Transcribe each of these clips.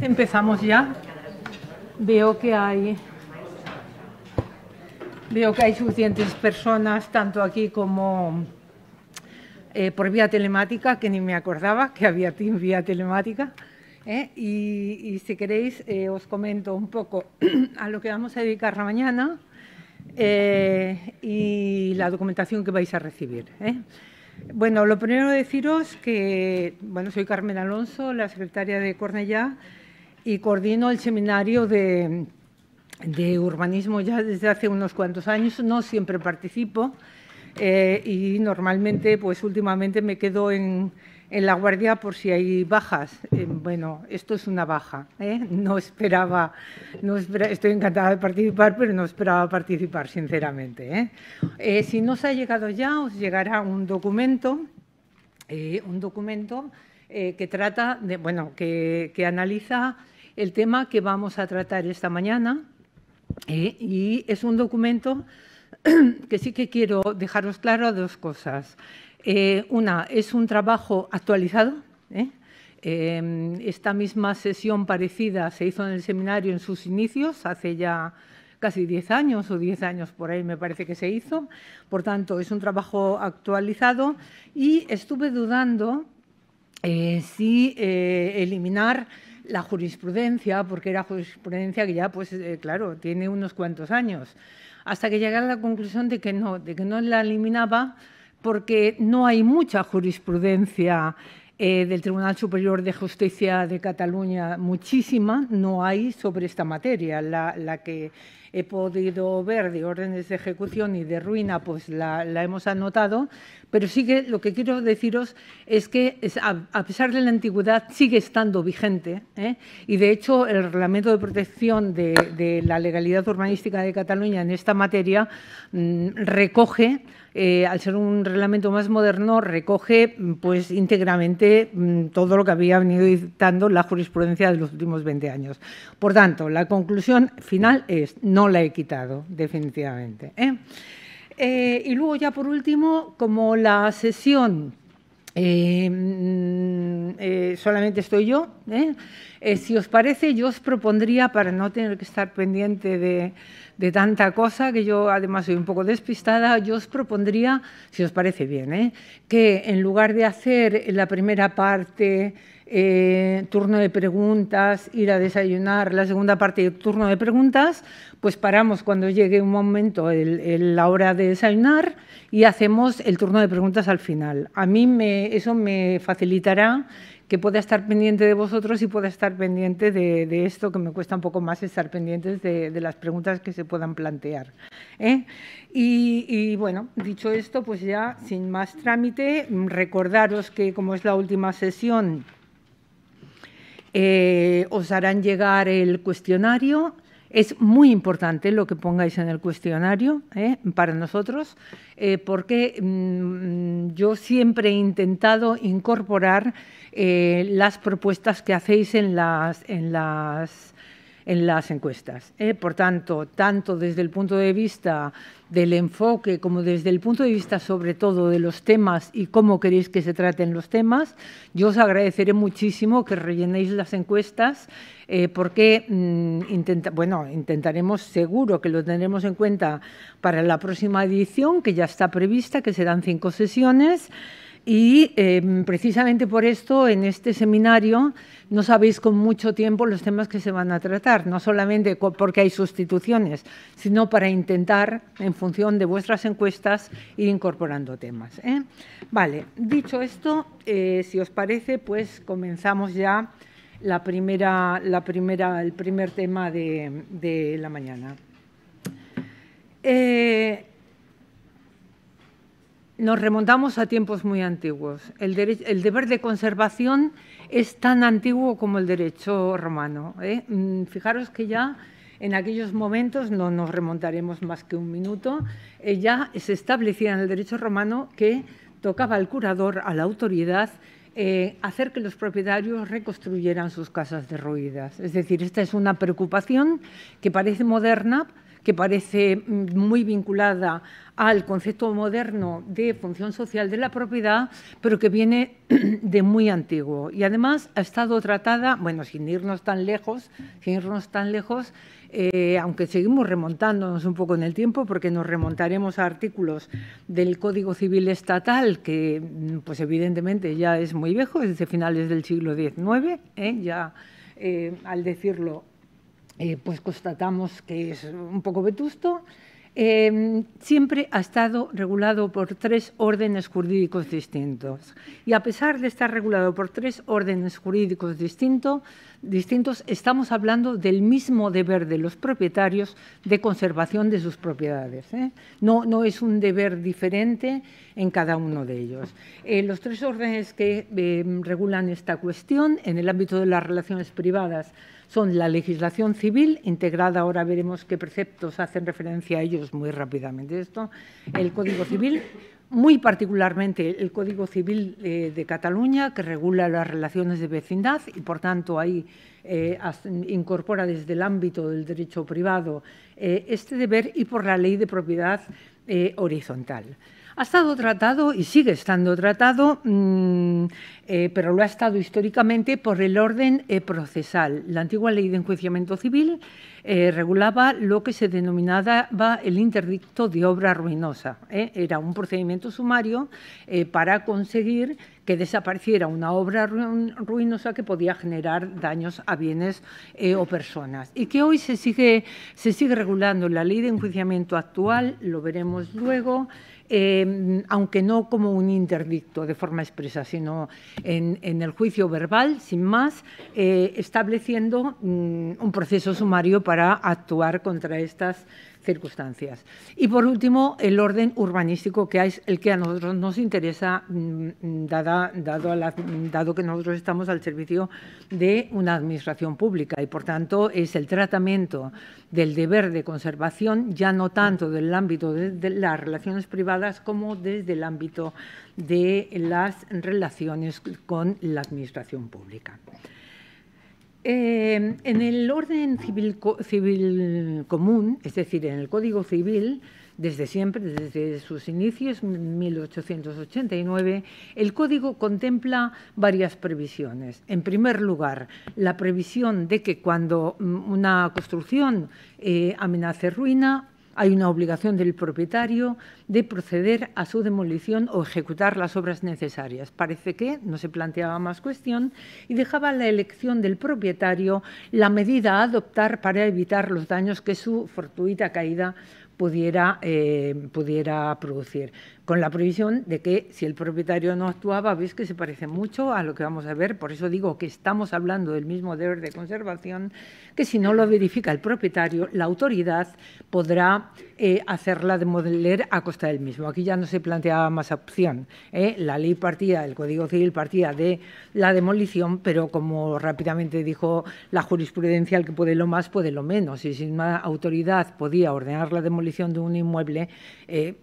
Empezamos ya. Veo que hay veo que hay suficientes personas, tanto aquí como eh, por vía telemática, que ni me acordaba que había vía telemática. Eh, y, si queréis, eh, os comento un poco a lo que vamos a dedicar la mañana y la documentación que vais a recibir. Bueno, lo primero deciros que, bueno, soy Carmen Alonso, la secretaria de Cornellá, y coordino el seminario de, urbanismo ya desde hace unos cuantos años. No siempre participo eh, y normalmente, pues últimamente me quedo en, en la guardia por si hay bajas. Eh, bueno, esto es una baja. ¿eh? No, esperaba, no estoy encantada de participar, pero no esperaba participar, sinceramente. si no se ha llegado ya, os llegará un documento, un documento eh, que trata, de, bueno, que, analiza el tema que vamos a tratar esta mañana eh, y es un documento que sí que quiero dejaros claro dos cosas. Eh, una, es un trabajo actualizado. Em, esta misma sesión parecida se hizo en el seminario en sus inicios, hace ya casi diez años o diez años por ahí me parece que se hizo. Por tanto, es un trabajo actualizado y estuve dudando eh, sí eh, eliminar la jurisprudencia, porque era jurisprudencia que ya, pues eh, claro, tiene unos cuantos años, hasta que llegara a la conclusión de que no, de que no la eliminaba porque no hay mucha jurisprudencia del Tribunal Superior de Justicia de Cataluña, muchísima no hay sobre esta materia. La, la, que, he podido ver de órdenes de ejecución y de ruina, pues la, hemos anotado, pero sí que lo que quiero deciros es que a, pesar de la antigüedad sigue estando vigente ¿eh? y de hecho el reglamento de protección de, la legalidad urbanística de Cataluña en esta materia mm, recoge eh, al ser un reglamento más moderno, recoge pues íntegramente mm, todo lo que había venido dictando la jurisprudencia de los últimos 20 años. Por tanto, la conclusión final es, no la he quitado, definitivamente. ¿eh? Eh, y luego ya por último, como la sesión mm, solamente estoy yo. si os parece, yo os propondría, para no tener que estar pendiente de, de tanta cosa que yo además soy un poco despistada, yo os propondría, si os parece bien, ¿eh? que en lugar de hacer la primera parte eh, turno de preguntas, ir a desayunar, la segunda parte turno de preguntas, pues paramos cuando llegue un momento la hora de desayunar y hacemos el turno de preguntas al final. A mí me, eso me facilitará que pueda estar pendiente de vosotros y pueda estar pendiente de, esto, que me cuesta un poco más estar pendientes de, las preguntas que se puedan plantear. ¿eh? Y, bueno, dicho esto, pues ya sin más trámite, recordaros que como es la última sesión, eh, os harán llegar el cuestionario. Es muy importante lo que pongáis en el cuestionario ¿eh? para nosotros, porque mm, yo siempre he intentado incorporar eh, las propuestas que hacéis en las, en las, en las encuestas. ¿eh? Por tanto, tanto desde el punto de vista del enfoque como desde el punto de vista sobre todo de los temas y cómo queréis que se traten los temas, yo os agradeceré muchísimo que rellenéis las encuestas eh, porque mm, intenta, bueno, intentaremos seguro que lo tendremos en cuenta para la próxima edición que ya está prevista, que serán cinco sesiones. Y em, precisamente por esto, en este seminario, no sabéis con mucho tiempo los temas que se van a tratar, no solamente porque hay sustituciones, sino para intentar, en función de vuestras encuestas, ir incorporando temas. ¿eh? Vale, dicho esto, eh, si os parece, pues comenzamos ya la primera, la primera, el primer tema de, de la mañana. Eh, nos remontamos a tiempos muy antiguos. El, deber de conservación es tan antiguo como el derecho romano. ¿eh? Mm, fijaros que ya en aquellos momentos, no nos remontaremos más que un minuto, eh, ya se establecía en el derecho romano que tocaba al curador, a la autoridad, eh, hacer que los propietarios reconstruyeran sus casas derruidas. Es decir, esta es una preocupación que parece moderna, que parece mm, muy vinculada al concepto moderno de función social de la propiedad, pero que viene de muy antiguo. Y además ha estado tratada, bueno, sin irnos tan lejos, sin irnos tan lejos, eh, aunque seguimos remontándonos un poco en el tiempo, porque nos remontaremos a artículos del Código Civil Estatal, que mm, pues evidentemente ya es muy viejo, es desde finales del siglo XIX, ¿eh? ya eh, al decirlo eh, pues constatamos que es un poco vetusto, em, siempre ha estado regulado por tres órdenes jurídicos distintos. Y a pesar de estar regulado por tres órdenes jurídicos distintos, estamos hablando del mismo deber de los propietarios de conservación de sus propiedades. ¿eh? No, es un deber diferente en cada uno de ellos. Eh, los tres órdenes que em, regulan esta cuestión en el ámbito de las relaciones privadas son la legislación civil, integrada, ahora veremos qué preceptos hacen referencia a ellos muy rápidamente esto, el Código Civil, muy particularmente el Código Civil eh, de Cataluña, que regula las relaciones de vecindad y, por tanto, ahí eh, incorpora desde el ámbito del derecho privado eh, este deber y por la ley de propiedad horizontal. Ha estado tratado y sigue estando tratado, mm, eh, pero lo ha estado históricamente por el orden eh, procesal. La antigua ley de enjuiciamiento civil eh, regulaba lo que se denominaba el interdicto de obra ruinosa. Era un procedimiento sumario para conseguir que desapareciera una obra ruinosa que podía generar daños a bienes o personas. Y que hoy se sigue, se sigue regulando la ley de enjuiciamiento actual, lo veremos luego, Em, aunque no como un interdicto de forma expresa, sino en, el juicio verbal, sin más, eh, estableciendo mm, un proceso sumario para actuar contra estas circunstancias. Y por último, el orden urbanístico, que es el que a nosotros nos interesa, mm, dado, que nosotros estamos al servicio de una administración pública y, por tanto, es el tratamiento del deber de conservación, ya no tanto del ámbito de las relaciones privadas como desde el ámbito de las relaciones con la administración pública. Em, en el orden civil, civil común, es decir, en el Código Civil, desde siempre, desde sus inicios, 1889, el Código contempla varias previsiones. En primer lugar, la previsión de que cuando mm, una construcción eh, amenace ruina, hay una obligación del propietario de proceder a su demolición o ejecutar las obras necesarias. Parece que no se planteaba más cuestión y dejaba la elección del propietario la medida a adoptar para evitar los daños que su fortuita caída pudiera, eh, pudiera producir con la prohibición de que si el propietario no actuaba, veis que se parece mucho a lo que vamos a ver, por eso digo que estamos hablando del mismo deber de conservación, que si no lo verifica el propietario, la autoridad podrá eh, hacerla demoler a costa del mismo. Aquí ya no se planteaba más opción. ¿eh? La ley partía, el Código Civil partía de la demolición, pero como rápidamente dijo la jurisprudencia, el que puede lo más puede lo menos. Y si una autoridad podía ordenar la demolición de un inmueble, eh,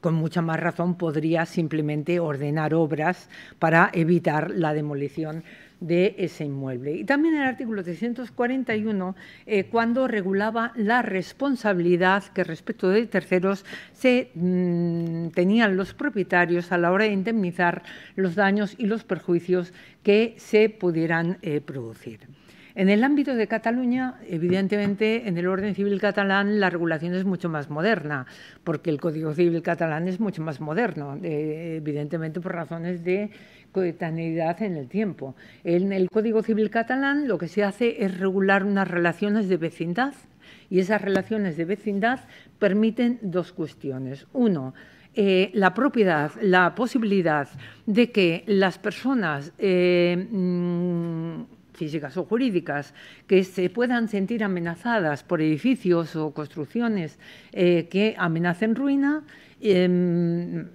con mucha más razón, podría simplemente ordenar obras para evitar la demolición de ese inmueble. Y también el artículo 341, eh, cuando regulaba la responsabilidad que respecto de terceros se mm, tenían los propietarios a la hora de indemnizar los daños y los perjuicios que se pudieran eh, producir. En el ámbito de Cataluña, evidentemente, en el orden civil catalán la regulación es mucho más moderna, porque el Código Civil catalán es mucho más moderno, evidentemente por razones de coetaneidad en el tiempo. En el Código Civil catalán lo que se hace es regular unas relaciones de vecindad y esas relaciones de vecindad permiten dos cuestiones. Uno, eh, la propiedad, la posibilidad de que las personas eh, mm, físicas o jurídicas, que se puedan sentir amenazadas por edificios o construcciones eh, que amenacen ruina. Em,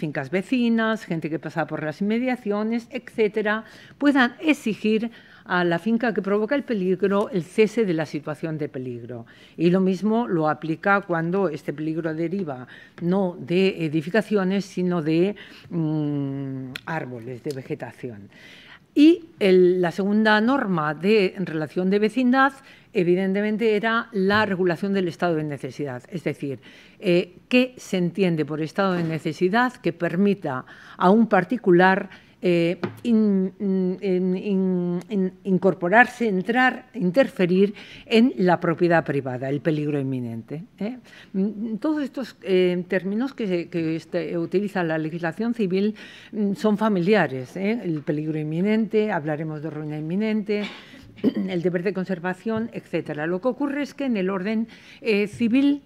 fincas vecinas, gente que pasa por las inmediaciones, etcétera, puedan exigir a la finca que provoca el peligro el cese de la situación de peligro. Y lo mismo lo aplica cuando este peligro deriva no de edificaciones, sino de mm, árboles, de vegetación. Y la segunda norma de relación de vecindad, evidentemente, era la regulación del estado de necesidad. Es decir, eh, qué se entiende por estado de necesidad que permita a un particular eh, incorporarse, entrar, interferir en la propiedad privada, el peligro inminente. ¿eh? Mm, todos estos eh, términos que, este, utiliza la legislación civil mm, son familiares. El peligro inminente, hablaremos de ruina inminente el deber de conservación, etcétera. Lo que ocurre es que en el orden civil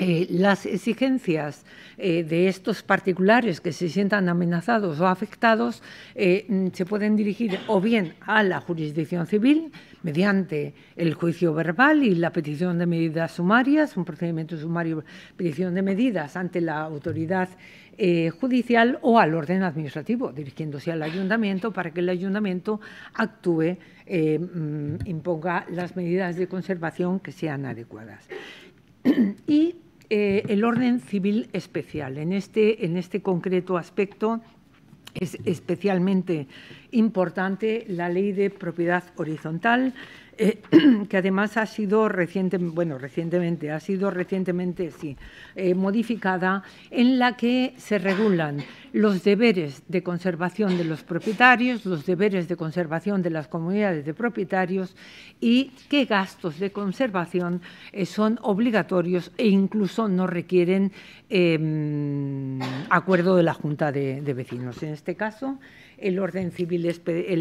eh, las exigencias eh, de estos particulares que se sientan amenazados o afectados eh, mm, se pueden dirigir o bien a la jurisdicción civil mediante el juicio verbal y la petición de medidas sumarias, un procedimiento sumario, petición de medidas ante la autoridad judicial o al orden administrativo, dirigiéndose al ayuntamiento para que el ayuntamiento actúe, e imponga las medidas de conservación que sean adecuadas. y eh, el orden civil especial. En este, en este concreto aspecto es especialmente importante la ley de propiedad horizontal eh, que además ha sido bueno, recientemente, ha sido recientemente, sí, eh, modificada, en la que se regulan los deberes de conservación de los propietarios, los deberes de conservación de las comunidades de propietarios y qué gastos de conservación eh, son obligatorios e incluso no requieren em, acuerdo de la Junta de Vecinos. En este caso, el orden civil,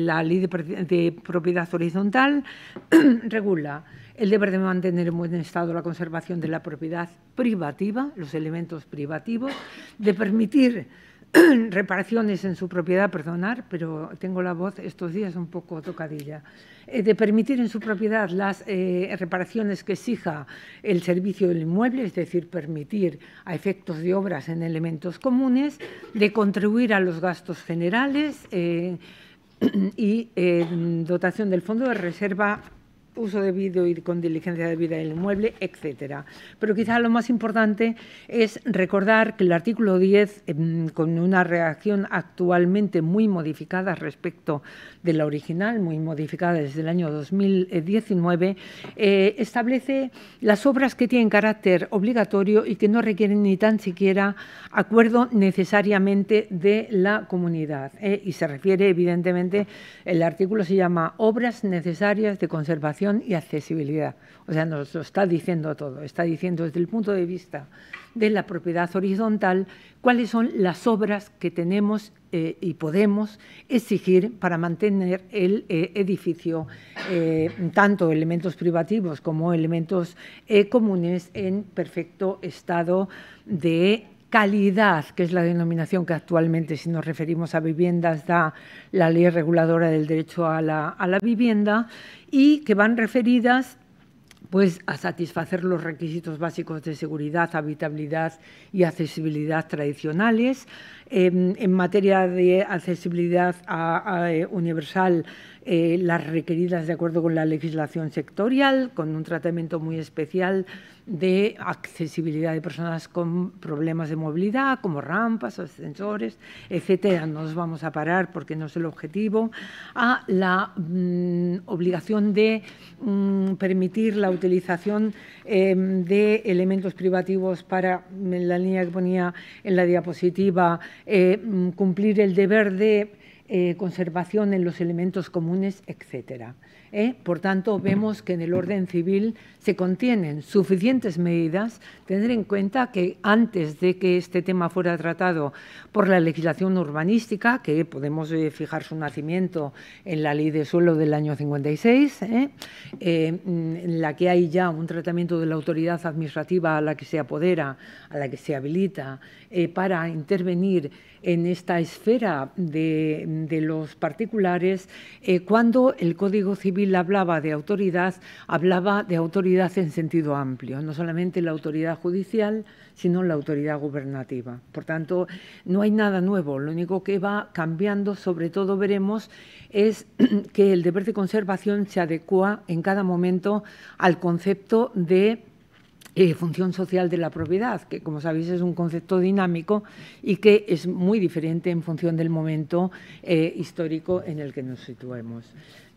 la ley de propiedad horizontal regula el deber de mantener en buen estado la conservación de la propiedad privativa, los elementos privativos, de permitir reparaciones en su propiedad, perdonar, pero tengo la voz estos días un poco tocadilla, eh, de permitir en su propiedad las eh, reparaciones que exija el servicio del inmueble, es decir, permitir a efectos de obras en elementos comunes, de contribuir a los gastos generales eh, y dotación del fondo de reserva uso de debido y con diligencia de debida del inmueble, etcétera. Pero quizás lo más importante es recordar que el artículo 10, em, con una reacción actualmente muy modificada respecto de la original, muy modificada desde el año 2019, eh, eh, establece las obras que tienen carácter obligatorio y que no requieren ni tan siquiera acuerdo necesariamente de la comunidad. Eh, y se refiere, evidentemente, el artículo se llama Obras necesarias de conservación y accesibilidad. O sea, nos lo está diciendo todo, está diciendo desde el punto de vista de la propiedad horizontal cuáles son las obras que tenemos eh, y podemos exigir para mantener el eh, edificio, eh, tanto elementos privativos como elementos comunes, en perfecto estado de calidad, que es la denominación que actualmente, si nos referimos a viviendas, da la ley reguladora del derecho a la, vivienda, y que van referidas pues a satisfacer los requisitos básicos de seguridad, habitabilidad y accesibilidad tradicionales. Em, en materia de accesibilidad eh, universal, eh, las requeridas de acuerdo con la legislación sectorial, con un tratamiento muy especial de accesibilidad de personas con problemas de movilidad, como rampas, ascensores, etcétera. No nos vamos a parar porque no es el objetivo. A la mm, obligación de mm, permitir la utilización em, de elementos privativos para, en la línea que ponía en la diapositiva, eh, mm, cumplir el deber de eh, conservación en los elementos comunes, etcétera. ¿eh? Por tanto, vemos que en el orden civil se contienen suficientes medidas, tener en cuenta que antes de que este tema fuera tratado por la legislación urbanística, que podemos eh, fijar su nacimiento en la ley de suelo del año 56, ¿eh? Mm, en la que hay ya un tratamiento de la autoridad administrativa a la que se apodera, a la que se habilita para intervenir en esta esfera de, de los particulares, cuando el Código Civil hablaba de autoridad, hablaba de autoridad en sentido amplio, no solamente la autoridad judicial, sino la autoridad gubernativa. Por tanto, no hay nada nuevo, lo único que va cambiando, sobre todo veremos, es que el deber de conservación se adecua en cada momento al concepto de eh, función social de la propiedad, que como sabéis es un concepto dinámico y que es muy diferente en función del momento eh, histórico en el que nos situemos.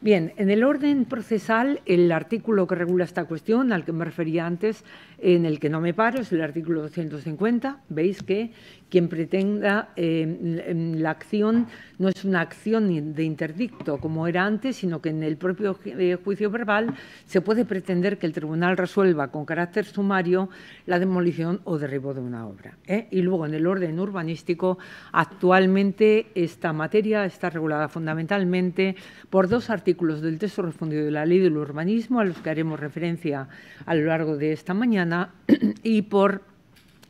Bien, en el orden procesal, el artículo que regula esta cuestión, al que me refería antes, en el que no me paro, es el artículo 250. Veis que quien pretenda eh, la acción no es una acción de interdicto como era antes, sino que en el propio eh, juicio verbal se puede pretender que el tribunal resuelva con carácter sumario la demolición o derribo de una obra. ¿eh? Y luego, en el orden urbanístico, actualmente esta materia está regulada fundamentalmente por dos artículos del texto refundido de la Ley del Urbanismo, a los que haremos referencia a lo largo de esta mañana y por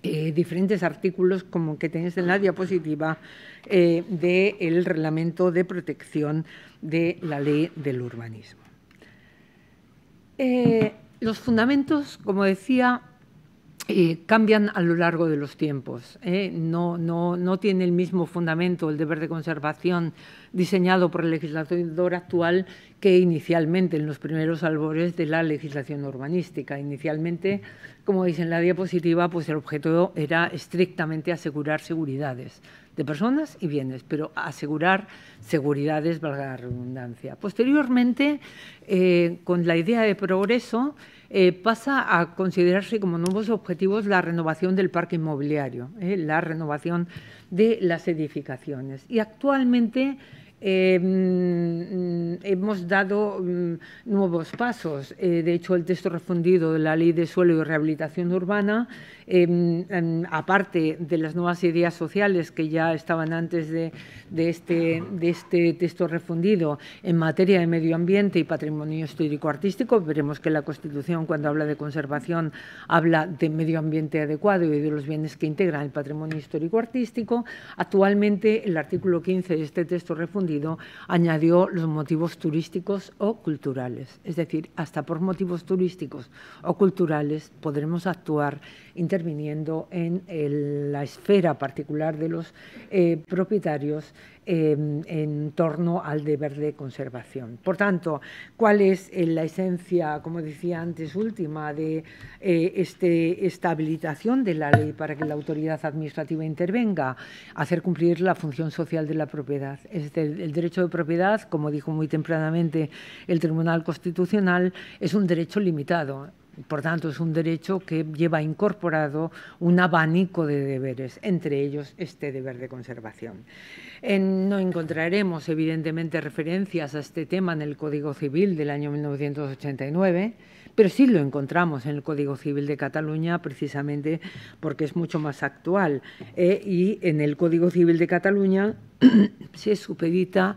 eh, diferentes artículos como que tenéis en la diapositiva eh, del reglamento de protección de la ley del urbanismo. Eh, los fundamentos, como decía, eh, cambian a lo largo de los tiempos. ¿eh? No, no, tiene el mismo fundamento el deber de conservación diseñado por el legislador actual que inicialmente en los primeros albores de la legislación urbanística. Inicialmente, como dice en la diapositiva, pues el objeto era estrictamente asegurar seguridades de personas y bienes, pero asegurar seguridades, valga la redundancia. Posteriormente, eh, con la idea de progreso, eh, pasa a considerarse como nuevos objetivos la renovación del parque inmobiliario, eh, la renovación de las edificaciones. Y actualmente em, hemos dado mm, nuevos pasos. Eh, de hecho, el texto refundido de la Ley de Suelo y Rehabilitación Urbana Em, em, aparte de las nuevas ideas sociales que ya estaban antes de, este, de este texto refundido en materia de medio ambiente y patrimonio histórico-artístico, veremos que la Constitución cuando habla de conservación habla de medio ambiente adecuado y de los bienes que integran el patrimonio histórico-artístico. Actualmente el artículo 15 de este texto refundido añadió los motivos turísticos o culturales, es decir, hasta por motivos turísticos o culturales podremos actuar internacionalmente interviniendo en la esfera particular de los eh, propietarios em, en torno al deber de conservación. Por tanto, ¿cuál es eh, la esencia, como decía antes, última de eh, este, esta habilitación de la ley para que la autoridad administrativa intervenga? Hacer cumplir la función social de la propiedad. el derecho de propiedad, como dijo muy tempranamente el Tribunal Constitucional, es un derecho limitado por tanto, es un derecho que lleva incorporado un abanico de deberes, entre ellos este deber de conservación. no encontraremos, evidentemente, referencias a este tema en el Código Civil del año 1989, pero sí lo encontramos en el Código Civil de Cataluña, precisamente porque es mucho más actual. Eh, y en el Código Civil de Cataluña se supedita,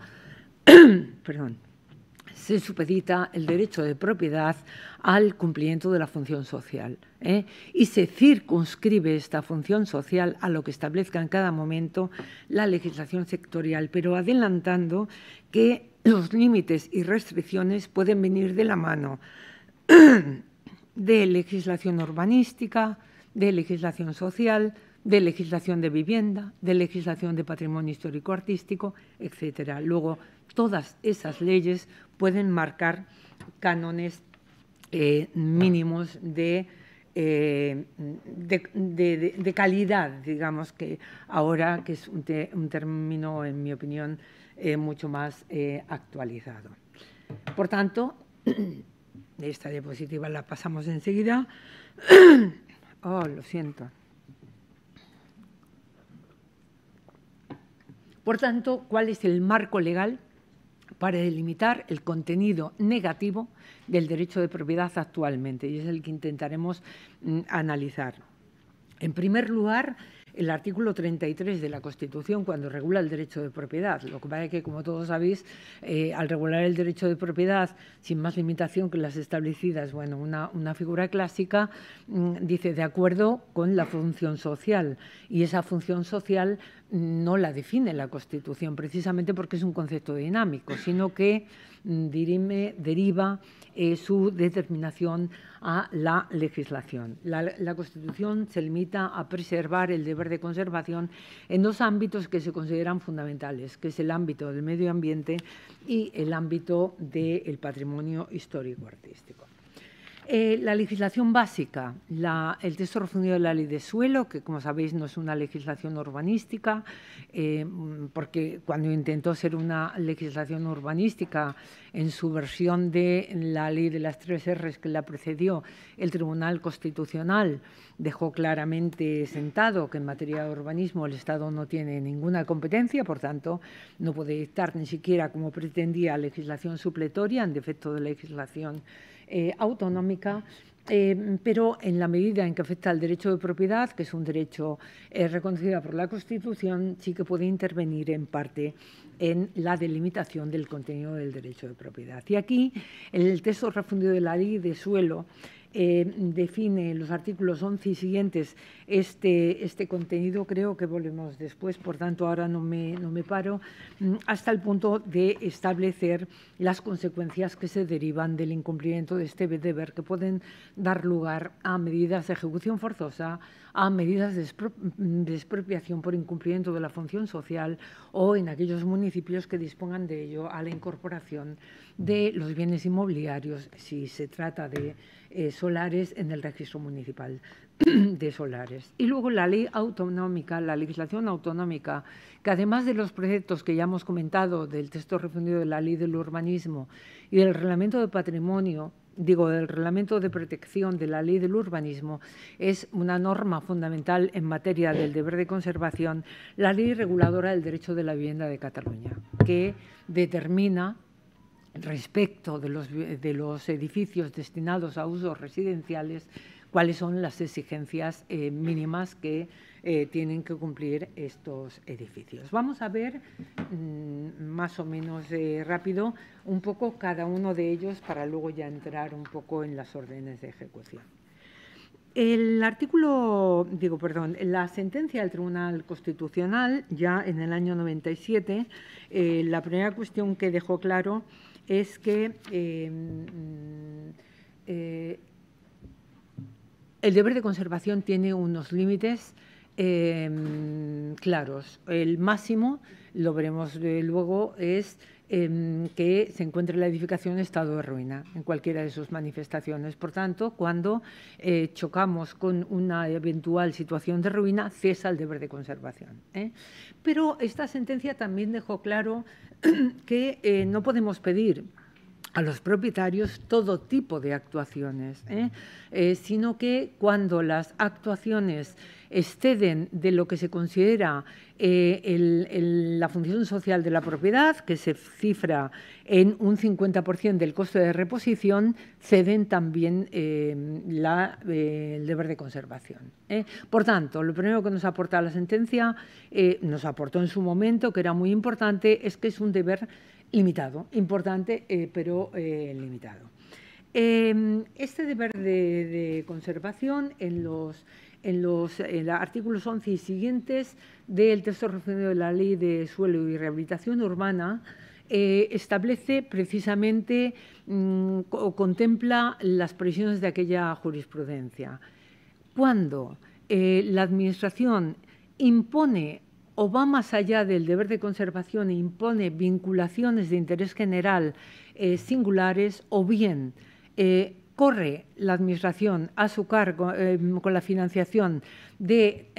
perdón, se supedita el derecho de propiedad al cumplimiento de la función social ¿eh? y se circunscribe esta función social a lo que establezca en cada momento la legislación sectorial, pero adelantando que los límites y restricciones pueden venir de la mano de legislación urbanística, de legislación social, de legislación de vivienda, de legislación de patrimonio histórico-artístico, etcétera. Luego, todas esas leyes pueden marcar cánones eh, mínimos eh, de, de, calidad, digamos que ahora, que es un, término, en mi opinión, eh, mucho más actualizado. Por tanto, esta diapositiva la pasamos enseguida. oh, lo siento. Por tanto, ¿cuál es el marco legal para delimitar el contenido negativo del derecho de propiedad actualmente y es el que intentaremos mm, analizar. En primer lugar, el artículo 33 de la Constitución cuando regula el derecho de propiedad. Lo que pasa es que, como todos sabéis, eh, al regular el derecho de propiedad, sin más limitación que las establecidas, bueno, una, figura clásica mm, dice de acuerdo con la función social. Y esa función social no la define la Constitución, precisamente porque es un concepto dinámico, sino que mm, deriva eh, su determinación a la legislación. La, Constitución se limita a preservar el deber de conservación en dos ámbitos que se consideran fundamentales, que es el ámbito del medio ambiente y el ámbito del patrimonio histórico-artístico. Eh, la legislación básica, el texto refundido de la ley de suelo, que como sabéis no es una legislación urbanística, eh, porque cuando intentó ser una legislación urbanística en su versión de la ley de las tres R's que la precedió, el Tribunal Constitucional dejó claramente sentado que en materia de urbanismo el Estado no tiene ninguna competencia, por tanto no puede dictar ni siquiera como pretendía legislación supletoria en defecto de legislación eh, autonómica. Eh, pero en la medida en que afecta al derecho de propiedad, que es un derecho eh, reconocido por la Constitución, sí que puede intervenir en parte en la delimitación del contenido del derecho de propiedad. Y aquí, en el texto refundido de la ley de suelo, eh, define los artículos 11 y siguientes este, este contenido, creo que volvemos después, por tanto ahora no me, no me paro, mm, hasta el punto de establecer las consecuencias que se derivan del incumplimiento de este deber, que pueden dar lugar a medidas de ejecución forzosa, a medidas de mm, expropiación por incumplimiento de la función social o en aquellos municipios que dispongan de ello a la incorporación de los bienes inmobiliarios, si se trata de eh, solares en el registro municipal de solares. Y luego la ley autonómica, la legislación autonómica, que además de los proyectos que ya hemos comentado del texto refundido de la ley del urbanismo y del reglamento de patrimonio, digo, del reglamento de protección de la ley del urbanismo, es una norma fundamental en materia del deber de conservación, la ley reguladora del derecho de la vivienda de Cataluña, que determina respecto de los, edificios destinados a usos residenciales, cuáles son las exigencias eh, mínimas que eh, tienen que cumplir estos edificios. Vamos a ver mm, más o menos eh, rápido un poco cada uno de ellos para luego ya entrar un poco en las órdenes de ejecución. El artículo, digo, perdón, la sentencia del Tribunal Constitucional, ya en el año 97, la primera cuestión que dejó claro es que em, mm, eh, el deber de conservación tiene unos límites em, claros. El máximo, lo veremos eh, luego, es Em, que se encuentre la edificación en estado de ruina, en cualquiera de sus manifestaciones. Por tanto, cuando eh, chocamos con una eventual situación de ruina, cesa el deber de conservación. ¿eh? Pero esta sentencia también dejó claro que eh, no podemos pedir a los propietarios todo tipo de actuaciones, ¿eh? Eh, sino que cuando las actuaciones exceden de lo que se considera eh, la función social de la propiedad, que se cifra en un 50% del coste de reposición, ceden también el deber de conservación. Por tanto, lo primero que nos aporta la sentencia, nos aportó en su momento, que era muy importante, es que es un deber limitado, importante, eh, pero eh, limitado. Em, este deber de, conservación en los, en los artículos 11 y siguientes del texto referido de la Ley de Suelo y Rehabilitación Urbana eh, establece precisamente mm, o contempla las previsiones de aquella jurisprudencia. Cuando la Administración impone o va más allá del deber de conservación e impone vinculaciones de interés general eh, singulares, o bien eh, corre la Administración a su cargo eh, con la financiación de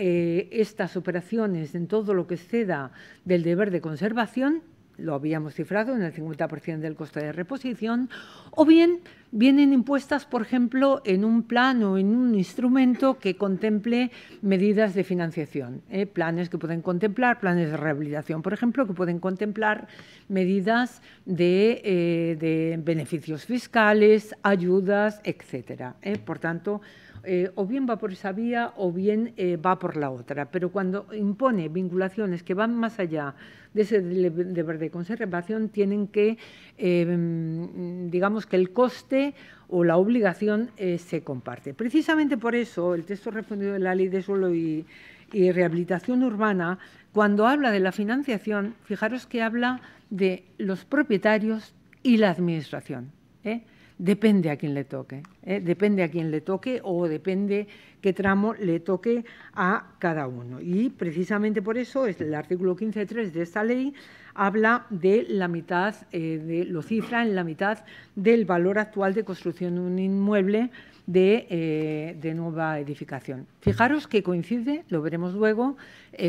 estas operaciones en todo lo que exceda del deber de conservación lo habíamos cifrado en el 50% del coste de reposición, o bien vienen impuestas, por ejemplo, en un plan o en un instrumento que contemple medidas de financiación, ¿eh? planes que pueden contemplar, planes de rehabilitación, por ejemplo, que pueden contemplar medidas de, eh, beneficios fiscales, ayudas, etcétera. ¿eh? Por tanto, eh, o bien va por esa vía o bien eh, va por la otra. Pero cuando impone vinculaciones que van más allá de ese deber de conservación, tienen que, em, digamos que el coste o la obligación eh, se comparte. Precisamente por eso el texto refundido de la Ley de Suelo y, y Rehabilitación Urbana, cuando habla de la financiación, fijaros que habla de los propietarios y la administración. ¿eh? depende a quién le toque, ¿eh? depende a quién le toque o depende qué tramo le toque a cada uno. Y precisamente por eso el artículo 15.3 de esta ley habla de la mitad, eh, de, lo cifra en la mitad del valor actual de construcción de un inmueble de, eh, nueva edificación. Fijaros que coincide, lo veremos luego,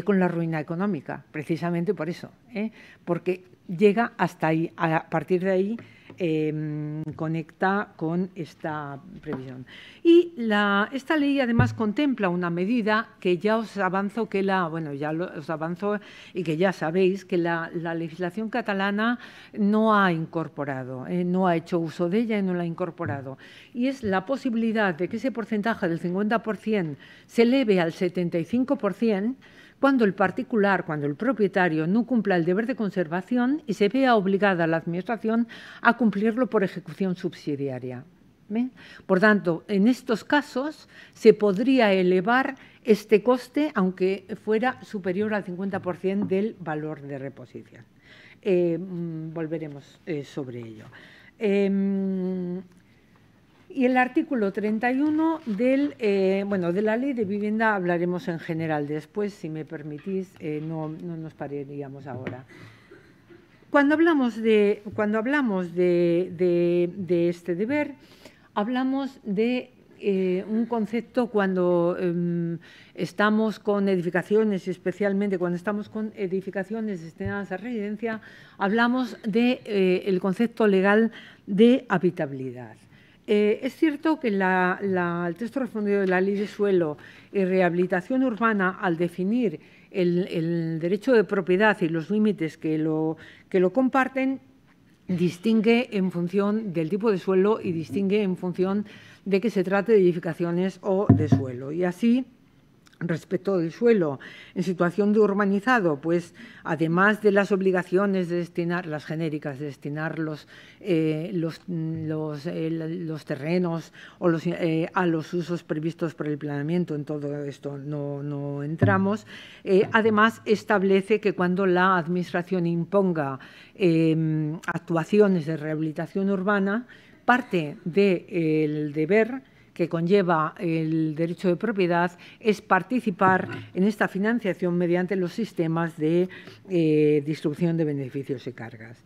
con la ruina económica, precisamente por eso, porque llega hasta ahí, a partir de ahí Em, conecta con esta previsión. Y la, esta ley además contempla una medida que ya os avanzo que la, bueno, ya os avanzo y que ya sabéis que la, legislación catalana no ha incorporado, eh, no ha hecho uso de ella y no la ha incorporado. Y es la posibilidad de que ese porcentaje del 50% se eleve al 75% cuando el particular, cuando el propietario no cumpla el deber de conservación y se vea obligada la Administración a cumplirlo por ejecución subsidiaria. Por tanto, en estos casos se podría elevar este coste aunque fuera superior al 50% del valor de reposición. Eh, mm, volveremos eh, sobre ello. Em, y el artículo 31 del, eh, bueno, de la ley de vivienda hablaremos en general después, si me permitís, eh, no, nos pararíamos ahora. Cuando hablamos de, cuando hablamos de, este deber, hablamos de eh, un concepto cuando em, estamos con edificaciones, especialmente cuando estamos con edificaciones destinadas a residencia, hablamos del de, concepto legal de habitabilidad. Eh, es cierto que el texto refundido de la ley de suelo y rehabilitación urbana, al definir el, derecho de propiedad y los límites que lo, que lo comparten, distingue en función del tipo de suelo y distingue en función de que se trate de edificaciones o de suelo. Y así, respecto del suelo en situación de urbanizado, pues además de las obligaciones de destinar, las genéricas, de destinar los, eh, mm, eh, los, terrenos o eh, a los usos previstos por el planeamiento, en todo esto no, entramos, además establece que cuando la Administración imponga em, actuaciones de rehabilitación urbana, parte del deber que conlleva el derecho de propiedad es participar en esta financiación mediante los sistemas de eh, distribución de beneficios y cargas.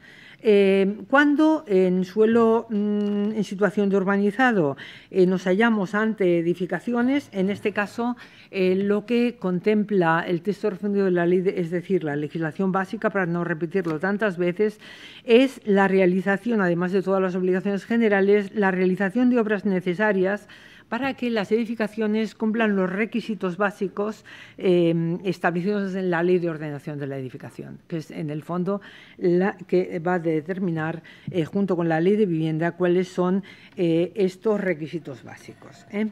Eh, cuando en suelo mm, en situación de urbanizado eh, nos hallamos ante edificaciones, en este caso eh, lo que contempla el texto refundido de la ley, es decir, la legislación básica, para no repetirlo tantas veces, es la realización, además de todas las obligaciones generales, la realización de obras necesarias para que las edificaciones cumplan los requisitos básicos em, establecidos en la Ley de Ordenación de la Edificación, que es en el fondo la que va a determinar, eh, junto con la Ley de Vivienda, cuáles son eh, estos requisitos básicos. ¿eh?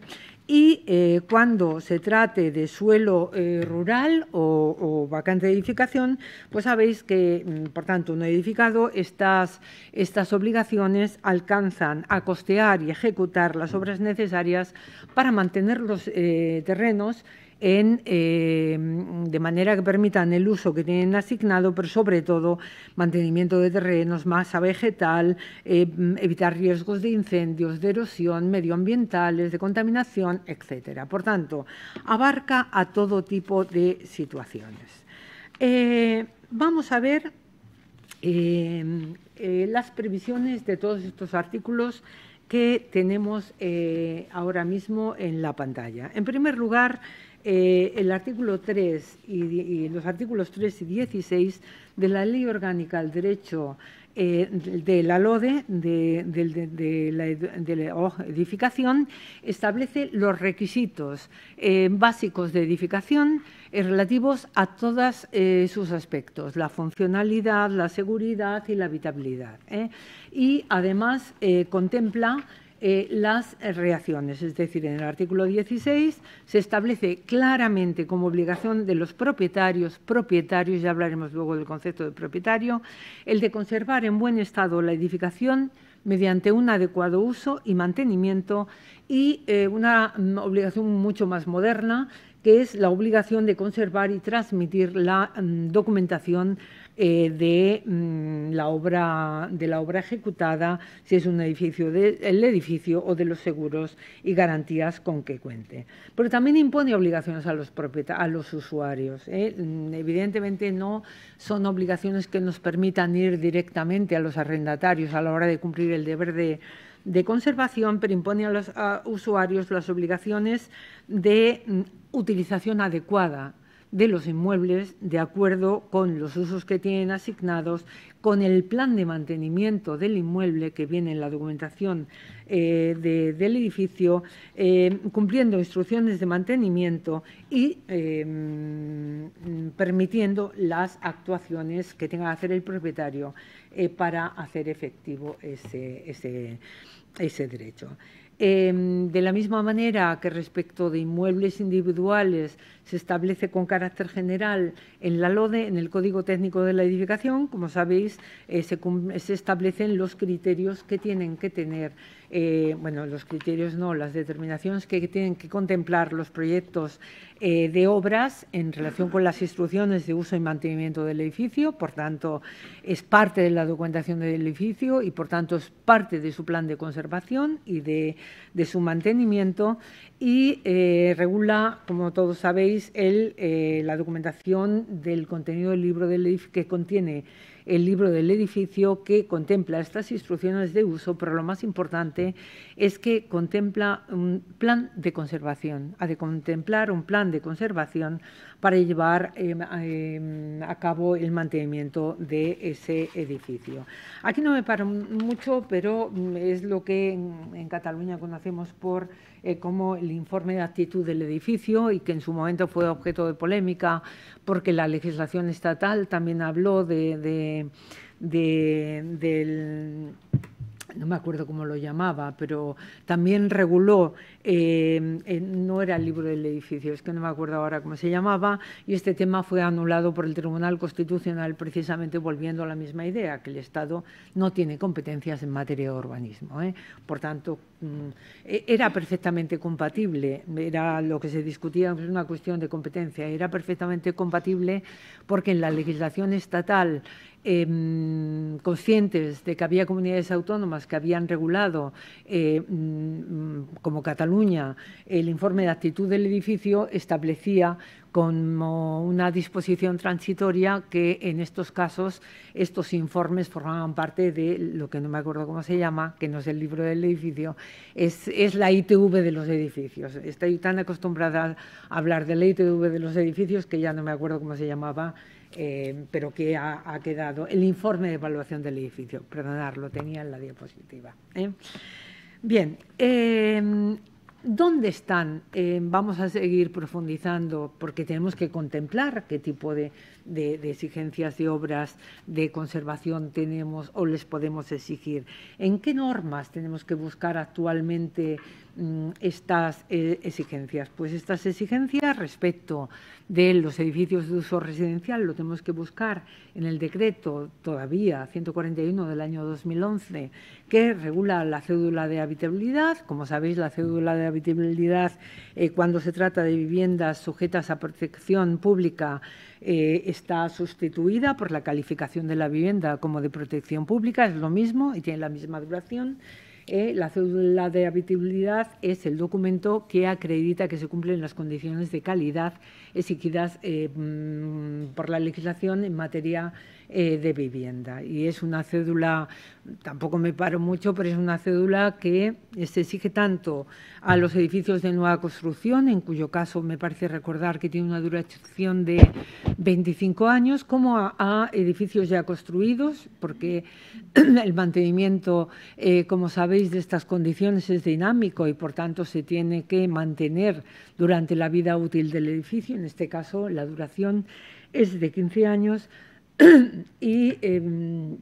y eh, cuando se trate de suelo eh, rural o, vacante de edificación, pues sabéis que, mm, por tanto, no edificado, estas, estas obligaciones alcanzan a costear y ejecutar las obras necesarias para mantener los eh, terrenos Em, de manera que permitan el uso que tienen asignado, pero sobre todo mantenimiento de terrenos, masa vegetal, em, evitar riesgos de incendios, de erosión, medioambientales, de contaminación, etcétera. Por tanto, abarca a todo tipo de situaciones. Eh, vamos a ver em, eh, las previsiones de todos estos artículos que tenemos eh, ahora mismo en la pantalla. En primer lugar, eh, el artículo 3 y, los artículos 3 y 16 de la Ley Orgánica eh, del Derecho de, la LODE, de, la, edificación, establece los requisitos eh, básicos de edificación relativos a todos sus aspectos, la funcionalidad, la seguridad y la habitabilidad. Y además contempla eh, las reacciones. Es decir, en el artículo 16 se establece claramente como obligación de los propietarios, propietarios, ya hablaremos luego del concepto de propietario, el de conservar en buen estado la edificación mediante un adecuado uso y mantenimiento y eh, una obligación mucho más moderna, que es la obligación de conservar y transmitir la mm, documentación eh, de, mm, la obra, de la obra ejecutada, si es un edificio del edificio o de los seguros y garantías con que cuente. Pero también impone obligaciones a los, a los usuarios. ¿eh? Mm, evidentemente no son obligaciones que nos permitan ir directamente a los arrendatarios a la hora de cumplir el deber de conservación, pero impone a los usuarios las obligaciones de mm, utilización adecuada de los inmuebles de acuerdo con los usos que tienen asignados, con el plan de mantenimiento del inmueble que viene en la documentación eh, del edificio, eh, cumpliendo instrucciones de mantenimiento y eh, mm, permitiendo las actuaciones que tenga que hacer el propietario para hacer efectivo ese, derecho. Em, de la misma manera que respecto de inmuebles individuales se establece con carácter general en la LODE, en el Código Técnico de la Edificación. Como sabéis, eh, se, establecen los criterios que tienen que tener, eh, bueno, los criterios no, las determinaciones que tienen que contemplar los proyectos eh, de obras en relación con las instrucciones de uso y mantenimiento del edificio. Por tanto, es parte de la documentación del edificio y, por tanto, es parte de su plan de conservación y de su mantenimiento y eh, regula, como todos sabéis, el, eh, la documentación del contenido del libro del edificio, que contiene el libro del edificio que contempla estas instrucciones de uso, pero lo más importante es que contempla un plan de conservación, ha de contemplar un plan de conservación para llevar em, em, a cabo el mantenimiento de ese edificio. Aquí no me paro mucho, pero mm, es lo que en, Cataluña conocemos por eh, como el informe de actitud del edificio y que en su momento fue objeto de polémica porque la legislación estatal también habló de del no me acuerdo cómo lo llamaba, pero también reguló, em, no era el libro del edificio, es que no me acuerdo ahora cómo se llamaba, y este tema fue anulado por el Tribunal Constitucional precisamente volviendo a la misma idea, que el Estado no tiene competencias en materia de urbanismo. ¿eh? Por tanto, mm, e, era perfectamente compatible, era lo que se discutía, es una cuestión de competencia, era perfectamente compatible porque en la legislación estatal Em, conscientes de que había comunidades autónomas que habían regulado, eh, mm, como Cataluña, el informe de actitud del edificio establecía como una disposición transitoria que en estos casos estos informes formaban parte de lo que no me acuerdo cómo se llama, que no es el libro del edificio, es, es la ITV de los edificios. Estoy tan acostumbrada a hablar de la ITV de los edificios que ya no me acuerdo cómo se llamaba eh, pero que ha, quedado el informe de evaluación del edificio. Perdonad, lo tenía en la diapositiva. ¿eh? Bien, em, ¿dónde están? Em, vamos a seguir profundizando porque tenemos que contemplar qué tipo de de, exigencias de obras de conservación tenemos o les podemos exigir? ¿En qué normas tenemos que buscar actualmente mm, estas eh, exigencias? Pues estas exigencias respecto de los edificios de uso residencial lo tenemos que buscar en el decreto todavía 141 del año 2011 que regula la cédula de habitabilidad. Como sabéis, la cédula de habitabilidad eh, cuando se trata de viviendas sujetas a protección pública eh, está sustituida por la calificación de la vivienda como de protección pública, es lo mismo y tiene la misma duración. Eh, la cédula de habitabilidad es el documento que acredita que se cumplen las condiciones de calidad exigidas eh, mm, por la legislación en materia eh, de vivienda. Y es una cédula, tampoco me paro mucho, pero es una cédula que se exige tanto a los edificios de nueva construcción, en cuyo caso me parece recordar que tiene una duración de 25 años, como a, edificios ya construidos, porque el mantenimiento, eh, como sabéis, de estas condiciones es dinámico y, por tanto, se tiene que mantener durante la vida útil del edificio en este caso la duración es de 15 años y em,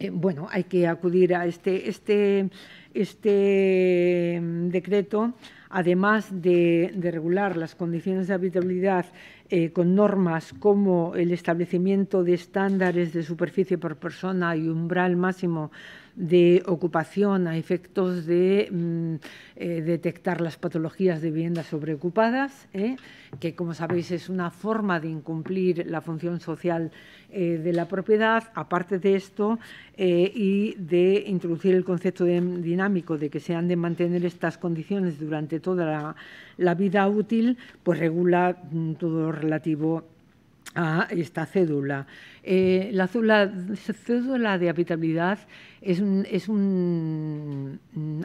eh, bueno, hay que acudir a este, este, este em, decreto, además de regular las condiciones de habitabilidad eh, con normas como el establecimiento de estándares de superficie por persona y umbral máximo de ocupación a efectos de mm, eh, detectar las patologías de viviendas sobreocupadas, ¿eh? que como sabéis es una forma de incumplir la función social de la propiedad, aparte de esto, y de introducir el concepto dinámico de que se han de mantener estas condiciones durante toda la la vida útil pues regula mm, todo lo relativo a esta cédula. Eh, la, la, cédula de habitabilidad es un, es un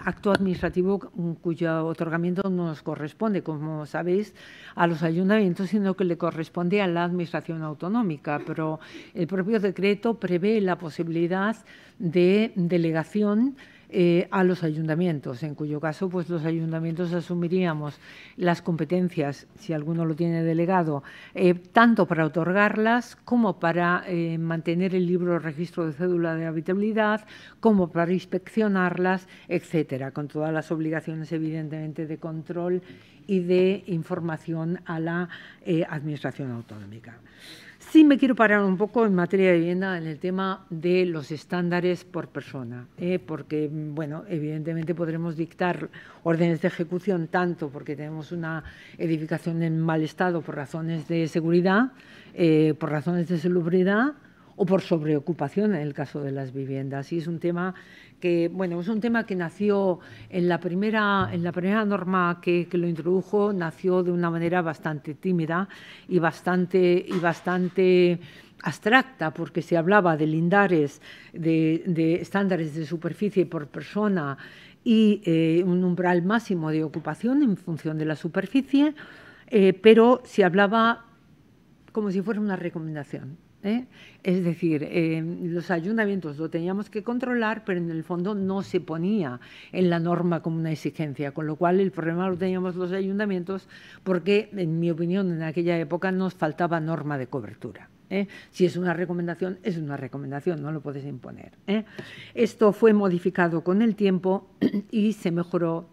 acto administrativo cuyo otorgamiento no nos corresponde, como sabéis, a los ayuntamientos, sino que le corresponde a la Administración autonómica. Pero el propio decreto prevé la posibilidad de delegación eh, a los ayuntamientos, en cuyo caso pues, los ayuntamientos asumiríamos las competencias, si alguno lo tiene delegado, eh, tanto para otorgarlas como para eh, mantener el libro registro de cédula de habitabilidad, como para inspeccionarlas, etcétera, con todas las obligaciones evidentemente de control y de información a la Administración Autonómica. Sí me quiero parar un poco en materia de vivienda en el tema de los estándares por persona, ¿eh? porque, bueno, evidentemente podremos dictar órdenes de ejecución tanto porque tenemos una edificación en mal estado por razones de seguridad, eh, por razones de salubridad, o por sobreocupación en el caso de las viviendas. Y es un tema que, bueno, es un tema que nació en la primera, en la primera norma que, lo introdujo, nació de una manera bastante tímida y bastante, y bastante abstracta, porque se hablaba de lindares, de, estándares de superficie por persona y eh, un umbral máximo de ocupación en función de la superficie, eh, pero se hablaba como si fuera una recomendación. ¿eh? Es decir, eh, los ayuntamientos lo teníamos que controlar, pero en el fondo no se ponía en la norma como una exigencia, con lo cual el problema lo teníamos los ayuntamientos porque, en mi opinión, en aquella época nos faltaba norma de cobertura. ¿eh? Si es una recomendación, es una recomendación, no lo puedes imponer. Esto fue modificado con el tiempo y se mejoró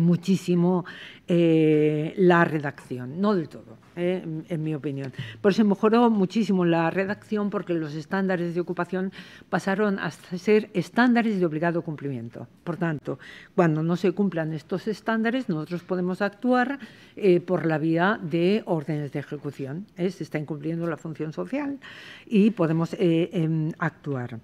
muchísimo eh, la redacción, no del todo, eh, en, mi opinión. Pero se mejoró muchísimo la redacción porque los estándares de ocupación pasaron a ser estándares de obligado cumplimiento. Por tanto, cuando no se cumplan estos estándares, nosotros podemos actuar eh, por la vía de órdenes de ejecución. se está incumpliendo la función social y podemos em, actuar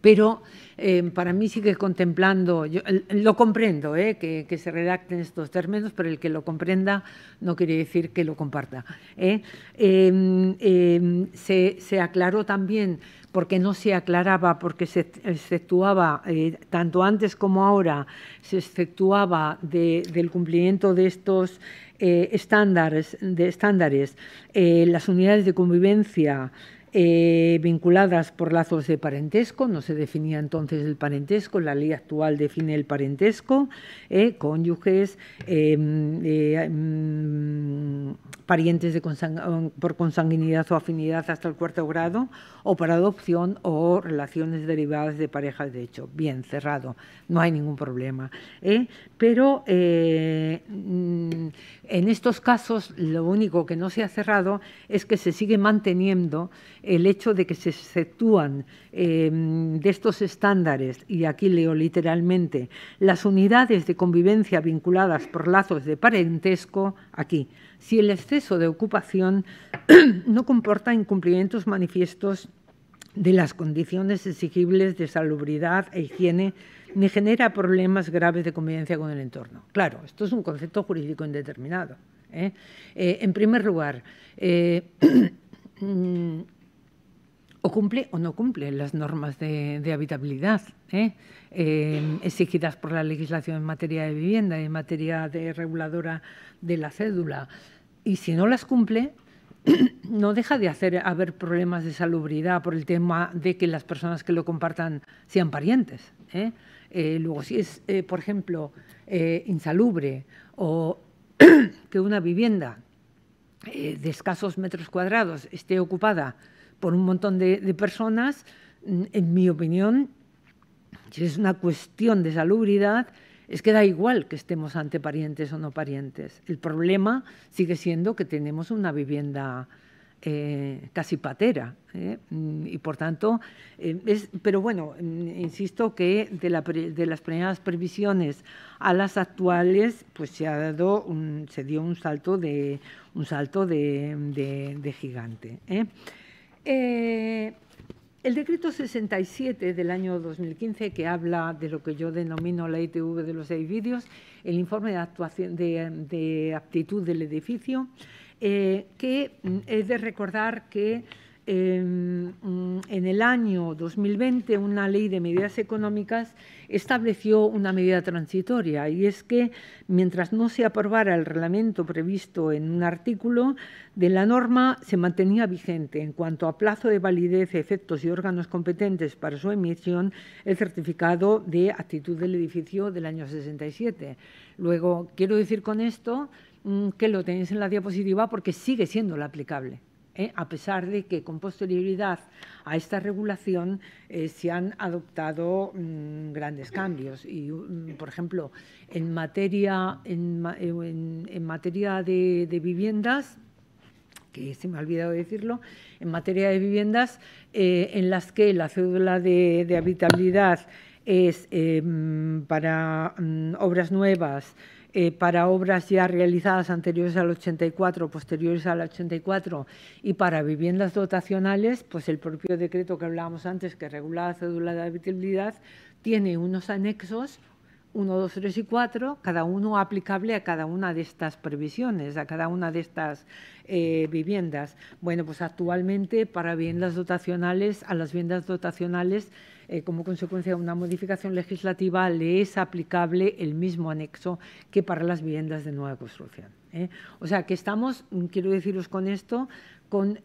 pero em, para mí sigue contemplando, lo comprendo, ¿eh? que, se redacten estos términos, pero el que lo comprenda no quiere decir que lo comparta. ¿eh? Em, em, se, aclaró también, porque no se aclaraba, porque se exceptuaba, eh, tanto antes como ahora, se exceptuaba del cumplimiento de estos estándares, de estándares las unidades de convivencia, eh, vinculadas por lazos de parentesco, no se definía entonces el parentesco, la ley actual define el parentesco, eh, cónyuges, em, eh, em, parientes de por consanguinidad o afinidad hasta el cuarto grado, o para adopción o relaciones derivadas de parejas de hecho. Bien, cerrado, no hay ningún problema. Pero mm, en estos casos lo único que no se ha cerrado es que se sigue manteniendo el hecho de que se exceptúan eh, de estos estándares, y aquí leo literalmente, las unidades de convivencia vinculadas por lazos de parentesco, aquí, si el exceso de ocupación no comporta incumplimientos manifiestos de las condiciones exigibles de salubridad e higiene ni genera problemas graves de convivencia con el entorno. Claro, esto es un concepto jurídico indeterminado. ¿eh? Eh, en primer lugar, mm, o cumple o no cumple las normas de, habitabilidad ¿eh? Eh, exigidas por la legislación en materia de vivienda y en materia de reguladora de la cédula. Y si no las cumple, no deja de hacer haber problemas de salubridad por el tema de que las personas que lo compartan sean parientes. ¿eh? luego, si es, por ejemplo, insalubre o que una vivienda de escasos metros cuadrados esté ocupada por un montón de, personas, mm, en mi opinión, si es una cuestión de salubridad, es que da igual que estemos ante parientes o no parientes. El problema sigue siendo que tenemos una vivienda eh, casi patera. ¿eh? Mm, y por tanto, eh, pero bueno, mm, insisto que de, las primeras previsiones a las actuales, pues se ha dado un, se dio un salto de un salto de gigante. Eh, el decreto 67 del año 2015, que habla de lo que yo denomino la ITV de los seis vídeos, el informe de, actuación, de, aptitud del edificio, eh, que mm, es de recordar que Mm, en, el año 2020 una ley de medidas económicas estableció una medida transitoria y es que mientras no se aprobara el reglamento previsto en un artículo de la norma se mantenía vigente en cuanto a plazo de validez, efectos y órganos competentes para su emisión el certificado de actitud del edificio del año 67. Luego, quiero decir con esto mm, que lo tenéis en la diapositiva porque sigue siendo la aplicable. ¿eh? a pesar de que con posterioridad a esta regulación eh, se han adoptado mm, grandes cambios. Y, mm, por ejemplo, en materia, eh, de, viviendas, que se me ha olvidado decirlo, en materia de viviendas en las que la cédula de, habitabilidad es mm, para obras nuevas, eh, para obras ya realizadas anteriores al 84, posteriores al 84 y para viviendas dotacionales, pues el propio decreto que hablábamos antes, que regula la cédula de habitabilidad, tiene unos anexos 1, 2, 3 y 4, cada uno aplicable a cada una de estas previsiones, a cada una de estas eh, viviendas. Bueno, pues actualmente para viviendas dotacionales, a las viviendas dotacionales eh, como consecuencia de una modificación legislativa, le es aplicable el mismo anexo que para las viviendas de nueva construcción. ¿eh? O sea, que estamos, mm, quiero deciros con esto, con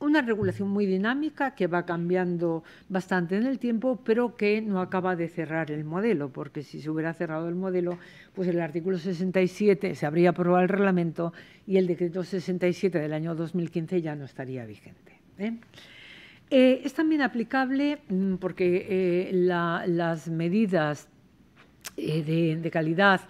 una regulación muy dinámica que va cambiando bastante en el tiempo, pero que no acaba de cerrar el modelo, porque si se hubiera cerrado el modelo, pues el artículo 67 se habría aprobado el reglamento y el decreto 67 del año 2015 ya no estaría vigente. ¿eh? Eh, es también aplicable mm, porque eh, las medidas eh, de, de, calidad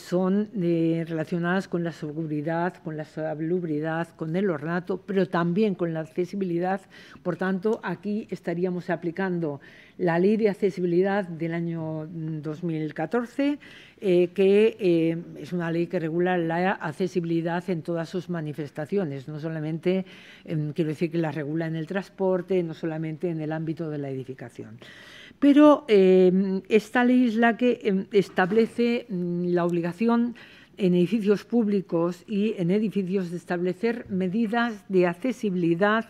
son relacionadas con la seguridad, con la salubridad, con el ornato, pero también con la accesibilidad. Por tanto, aquí estaríamos aplicando la Ley de Accesibilidad del año 2014, mm, eh, que eh, es una ley que regula la accesibilidad en todas sus manifestaciones, no solamente, em, quiero decir que la regula en el transporte, no solamente en el ámbito de la edificación. Pero em, esta ley es la que em, establece mm, la obligación en edificios públicos y en edificios de establecer medidas de accesibilidad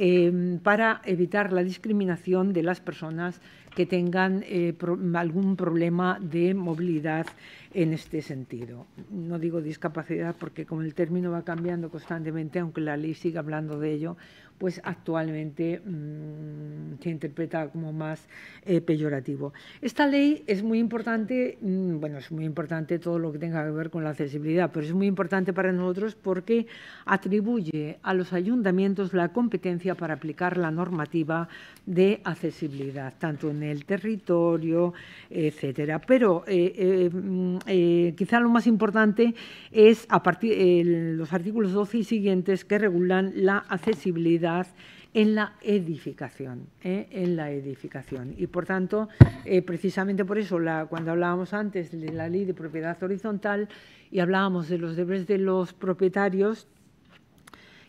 Em, para evitar la discriminación de las personas que tengan eh, algún problema de movilidad en este sentido. No digo discapacidad porque como el término va cambiando constantemente, aunque la ley siga hablando de ello, pues actualmente mm, se interpreta como más eh, peyorativo. Esta ley es muy importante, mm, bueno, es muy importante todo lo que tenga que ver con la accesibilidad, pero es muy importante para nosotros porque atribuye a los ayuntamientos la competencia para aplicar la normativa de accesibilidad, tanto en el territorio, etcétera. Pero eh, eh, mm, quizá lo más importante es a partir los artículos 12 y siguientes que regulan la accesibilidad en la edificación, ¿eh? en la edificación. Y por tanto, eh, precisamente por eso, cuando hablábamos antes de la ley de propiedad horizontal y hablábamos de los deberes de los propietarios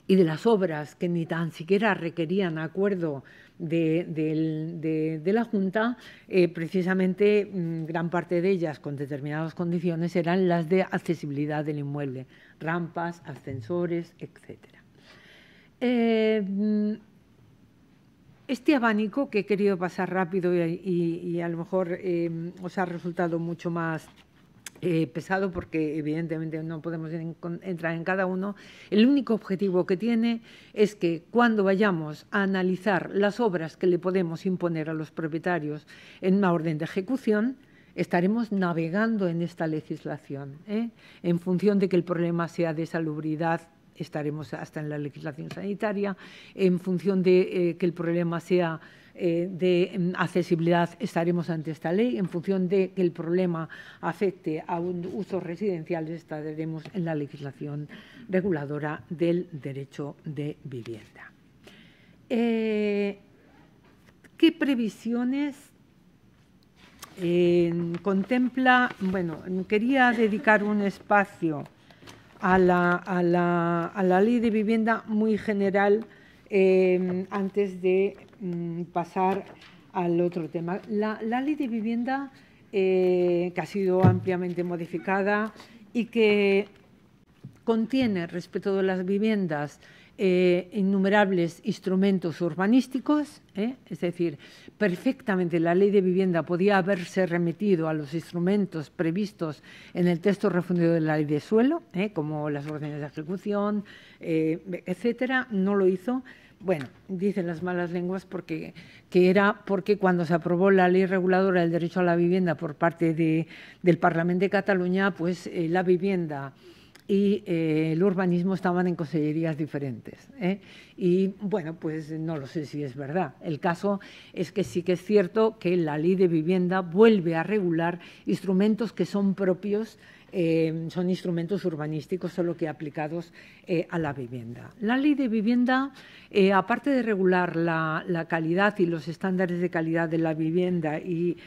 y de las obras que ni tan siquiera requerían acuerdo de, la Junta, eh, precisamente mm, gran parte de ellas con determinadas condiciones eran las de accesibilidad del inmueble, rampas, ascensores, etcétera. Eh, este abanico que he querido pasar rápido y, a lo mejor eh, os ha resultado mucho más eh, pesado porque evidentemente no podemos entrar en cada uno, el único objetivo que tiene es que cuando vayamos a analizar las obras que le podemos imponer a los propietarios en una orden de ejecución, estaremos navegando en esta legislación, en función de que el problema sea de salubridad estaremos hasta en la legislación sanitaria, en función de eh, que el problema sea eh, de mm, accesibilidad estaremos ante esta ley, en función de que el problema afecte a un usos residenciales estaremos en la legislación reguladora del derecho de vivienda. Eh, ¿Qué previsiones contempla? Bueno, quería dedicar un espacio a la, ley de vivienda muy general em, antes de mm, pasar al otro tema. La, ley de vivienda eh, que ha sido ampliamente modificada y que contiene respecto de las viviendas eh, innumerables instrumentos urbanísticos, ¿eh? es decir, perfectamente la ley de vivienda podía haberse remitido a los instrumentos previstos en el texto refundido de la ley de suelo, ¿eh? como las órdenes de ejecución, etcétera, no lo hizo. Bueno, dicen las malas lenguas porque que era porque cuando se aprobó la ley reguladora del derecho a la vivienda por parte del Parlamento de Cataluña, pues la vivienda y eh, el urbanismo estaban en consellerías diferentes. ¿eh? Y bueno, pues no lo sé si es verdad. El caso es que sí que es cierto que la ley de vivienda vuelve a regular instrumentos que son propios eh, son instrumentos urbanísticos, solo que aplicados eh, a la vivienda. La ley de vivienda, eh, aparte de regular la, calidad y los estándares de calidad de la vivienda y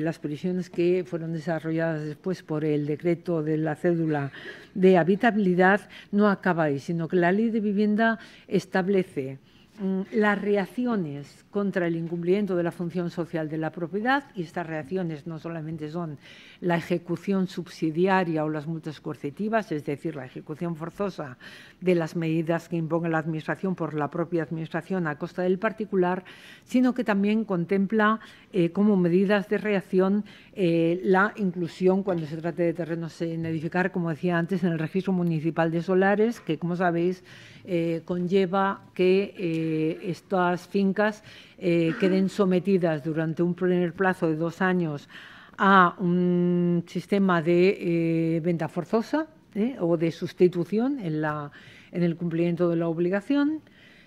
las previsiones que fueron desarrolladas después por el decreto de la cédula de habitabilidad, no acaba ahí, sino que la ley de vivienda establece mm, las reacciones contra el incumplimiento de la función social de la propiedad y estas reacciones no solamente son la ejecución subsidiaria o las multas coercitivas, es decir, la ejecución forzosa de las medidas que imponga la Administración por la propia Administración a costa del particular, sino que también contempla eh, como medidas de reacción eh, la inclusión cuando se trate de terrenos en edificar, como decía antes, en el registro municipal de solares, que como sabéis eh, conlleva que estas fincas eh, queden sometidas durante un primer plazo de dos años a un sistema de eh, venta forzosa eh, o de sustitución en, el cumplimiento de la obligación,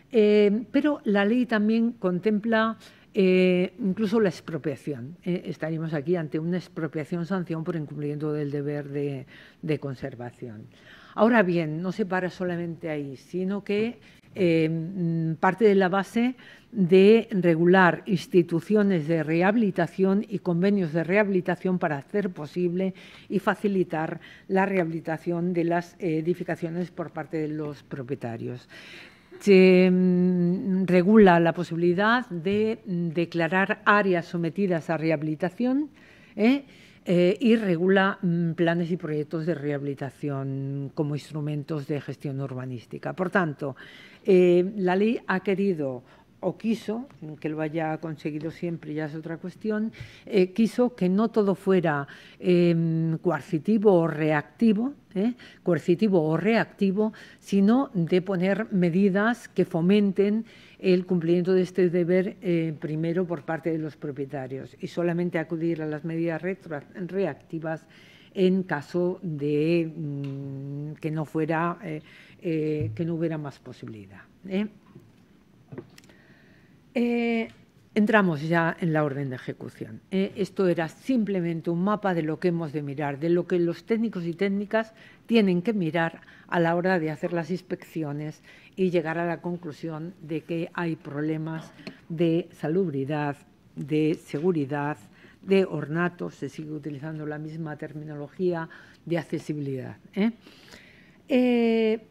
pero la ley también contempla incluso la expropiación. estaríamos aquí ante una expropiación-sanción por incumplimiento del deber de, conservación. Ahora bien, no se para solamente ahí, sino que Em, parte de la base de regular instituciones de rehabilitación y convenios de rehabilitación para hacer posible y facilitar la rehabilitación de las edificaciones por parte de los propietarios se em, regula la posibilidad de em, declarar áreas sometidas a rehabilitación ¿eh? Eh, y regula mm, planes y proyectos de rehabilitación como instrumentos de gestión urbanística. Por tanto, eh, la ley ha querido o quiso, que lo haya conseguido siempre ya es otra cuestión, eh, quiso que no todo fuera em, coercitivo o reactivo, coercitivo o reactivo, sino de poner medidas que fomenten el cumplimiento de este deber eh, primero por parte de los propietarios y solamente acudir a las medidas reactivas en caso de mm, que no fuera eh, eh, que no hubiera más posibilidad. Entramos ya en la orden de ejecución. esto era simplemente un mapa de lo que hemos de mirar, de lo que los técnicos y técnicas tienen que mirar a la hora de hacer las inspecciones y llegar a la conclusión de que hay problemas de salubridad, de seguridad, de ornato, se sigue utilizando la misma terminología, de accesibilidad. ¿eh? Eh,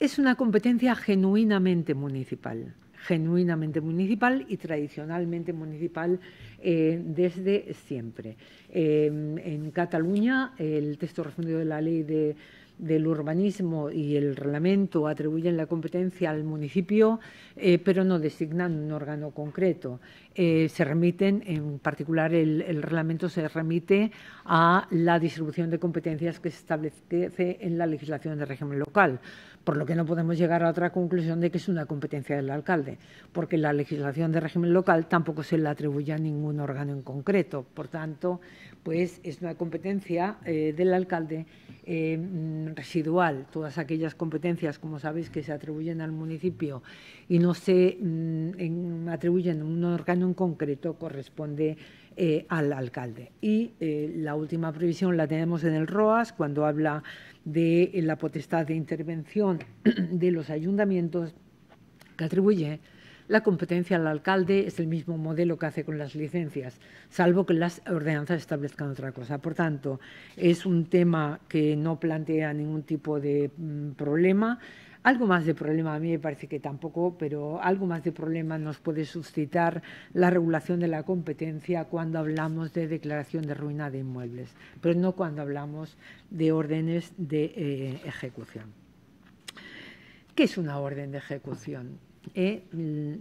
es una competencia genuinamente municipal, genuinamente municipal y tradicionalmente municipal eh, desde siempre. en Cataluña, el texto refundido de la ley de del urbanismo y el reglamento atribuyen la competencia al municipio, eh, pero no designan un órgano concreto. Eh, se remiten, en particular el, el, reglamento se remite a la distribución de competencias que se establece en la legislación de régimen local por lo que no podemos llegar a otra conclusión de que es una competencia del alcalde, porque la legislación de régimen local tampoco se le atribuye a ningún órgano en concreto. Por tanto, pues es una competencia eh, del alcalde eh, mm, residual. Todas aquellas competencias, como sabéis, que se atribuyen al municipio y no se mm, atribuyen a un órgano en concreto corresponde eh, al alcalde. Y la última previsión la tenemos en el ROAS cuando habla de eh, la potestad de intervención de los ayuntamientos que atribuye la competencia al alcalde es el mismo modelo que hace con las licencias, salvo que las ordenanzas establezcan otra cosa. Por tanto, es un tema que no plantea ningún tipo de mm, problema. Algo más de problema, a mí me parece que tampoco, pero algo más de problema nos puede suscitar la regulación de la competencia cuando hablamos de declaración de ruina de inmuebles, pero no cuando hablamos de órdenes de eh, ejecución. ¿Qué es una orden de ejecución? Eh,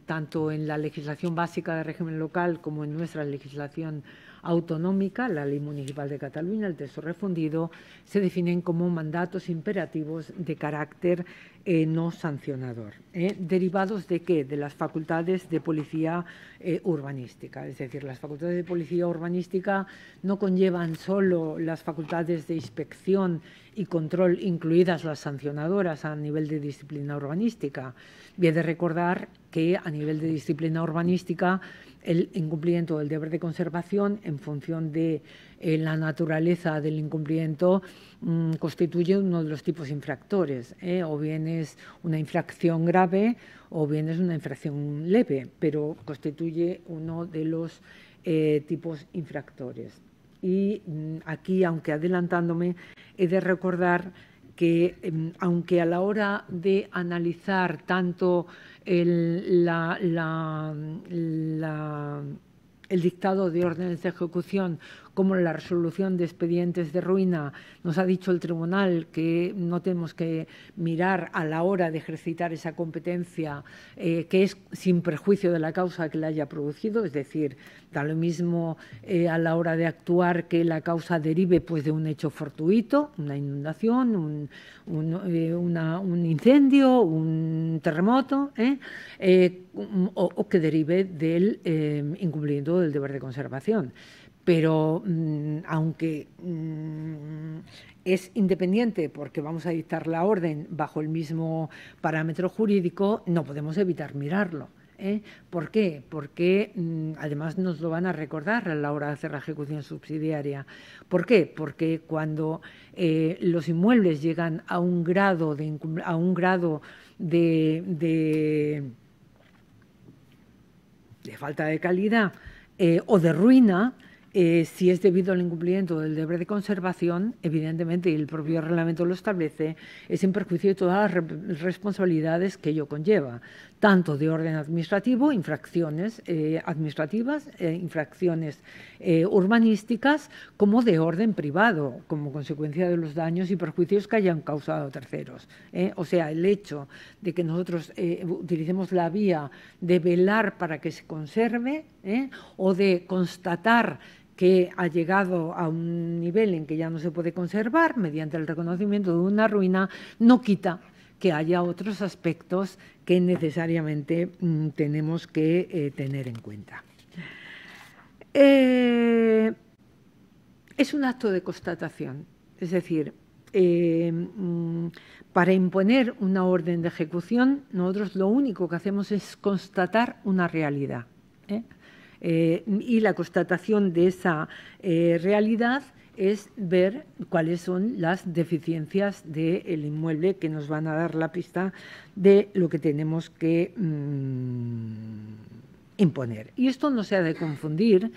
tanto en la legislación básica del régimen local como en nuestra legislación autonómica, la Ley Municipal de Cataluña, el texto refundido, se definen como mandatos imperativos de carácter eh, no sancionador, ¿eh? derivados de qué? De las facultades de policía eh, urbanística. Es decir, las facultades de policía urbanística no conllevan solo las facultades de inspección y control, incluidas las sancionadoras a nivel de disciplina urbanística. Bien de recordar que a nivel de disciplina urbanística el incumplimiento del deber de conservación en función de la naturaleza del incumplimiento mm, constituye uno de los tipos infractores. ¿eh? O bien es una infracción grave o bien es una infracción leve, pero constituye uno de los eh, tipos infractores. Y mm, aquí, aunque adelantándome, he de recordar que em, aunque a la hora de analizar tanto el dictado de órdenes de ejecución como la resolución de expedientes de ruina. Nos ha dicho el tribunal que no tenemos que mirar a la hora de ejercitar esa competencia, eh, que es sin perjuicio de la causa que la haya producido, es decir, da lo mismo eh, a la hora de actuar que la causa derive pues, de un hecho fortuito, una inundación, un, eh, incendio, un terremoto, o, que derive del incumplimiento del deber de conservación pero mm, aunque mm, es independiente porque vamos a dictar la orden bajo el mismo parámetro jurídico, no podemos evitar mirarlo. ¿eh? ¿Por qué? Porque mm, además nos lo van a recordar a la hora de hacer la ejecución subsidiaria. ¿Por qué? Porque cuando eh, los inmuebles llegan a un grado de a un grado de, de, falta de calidad eh, o de ruina, eh, si es debido al incumplimiento del deber de conservación, evidentemente, y el propio reglamento lo establece, es en perjuicio de todas las responsabilidades que ello conlleva tanto de orden administrativo, infracciones eh, administrativas, eh, infracciones eh, urbanísticas, como de orden privado, como consecuencia de los daños y perjuicios que hayan causado terceros. O sea, el hecho de que nosotros utilicemos la vía de velar para que se conserve o de constatar que ha llegado a un nivel en que ya no se puede conservar mediante el reconocimiento de una ruina, no quita que haya otros aspectos que necesariamente mm, tenemos que eh, tener en cuenta. Eh, es un acto de constatación, es decir, eh, mm, para imponer una orden de ejecución, nosotros lo único que hacemos es constatar una realidad. y la constatación de esa realidad es ver cuáles son las deficiencias del inmueble que nos van a dar la pista de lo que tenemos que mm, imponer. Y esto no se ha de confundir,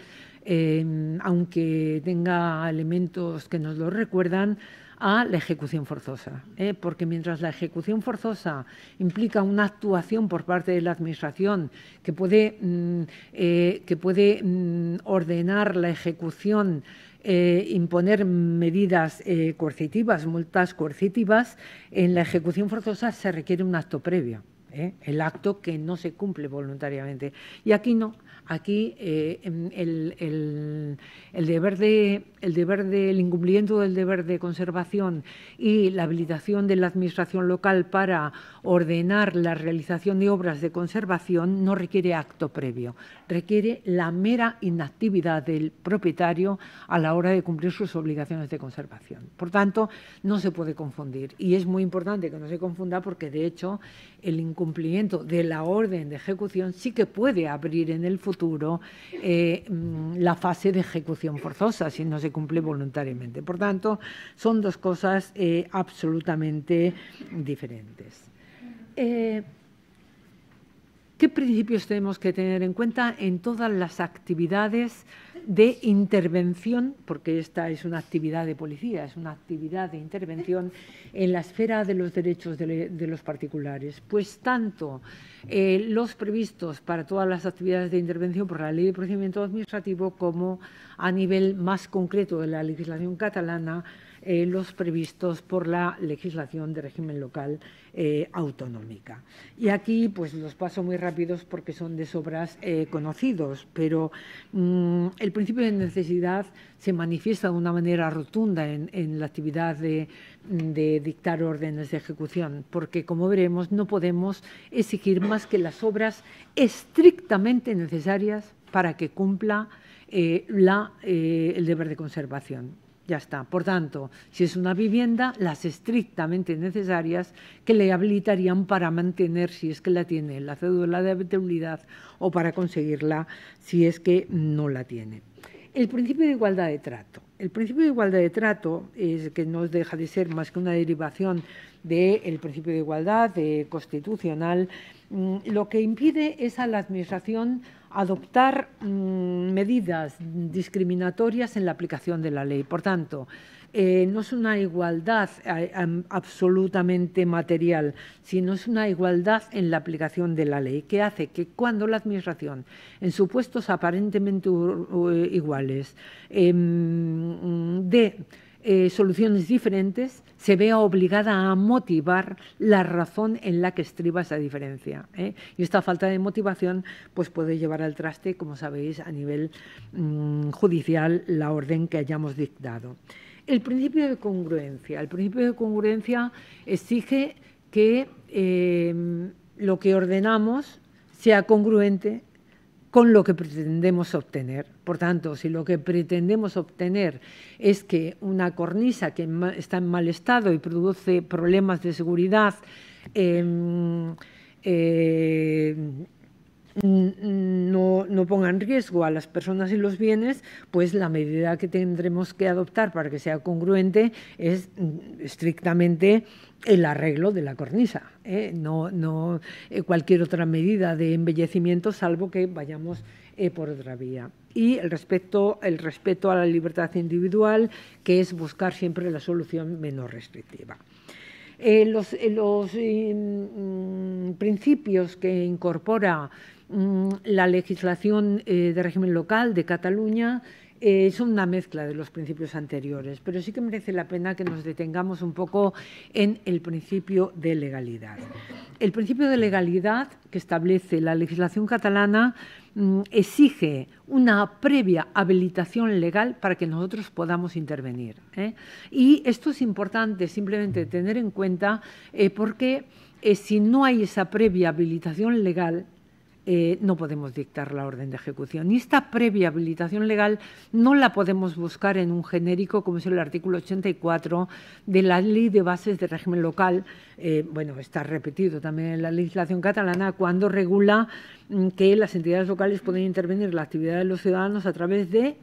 em, aunque tenga elementos que nos lo recuerdan, a la ejecución forzosa, ¿eh? porque mientras la ejecución forzosa implica una actuación por parte de la Administración que puede, mm, eh, que puede mm, ordenar la ejecución eh, imponer medidas eh, coercitivas, multas coercitivas, en la ejecución forzosa se requiere un acto previo. ¿eh? el acto que no se cumple voluntariamente. Y aquí no, aquí eh, em, el, el, el, deber de, el deber del incumplimiento del deber de conservación y la habilitación de la administración local para ordenar la realización de obras de conservación no requiere acto previo, requiere la mera inactividad del propietario a la hora de cumplir sus obligaciones de conservación. Por tanto, no se puede confundir y es muy importante que no se confunda porque de hecho el cumplimiento de la orden de ejecución sí que puede abrir en el futuro eh, mm, la fase de ejecución forzosa si no se cumple voluntariamente. Por tanto, son dos cosas eh, absolutamente diferentes. Eh, ¿Qué principios tenemos que tener en cuenta en todas las actividades de intervención? Porque esta es una actividad de policía, es una actividad de intervención en la esfera de los derechos de, los particulares. Pues tanto eh, los previstos para todas las actividades de intervención por la Ley de Procedimiento Administrativo como a nivel más concreto de la legislación catalana, eh, los previstos por la legislación de régimen local eh, autonómica. Y aquí pues, los paso muy rápidos porque son de sobras eh, conocidos, pero mm, el principio de necesidad se manifiesta de una manera rotunda en, la actividad mm, de, dictar órdenes de ejecución, porque como veremos no podemos exigir más que las obras estrictamente necesarias para que cumpla el deber de conservación. Ya está. Por tanto, si es una vivienda, las estrictamente necesarias que le habilitarían para mantener, si es que la tiene, la cédula de habitabilidad o para conseguirla, si es que no la tiene. El principio de igualdad de trato. El principio de igualdad de trato es que no deja de ser más que una derivación del principio de igualdad eh, constitucional. Mm, lo que impide es a la Administración adoptar mm, medidas discriminatorias en la aplicación de la ley. Por tanto, eh, no es una igualdad eh, absolutamente material, sino es una igualdad en la aplicación de la ley, que hace que cuando la Administración, en supuestos aparentemente eh, iguales, em, dé eh, soluciones diferentes, se vea obligada a motivar la razón en la que estriba esa diferencia. ¿eh? Y esta falta de motivación pues puede llevar al traste, como sabéis, a nivel mm, judicial la orden que hayamos dictado. El principio de congruencia. El principio de congruencia exige que eh, lo que ordenamos sea congruente con lo que pretendemos obtener. Por tanto, si lo que pretendemos obtener es que una cornisa que está en mal estado y produce problemas de seguridad, em, eh, no, no ponga en riesgo a las personas y los bienes, pues la medida que tendremos que adoptar para que sea congruente es mm, estrictamente el arreglo de la cornisa, ¿eh? no, eh, cualquier otra medida de embellecimiento, salvo que vayamos eh, por otra vía. Y el respeto, el respeto a la libertad individual, que es buscar siempre la solución menos restrictiva. los, mm, principios que incorpora mm, la legislación de régimen local de Cataluña eh, es una mezcla de los principios anteriores, pero sí que merece la pena que nos detengamos un poco en el principio de legalidad. El principio de legalidad que establece la legislación catalana mm, exige una previa habilitación legal para que nosotros podamos intervenir. ¿eh? Y esto es importante simplemente tener en cuenta eh, porque si no hay esa previa habilitación legal, eh, no podemos dictar la orden de ejecución. Y esta previa habilitación legal no la podemos buscar en un genérico como es el artículo 84 de la Ley de Bases de Régimen Local, eh, bueno, está repetido también en la legislación catalana, cuando regula mm, que las entidades locales pueden intervenir en la actividad de los ciudadanos a través de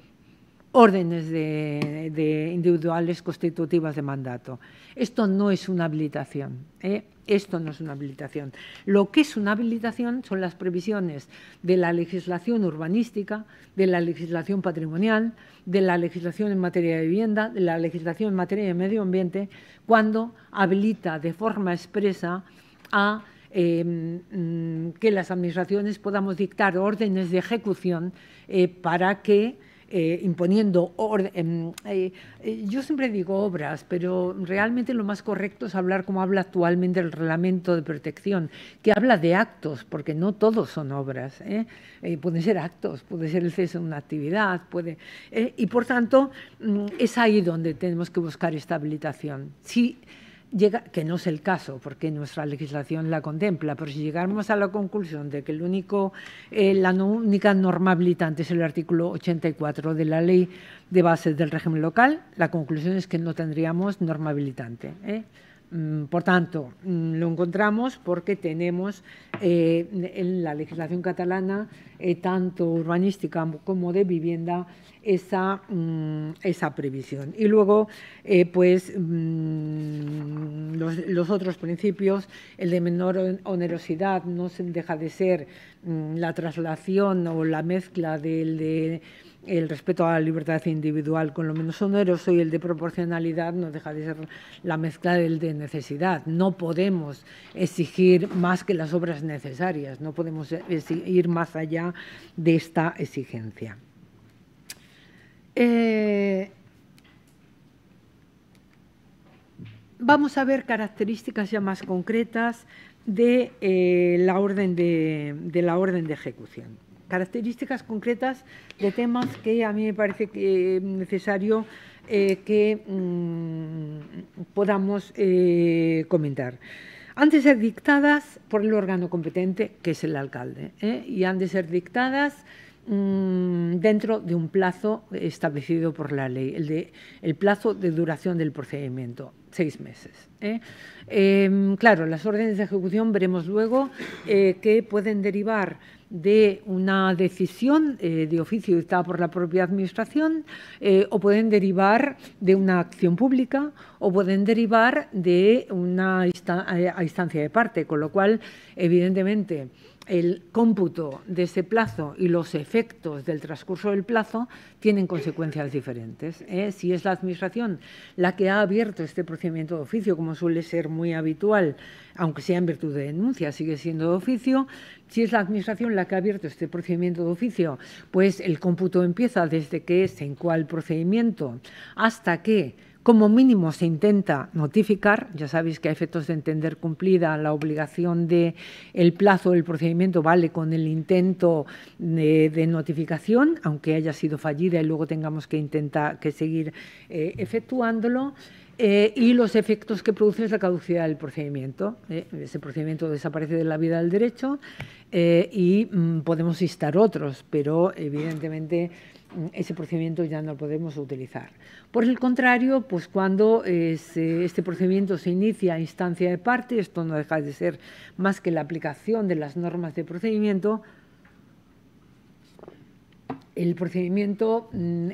órdenes de, individuales constitutivas de mandato. Esto no es una habilitación. ¿eh? Esto no es una habilitación. Lo que es una habilitación son las previsiones de la legislación urbanística, de la legislación patrimonial, de la legislación en materia de vivienda, de la legislación en materia de medio ambiente, cuando habilita de forma expresa a em, mm, que las administraciones podamos dictar órdenes de ejecución eh, para que eh, imponiendo orden. Em, eh, eh, yo siempre digo obras, pero realmente lo más correcto es hablar como habla actualmente el reglamento de protección, que habla de actos, porque no todos son obras. pueden ser actos, puede ser el cese de una actividad, puede. y por tanto, mm, es ahí donde tenemos que buscar esta habilitación. Si, Llega, que no es el caso, porque nuestra legislación la contempla, pero si llegáramos a la conclusión de que el único, eh, la única norma habilitante es el artículo 84 de la ley de base del régimen local, la conclusión es que no tendríamos norma habilitante. ¿eh? Mm, por tanto, mm, lo encontramos porque tenemos eh, en la legislación catalana, eh, tanto urbanística como de vivienda, esa, mm, esa previsión. Y luego, eh, pues, los, otros principios, el de menor onerosidad no se deja de ser la traslación o la mezcla del de el respeto a la libertad individual con lo menos oneroso y el de proporcionalidad no deja de ser la mezcla del de necesidad. No podemos exigir más que las obras necesarias, no podemos ir más allá de esta exigencia. Eh, vamos a ver características ya más concretas de, eh, la, orden de la orden de ejecución características concretas de temas que a mí me parece que eh, necesario eh, que mm, podamos eh, comentar. Han de ser dictadas por el órgano competente, que es el alcalde, y han de ser dictadas mm, dentro de un plazo establecido por la ley, el, de, el plazo de duración del procedimiento seis meses. ¿eh? Em, claro, las órdenes de ejecución veremos luego eh, que pueden derivar de una decisión eh, de oficio dictada por la propia Administración o pueden derivar de una acción pública o pueden derivar de una instancia de parte, con lo cual, evidentemente, el cómputo de ese plazo y los efectos del transcurso del plazo tienen consecuencias diferentes. ¿eh? Si es la Administración la que ha abierto este procedimiento de oficio, como suele ser muy habitual, aunque sea en virtud de denuncia, sigue siendo de oficio, si es la Administración la que ha abierto este procedimiento de oficio, pues el cómputo empieza desde que es, en cuál procedimiento hasta que como mínimo se intenta notificar, ya sabéis que a efectos de entender cumplida la obligación de el plazo del procedimiento vale con el intento de, notificación, aunque haya sido fallida y luego tengamos que intentar que seguir eh, efectuándolo. Eh, y los efectos que produce es la caducidad del procedimiento. Eh, ese procedimiento desaparece de la vida del derecho y mm, podemos instar otros, pero evidentemente ese procedimiento ya no lo podemos utilizar. Por el contrario, pues cuando este procedimiento se inicia a instancia de parte, esto no deja de ser más que la aplicación de las normas de procedimiento, el procedimiento, mm,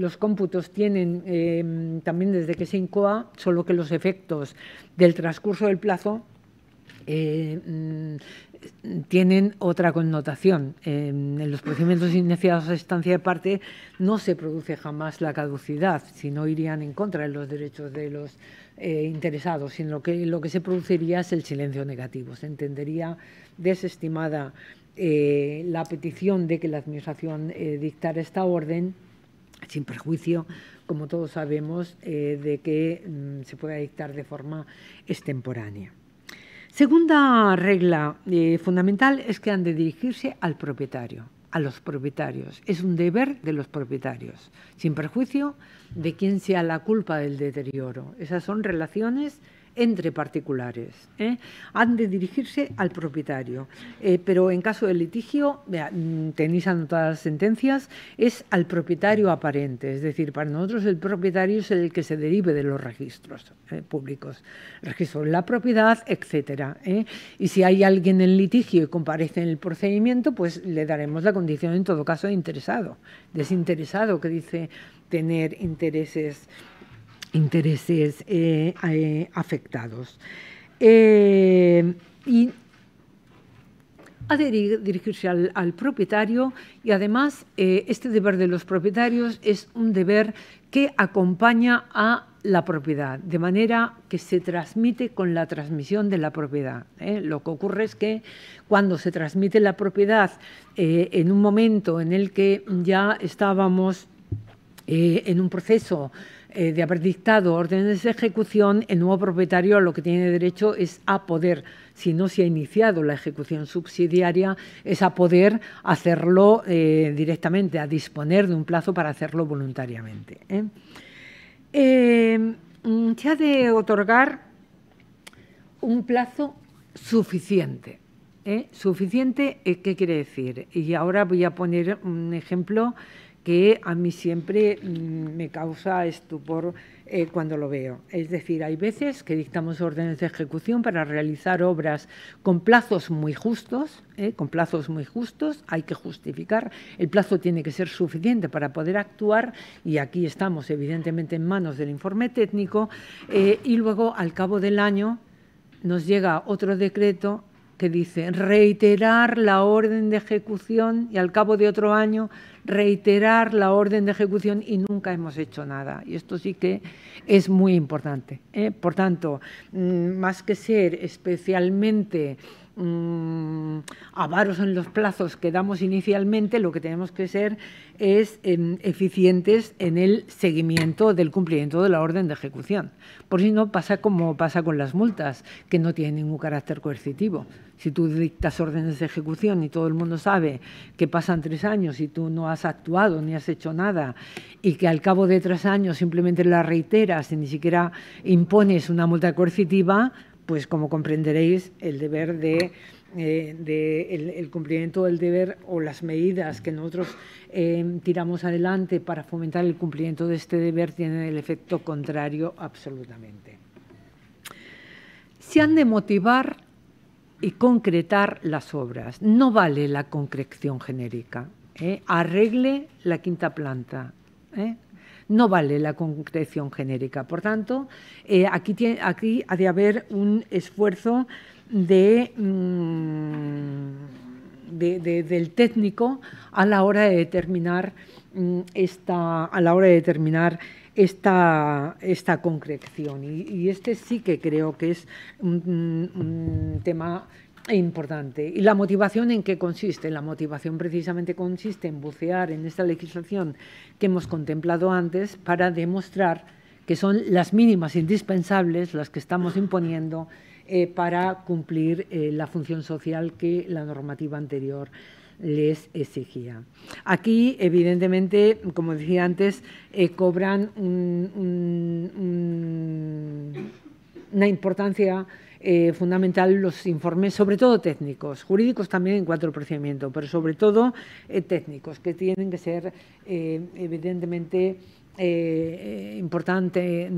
los cómputos tienen eh, también desde que se incoa, solo que los efectos del transcurso del plazo eh, mm, tienen otra connotación. en los procedimientos iniciados a estancia de parte no se produce jamás la caducidad, sino irían en contra de los derechos de los eh, interesados, sino que lo que se produciría es el silencio negativo. Se entendería desestimada eh, la petición de que la Administración dictara esta orden sin perjuicio, como todos sabemos, de que mm, se pueda dictar de forma extemporánea. Segunda regla eh, fundamental es que han de dirigirse al propietario, a los propietarios. Es un deber de los propietarios, sin perjuicio de quien sea la culpa del deterioro. Esas son relaciones entre particulares. ¿eh? Han de dirigirse al propietario. Eh, pero en caso de litigio, mm, tenéis anotadas sentencias, es al propietario aparente. Es decir, para nosotros el propietario es el que se derive de los registros eh, públicos. Registro de la propiedad, etcétera. Y si hay alguien en litigio y comparece en el procedimiento, pues le daremos la condición en todo caso de interesado, desinteresado, que dice tener intereses intereses eh, eh, afectados. Eh, y ha de dirigirse al, propietario y además este deber de los propietarios es un deber que acompaña a la propiedad, de manera que se transmite con la transmisión de la propiedad. Lo que ocurre es que cuando se transmite la propiedad en un momento en el que ya estábamos en un proceso eh, de haber dictado órdenes de ejecución, el nuevo propietario lo que tiene derecho es a poder, si no se ha iniciado la ejecución subsidiaria, es a poder hacerlo eh, directamente, a disponer de un plazo para hacerlo voluntariamente. ¿eh? Mm, se ha de otorgar un plazo suficiente. ¿Suficiente qué quiere decir? Y ahora voy a poner un ejemplo que a mí siempre mm, me causa estupor eh, cuando lo veo. Es decir, hay veces que dictamos órdenes de ejecución para realizar obras con plazos muy justos, eh, con plazos muy justos, hay que justificar, el plazo tiene que ser suficiente para poder actuar y aquí estamos evidentemente en manos del informe técnico eh, y luego al cabo del año nos llega otro decreto que dice reiterar la orden de ejecución y al cabo de otro año reiterar la orden de ejecución y nunca hemos hecho nada. Y esto sí que es muy importante. ¿eh? Por tanto, mm, más que ser especialmente Mm, avaros en los plazos que damos inicialmente, lo que tenemos que ser es em, eficientes en el seguimiento del cumplimiento de la orden de ejecución. Por si no pasa como pasa con las multas, que no tienen ningún carácter coercitivo. Si tú dictas órdenes de ejecución y todo el mundo sabe que pasan tres años y tú no has actuado ni has hecho nada y que al cabo de tres años simplemente la reiteras y ni siquiera impones una multa coercitiva, pues como comprenderéis, el deber de, eh, el, cumplimiento del deber o las medidas que nosotros eh, tiramos adelante para fomentar el cumplimiento de este deber tienen el efecto contrario absolutamente. Se han de motivar y concretar las obras. No vale la concreción genérica. ¿eh? Arregle la quinta planta no vale la concreción genérica. Por tanto, eh, aquí, aquí ha de haber un esfuerzo mm, del técnico a la hora de determinar mm, esta, a la hora de esta, esta concreción. Y, este sí que creo que es un mm, tema importante. ¿Y la motivación en qué consiste? La motivación precisamente consiste en bucear en esta legislación que hemos contemplado antes para demostrar que son las mínimas indispensables las que estamos imponiendo eh, para cumplir eh, la función social que la normativa anterior les exigía. Aquí, evidentemente, como decía antes, eh, cobran una importancia eh, fundamental los informes, sobre todo técnicos, jurídicos también en cuatro procedimiento, pero sobre todo eh, técnicos, que tienen que ser eh, evidentemente importante,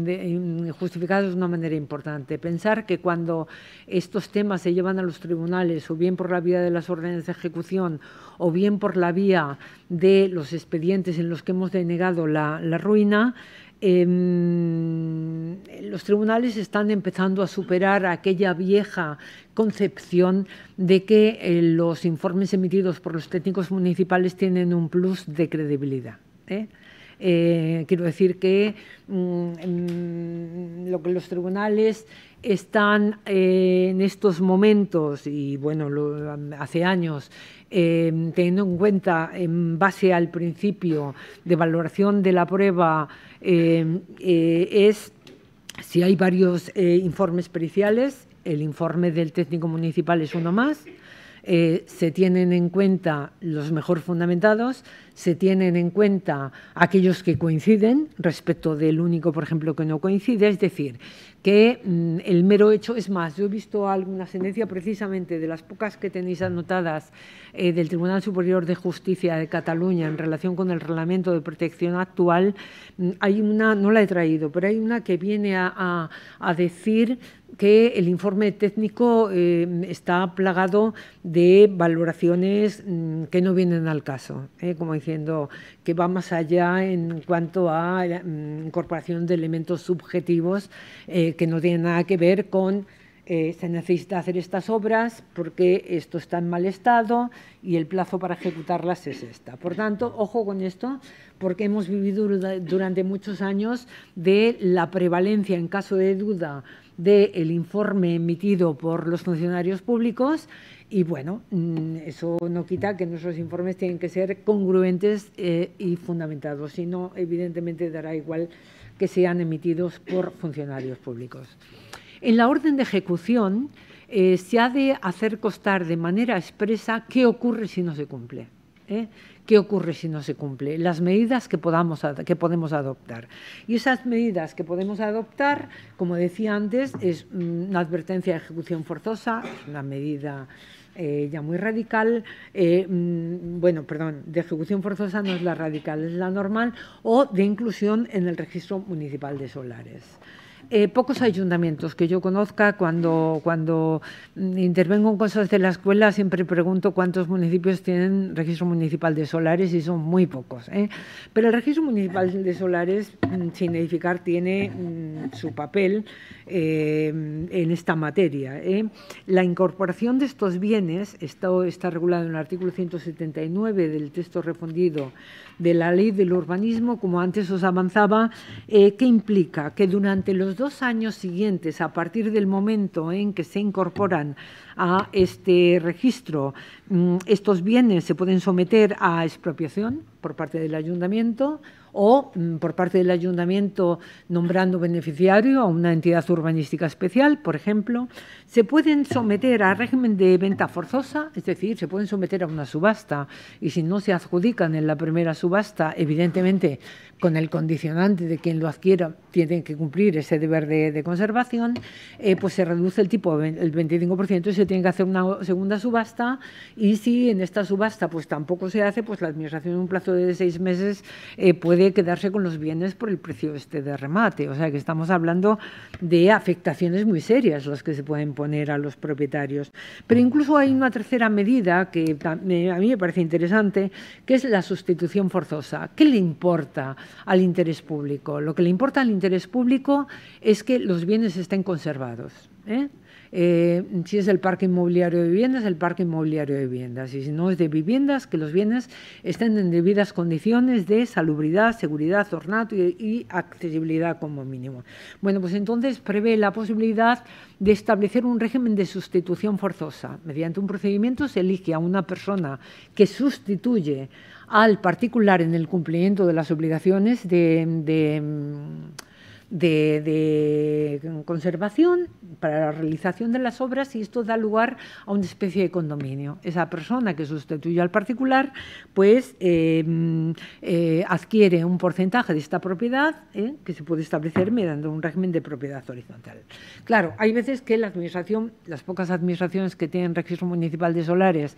justificados de una manera importante. Pensar que cuando estos temas se llevan a los tribunales, o bien por la vía de las órdenes de ejecución, o bien por la vía de los expedientes en los que hemos denegado la ruina, Em, los tribunales están empezando a superar aquella vieja concepción de que eh, los informes emitidos por los técnicos municipales tienen un plus de credibilidad. ¿eh? Eh, quiero decir que mm, em, lo que los tribunales están en estos momentos, y bueno, hace años, Em, teniendo en cuenta, en base al principio de valoración de la prueba, em, eh, es si hay varios eh, informes periciales, el informe del técnico municipal es uno más. Eh, se tienen en cuenta los mejor fundamentados, se tienen en cuenta aquellos que coinciden respecto del único, por ejemplo, que no coincide, es decir, que mm, el mero hecho, es más, yo he visto alguna sentencia precisamente de las pocas que tenéis anotadas eh, del Tribunal Superior de Justicia de Cataluña en relación con el reglamento de protección actual, mm, hay una, no la he traído, pero hay una que viene a, a, decir que el informe técnico eh, está plagado de valoraciones mm, que no vienen al caso, eh, como diciendo que va más allá en cuanto a la mm, incorporación de elementos subjetivos eh, que no tienen nada que ver con eh, se necesita hacer estas obras porque esto está en mal estado y el plazo para ejecutarlas es esta. Por tanto, ojo con esto, porque hemos vivido durante muchos años de la prevalencia, en caso de duda, del informe emitido por los funcionarios públicos y bueno, mm, eso no quita que nuestros informes tienen que ser congruentes eh, y fundamentados, sino no, evidentemente dará igual que sean emitidos por funcionarios públicos. En la orden de ejecución eh, se ha de hacer constar de manera expresa qué ocurre si no se cumple. ¿eh? qué ocurre si no se cumple, las medidas que, que podemos adoptar. Y esas medidas que podemos adoptar, como decía antes, es mm, una advertencia de ejecución forzosa, una medida... Eh, ya muy radical, eh, mm, bueno, perdón, de ejecución forzosa no es la radical, es la normal, o de inclusión en el registro municipal de solares. Eh, pocos ayuntamientos que yo conozca, cuando, cuando mm, intervengo en cosas de la escuela, siempre pregunto cuántos municipios tienen registro municipal de solares y son muy pocos. ¿eh? Pero el registro municipal de solares, mm, sin edificar, tiene mm, su papel eh, en esta materia. La incorporación de estos bienes está, está regulado en el artículo 179 del texto refundido de la ley del urbanismo, como antes os avanzaba, que implica que durante los dos años siguientes, a partir del momento en que se incorporan a este registro, mm, estos bienes se pueden someter a expropiación por parte del ayuntamiento o mm, por parte del ayuntamiento nombrando beneficiario a una entidad urbanística especial, por ejemplo, se pueden someter a régimen de venta forzosa, es decir, se pueden someter a una subasta y si no se adjudican en la primera subasta, evidentemente con el condicionante de quien lo adquiera tienen que cumplir ese deber de, conservación, eh, pues se reduce el tipo el 25% y se tiene que hacer una segunda subasta y si en esta subasta pues tampoco se hace, pues la Administración en un plazo de seis meses eh, puede quedarse con los bienes por el precio este de remate. O sea que estamos hablando de afectaciones muy serias las que se pueden poner a los propietarios. Pero incluso hay una tercera medida que eh, a mí me parece interesante, que es la sustitución forzosa. ¿Qué le importa? al interés público. Lo que le importa al interés público es que los bienes estén conservados. ¿eh? Eh, si es el parque inmobiliario de viviendas, el parque inmobiliario de viviendas. Y si no es de viviendas, que los bienes estén en debidas condiciones de salubridad, seguridad, ornato y accesibilidad como mínimo. Bueno, pues entonces prevé la posibilidad de establecer un régimen de sustitución forzosa. Mediante un procedimiento se elige a una persona que sustituye al particular en el cumplimiento de las obligaciones de, de, conservación para la realización de las obras y esto da lugar a una especie de condominio. Esa persona que sustituye al particular pues em, eh, adquiere un porcentaje de esta propiedad ¿eh? que se puede establecer mediante un régimen de propiedad horizontal. Claro, hay veces que la administración, las pocas administraciones que tienen registro municipal de solares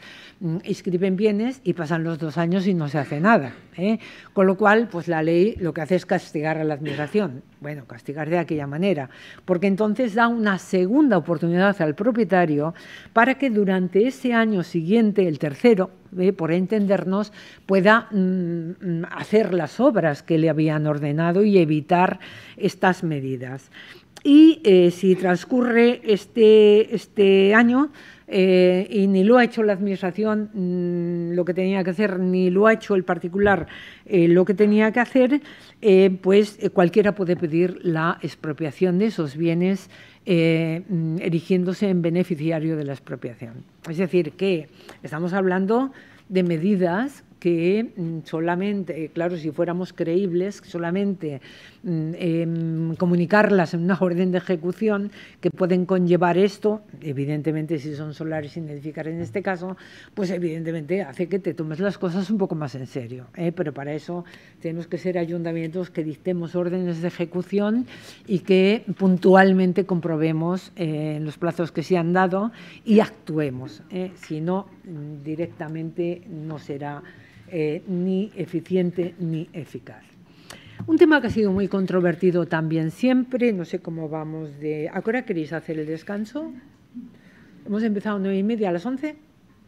inscriben mm, bienes y pasan los dos años y no se hace nada. ¿eh? Con lo cual, pues la ley lo que hace es castigar a la administración. Bueno, castigar de aquella manera, porque entonces da una segunda oportunidad al propietario para que durante ese año siguiente, el tercero, eh, por entendernos, pueda mm, mm, hacer las obras que le habían ordenado y evitar estas medidas. Y eh, si transcurre este, este año, eh, y ni lo ha hecho la administración mm, lo que tenía que hacer, ni lo ha hecho el particular eh, lo que tenía que hacer, eh, pues cualquiera puede pedir la expropiación de esos bienes mm, erigiéndose en beneficiario de la expropiación. Es decir, que estamos hablando de medidas que mm, solamente, eh, claro, si fuéramos creíbles, solamente mm, em, comunicarlas en una orden de ejecución que pueden conllevar esto, evidentemente si son solares sin edificar en este caso, pues evidentemente hace que te tomes las cosas un poco más en serio. ¿eh? Pero para eso tenemos que ser ayuntamientos que dictemos órdenes de ejecución y que puntualmente comprobemos eh, los plazos que se han dado y actuemos. Si no, mm, directamente no será eh, ni eficiente ni eficaz. Un tema que ha sido muy controvertido también siempre, no sé cómo vamos de... ¿A queréis hacer el descanso? ¿Hemos empezado a nueve y media, a las once?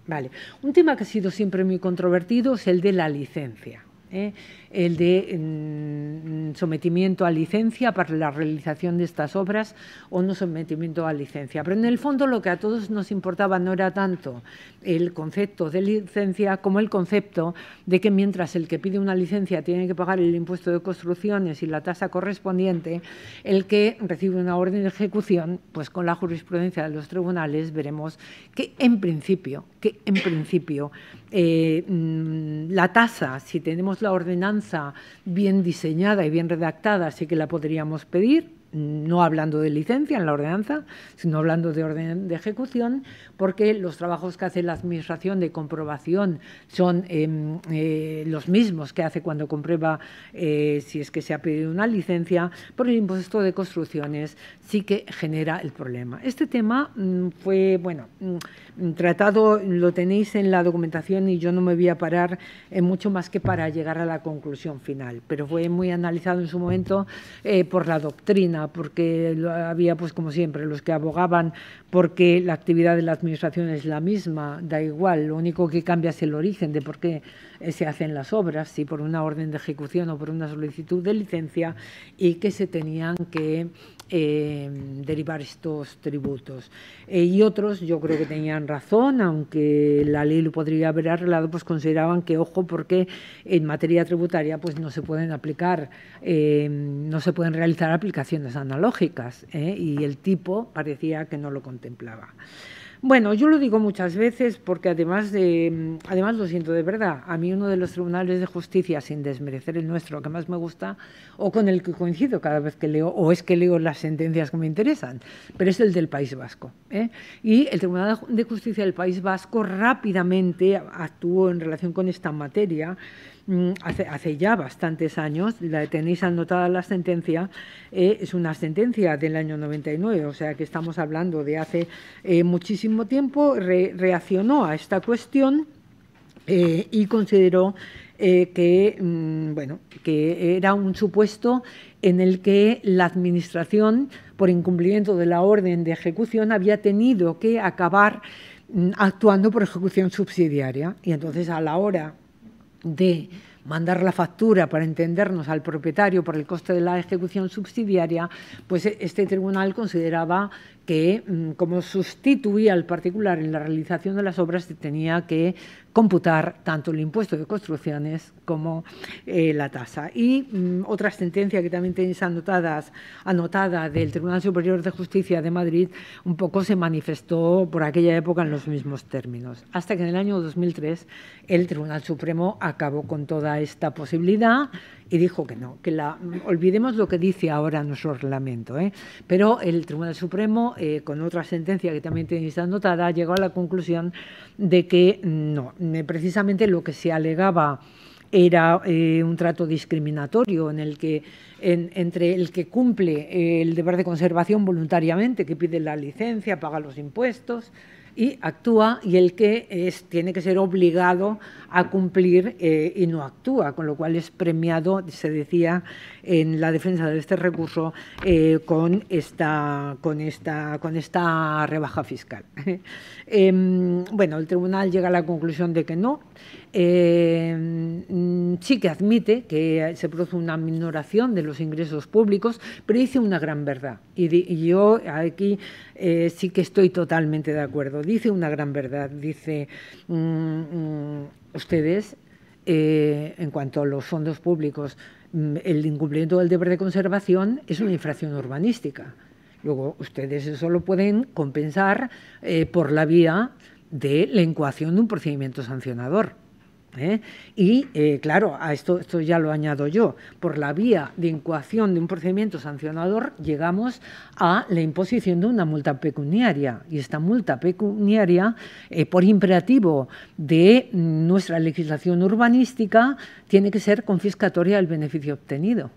Vale. Un tema que ha sido siempre muy controvertido es el de la licencia. ¿eh? el de mm, sometimiento a licencia para la realización de estas obras o no sometimiento a licencia. Pero en el fondo lo que a todos nos importaba no era tanto el concepto de licencia como el concepto de que mientras el que pide una licencia tiene que pagar el impuesto de construcciones y la tasa correspondiente, el que recibe una orden de ejecución, pues con la jurisprudencia de los tribunales veremos que en principio, que en principio eh, mm, la tasa, si tenemos la ordenanza, bien diseñada y bien redactada así que la podríamos pedir, no hablando de licencia en la ordenanza, sino hablando de orden de ejecución, porque los trabajos que hace la Administración de comprobación son em, eh, los mismos que hace cuando comprueba eh, si es que se ha pedido una licencia, por el impuesto de construcciones sí que genera el problema. Este tema mm, fue, bueno, mm, tratado, lo tenéis en la documentación y yo no me voy a parar mucho más que para llegar a la conclusión final, pero fue muy analizado en su momento eh, por la doctrina porque había, pues como siempre, los que abogaban porque la actividad de la administración es la misma, da igual, lo único que cambia es el origen de por qué se hacen las obras, si por una orden de ejecución o por una solicitud de licencia, y que se tenían que Em, derivar estos tributos. Eh, y otros, yo creo que tenían razón, aunque la ley lo podría haber arreglado, pues consideraban que, ojo, porque en materia tributaria pues no se pueden aplicar, em, no se pueden realizar aplicaciones analógicas, ¿eh? y el tipo parecía que no lo contemplaba. Bueno, yo lo digo muchas veces porque además de, mm, además lo siento de verdad, a mí uno de los tribunales de justicia, sin desmerecer el nuestro, que más me gusta, o con el que coincido cada vez que leo, o es que leo las sentencias que me interesan, pero es el del País Vasco. ¿eh? Y el Tribunal de Justicia del País Vasco rápidamente actuó en relación con esta materia Mm, hace, ya bastantes años, la tenéis anotada la sentencia, eh, es una sentencia del año 99, o sea que estamos hablando de hace eh, muchísimo tiempo, reaccionó a esta cuestión eh, y consideró que, mm, bueno, que era un supuesto en el que la Administración, por incumplimiento de la orden de ejecución, había tenido que acabar mm, actuando por ejecución subsidiaria. Y entonces, a la hora de mandar la factura para entendernos al propietario por el coste de la ejecución subsidiaria, pues este tribunal consideraba que mm, como sustituía al particular en la realización de las obras tenía que computar tanto el impuesto de construcciones como eh, la tasa. Y mm, otra sentencia que también tenéis anotadas, anotada del Tribunal Superior de Justicia de Madrid, un poco se manifestó por aquella época en los mismos términos, hasta que en el año 2003 el Tribunal Supremo acabó con toda esta posibilidad y dijo que no, que olvidemos lo que dice ahora nuestro reglamento. ¿eh? Pero el Tribunal Supremo, eh, con otra sentencia que también tenéis anotada, llegó a la conclusión de que no, eh, precisamente lo que se alegaba era eh, un trato discriminatorio en el que entre el que cumple el deber de conservación voluntariamente, que pide la licencia, paga los impuestos, y actúa y el que es, tiene que ser obligado a cumplir eh, y no actúa, con lo cual es premiado, se decía en la defensa de este recurso eh, con, esta, con, esta, con esta rebaja fiscal. Em, bueno, el tribunal llega a la conclusión de que no. Em, mm, sí que admite que se produce una minoración de los ingresos públicos, pero dice una gran verdad. Y, yo aquí eh, sí que estoy totalmente de acuerdo. Dice una gran verdad. Dice, mm, mm, ustedes eh, en cuanto a los fondos públicos Mm, el incumplimiento del deber de conservación es una infracción urbanística. Luego, ustedes eso lo pueden compensar eh, por la vía de la incoación de un procedimiento sancionador. ¿eh? Y, eh, claro, a esto, esto ya lo añado yo, por la vía de incoación de un procedimiento sancionador llegamos a la imposición de una multa pecuniaria. Y esta multa pecuniaria, eh, por imperativo de nuestra legislación urbanística, tiene que ser confiscatoria del beneficio obtenido.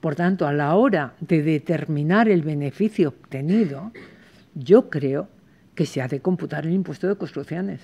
Por tanto, a la hora de determinar el beneficio obtenido, yo creo que se ha de computar el impuesto de construcciones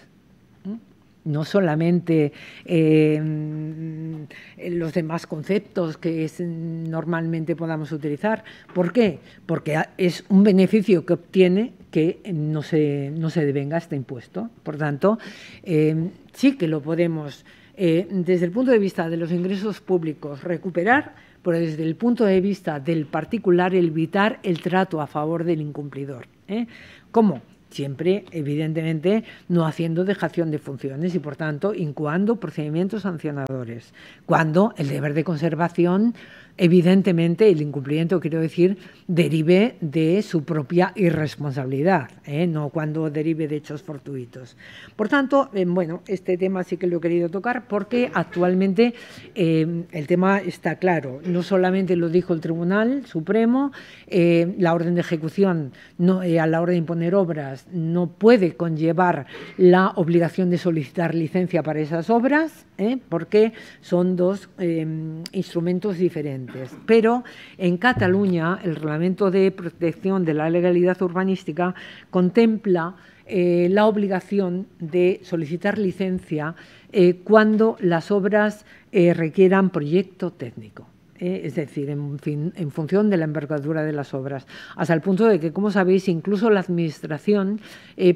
no solamente em, los demás conceptos que mm, normalmente podamos utilizar. ¿Por qué? Porque es un beneficio que obtiene que no se, no se devenga este impuesto. Por tanto, em, sí que lo podemos, eh, desde el punto de vista de los ingresos públicos, recuperar, pero desde el punto de vista del particular, evitar el trato a favor del incumplidor. ¿eh? ¿Cómo? siempre, evidentemente, no haciendo dejación de funciones y, por tanto, incuando procedimientos sancionadores, cuando el deber de conservación Evidentemente, el incumplimiento, quiero decir, derive de su propia irresponsabilidad, ¿eh? no cuando derive de hechos fortuitos. Por tanto, eh, bueno, este tema sí que lo he querido tocar porque actualmente eh, el tema está claro. No solamente lo dijo el Tribunal Supremo, la orden de ejecución a la hora de imponer obras no puede conllevar la obligación de solicitar licencia para esas obras ¿eh? porque son dos em, instrumentos diferentes. Pero en Cataluña el Reglamento de Protección de la Legalidad Urbanística contempla eh, la obligación de solicitar licencia eh, cuando las obras requieran proyecto técnico. es decir, en, función de la envergadura de las obras, hasta el punto de que, como sabéis, incluso la Administración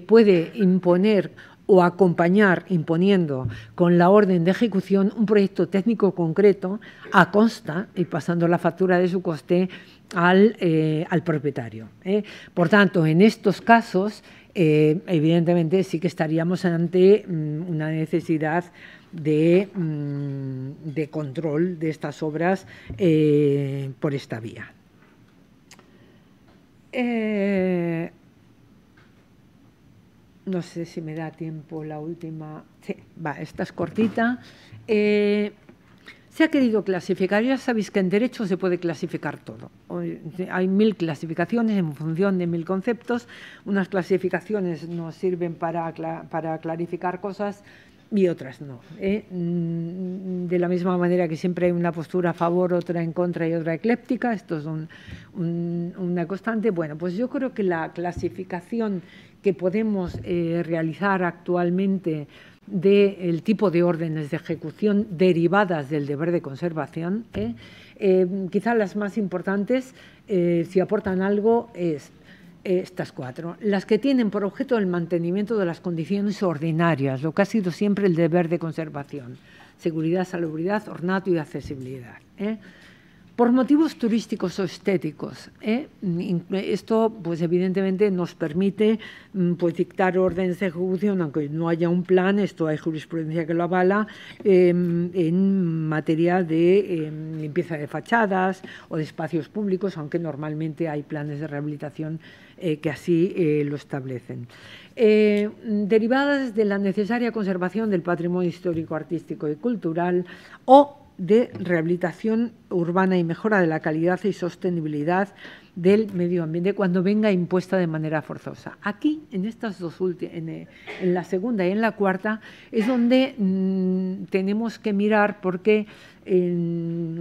puede imponer o acompañar imponiendo con la orden de ejecución un proyecto técnico concreto a consta y pasando la factura de su coste al, eh, propietario. ¿eh? Por tanto, en estos casos, eh, evidentemente sí que estaríamos ante mm, una necesidad de, mm, de, control de estas obras por esta vía no sé si me da tiempo la última. Sí, va, esta es cortita. Eh, se ha querido clasificar, ya sabéis que en derecho se puede clasificar todo. Hay mil clasificaciones en función de mil conceptos. Unas clasificaciones nos sirven para, para clarificar cosas y otras no. ¿eh? Mm, de la misma manera que siempre hay una postura a favor, otra en contra y otra ecléptica, esto es una constante. Bueno, pues yo creo que la clasificación que podemos eh, realizar actualmente del el tipo de órdenes de ejecución derivadas del deber de conservación, ¿eh? Eh, quizás las más importantes, si aportan algo, es estas cuatro. Las que tienen por objeto el mantenimiento de las condiciones ordinarias, lo que ha sido siempre el deber de conservación, seguridad, salubridad, ornato y accesibilidad por motivos turísticos o estéticos. ¿eh? Esto, pues evidentemente, nos permite mm, pues, dictar órdenes de ejecución, aunque no haya un plan, esto hay jurisprudencia que lo avala, em, en materia de em, limpieza de fachadas o de espacios públicos, aunque normalmente hay planes de rehabilitación eh, que así eh, lo establecen. derivadas de la necesaria conservación del patrimonio histórico, artístico y cultural o de rehabilitación urbana y mejora de la calidad y sostenibilidad del medio ambiente cuando venga impuesta de manera forzosa. Aquí, en estas dos últimas, eh, en, la segunda y en la cuarta, es donde mm, tenemos que mirar porque,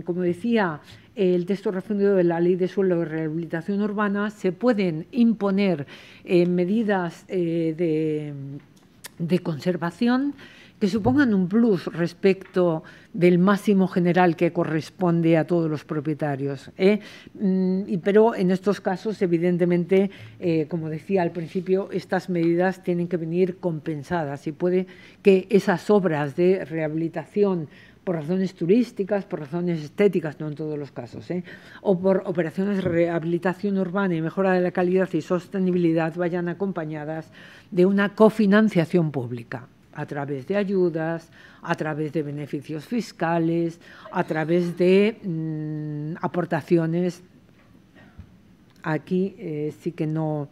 como decía el texto refundido de la Ley de Suelo de Rehabilitación Urbana, se pueden imponer eh, medidas eh, de, de conservación que supongan un plus respecto del máximo general que corresponde a todos los propietarios. ¿eh? Mm, pero en estos casos, evidentemente, eh, como decía al principio, estas medidas tienen que venir compensadas y puede que esas obras de rehabilitación por razones turísticas, por razones estéticas, no en todos los casos, ¿eh? o por operaciones de rehabilitación urbana y mejora de la calidad y sostenibilidad vayan acompañadas de una cofinanciación pública a través de ayudas, a través de beneficios fiscales, a través de mm, aportaciones. Aquí eh, sí que no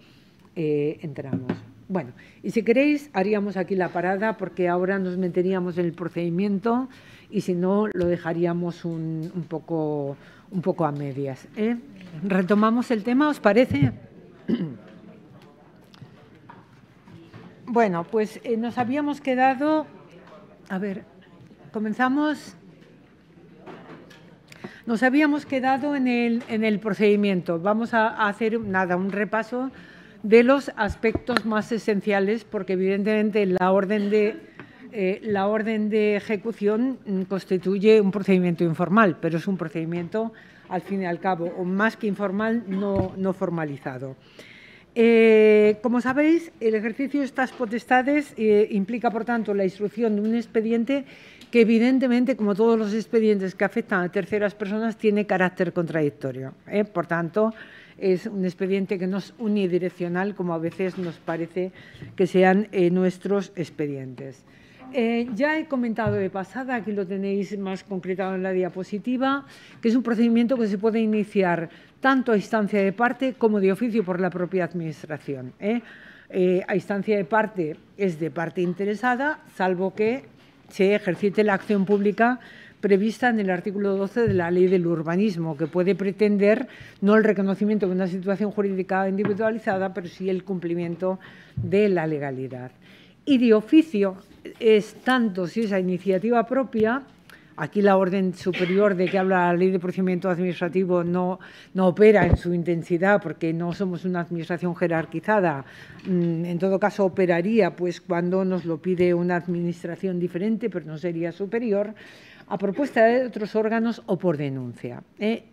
eh, entramos. Bueno, y si queréis, haríamos aquí la parada porque ahora nos meteríamos en el procedimiento y si no, lo dejaríamos un, poco, un poco a medias. ¿eh? ¿Retomamos el tema, os parece? Bueno, pues eh, nos habíamos quedado, a ver, comenzamos, nos habíamos quedado en el, procedimiento. Vamos a, hacer, nada, un repaso de los aspectos más esenciales, porque evidentemente la orden de, eh, la orden de ejecución mm, constituye un procedimiento informal, pero es un procedimiento, al fin y al cabo, más que informal, no formalizado. Eh, como sabéis, el ejercicio de estas potestades eh, implica, por tanto, la instrucción de un expediente que, evidentemente, como todos los expedientes que afectan a terceras personas, tiene carácter contradictorio. ¿eh? Por tanto, es un expediente que no es unidireccional, como a veces nos parece que sean nuestros expedientes. Eh, ya he comentado de pasada, aquí lo tenéis más concretado en la diapositiva, que es un procedimiento que se puede iniciar tanto a instancia de parte como de oficio por la propia Administración. ¿eh? Eh, a instancia de parte es de parte interesada, salvo que se ejercite la acción pública prevista en el artículo 12 de la Ley del Urbanismo, que puede pretender no el reconocimiento de una situación jurídica individualizada, pero sí el cumplimiento de la legalidad. Y de oficio es tanto si esa iniciativa propia, aquí la orden superior de que habla la ley de procedimiento administrativo no, no opera en su intensidad porque no somos una administración jerarquizada, mm, en todo caso operaría pues cuando nos lo pide una administración diferente, pero no sería superior, a propuesta de otros órganos o por denuncia. ¿eh?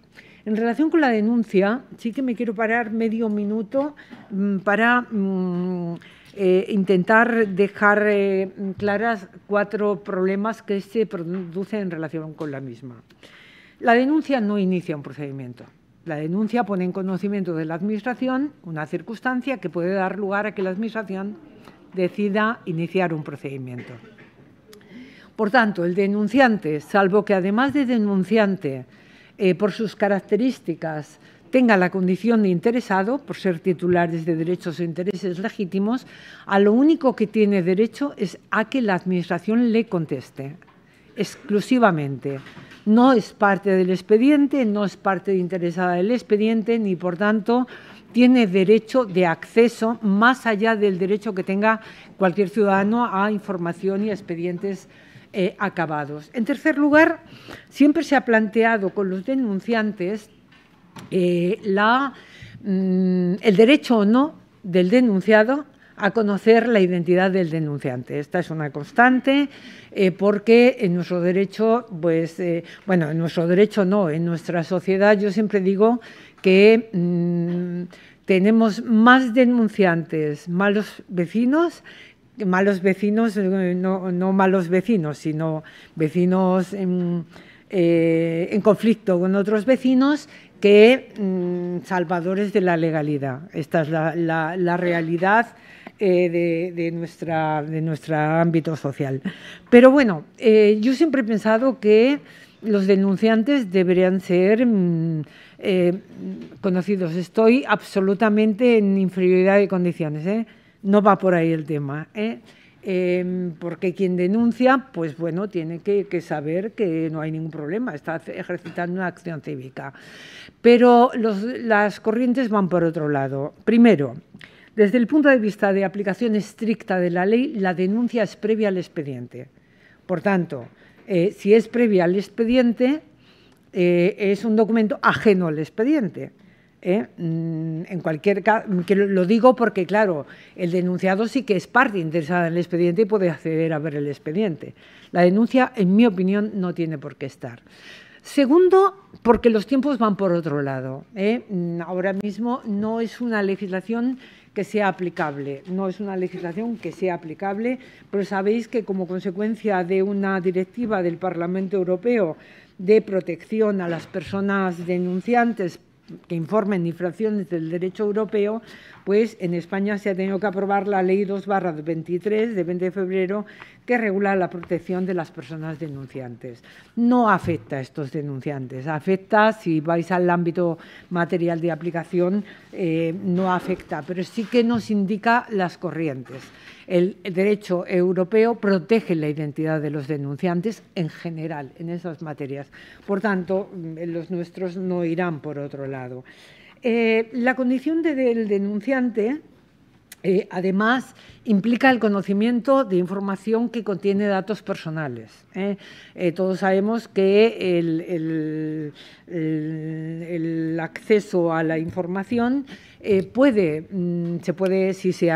En relación con la denuncia, sí que me quiero parar medio minuto mm, para... Mm, eh, intentar dejar eh, claras cuatro problemas que se producen en relación con la misma. La denuncia no inicia un procedimiento. La denuncia pone en conocimiento de la Administración una circunstancia que puede dar lugar a que la Administración decida iniciar un procedimiento. Por tanto, el denunciante, salvo que además de denunciante, eh, por sus características, tenga la condición de interesado por ser titulares de derechos e intereses legítimos, a lo único que tiene derecho es a que la Administración le conteste, exclusivamente. No es parte del expediente, no es parte interesada del expediente, ni por tanto tiene derecho de acceso más allá del derecho que tenga cualquier ciudadano a información y expedientes eh, acabados. En tercer lugar, siempre se ha planteado con los denunciantes eh, mm, el derecho o no del denunciado a conocer la identidad del denunciante. Esta es una constante eh, porque en nuestro derecho, pues, eh, bueno, en nuestro derecho no, en nuestra sociedad yo siempre digo que mm, tenemos más denunciantes, malos vecinos, malos vecinos, no, malos vecinos, sino vecinos... en conflicto con otros vecinos que mm, salvadores de la legalidad. Esta es la, realidad eh, de, nuestra, de nuestro ámbito social. Pero bueno, eh, yo siempre he pensado que los denunciantes deberían ser mm, eh, conocidos. Estoy absolutamente en inferioridad de condiciones. No va por ahí el tema. Em, porque quien denuncia, pues bueno, tiene que, saber que no hay ningún problema, está ejercitando una acción cívica. Pero las corrientes van por otro lado. Primero, desde el punto de vista de aplicación estricta de la ley, la denuncia es previa al expediente. Por tanto, eh, si es previa al expediente, eh, es un documento ajeno al expediente. ¿eh? Mm, en cualquier caso, lo digo porque, claro, el denunciado sí que es parte interesada en el expediente y puede acceder a ver el expediente. La denuncia, en mi opinión, no tiene por qué estar. Segundo, porque los tiempos van por otro lado. ¿eh? Mm, ahora mismo no es una legislación que sea aplicable, no es una legislación que sea aplicable, pero sabéis que como consecuencia de una directiva del Parlamento Europeo de protección a las personas denunciantes que informen infracciones del derecho europeo, pues en España se ha tenido que aprobar la Ley 2-23 de 20 de febrero que regula la protección de las personas denunciantes. No afecta a estos denunciantes, afecta si vais al ámbito material de aplicación, eh, no afecta, pero sí que nos indica las corrientes. El derecho europeo protege la identidad de los denunciantes en general en esas materias. Por tanto, mm, los nuestros no irán por otro lado. Eh, la condición del denunciante eh, además, implica el conocimiento de información que contiene datos personales. ¿eh? todos sabemos que el, acceso a la información eh, puede, mm, se puede, si se,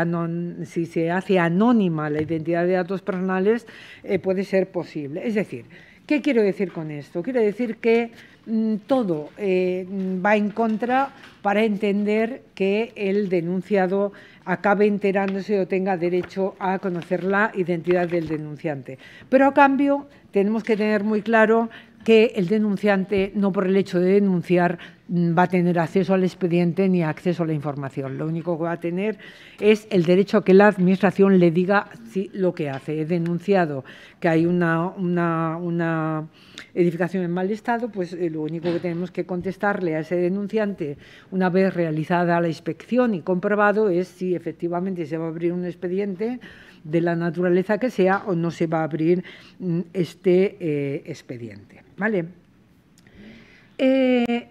si se hace anónima la identidad de datos personales, eh, puede ser posible. Es decir, ¿qué quiero decir con esto? Quiero decir que mm, todo eh, va en contra para entender que el denunciado acabe enterándose o tenga derecho a conocer la identidad del denunciante. Pero a cambio, tenemos que tener muy claro que el denunciante, no por el hecho de denunciar, va a tener acceso al expediente ni acceso a la información. Lo único que va a tener es el derecho a que la Administración le diga si lo que hace. He denunciado que hay una, edificación en mal estado, pues eh, lo único que tenemos que contestarle a ese denunciante, una vez realizada la inspección y comprobado, es si efectivamente se va a abrir un expediente de la naturaleza que sea o no se va a abrir mm, este eh, expediente. ¿Vale? Eh,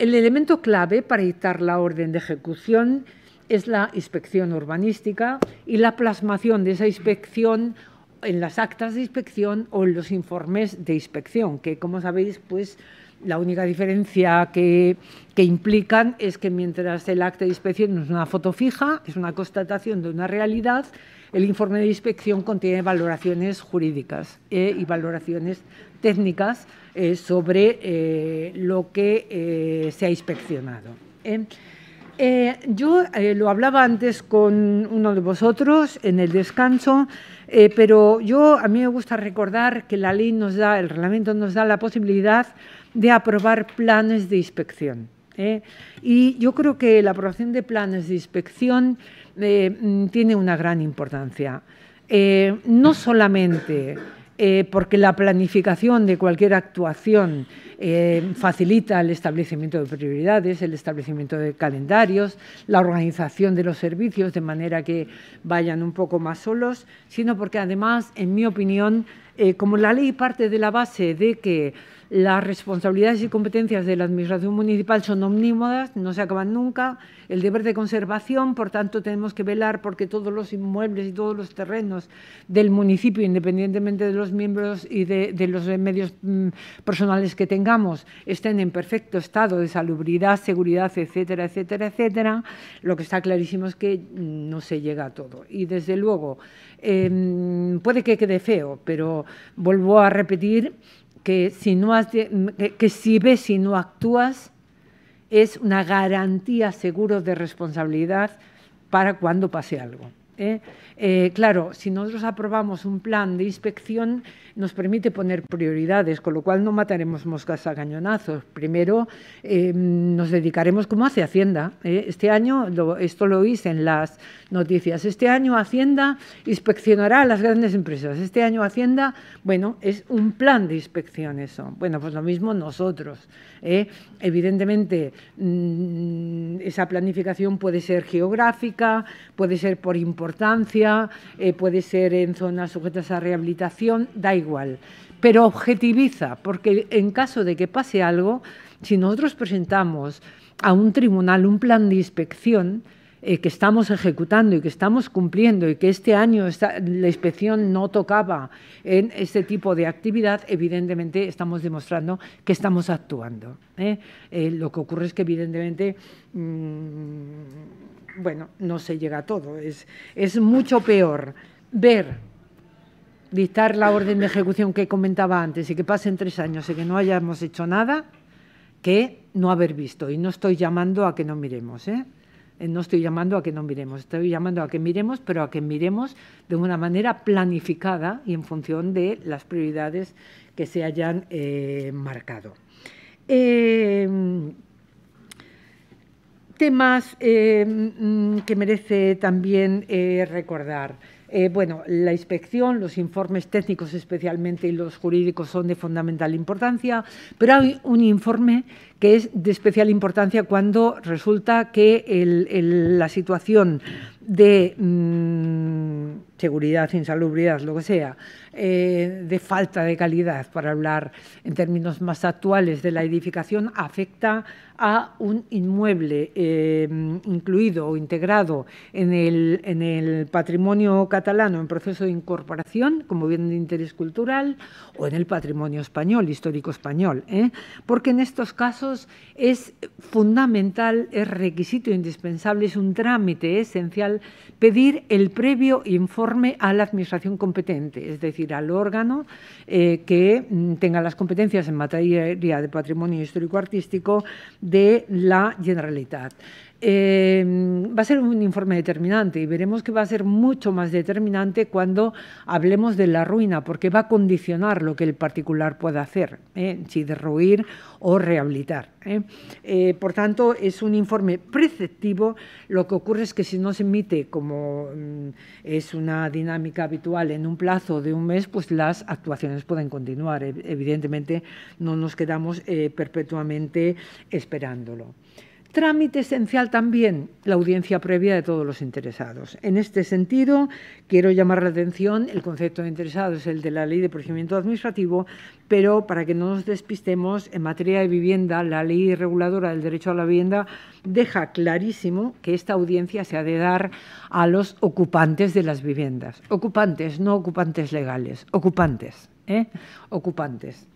el elemento clave para dictar la orden de ejecución es la inspección urbanística y la plasmación de esa inspección en las actas de inspección o en los informes de inspección, que como sabéis, pues la única diferencia que, implican es que mientras el acta de inspección es una foto fija, es una constatación de una realidad, el informe de inspección contiene valoraciones jurídicas eh, y valoraciones técnicas eh, sobre eh, lo que eh, se ha inspeccionado. yo lo hablaba antes con uno de vosotros en el descanso, pero yo a mí me gusta recordar que la ley nos da, el reglamento nos da la posibilidad de aprobar planes de inspección. Y yo creo que la aprobación de planes de inspección mm, tiene una gran importancia. no solamente eh, porque la planificación de cualquier actuación eh, facilita el establecimiento de prioridades, el establecimiento de calendarios, la organización de los servicios de manera que vayan un poco más solos, sino porque además, en mi opinión, eh, como la ley parte de la base de que las responsabilidades y competencias de la Administración Municipal son omnímodas, no se acaban nunca. El deber de conservación, por tanto, tenemos que velar porque todos los inmuebles y todos los terrenos del municipio, independientemente de los miembros y de, los medios mm, personales que tengamos, estén en perfecto estado de salubridad, seguridad, etcétera, etcétera, etcétera. Lo que está clarísimo es que mm, no se llega a todo. Y, desde luego, em, puede que quede feo, pero vuelvo a repetir que si, no que, si ves y no actúas, es una garantía seguro de responsabilidad para cuando pase algo. ¿eh? Eh, claro, si nosotros aprobamos un plan de inspección, nos permite poner prioridades, con lo cual no mataremos moscas a cañonazos. Primero, em, nos dedicaremos como hace Hacienda. ¿eh? este año, esto lo hice en las noticias, este año Hacienda inspeccionará a las grandes empresas. Este año Hacienda, bueno, es un plan de inspección eso. Bueno, pues lo mismo nosotros. ¿eh? Evidentemente, mm, esa planificación puede ser geográfica, puede ser por importancia, eh, puede ser en zonas sujetas a rehabilitación, da igual. Pero objetiviza, porque en caso de que pase algo, si nosotros presentamos a un tribunal un plan de inspección, eh, que estamos ejecutando y que estamos cumpliendo y que este año la inspección no tocaba en este tipo de actividad, evidentemente estamos demostrando que estamos actuando. ¿eh? lo que ocurre es que evidentemente mm, bueno, no se llega a todo. Es, mucho peor ver dictar la orden de ejecución que comentaba antes y que pasen tres años y que no hayamos hecho nada que no haber visto. Y no estoy llamando a que no miremos, ¿eh? eh no estoy llamando a que no miremos, estoy llamando a que miremos, pero a que miremos de una manera planificada y en función de las prioridades que se hayan eh, marcado. Eh, temas eh, mm, que merece también eh, recordar. Eh, bueno, la inspección, los informes técnicos especialmente y los jurídicos son de fundamental importancia, pero hay un informe que es de especial importancia cuando resulta que la situación de mm, seguridad, insalubridad, lo que sea, eh, de falta de calidad, para hablar en términos más actuales de la edificación, afecta a un inmueble eh, incluido o integrado en el, patrimonio catalano en proceso de incorporación, como bien de interés cultural, o en el patrimonio español, histórico español. ¿eh? Porque en estos casos es fundamental, es requisito indispensable, es un trámite esencial pedir el previo informe a la Administración competente, es decir, al órgano eh, que mm, tenga las competencias en materia de patrimonio histórico-artístico de la Generalitat. Em, va a ser un informe determinante y veremos que va a ser mucho más determinante cuando hablemos de la ruina, porque va a condicionar lo que el particular pueda hacer, ¿eh? si derruir o rehabilitar. ¿eh? Eh, por tanto, es un informe preceptivo. Lo que ocurre es que si no se emite, como mm, es una dinámica habitual, en un plazo de un mes, pues las actuaciones pueden continuar. Evidentemente, no nos quedamos perpetuamente esperándolo. Trámite esencial también la audiencia previa de todos los interesados. En este sentido, quiero llamar la atención, el concepto de interesado es el de la ley de procedimiento administrativo, pero para que no nos despistemos, en materia de vivienda, la ley reguladora del derecho a la vivienda deja clarísimo que esta audiencia se ha de dar a los ocupantes de las viviendas. Ocupantes, no ocupantes legales, ocupantes. ¿eh? Ocupantes.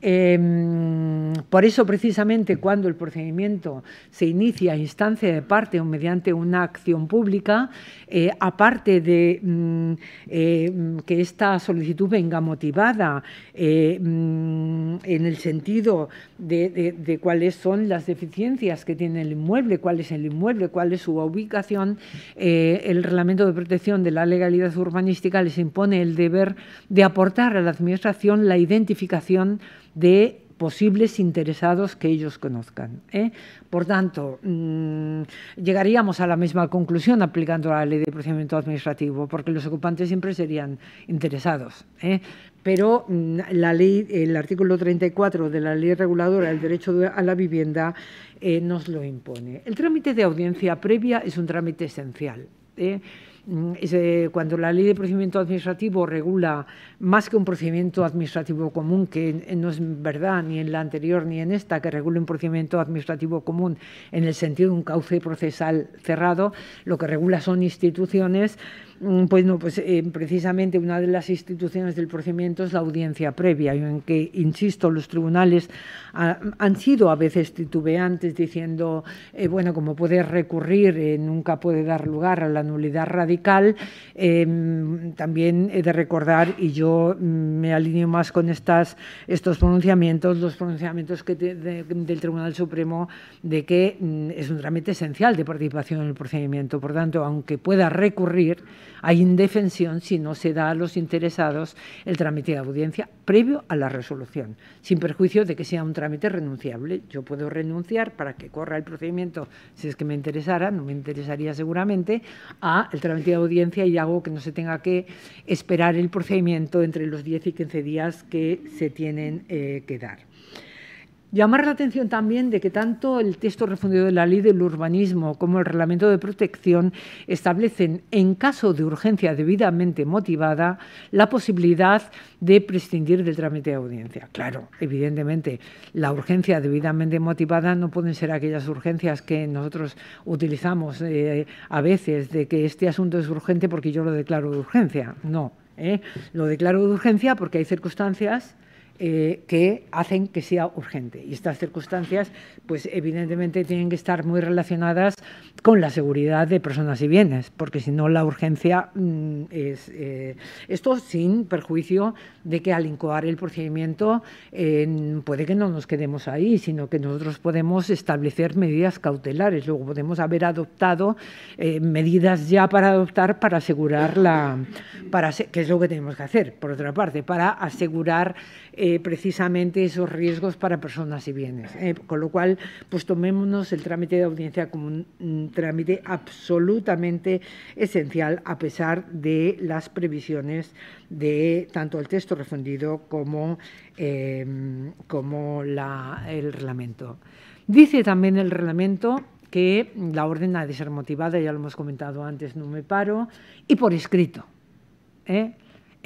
Em, por eso, precisamente, cuando el procedimiento se inicia a instancia de parte o mediante una acción pública, eh, aparte de mm, eh, que esta solicitud venga motivada eh, mm, en el sentido de, de, cuáles son las deficiencias que tiene el inmueble, cuál es el inmueble, cuál es su ubicación, el Reglamento de Protección de la Legalidad Urbanística les impone el deber de aportar a la Administración la identificación de posibles interesados que ellos conozcan. ¿eh? Por tanto, mm, llegaríamos a la misma conclusión aplicando la ley de procedimiento administrativo, porque los ocupantes siempre serían interesados. ¿eh? Pero mm, la ley, el artículo 34 de la ley reguladora del derecho a la vivienda eh, nos lo impone. El trámite de audiencia previa es un trámite esencial. Mm, eh, cuando la ley de procedimiento administrativo regula más que un procedimiento administrativo común, que no es verdad ni en la anterior ni en esta, que regula un procedimiento administrativo común en el sentido de un cauce procesal cerrado, lo que regula son instituciones Mm, pues no, pues eh, precisamente una de las instituciones del procedimiento es la audiencia previa, en que, insisto, los tribunales han sido a veces titubeantes diciendo, eh, bueno, como puede recurrir, eh, nunca puede dar lugar a la nulidad radical. Em, también he de recordar, y yo mm, me alineo más con estas, estos pronunciamientos, los pronunciamientos que del Tribunal Supremo de que mm, es un trámite esencial de participación en el procedimiento. Por tanto, aunque pueda recurrir, hay indefensión si no se da a los interesados el trámite de audiencia previo a la resolución, sin perjuicio de que sea un trámite renunciable. Yo puedo renunciar para que corra el procedimiento, si es que me interesara, no me interesaría seguramente, a el trámite de audiencia y hago que no se tenga que esperar el procedimiento entre los 10 y 15 días que se tienen eh, que dar. Llamar la atención también de que tanto el texto refundido de la ley del urbanismo como el reglamento de protección establecen, en caso de urgencia debidamente motivada, la posibilidad de prescindir del trámite de audiencia. Claro, evidentemente, la urgencia debidamente motivada no pueden ser aquellas urgencias que nosotros utilizamos eh, a veces, de que este asunto es urgente porque yo lo declaro de urgencia. No, ¿eh? lo declaro de urgencia porque hay circunstancias eh, que hacen que sea urgente. Y estas circunstancias, pues evidentemente tienen que estar muy relacionadas con la seguridad de personas y bienes, porque si no la urgencia mm, es eh, esto sin perjuicio de que al incoar el procedimiento eh, puede que no nos quedemos ahí, sino que nosotros podemos establecer medidas cautelares. Luego podemos haber adoptado medidas ya para adoptar para asegurar la, para que es lo que tenemos que hacer. Por otra parte, para asegurar eh, precisamente esos riesgos para personas y bienes. Eh, con lo cual, pues tomémonos el trámite de audiencia como un, trámite absolutamente esencial a pesar de las previsiones de tanto el texto refundido como, em, como la, el reglamento. Dice también el reglamento que la orden ha de ser motivada, ya lo hemos comentado antes, no me paro, y por escrito. ¿eh?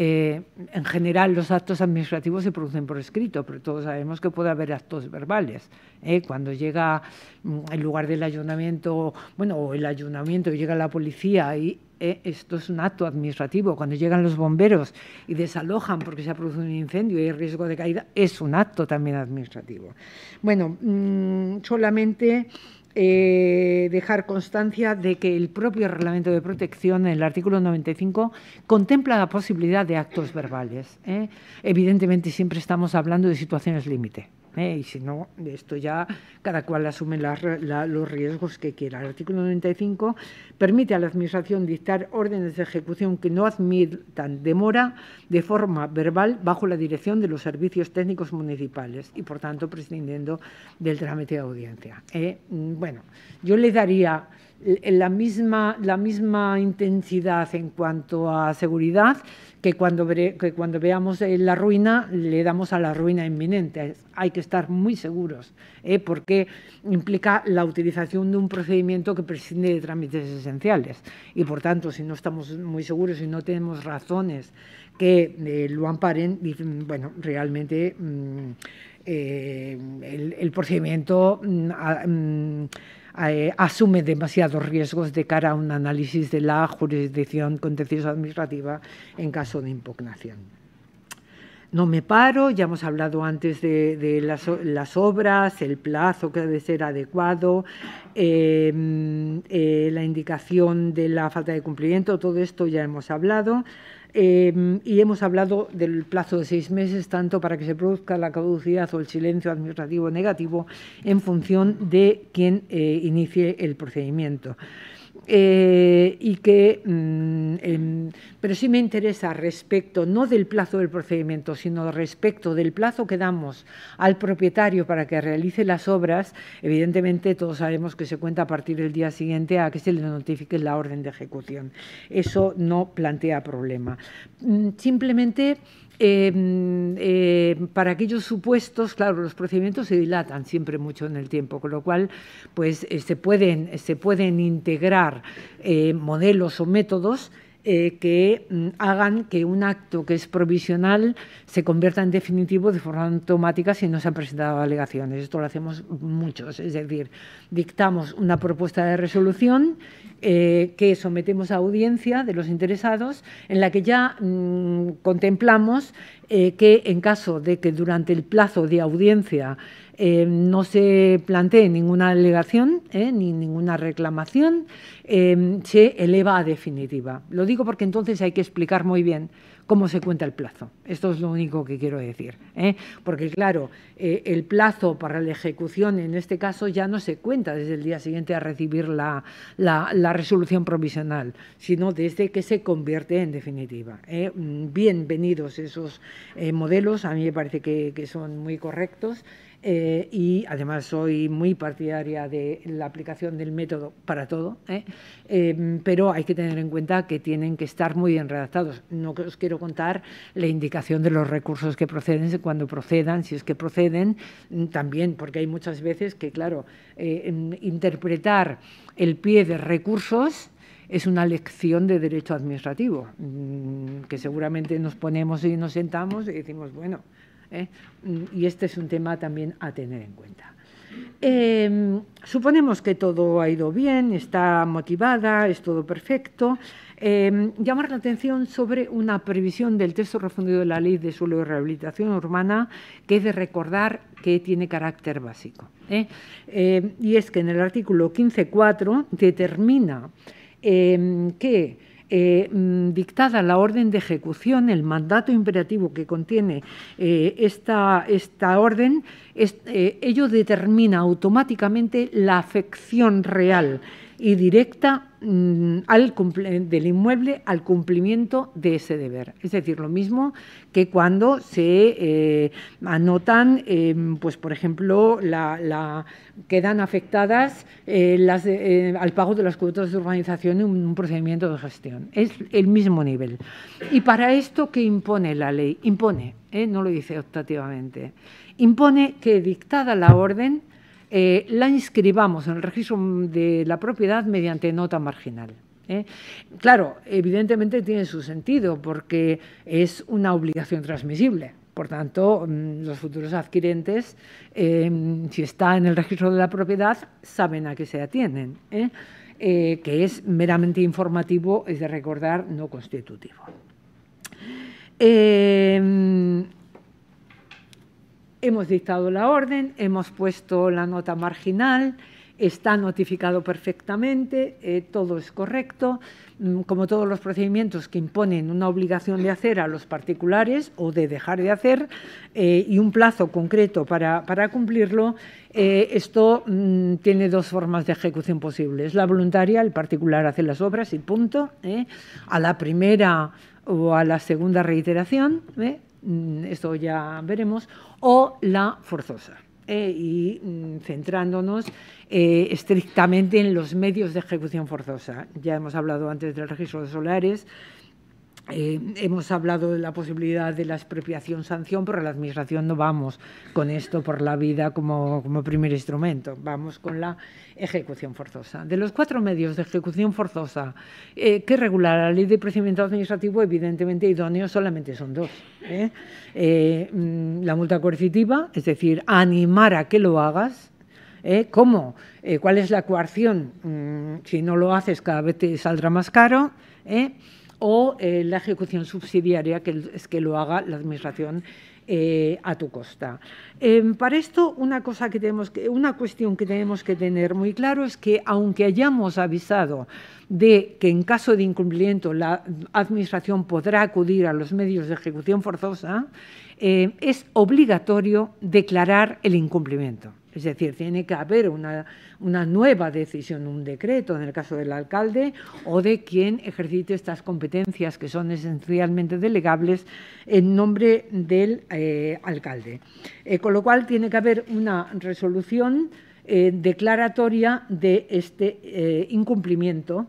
Eh, en general, los actos administrativos se producen por escrito, pero todos sabemos que puede haber actos verbales. ¿eh? Cuando llega mm, el lugar del ayuntamiento, bueno, o el ayuntamiento, llega la policía y eh, esto es un acto administrativo. Cuando llegan los bomberos y desalojan porque se ha producido un incendio y hay riesgo de caída, es un acto también administrativo. Bueno, mm, solamente eh, dejar constancia de que el propio reglamento de protección, en el artículo 95, contempla la posibilidad de actos verbales. ¿eh? Evidentemente, siempre estamos hablando de situaciones límite. ¿eh? y si no, esto ya cada cual asume los riesgos que quiera. El artículo 95 permite a la Administración dictar órdenes de ejecución que no admitan demora de forma verbal bajo la dirección de los servicios técnicos municipales y, por tanto, prescindiendo del trámite de audiencia. ¿eh? Mm, bueno, yo le daría la misma, la misma intensidad en cuanto a seguridad que cuando, cuando veamos eh, la ruina le damos a la ruina inminente. Hay que estar muy seguros, eh, porque implica la utilización de un procedimiento que prescinde de trámites esenciales. Y por tanto, si no estamos muy seguros, y no tenemos razones que eh, lo amparen, bueno, realmente mm, el, procedimiento... Mm, mm, eh, asume demasiados riesgos de cara a un análisis de la jurisdicción contencioso administrativa en caso de impugnación no me paro, ya hemos hablado antes de, las, obras, el plazo que debe ser adecuado, em, eh, la indicación de la falta de cumplimiento, todo esto ya hemos hablado. Em, y hemos hablado del plazo de seis meses, tanto para que se produzca la caducidad o el silencio administrativo negativo en función de quien eh, inicie el procedimiento. Eh, y que, mm, pero sí me interesa respecto, no del plazo del procedimiento, sino respecto del plazo que damos al propietario para que realice las obras, evidentemente todos sabemos que se cuenta a partir del día siguiente a que se le notifique la orden de ejecución. Eso no plantea problema. Mm, simplemente Em, em, para aquellos supuestos, claro, los procedimientos se dilatan siempre mucho en el tiempo, con lo cual pues, eh, se, pueden, se pueden integrar eh, modelos o métodos eh, que mm, hagan que un acto que es provisional se convierta en definitivo de forma automática si no se han presentado alegaciones. Esto lo hacemos muchos, es decir, dictamos una propuesta de resolución eh, que sometemos a audiencia de los interesados, en la que ya mm, contemplamos eh, que en caso de que durante el plazo de audiencia eh, no se plantee ninguna alegación eh, ni ninguna reclamación, eh, se eleva a definitiva. Lo digo porque entonces hay que explicar muy bien cómo se cuenta el plazo. Esto es lo único que quiero decir. Porque, claro, el plazo para la ejecución en este caso ya no se cuenta desde el día siguiente a recibir la, resolución provisional, sino desde que se convierte en definitiva. Mm, bienvenidos esos modelos, a mí me parece que son muy correctos. Eh, y además soy muy partidaria de la aplicación del método para todo, ¿eh? em, pero hay que tener en cuenta que tienen que estar muy bien redactados. No os quiero contar la indicación de los recursos que proceden, cuando procedan, si es que proceden, mm, también, porque hay muchas veces que, claro, eh, em, interpretar el pie de recursos es una lección de derecho administrativo, mm, que seguramente nos ponemos y nos sentamos y decimos, bueno, ¿eh? Mm, y este es un tema también a tener en cuenta. Em, suponemos que todo ha ido bien, está motivada, es todo perfecto. Em, llamar la atención sobre una previsión del texto refundido de la Ley de Suelo y Rehabilitación Urbana que es de recordar que tiene carácter básico. ¿eh? Em, y es que en el artículo 15.4 determina que eh, mm, dictada la orden de ejecución, el mandato imperativo que contiene eh, esta, orden, eh, ello determina automáticamente la afección real y directa mm, al del inmueble al cumplimiento de ese deber. Es decir, lo mismo que cuando se eh, anotan, em, pues por ejemplo, la, quedan afectadas eh, eh, al pago de las cuotas de urbanización en un procedimiento de gestión. Es el mismo nivel. Y para esto, ¿qué impone la ley? Impone, no lo dice optativamente, impone que dictada la orden, eh, la inscribamos en el registro de la propiedad mediante nota marginal. ¿eh? Claro, evidentemente tiene su sentido porque es una obligación transmisible. Por tanto, mm, los futuros adquirentes, em, si está en el registro de la propiedad, saben a qué se atienden, ¿eh? que es meramente informativo, es de recordar, no constitutivo. Em, Hemos dictado la orden, hemos puesto la nota marginal, está notificado perfectamente, eh, todo es correcto, mm, como todos los procedimientos que imponen una obligación de hacer a los particulares o de dejar de hacer eh, y un plazo concreto para, cumplirlo, eh, esto mm, tiene dos formas de ejecución posibles. La voluntaria, el particular hace las obras y punto. A la primera o a la segunda reiteración, mm, esto ya veremos, o la forzosa. Eh, y mm, centrándonos eh, estrictamente en los medios de ejecución forzosa. Ya hemos hablado antes del registro de solares, eh, hemos hablado de la posibilidad de la expropiación-sanción, pero la Administración no vamos con esto por la vida como, primer instrumento, vamos con la ejecución forzosa. De los cuatro medios de ejecución forzosa eh, que regula la Ley de Procedimiento Administrativo, evidentemente idóneos solamente son dos. ¿eh? Mm, la multa coercitiva, es decir, animar a que lo hagas, ¿Cómo? ¿Cuál es la coerción? Mm, si no lo haces, cada vez te saldrá más caro. ¿eh? o eh, la ejecución subsidiaria, que es que lo haga la Administración eh, a tu costa. Em, para esto, una, cosa que tenemos una cuestión que tenemos que tener muy claro es que, aunque hayamos avisado de que en caso de incumplimiento la Administración podrá acudir a los medios de ejecución forzosa, eh, es obligatorio declarar el incumplimiento. Es decir, tiene que haber una, nueva decisión, un decreto en el caso del alcalde o de quien ejercite estas competencias que son esencialmente delegables en nombre del eh, alcalde. Eh, con lo cual, tiene que haber una resolución eh, declaratoria de este incumplimiento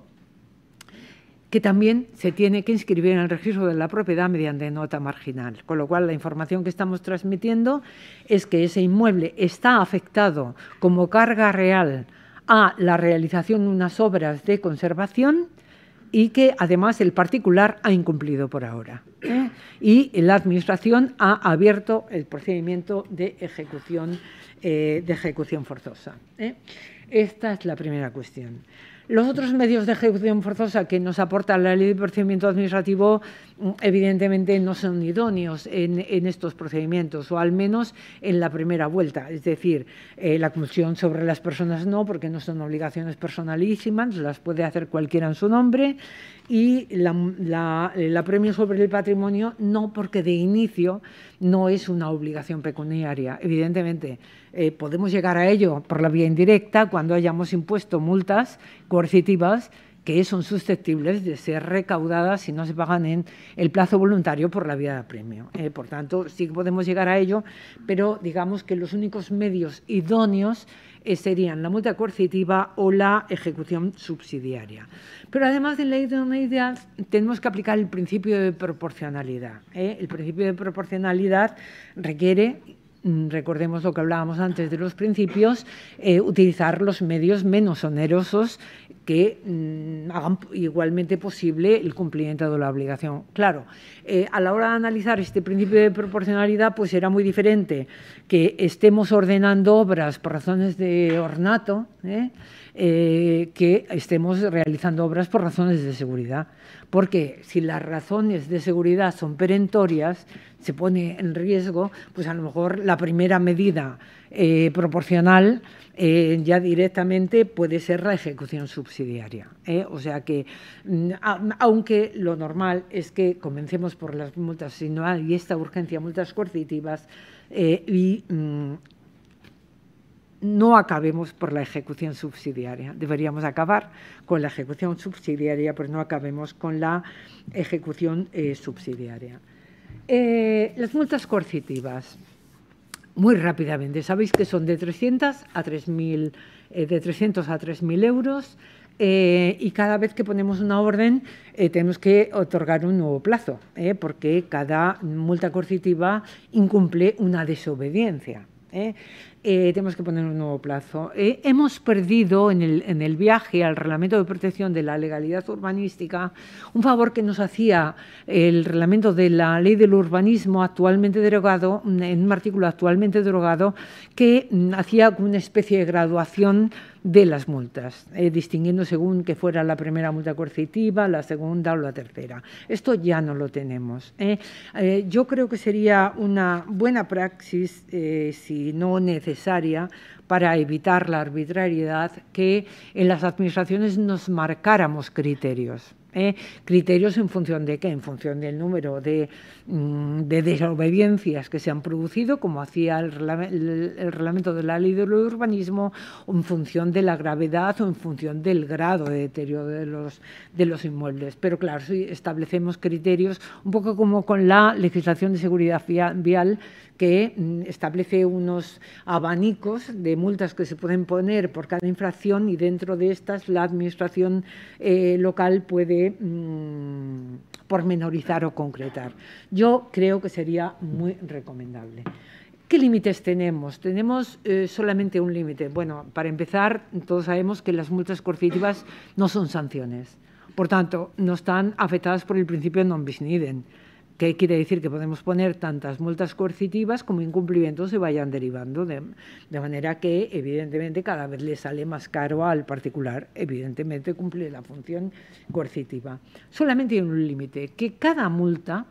que también se tiene que inscribir en el registro de la propiedad mediante nota marginal. Con lo cual, la información que estamos transmitiendo es que ese inmueble está afectado como carga real a la realización de unas obras de conservación y que además el particular ha incumplido por ahora. ¿eh? Y la Administración ha abierto el procedimiento de ejecución, eh, de ejecución forzosa. ¿eh? Esta es la primera cuestión. Los otros medios de ejecución forzosa que nos aporta la ley de procedimiento administrativo mm, evidentemente no son idóneos en, estos procedimientos, o al menos en la primera vuelta. Es decir, eh, la expulsión sobre las personas no, porque no son obligaciones personalísimas, las puede hacer cualquiera en su nombre, y la, premio sobre el patrimonio no, porque de inicio no es una obligación pecuniaria, evidentemente eh, podemos llegar a ello por la vía indirecta cuando hayamos impuesto multas coercitivas que son susceptibles de ser recaudadas si no se pagan en el plazo voluntario por la vía de premio. Eh. por tanto, sí que podemos llegar a ello, pero digamos que los únicos medios idóneos eh, serían la multa coercitiva o la ejecución subsidiaria. Pero además de la idoneidad, tenemos que aplicar el principio de proporcionalidad. El principio de proporcionalidad requiere Mm, recordemos lo que hablábamos antes de los principios, eh, utilizar los medios menos onerosos que mm, hagan igualmente posible el cumplimiento de la obligación. Claro, eh, a la hora de analizar este principio de proporcionalidad, pues será muy diferente que estemos ordenando obras por razones de ornato ¿eh? Eh, que estemos realizando obras por razones de seguridad. Porque si las razones de seguridad son perentorias, se pone en riesgo, pues a lo mejor la primera medida eh, proporcional, eh, ya directamente puede ser la ejecución subsidiaria. ¿eh? O sea que, mm, aunque lo normal es que comencemos por las multas, si no hay esta urgencia, multas coercitivas, y mm, no acabemos por la ejecución subsidiaria. Deberíamos acabar con la ejecución subsidiaria, pero no acabemos con la ejecución subsidiaria. las multas coercitivas muy rápidamente. Sabéis que son de 300 a 3.000 eh, de 300 a 3.000 euros eh, y cada vez que ponemos una orden eh, tenemos que otorgar un nuevo plazo porque cada multa coercitiva incumple una desobediencia. Eh, tenemos que poner un nuevo plazo. Eh, hemos perdido en el, en el, viaje al Reglamento de Protección de la Legalidad Urbanística un favor que nos hacía el Reglamento de la Ley del Urbanismo actualmente derogado, en un artículo actualmente derogado, que mm, hacía una especie de graduación de las multas, eh, distinguiendo según que fuera la primera multa coercitiva, la segunda o la tercera. Esto ya no lo tenemos. ¿eh? Eh, yo creo que sería una buena praxis, si no necesaria, para evitar la arbitrariedad, que en las administraciones nos marcáramos criterios. Eh, criterios en función de qué, en función del número de, mm, desobediencias que se han producido, como hacía el, reglamento de la ley de urbanismo, en función de la gravedad o en función del grado de deterioro de los, de los inmuebles. Pero claro, si establecemos criterios, un poco como con la legislación de seguridad vial, que mm, establece unos abanicos de multas que se pueden poner por cada infracción y dentro de estas la administración eh, local puede Mm, pormenorizar o concretar. Yo creo que sería muy recomendable. ¿Qué límites tenemos? Tenemos eh, solamente un límite. Bueno, para empezar, todos sabemos que las multas coercitivas no son sanciones. Por tanto, no están afectadas por el principio non bis que quiere decir que podemos poner tantas multas coercitivas como incumplimientos se vayan derivando, de, manera que evidentemente cada vez le sale más caro al particular, evidentemente cumple la función coercitiva. Solamente hay un límite, que cada multa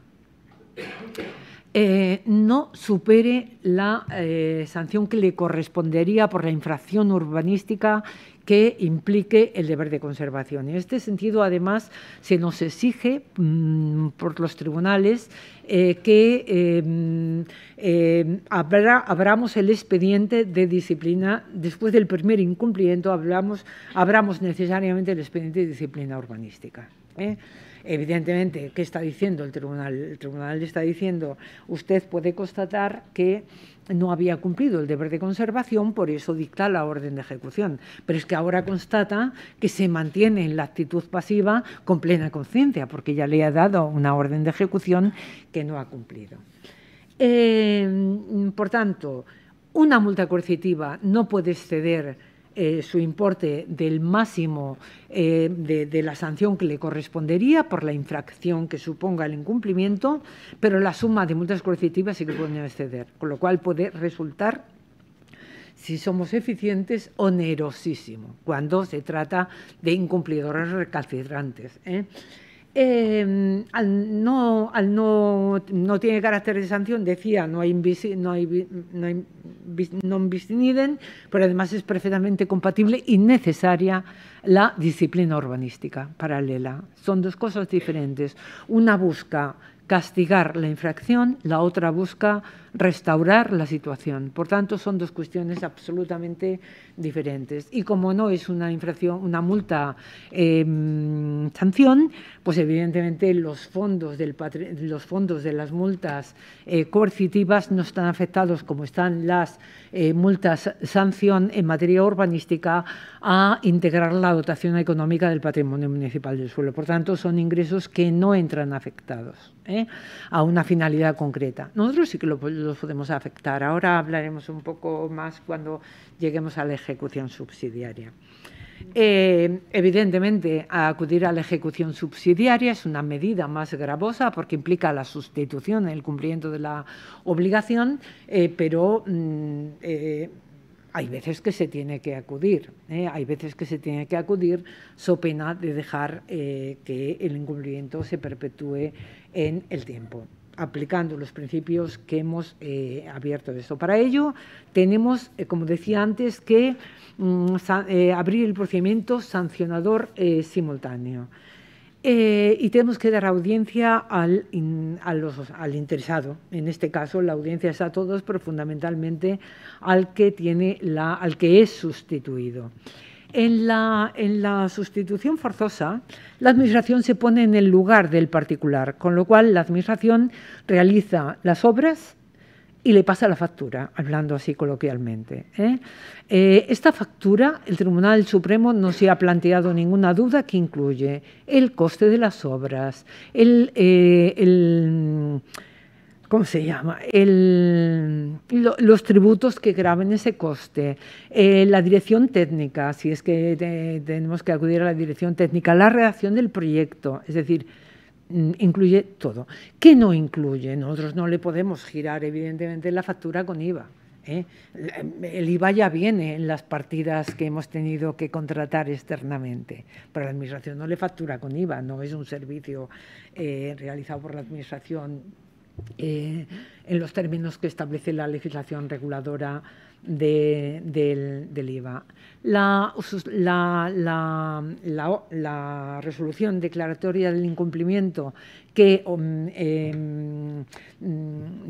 eh, no supere la eh, sanción que le correspondería por la infracción urbanística que implique el deber de conservación. En este sentido, además, se nos exige mm, por los tribunales eh, que em, em, abramos el expediente de disciplina, después del primer incumplimiento, abramos necesariamente el expediente de disciplina urbanística. ¿eh? Evidentemente, ¿qué está diciendo el tribunal? El tribunal le está diciendo, usted puede constatar que no había cumplido el deber de conservación, por eso dicta la orden de ejecución. Pero es que ahora constata que se mantiene en la actitud pasiva con plena conciencia, porque ya le ha dado una orden de ejecución que no ha cumplido. Eh, por tanto, una multa coercitiva no puede exceder eh, su importe del máximo eh, de, la sanción que le correspondería por la infracción que suponga el incumplimiento, pero la suma de multas coercitivas sí que puede exceder, con lo cual puede resultar si somos eficientes, onerosísimo, cuando se trata de incumplidores recalcitrantes. ¿eh? Em, no, al no, no tiene carácter de sanción, decía, no hay, no hay, no hay non hay pero además es perfectamente compatible y necesaria la disciplina urbanística paralela. Son dos cosas diferentes. Una busca castigar la infracción, la otra busca restaurar la situación. Por tanto, son dos cuestiones absolutamente diferentes. Y como no es una infracción, una multa em, sanción, pues evidentemente los fondos, del los fondos de las multas eh, coercitivas no están afectados como están las eh, multas sanción en materia urbanística a integrar la dotación económica del patrimonio municipal del suelo. Por tanto, son ingresos que no entran afectados ¿eh? a una finalidad concreta. Nosotros sí que lo los podemos afectar. Ahora hablaremos un poco más cuando lleguemos a la ejecución subsidiaria. Eh, evidentemente, acudir a la ejecución subsidiaria es una medida más gravosa porque implica la sustitución, el cumplimiento de la obligación, eh, pero mm, eh, hay veces que se tiene que acudir, hay veces que se tiene que acudir so pena de dejar que el incumplimiento se perpetúe en el tiempo aplicando los principios que hemos eh, abierto de esto. Para ello, tenemos, eh, como decía antes, que mm, eh, abrir el procedimiento sancionador simultáneo. y tenemos que dar audiencia al, al, interesado. En este caso, la audiencia es a todos, pero fundamentalmente al que, tiene la, al que es sustituido. En la, sustitución forzosa, la Administración se pone en el lugar del particular, con lo cual la Administración realiza las obras y le pasa la factura, hablando así coloquialmente. ¿eh? Eh, esta factura, el Tribunal Supremo no se ha planteado ninguna duda que incluye el coste de las obras, el eh, ¿cómo se llama? los tributos que graben ese coste, eh, la dirección técnica, si es que tenemos que acudir a la dirección técnica, la redacción del proyecto, es decir, mm, incluye todo. ¿Qué no incluye? Nosotros no le podemos girar, evidentemente, la factura con IVA. ¿eh? El IVA ya viene en las partidas que hemos tenido que contratar externamente, pero la Administración no le factura con IVA, no es un servicio eh, realizado por la Administración eh, en los términos que establece la legislación reguladora del, IVA. La, resolución declaratoria del incumplimiento que mm, em, mm,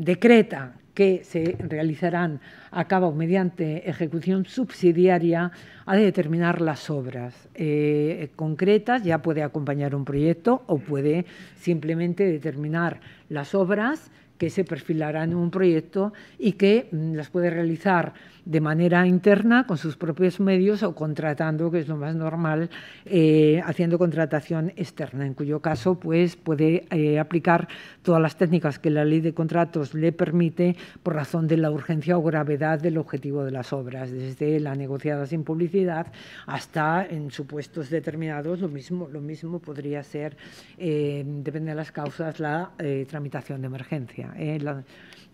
decreta que se realizarán a cabo mediante ejecución subsidiaria ha de determinar las obras eh, concretas, ya puede acompañar un proyecto o puede simplemente determinar las obras que se perfilarán en un proyecto y que mm, las puede realizar de manera interna con sus propios medios o contratando, que es lo más normal, eh, haciendo contratación externa, en cuyo caso pues, puede eh, aplicar todas las técnicas que la ley de contratos le permite por razón de la urgencia o gravedad del objetivo de las obras, desde la negociada sin publicidad hasta en supuestos determinados, lo mismo, lo mismo podría ser, eh, depende de las causas, la tramitación de emergencia.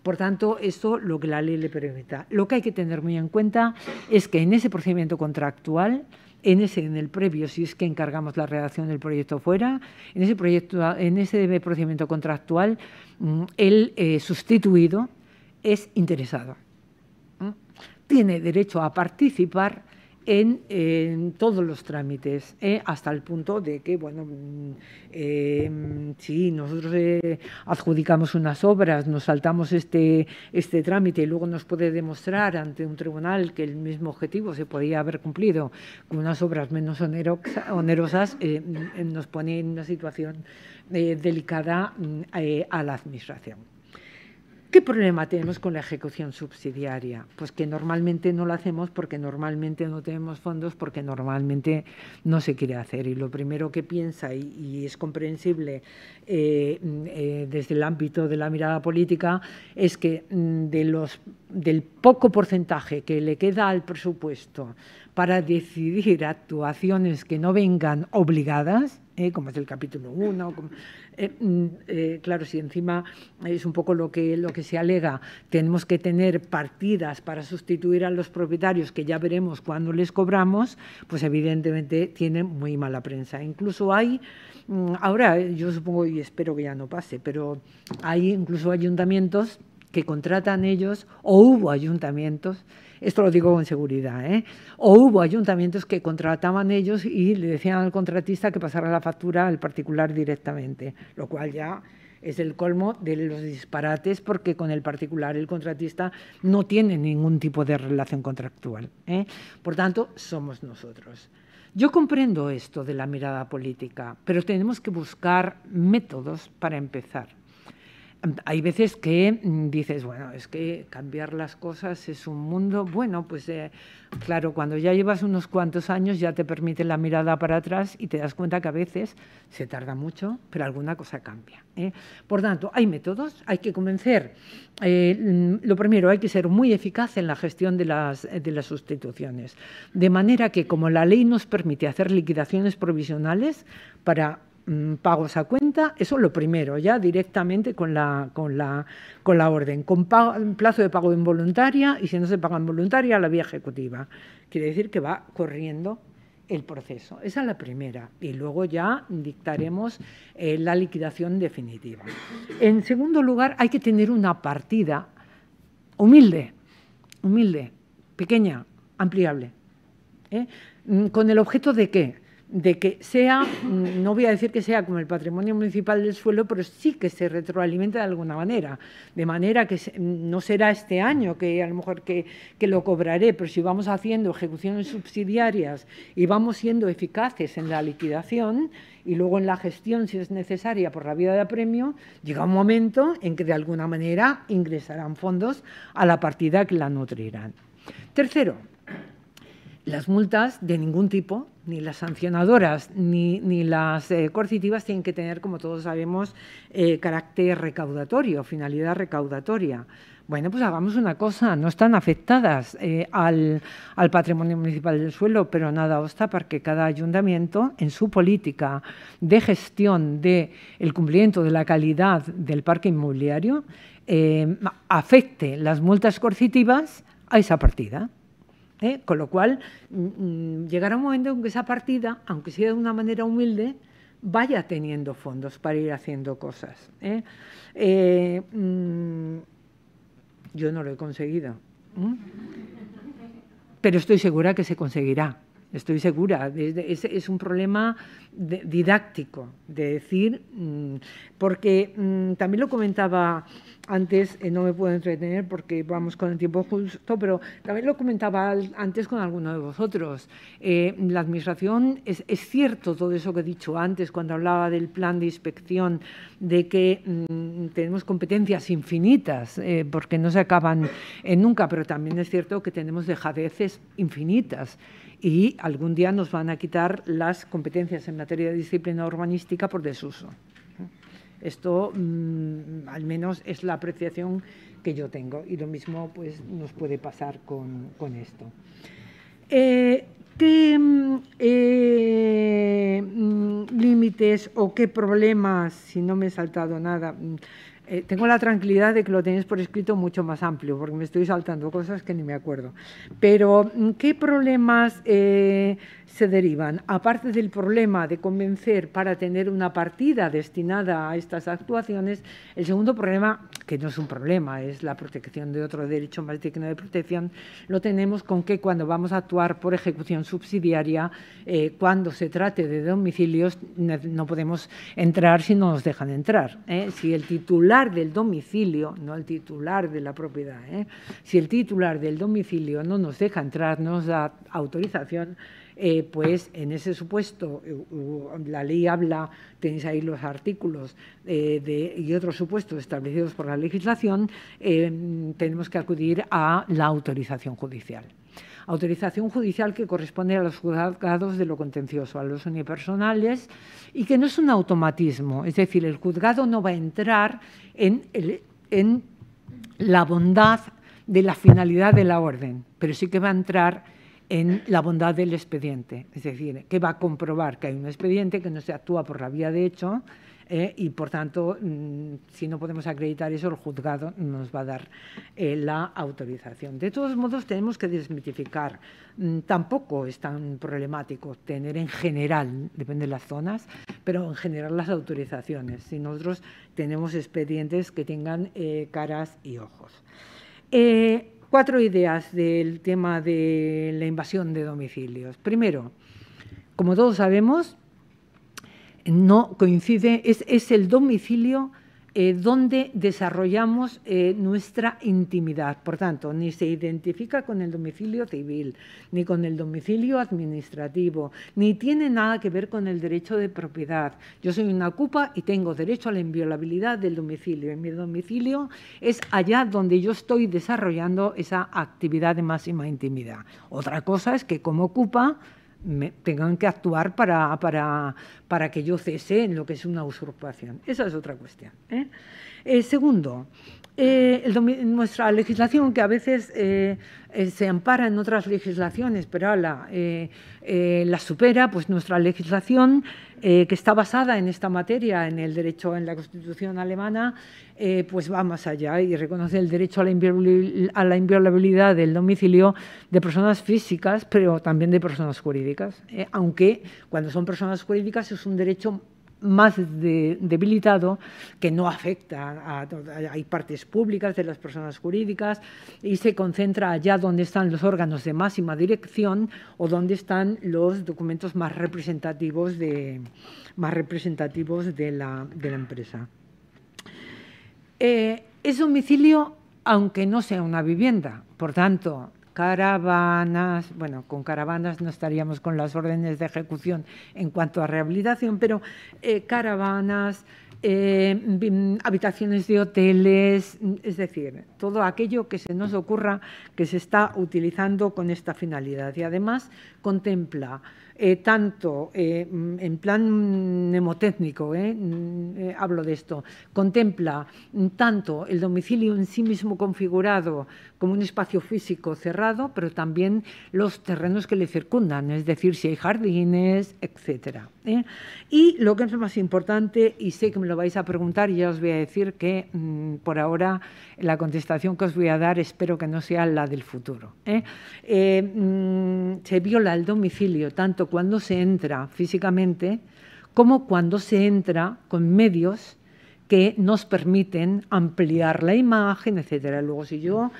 Por tanto, eso lo que la ley le permita. Lo que hay que tener muy en cuenta es que en ese procedimiento contractual, en ese, en el previo, si es que encargamos la redacción del proyecto fuera, en ese proyecto, en ese procedimiento contractual, mm, el eh, sustituido es interesado. Tiene derecho a participar en, todos los trámites, ¿eh? hasta el punto de que, bueno, mm, em, si nosotros eh, adjudicamos unas obras, nos saltamos este, este trámite y luego nos puede demostrar ante un tribunal que el mismo objetivo se podía haber cumplido con unas obras menos onerosas, eh, nos pone en una situación delicada mm, a la administración. ¿Qué problema tenemos con la ejecución subsidiaria? Pues que normalmente no la hacemos porque normalmente no tenemos fondos, porque normalmente no se quiere hacer. Y lo primero que piensa, y, es comprensible eh, mm, eh, desde el ámbito de la mirada política, es que mm, de los, del poco porcentaje que le queda al presupuesto para decidir actuaciones que no vengan obligadas, ¿eh? como es el capítulo 1. Eh, mm, eh, claro, si encima es un poco lo que, lo que se alega, tenemos que tener partidas para sustituir a los propietarios, que ya veremos cuándo les cobramos, pues evidentemente tienen muy mala prensa. Incluso hay, mm, ahora yo supongo y espero que ya no pase, pero hay incluso ayuntamientos que contratan ellos, o hubo ayuntamientos esto lo digo con seguridad. ¿eh? O hubo ayuntamientos que contrataban ellos y le decían al contratista que pasara la factura al particular directamente, lo cual ya es el colmo de los disparates porque con el particular el contratista no tiene ningún tipo de relación contractual. ¿eh? Por tanto, somos nosotros. Yo comprendo esto de la mirada política, pero tenemos que buscar métodos para empezar hay veces que mm, dices, bueno, es que cambiar las cosas es un mundo. Bueno, pues eh, claro, cuando ya llevas unos cuantos años ya te permite la mirada para atrás y te das cuenta que a veces se tarda mucho, pero alguna cosa cambia. ¿eh? Por tanto, hay métodos, hay que convencer. Eh, mm, lo primero, hay que ser muy eficaz en la gestión de las sustituciones. De manera que, como la ley nos permite hacer liquidaciones provisionales para Mm, pagos a cuenta, eso es lo primero, ya directamente con la, con la, con la orden, con plazo de pago involuntaria y si no se paga involuntaria, la vía ejecutiva. Quiere decir que va corriendo el proceso. Esa es la primera. Y luego ya dictaremos eh, la liquidación definitiva. En segundo lugar, hay que tener una partida humilde, humilde, pequeña, ampliable. ¿eh? Mm, ¿Con el objeto de qué? de que sea, mm, no voy a decir que sea como el patrimonio municipal del suelo, pero sí que se retroalimenta de alguna manera, de manera que mm, no será este año que a lo mejor que, lo cobraré, pero si vamos haciendo ejecuciones subsidiarias y vamos siendo eficaces en la liquidación y luego en la gestión, si es necesaria, por la vida de apremio, llega un momento en que de alguna manera ingresarán fondos a la partida que la nutrirán. Tercero, las multas de ningún tipo ni las sancionadoras ni, las eh, coercitivas tienen que tener, como todos sabemos, eh, carácter recaudatorio, finalidad recaudatoria. Bueno, pues hagamos una cosa, no están afectadas eh, al, patrimonio municipal del suelo, pero nada obsta para que cada ayuntamiento, en su política de gestión del cumplimiento de la calidad del parque inmobiliario, afecte las multas coercitivas a esa partida. ¿eh? Con lo cual, mm, mm, llegará un momento en que esa partida, aunque sea de una manera humilde, vaya teniendo fondos para ir haciendo cosas. ¿eh? Eh, mm, yo no lo he conseguido, pero estoy segura que se conseguirá estoy segura. Es, un problema didáctico, de decir, mm, porque mm, también lo comentaba antes, eh, no me puedo entretener porque vamos con el tiempo justo, pero también lo comentaba antes con alguno de vosotros. Eh, la Administración, es, cierto todo eso que he dicho antes cuando hablaba del plan de inspección, de que mm, tenemos competencias infinitas, eh, porque no se acaban nunca, pero también es cierto que tenemos dejadeces infinitas y algún día nos van a quitar las competencias en materia de disciplina urbanística por desuso. Esto, mm, al menos, es la apreciación que yo tengo y lo mismo pues, nos puede pasar con, esto. Eh, ¿Qué mm, eh, mm, límites o qué problemas, si no me he saltado nada, eh, tengo la tranquilidad de que lo tenéis por escrito mucho más amplio, porque me estoy saltando cosas que ni me acuerdo. Pero, mm, ¿qué problemas eh, se derivan, aparte del problema de convencer para tener una partida destinada a estas actuaciones, el segundo problema, que no es un problema, es la protección de otro derecho más digno de protección, lo tenemos con que cuando vamos a actuar por ejecución subsidiaria, eh, cuando se trate de domicilios, no podemos entrar si no nos dejan entrar. ¿eh? Si el titular del domicilio, no el titular de la propiedad, ¿eh? si el titular del domicilio no nos deja entrar, no nos da autorización, eh, pues en ese supuesto, eh, la ley habla, tenéis ahí los artículos eh, y otros supuestos establecidos por la legislación, tenemos que acudir a la autorización judicial autorización judicial que corresponde a los juzgados de lo contencioso, a los unipersonales, y que no es un automatismo, es decir, el juzgado no va a entrar en, en la bondad de la finalidad de la orden, pero sí que va a entrar en la bondad del expediente, es decir, que va a comprobar que hay un expediente que no se actúa por la vía de hecho eh? y, por tanto, mm, si no podemos acreditar eso, el juzgado nos va a dar eh, la autorización. De todos modos, tenemos que desmitificar. Mm, tampoco es tan problemático tener en general, depende de las zonas, pero en general las autorizaciones. Si nosotros tenemos expedientes que tengan eh, caras y ojos. Cuatro ideas del tema de la invasión de domicilios. Primero, como todos sabemos, no coincide, es, el domicilio eh, donde desarrollamos eh, nuestra intimidad. Por tanto, ni se identifica con el domicilio civil, ni con el domicilio administrativo, ni tiene nada que ver con el derecho de propiedad. Yo soy una cupa y tengo derecho a la inviolabilidad del domicilio. En mi domicilio es allá donde yo estoy desarrollando esa actividad de máxima intimidad. Otra cosa es que como cupa tengan que actuar para, que yo cese en lo que es una usurpación. Esa es otra cuestión. ¿eh? Eh, segundo, eh, nuestra legislación, que a veces eh, eh, se ampara en otras legislaciones, pero la, eh, la supera, pues nuestra legislación, que está basada en esta materia, en el derecho, en la Constitución alemana, pues va más allá y reconoce el derecho a la, a la, inviolabilidad del domicilio de personas físicas, pero también de personas jurídicas, aunque cuando son personas jurídicas es un derecho más debilitado que no afecta a, hay partes públicas de las personas jurídicas y se concentra allá donde están los órganos de máxima dirección o donde están los documentos más representativos de, más representativos de, la, empresa. Eh, es domicilio aunque no sea una vivienda, por tanto, caravanas, bueno, con caravanas no estaríamos con las órdenes de ejecución en cuanto a rehabilitación, pero eh, caravanas, eh, mm, habitaciones de hoteles, mm, es decir, todo aquello que se nos ocurra que se está utilizando con esta finalidad. Y además contempla eh, tanto mm, en plan mnemotécnico, hablo de esto, contempla tanto el domicilio en sí mismo configurado como un espacio físico cerrado, pero también los terrenos que le circundan, es decir, si hay jardines, etc. ¿eh? Y lo que es más importante, y sé que me lo vais a preguntar, y ya os voy a decir que mm, por ahora la contestación que os voy a dar espero que no sea la del futuro. ¿eh? Eh, mm, se viola el domicilio tanto cuando se entra físicamente como cuando se entra con medios que nos permiten ampliar la imagen, etcétera. Luego, si yo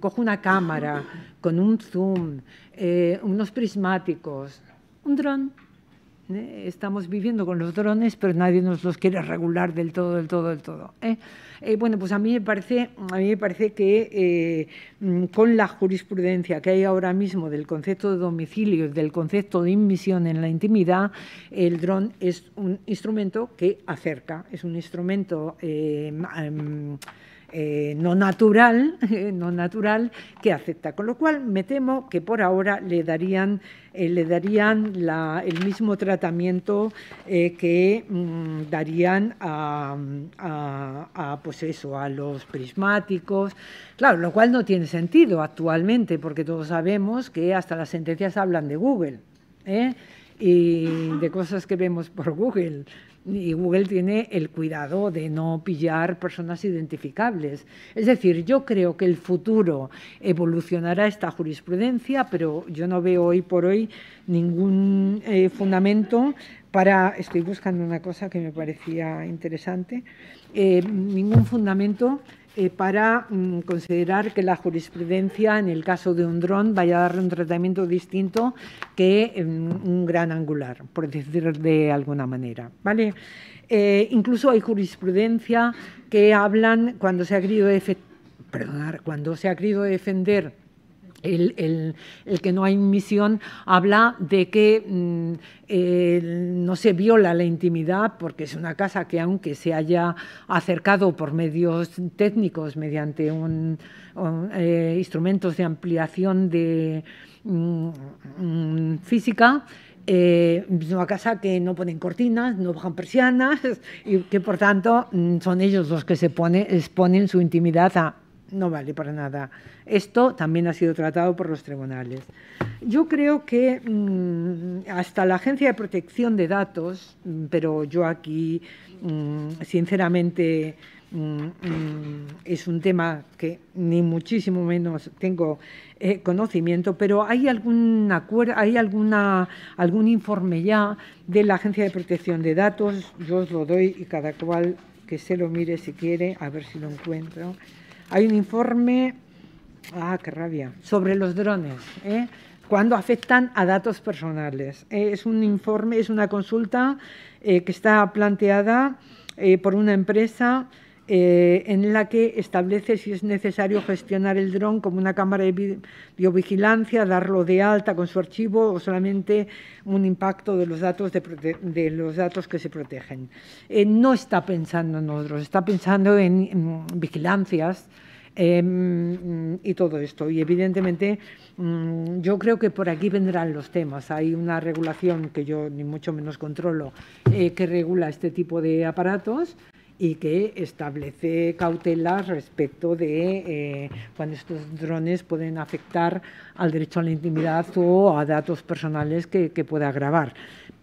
cojo una cámara con un zoom, eh, unos prismáticos, un dron. Eh, estamos viviendo con los drones, pero nadie nos los quiere regular del todo, del todo, del todo. ¿eh? bueno, pues a mí me parece, a mí me parece que mm, con la jurisprudencia que hay ahora mismo del concepto de domicilio, del concepto de inmisión en la intimidad, el dron es un instrumento que acerca, es un instrumento... Em, eh, no natural, eh, no natural que acepta. Con lo cual me temo que por ahora le darían, eh, le darían el mismo tratamiento que mm, darían a, pues a los prismáticos, claro, lo cual no tiene sentido actualmente porque todos sabemos que hasta las sentencias hablan de Google y de cosas que vemos por Google y Google tiene el cuidado de no pillar personas identificables. Es decir, yo creo que el futuro evolucionará esta jurisprudencia, pero yo no veo hoy por hoy ningún eh, fundamento para, estoy buscando una cosa que me parecía interesante, eh, ningún fundamento eh, para mm, considerar que la jurisprudencia en el caso de un dron vaya a darle un tratamiento distinto que em, un gran angular, por decir de alguna manera. ¿vale? Eh, incluso hay jurisprudencia que hablan cuando se ha querido, perdonar, cuando se ha querido defender el, que no hay misión habla de que mm, no se viola la intimidad porque es una casa que aunque se haya acercado por medios técnicos mediante eh, instrumentos de ampliación de mm, mm, física, eh, es una casa que no ponen cortinas, no bajan persianas y que por tanto son ellos los que se exponen su intimidad a no vale para nada. Esto también ha sido tratado por los tribunales. Yo creo que mm, hasta la Agencia de Protección de Datos, mm, pero yo aquí, mm, sinceramente, es un tema que ni muchísimo menos tengo eh, conocimiento, pero hay algún hay alguna algún informe ya de la Agencia de Protección de Datos, yo os lo doy y cada cual que se lo mire si quiere, a ver si lo encuentro. Hay un informe, ah, qué rabia, sobre los drones, ¿eh? cuando afectan a datos personales. ¿eh? es un informe, es una consulta eh, que está planteada por una empresa eh, en la que establece si es necesario gestionar el dron como una cámara de biovigilancia, darlo de alta con su archivo o solamente un impacto de los datos, de, los datos que se protegen. Eh, no está pensando en otros, está pensando en, vigilancias. Em, y todo esto. Y evidentemente mm, yo creo que por aquí vendrán los temas. Hay una regulación que yo ni mucho menos controlo eh, que regula este tipo de aparatos y que establece cautelas respecto de eh, cuando estos drones pueden afectar al derecho a la intimidad o a datos personales que, que pueda grabar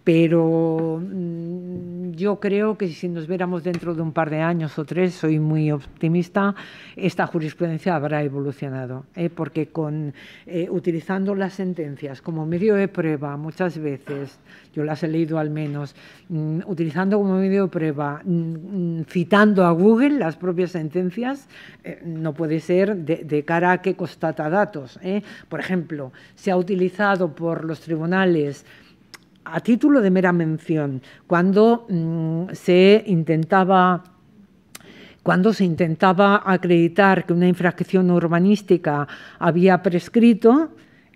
pero mm, yo creo que si nos viéramos dentro de un par de años o tres, soy muy optimista, esta jurisprudencia habrá evolucionado, ¿eh? porque con, eh, utilizando las sentencias como medio de prueba muchas veces, yo las he leído al menos, mm, utilizando como medio de prueba, mm, citando a Google las propias sentencias, eh, no puede ser de, de, cara a que constata datos. Por ejemplo, se ha utilizado por los tribunales a título de mera mención, cuando mm, se intentaba cuando se intentaba acreditar que una infracción urbanística había prescrito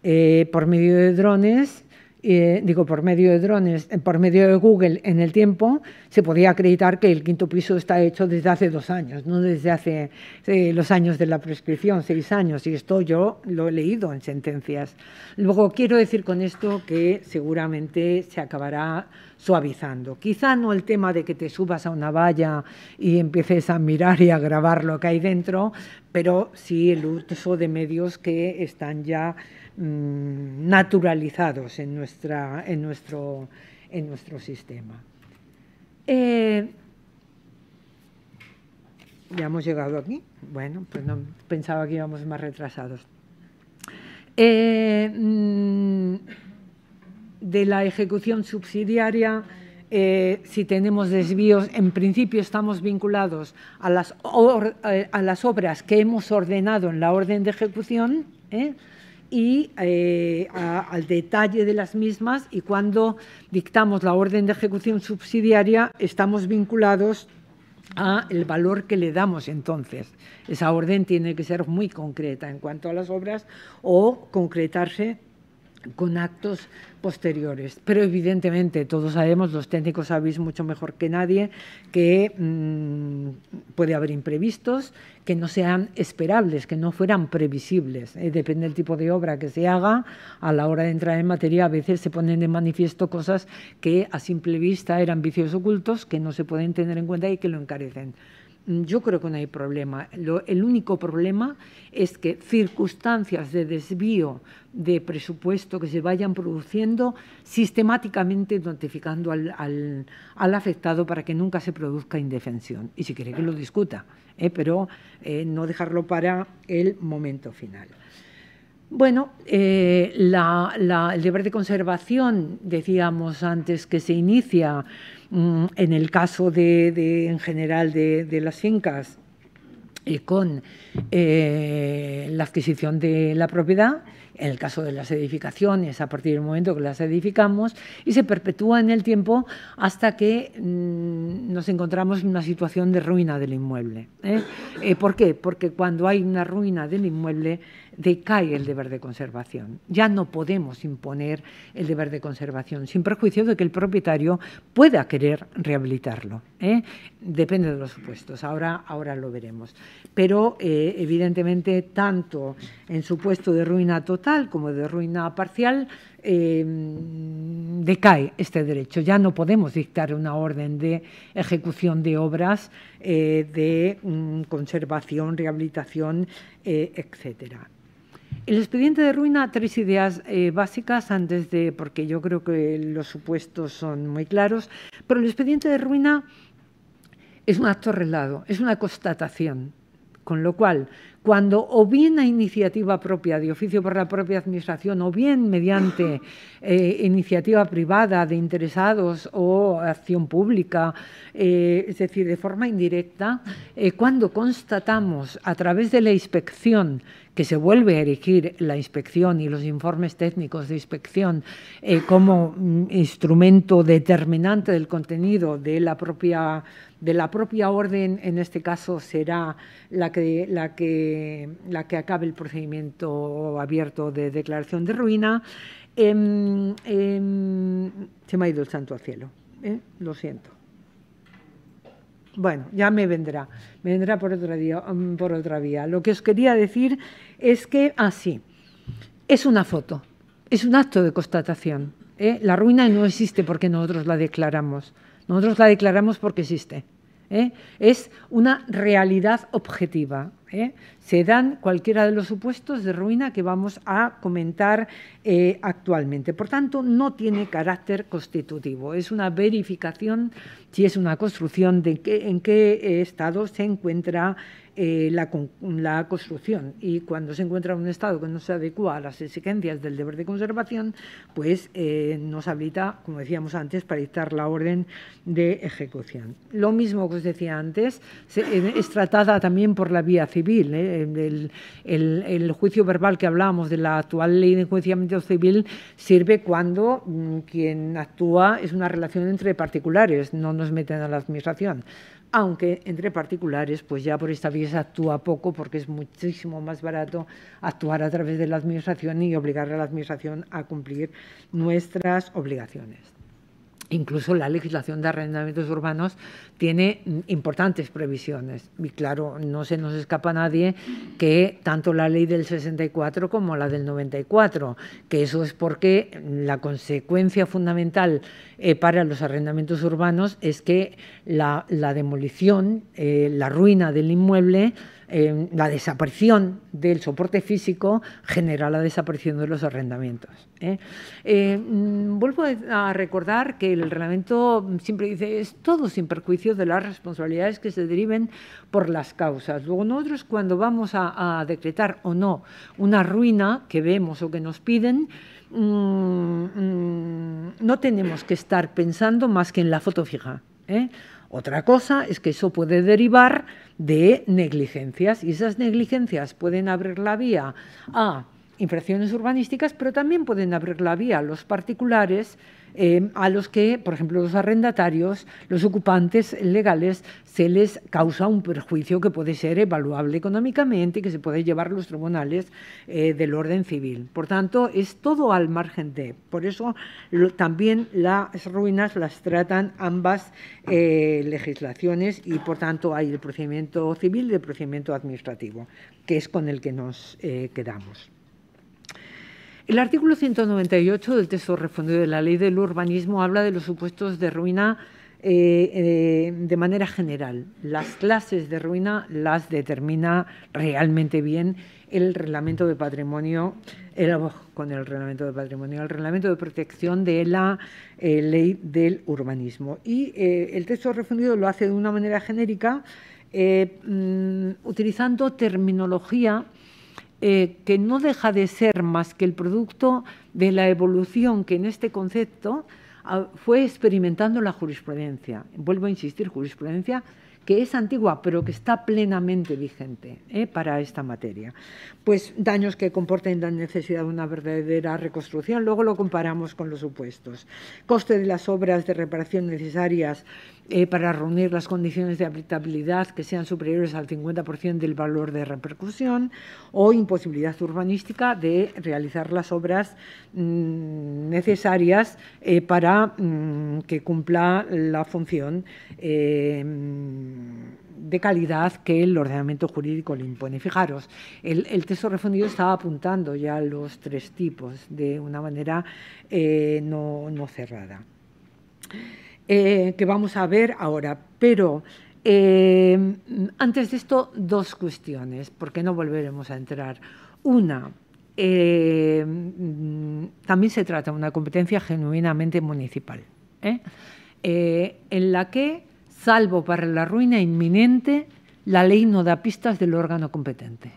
eh, por medio de drones, eh, digo, por medio de drones, eh, por medio de Google en el tiempo, se podía acreditar que el quinto piso está hecho desde hace dos años, no desde hace eh, los años de la prescripción, seis años, y esto yo lo he leído en sentencias. Luego, quiero decir con esto que seguramente se acabará suavizando. Quizá no el tema de que te subas a una valla y empieces a mirar y a grabar lo que hay dentro, pero sí el uso de medios que están ya Mm, naturalizados en, nuestra, en, nuestro, en nuestro sistema. Eh, ya hemos llegado aquí. Bueno, pues no pensaba que íbamos más retrasados. Eh, mm, de la ejecución subsidiaria, eh, si tenemos desvíos, en principio estamos vinculados a las, a las, obras que hemos ordenado en la orden de ejecución, y eh, al detalle de las mismas y cuando dictamos la orden de ejecución subsidiaria estamos vinculados a el valor que le damos entonces. Esa orden tiene que ser muy concreta en cuanto a las obras o concretarse con actos posteriores. Pero evidentemente todos sabemos, los técnicos sabéis mucho mejor que nadie, que mm, puede haber imprevistos que no sean esperables, que no fueran previsibles. Eh, depende del tipo de obra que se haga, a la hora de entrar en materia a veces se ponen de manifiesto cosas que a simple vista eran vicios ocultos, que no se pueden tener en cuenta y que lo encarecen. Mm, yo creo que no hay problema. el único problema es que circunstancias de desvío de presupuesto que se vayan produciendo sistemáticamente notificando al, afectado para que nunca se produzca indefensión. Y si quiere que lo discuta, ¿eh? pero eh, no dejarlo para el momento final. Bueno, eh, el deber de conservación, decíamos antes que se inicia Mm, en el caso en general de, las fincas, eh, con eh, la adquisición de la propiedad, en el caso de las edificaciones, a partir del momento que las edificamos, y se perpetúa en el tiempo hasta que mm, nos encontramos en una situación de ruina del inmueble. ¿eh? ¿Por qué? Porque cuando hay una ruina del inmueble, decae el deber de conservación. Ya no podemos imponer el deber de conservación, sin perjuicio de que el propietario pueda querer rehabilitarlo. ¿eh? Depende de los supuestos, ahora, ahora lo veremos. Pero eh, evidentemente, tanto en supuesto de ruina total como de ruina parcial, em, decae este derecho. Ya no podemos dictar una orden de ejecución de obras, eh, de mm, conservación, rehabilitación, etcétera. El expediente de ruina, tres ideas eh, básicas antes de, porque yo creo que los supuestos son muy claros, pero el expediente de ruina es un acto arreglado, es una constatación, con lo cual, cuando o bien a iniciativa propia, de oficio por la propia administración, o bien mediante eh, iniciativa privada de interesados o acción pública, eh, es decir, de forma indirecta, eh, cuando constatamos a través de la inspección que se vuelve a erigir la inspección y los informes técnicos de inspección como mm, instrumento determinante del contenido de la propia de la propia orden, en este caso será la que, la que eh, la que acabe el procedimiento abierto de declaración de ruina. Em, em, se me ha ido el santo al cielo, ¿eh? lo siento. Bueno, ya me vendrá, me vendrá por otra, día, mm, por otra vía. Lo que os quería decir es que, así, ah, es una foto, es un acto de constatación. ¿eh? La ruina no existe porque nosotros la declaramos, nosotros la declaramos porque existe. ¿eh? es una realidad objetiva. ¿eh? Se dan cualquiera de los supuestos de ruina que vamos a comentar eh, actualmente. Por tanto, no tiene carácter constitutivo. Es una verificación si es una construcción de en qué estado se encuentra eh, la, construcción y cuando se encuentra un estado que no se adecua a las exigencias del deber de conservación, pues eh, nos habilita, como decíamos antes, para dictar la orden de ejecución. Lo mismo que os decía antes, eh, es tratada también por la vía civil. El, juicio verbal que hablábamos de la actual ley de enjuiciamiento civil sirve cuando mm, quien actúa es una relación entre particulares, no nos meten a la administración aunque entre particulares, pues ya por esta vía se actúa poco porque es muchísimo más barato actuar a través de la Administración y obligar a la Administración a cumplir nuestras obligaciones. Incluso la legislación de arrendamientos urbanos tiene mm, importantes previsiones. Y claro, no se nos escapa a nadie que tanto la ley del 64 como la del 94, que eso es porque la consecuencia fundamental eh, para los arrendamientos urbanos es que la, demolición, eh, la ruina del inmueble, eh, la desaparición del soporte físico genera la desaparición de los arrendamientos. Mm, vuelvo a recordar que el reglamento siempre dice es todo sin perjuicio de las responsabilidades que se deriven por las causas. Luego nosotros cuando vamos a decretar o no una ruina que vemos o que nos piden, Mm, mm, no tenemos que estar pensando más que en la foto fija. ¿eh? Otra cosa es que eso puede derivar de negligencias y esas negligencias pueden abrir la vía a infracciones urbanísticas, pero también pueden abrir la vía a los particulares eh, a los que, por ejemplo, los arrendatarios, los ocupantes legales, se les causa un perjuicio que puede ser evaluable económicamente y que se puede llevar a los tribunales eh, del orden civil. Por tanto, es todo al margen de. Por eso también las ruinas las tratan ambas eh, legislaciones y, por tanto, hay el procedimiento civil y el procedimiento administrativo, que es con el que nos quedamos. El artículo 198 del texto refundido de la Ley del Urbanismo habla de los supuestos de ruina eh, eh, de manera general. Las clases de ruina las determina realmente bien el reglamento de patrimonio, el, con el reglamento de patrimonio, el reglamento de protección de la eh, ley del urbanismo. Y el texto refundido lo hace de una manera genérica, mm, utilizando terminología eh, que no deja de ser más que el producto de la evolución que en este concepto ah, fue experimentando la jurisprudencia. Vuelvo a insistir, jurisprudencia que es antigua, pero que está plenamente vigente eh, para esta materia. Pues daños que comporten la necesidad de una verdadera reconstrucción, luego lo comparamos con los supuestos. Coste de las obras de reparación necesarias eh, para reunir las condiciones de habitabilidad que sean superiores al 50% del valor de repercusión o imposibilidad urbanística de realizar las obras mm, necesarias eh, para mm, que cumpla la función eh, mm, de calidad que el ordenamiento jurídico le impone. Fijaros, el, el texto refundido estaba apuntando ya los tres tipos de una manera no, no cerrada. Eh, que vamos a ver ahora. Pero eh, antes de esto, dos cuestiones, porque no volveremos a entrar. Una, eh, también se trata de una competencia genuinamente municipal, en la que, salvo para la ruina inminente, la ley no da pistas del órgano competente.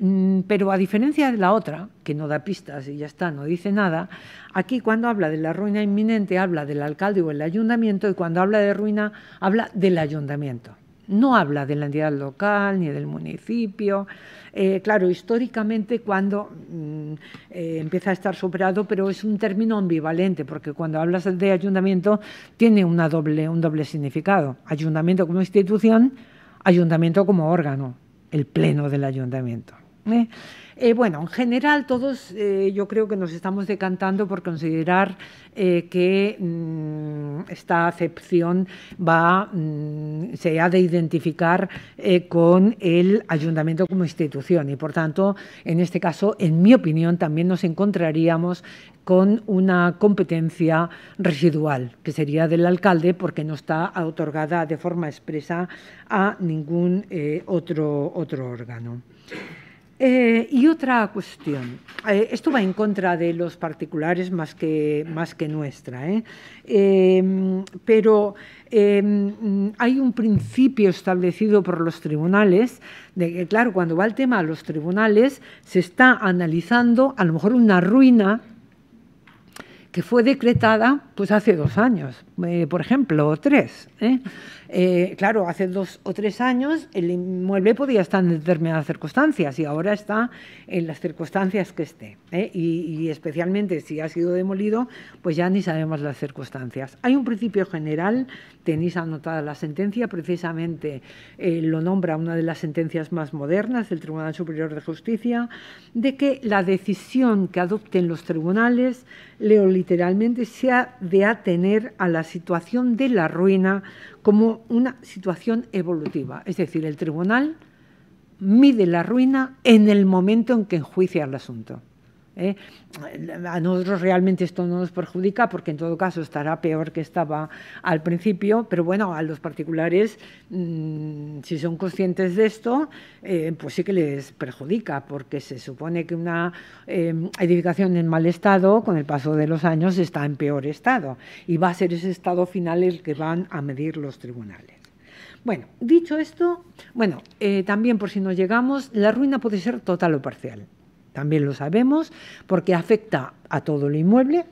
Mm, pero a diferencia de la otra, que no da pistas y ya está, no dice nada, aquí cuando habla de la ruina inminente habla del alcalde o el ayuntamiento y cuando habla de ruina habla del ayuntamiento. No habla de la entidad local ni del municipio. Eh, claro, históricamente cuando mm, eh, empieza a estar superado, pero es un término ambivalente, porque cuando hablas de ayuntamiento tiene un doble significado. Ayuntamiento como institución, ayuntamiento como órgano, el pleno del ayuntamiento. Eh, bueno, en general todos eh, yo creo que nos estamos decantando por considerar eh, que mm, esta acepción va, mm, se ha de identificar con el ayuntamiento como institución y por tanto, en este caso, en mi opinión, también nos encontraríamos con una competencia residual, que sería del alcalde, porque no está otorgada de forma expresa a ningún otro, otro órgano. Eh, y otra cuestión. Eh, esto va en contra de los particulares más que, más que nuestra, ¿eh? em, pero em, hay un principio establecido por los tribunales de que, claro, cuando va el tema a los tribunales, se está analizando a lo mejor una ruina que fue decretada pues hace dos años, por ejemplo, o tres. ¿eh? Eh, claro, hace dos o tres años el inmueble podía estar en determinadas circunstancias y ahora está en las circunstancias que esté. ¿eh? Y, especialmente si ha sido demolido, pues ya ni sabemos las circunstancias. Hay un principio general, tenéis anotada la sentencia, precisamente eh, lo nombra una de las sentencias más modernas del Tribunal Superior de Justicia, de que la decisión que adopten los tribunales, leo literalmente, sea de atener a la situación de la ruina como una situación evolutiva. Es decir, el tribunal mide la ruina en el momento en que enjuicia el asunto. ¿eh? A nosotros realmente esto no nos perjudica porque en todo caso estará peor que estaba al principio, pero bueno, a los particulares, mm, si son conscientes de esto, eh, pues sí que les perjudica porque se supone que una eh, edificación en mal estado, con el paso de los años, está en peor estado y va a ser ese estado final el que van a medir los tribunales. Bueno, dicho esto, bueno, también por si no llegamos, la ruina puede ser total o parcial también lo sabemos, porque afecta a todo el inmueble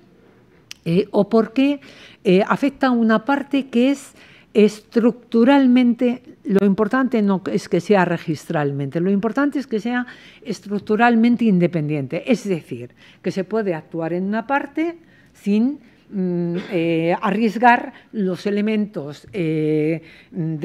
eh, o porque eh, afecta a una parte que es estructuralmente, lo importante no es que sea registralmente, lo importante es que sea estructuralmente independiente, es decir, que se puede actuar en una parte sin mm, eh, arriesgar los elementos de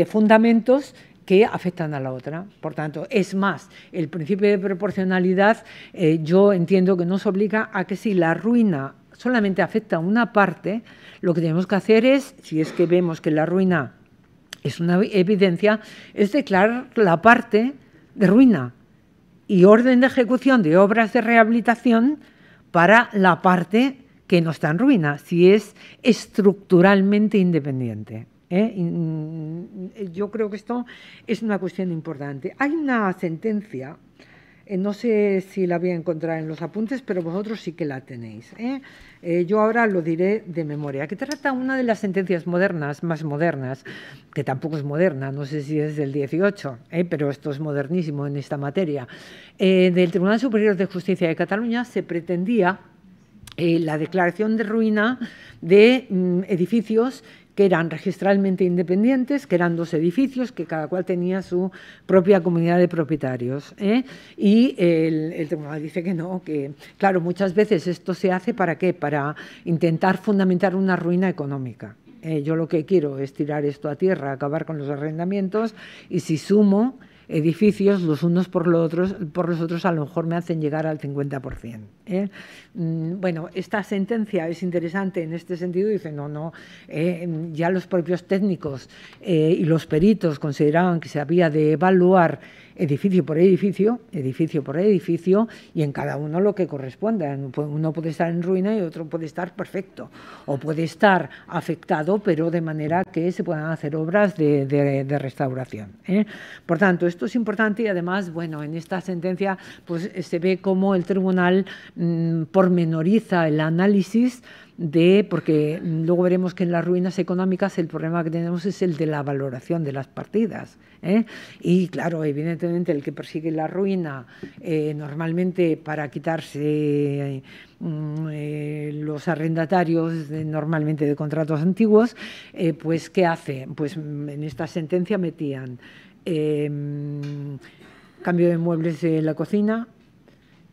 fundamentos que afectan a la otra. Por tanto, es más, el principio de proporcionalidad eh, yo entiendo que nos obliga a que si la ruina solamente afecta a una parte, lo que tenemos que hacer es, si es que vemos que la ruina es una evidencia, es declarar la parte de ruina y orden de ejecución de obras de rehabilitación para la parte que no está en ruina, si es estructuralmente independiente. ¿eh? Mm, yo creo que esto es una cuestión importante. Hay una sentencia, eh, no sé si la voy a encontrar en los apuntes, pero vosotros sí que la tenéis. ¿eh? yo ahora lo diré de memoria, que trata una de las sentencias modernas, más modernas, que tampoco es moderna, no sé si es del 18, pero esto es modernísimo en esta materia, del Tribunal Superior de Justicia de Cataluña se pretendía la declaración de ruina de mm, edificios que eran registralmente independientes, que eran dos edificios, que cada cual tenía su propia comunidad de propietarios. ¿eh? Y el, tribunal dice que no, que claro, muchas veces esto se hace para qué, para intentar fundamentar una ruina económica. Eh, yo lo que quiero es tirar esto a tierra, acabar con los arrendamientos y si sumo edificios los unos por los otros, a lo mejor me hacen llegar al 50%. Mm, bueno, esta sentencia es interesante en este sentido, dice, no, no, eh, ya los propios técnicos eh, y los peritos consideraban que se había de evaluar edificio por edificio, edificio por edificio, y en cada uno lo que corresponda. Uno puede estar en ruina y otro puede estar perfecto, o puede estar afectado, pero de manera que se puedan hacer obras de, restauración. ¿eh? Por tanto, esto es importante y además, bueno, en esta sentencia pues, se ve cómo el tribunal, mm, pormenoriza el análisis de, porque luego veremos que en las ruinas económicas el problema que tenemos es el de la valoración de las partidas. ¿eh? Y claro, evidentemente el que persigue la ruina eh, normalmente para quitarse mm, eh, los arrendatarios normalmente de contratos antiguos, pues ¿qué hace? Pues mm, en esta sentencia metían em, cambio de muebles en la cocina,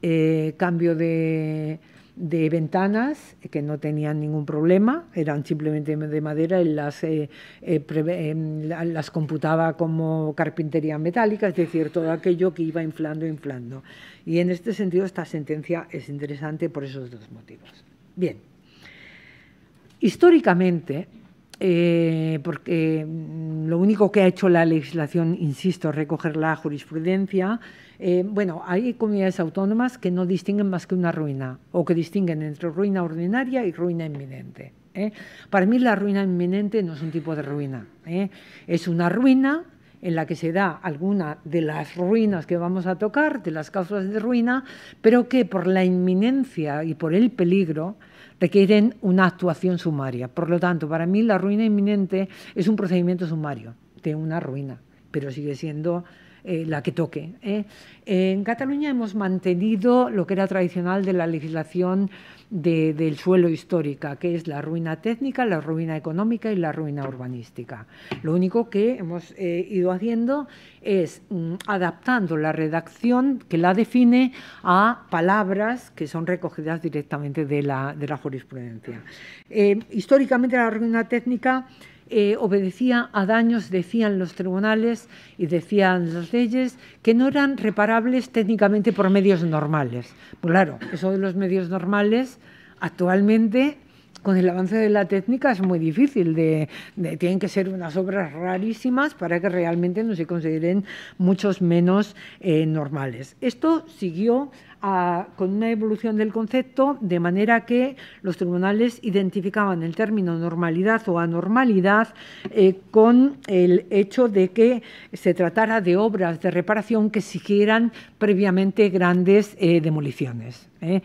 eh, cambio de, ventanas que no tenían ningún problema, eran simplemente de madera y las, eh, eh, em, computaba como carpintería metálica, es decir, todo aquello que iba inflando, e inflando. Y en este sentido esta sentencia es interesante por esos dos motivos. Bien, históricamente porque mm, lo único que ha hecho la legislación, insisto, recoger la jurisprudencia eh, bueno, hay comunidades autónomas que no distinguen más que una ruina o que distinguen entre ruina ordinaria y ruina inminente. ¿eh? Para mí la ruina inminente no es un tipo de ruina, ¿eh? es una ruina en la que se da alguna de las ruinas que vamos a tocar, de las causas de ruina, pero que por la inminencia y por el peligro requieren una actuación sumaria. Por lo tanto, para mí la ruina inminente es un procedimiento sumario de una ruina, pero sigue siendo eh, la que toque. ¿eh? En Cataluña hemos mantenido lo que era tradicional de la legislación del suelo histórica, que es la ruina técnica, la ruina económica y la ruina urbanística. Lo único que hemos eh, ido haciendo es mm, adaptando la redacción que la define a palabras que son recogidas directamente la, de la jurisprudencia. históricamente la ruina técnica eh, obedecía a daños, decían los tribunales y decían las leyes, que no eran reparables técnicamente por medios normales. Pues claro, eso de los medios normales actualmente con el avance de la técnica es muy difícil, de, tienen que ser unas obras rarísimas para que realmente no se consideren muchos menos eh, normales. Esto siguió con una evolución del concepto, de manera que los tribunales identificaban el término normalidad o anormalidad eh, con el hecho de que se tratara de obras de reparación que exigieran previamente grandes eh, demoliciones. Eh,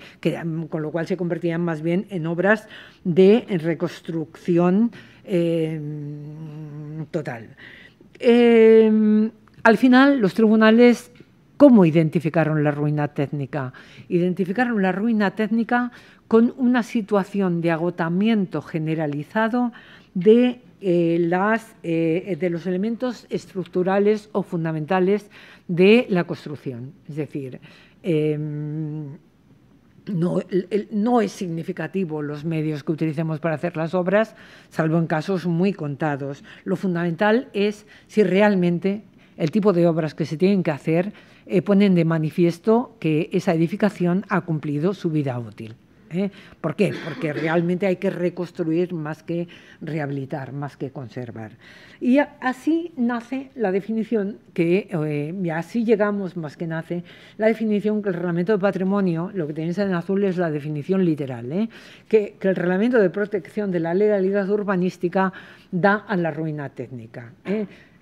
con lo cual se convertían más bien en obras de reconstrucción em, total. Em, al final, los tribunales ¿Cómo identificaron la ruina técnica? Identificaron la ruina técnica con una situación de agotamiento generalizado de, eh, eh, los elementos estructurales o fundamentales de la construcción. Es decir, em, no, no, es significativo los medios que utilicemos para hacer las obras, salvo en casos muy contados. Lo fundamental es si realmente el tipo de obras que se tienen que hacer eh, ponen de manifiesto que esa edificación ha cumplido su vida útil. ¿eh? ¿Por qué? Porque realmente hay que reconstruir más que rehabilitar, más que conservar. Y así nace la definición que, eh, y así llegamos más que nace, la definición que el reglamento de patrimonio, lo que tenéis en azul es la definición literal, que el reglamento de protección de la legalidad urbanística da a la ruina técnica.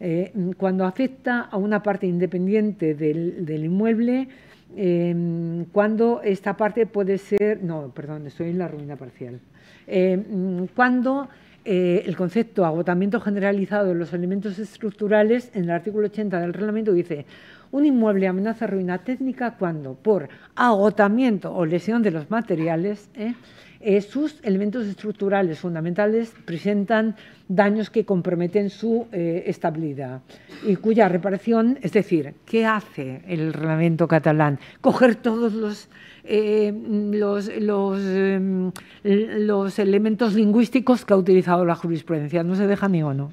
Eh, cuando afecta a una parte independiente del, inmueble, em, cuando esta parte puede ser, no, perdón, estoy en la ruina parcial, em, cuando eh, el concepto agotamiento generalizado de los elementos estructurales en el artículo 80 del reglamento dice un inmueble amenaza ruina técnica cuando por agotamiento o lesión de los materiales eh, esos eh, sus elementos estructurales fundamentales presentan daños que comprometen su eh, estabilidad y cuya reparación, es decir, ¿qué hace el reglamento catalán? Coger todos los, eh, los, los, em, los, elementos lingüísticos que ha utilizado la jurisprudencia, no se deja ni uno.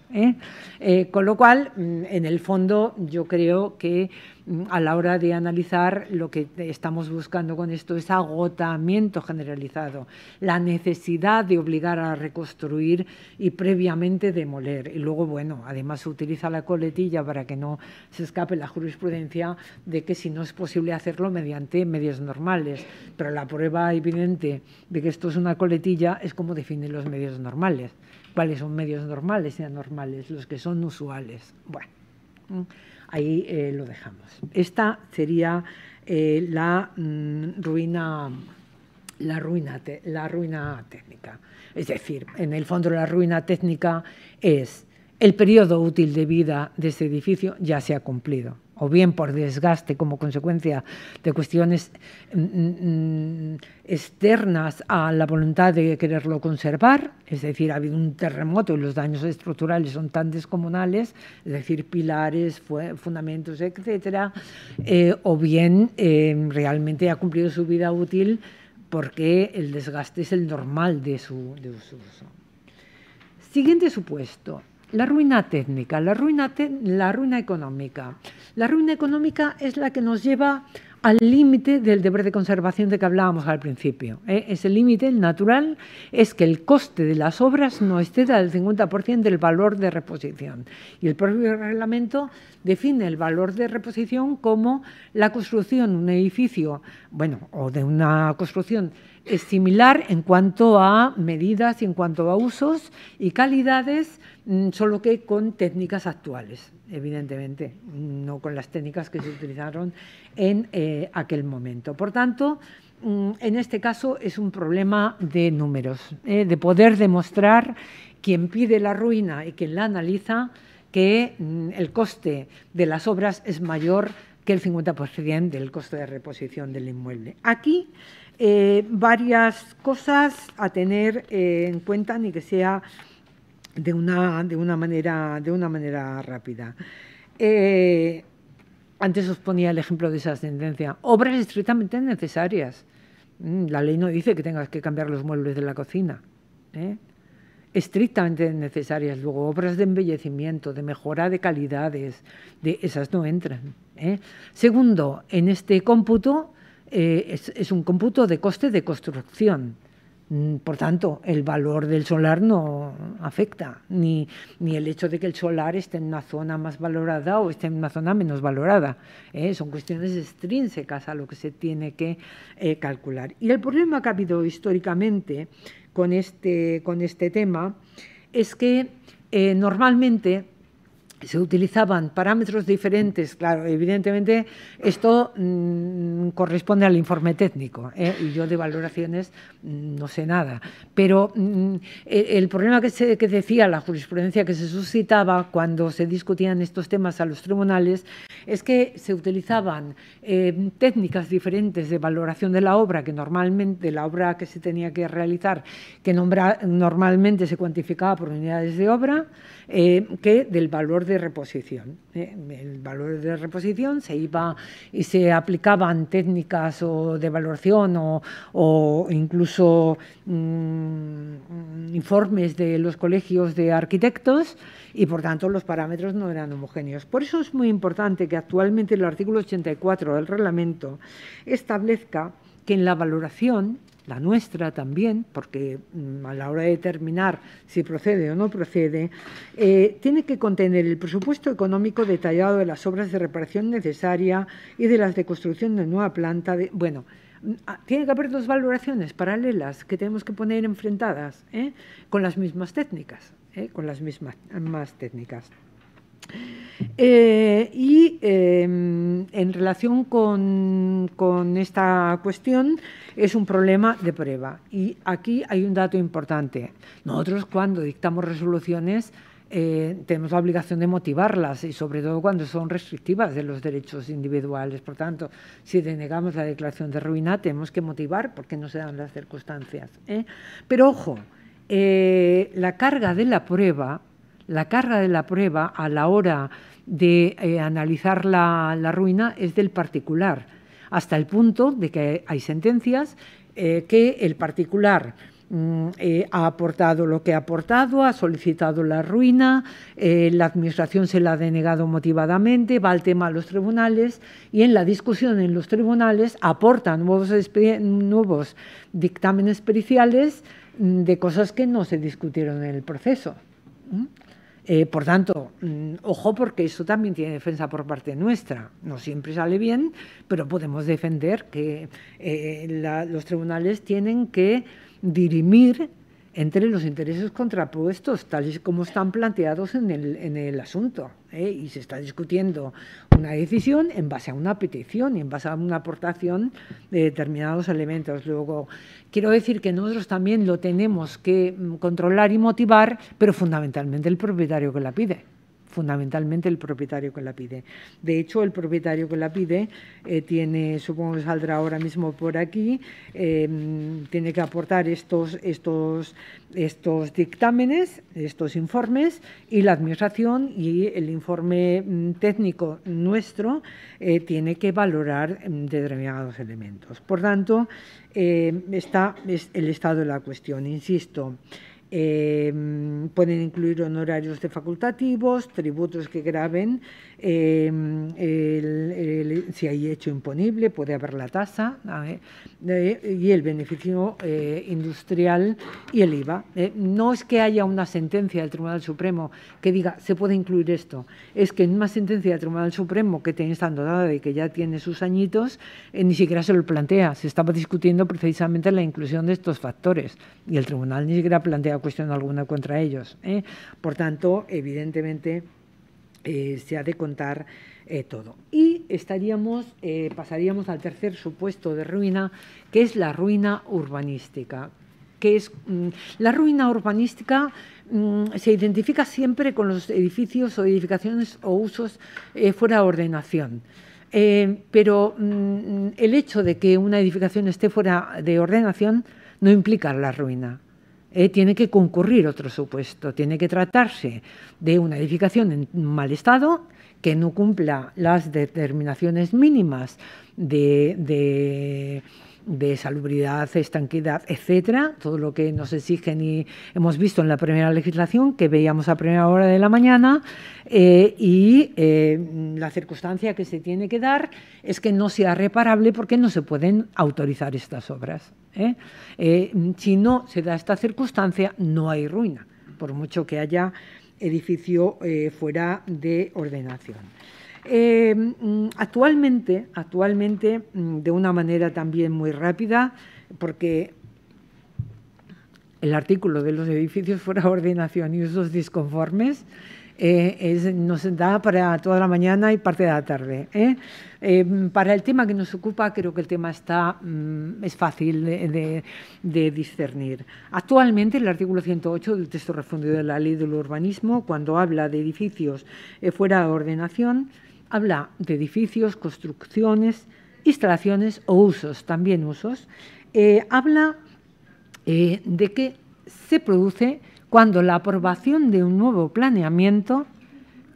con lo cual, mm, en el fondo, yo creo que a la hora de analizar lo que estamos buscando con esto es agotamiento generalizado, la necesidad de obligar a reconstruir y previamente demoler. Y luego, bueno, además se utiliza la coletilla para que no se escape la jurisprudencia de que si no es posible hacerlo mediante medios normales. Pero la prueba evidente de que esto es una coletilla es cómo definen los medios normales. ¿Cuáles son medios normales y anormales? Los que son usuales. Bueno ahí eh, lo dejamos. Esta sería eh, la mm, ruina la ruina, la ruina técnica. Es decir, en el fondo la ruina técnica es el periodo útil de vida de ese edificio ya se ha cumplido o bien por desgaste como consecuencia de cuestiones mm, mm, mm, externas a la voluntad de quererlo conservar, es decir, ha habido un terremoto y los daños estructurales son tan descomunales, es decir, pilares, fundamentos, etcétera, eh, o bien eh, realmente ha cumplido su vida útil porque el desgaste es el normal de su uso. Siguiente supuesto, la ruina técnica, la ruina, la ruina económica. La ruina económica es la que nos lleva al límite del deber de conservación de que hablábamos al principio. es ¿eh? Ese límite, natural, es que el coste de las obras no esté del 50% del valor de reposición. Y el propio reglamento define el valor de reposición como la construcción de un edificio, bueno, o de una construcción similar en cuanto a medidas y en cuanto a usos y calidades Mm, solo que con técnicas actuales, evidentemente, mm, no con las técnicas que se utilizaron en eh, aquel momento. Por tanto, mm, en este caso es un problema de números, eh, de poder demostrar quien pide la ruina y quien la analiza que el coste de las obras es mayor que el 50% del coste de reposición del inmueble. Aquí eh, varias cosas a tener en cuenta, ni que sea de una, de una, manera, de una manera rápida. Eh, antes os ponía el ejemplo de esa ascendencia. Obras estrictamente necesarias. Mm, la ley no dice que tengas que cambiar los muebles de la cocina. ¿eh? Estrictamente necesarias. Luego, obras de embellecimiento, de mejora de calidades, de esas no entran. ¿eh? Segundo, en este cómputo es, es, un cómputo de coste de construcción. Mm, por tanto, el valor del solar no afecta, ni, el hecho de que el solar esté en una zona más valorada o esté en una zona menos valorada. ¿eh? Son cuestiones extrínsecas a lo que se tiene que eh, calcular. Y el problema que ha habido históricamente con este, con este tema es que eh, normalmente se utilizaban parámetros diferentes, claro, evidentemente esto mm, corresponde al informe técnico ¿eh? y yo de valoraciones mm, no sé nada, pero mm, e, el problema que, se, que decía la jurisprudencia que se suscitaba cuando se discutían estos temas a los tribunales es que se utilizaban eh, técnicas diferentes de valoración de la obra, que normalmente la obra que se tenía que realizar, que normalmente se cuantificaba por unidades de obra, eh, que del valor de reposición. Eh. el valor de reposición se iba y se aplicaban técnicas de valoración o, incluso mm, mm, informes de los colegios de arquitectos y por tanto los parámetros no eran homogéneos. Por eso es muy importante que actualmente el artículo 84 del reglamento establezca que en la valoración la nuestra también, porque mm, a la hora de determinar si procede o no procede, eh, tiene que contener el presupuesto económico detallado de las obras de reparación necesaria y de las de construcción de nueva planta. bueno, mm, ah, tiene que haber dos valoraciones paralelas que tenemos que poner enfrentadas ¿eh? con las mismas técnicas. ¿eh? con las mismas más técnicas. Eh, y em, en relación con, esta cuestión es un problema de prueba. Y aquí hay un dato importante. Nosotros cuando dictamos resoluciones eh, tenemos la obligación de motivarlas y sobre todo cuando son restrictivas de los derechos individuales. Por tanto, si denegamos la declaración de ruina tenemos que motivar porque no se dan las circunstancias. Pero ojo, eh, la carga de la prueba, la carga de la prueba a la hora de eh, analizar la, ruina es del particular, hasta el punto de que hay sentencias eh, que el particular mm, ha aportado lo que ha aportado, ha solicitado la ruina, la administración se la ha denegado motivadamente, va al tema a los tribunales y en la discusión en los tribunales aporta nuevos dictámenes periciales Mm, de cosas que no se discutieron en el proceso. Eh, por tanto, mm, ojo porque eso también tiene defensa por parte nuestra. No siempre sale bien, pero podemos defender que eh, los tribunales tienen que dirimir entre los intereses contrapuestos, tales como están planteados en el, asunto. ¿eh? Y se está discutiendo una decisión en base a una petición y en base a una aportación de determinados elementos. Luego, Quiero decir que nosotros también lo tenemos que mm, controlar y motivar, pero fundamentalmente el propietario que la pide fundamentalmente el propietario que la pide. De hecho, el propietario que la pide eh, tiene, supongo que saldrá ahora mismo por aquí, em, tiene que aportar estos, estos, estos dictámenes, estos informes, y la Administración y el informe mm, técnico nuestro eh, tiene que valorar mm, determinados elementos. Por tanto, eh, está el estado de la cuestión, insisto. Eh, pueden incluir honorarios de facultativos, tributos que graben Em, si hay hecho imponible, puede haber la tasa y el beneficio eh, industrial y el IVA. Eh, no es que haya una sentencia del Tribunal Supremo que diga se puede incluir esto, es que en una sentencia del Tribunal Supremo que tiene esta dada y que ya tiene sus añitos, eh, ni siquiera se lo plantea. Se estaba discutiendo precisamente la inclusión de estos factores y el Tribunal ni siquiera plantea cuestión alguna contra ellos. Por tanto, evidentemente, eh, se ha de contar eh, todo. Y estaríamos, eh, pasaríamos al tercer supuesto de ruina, que es la ruina urbanística. Que es, mm, la ruina urbanística mm, se identifica siempre con los edificios o edificaciones o usos fuera de ordenación. pero mm, el hecho de que una edificación esté fuera de ordenación no implica la ruina. Eh, tiene que concurrir otro supuesto, tiene que tratarse de una edificación en mal estado que no cumpla las determinaciones mínimas de de salubridad, estanqueidad, etcétera, todo lo que nos exigen y hemos visto en la primera legislación que veíamos a primera hora de la mañana eh, y eh, la circunstancia que se tiene que dar es que no sea reparable porque no se pueden autorizar estas obras. ¿eh? si no se da esta circunstancia, no hay ruina, por mucho que haya edificio fuera de ordenación. Eh, mm, actualmente, actualmente, mm, de una manera también muy rápida, porque el artículo de los edificios fuera ordenación y usos disconformes, eh, nos da para toda la mañana y parte de la tarde. ¿eh? para el tema que nos ocupa, creo que el tema está, mm, es fácil de, discernir. Actualmente, el artículo 108 del texto refundido de la Ley del Urbanismo, cuando habla de edificios fuera de ordenación, habla de edificios, construcciones, instalaciones o usos, también usos. Eh, habla eh, de que se produce cuando la aprobación de un nuevo planeamiento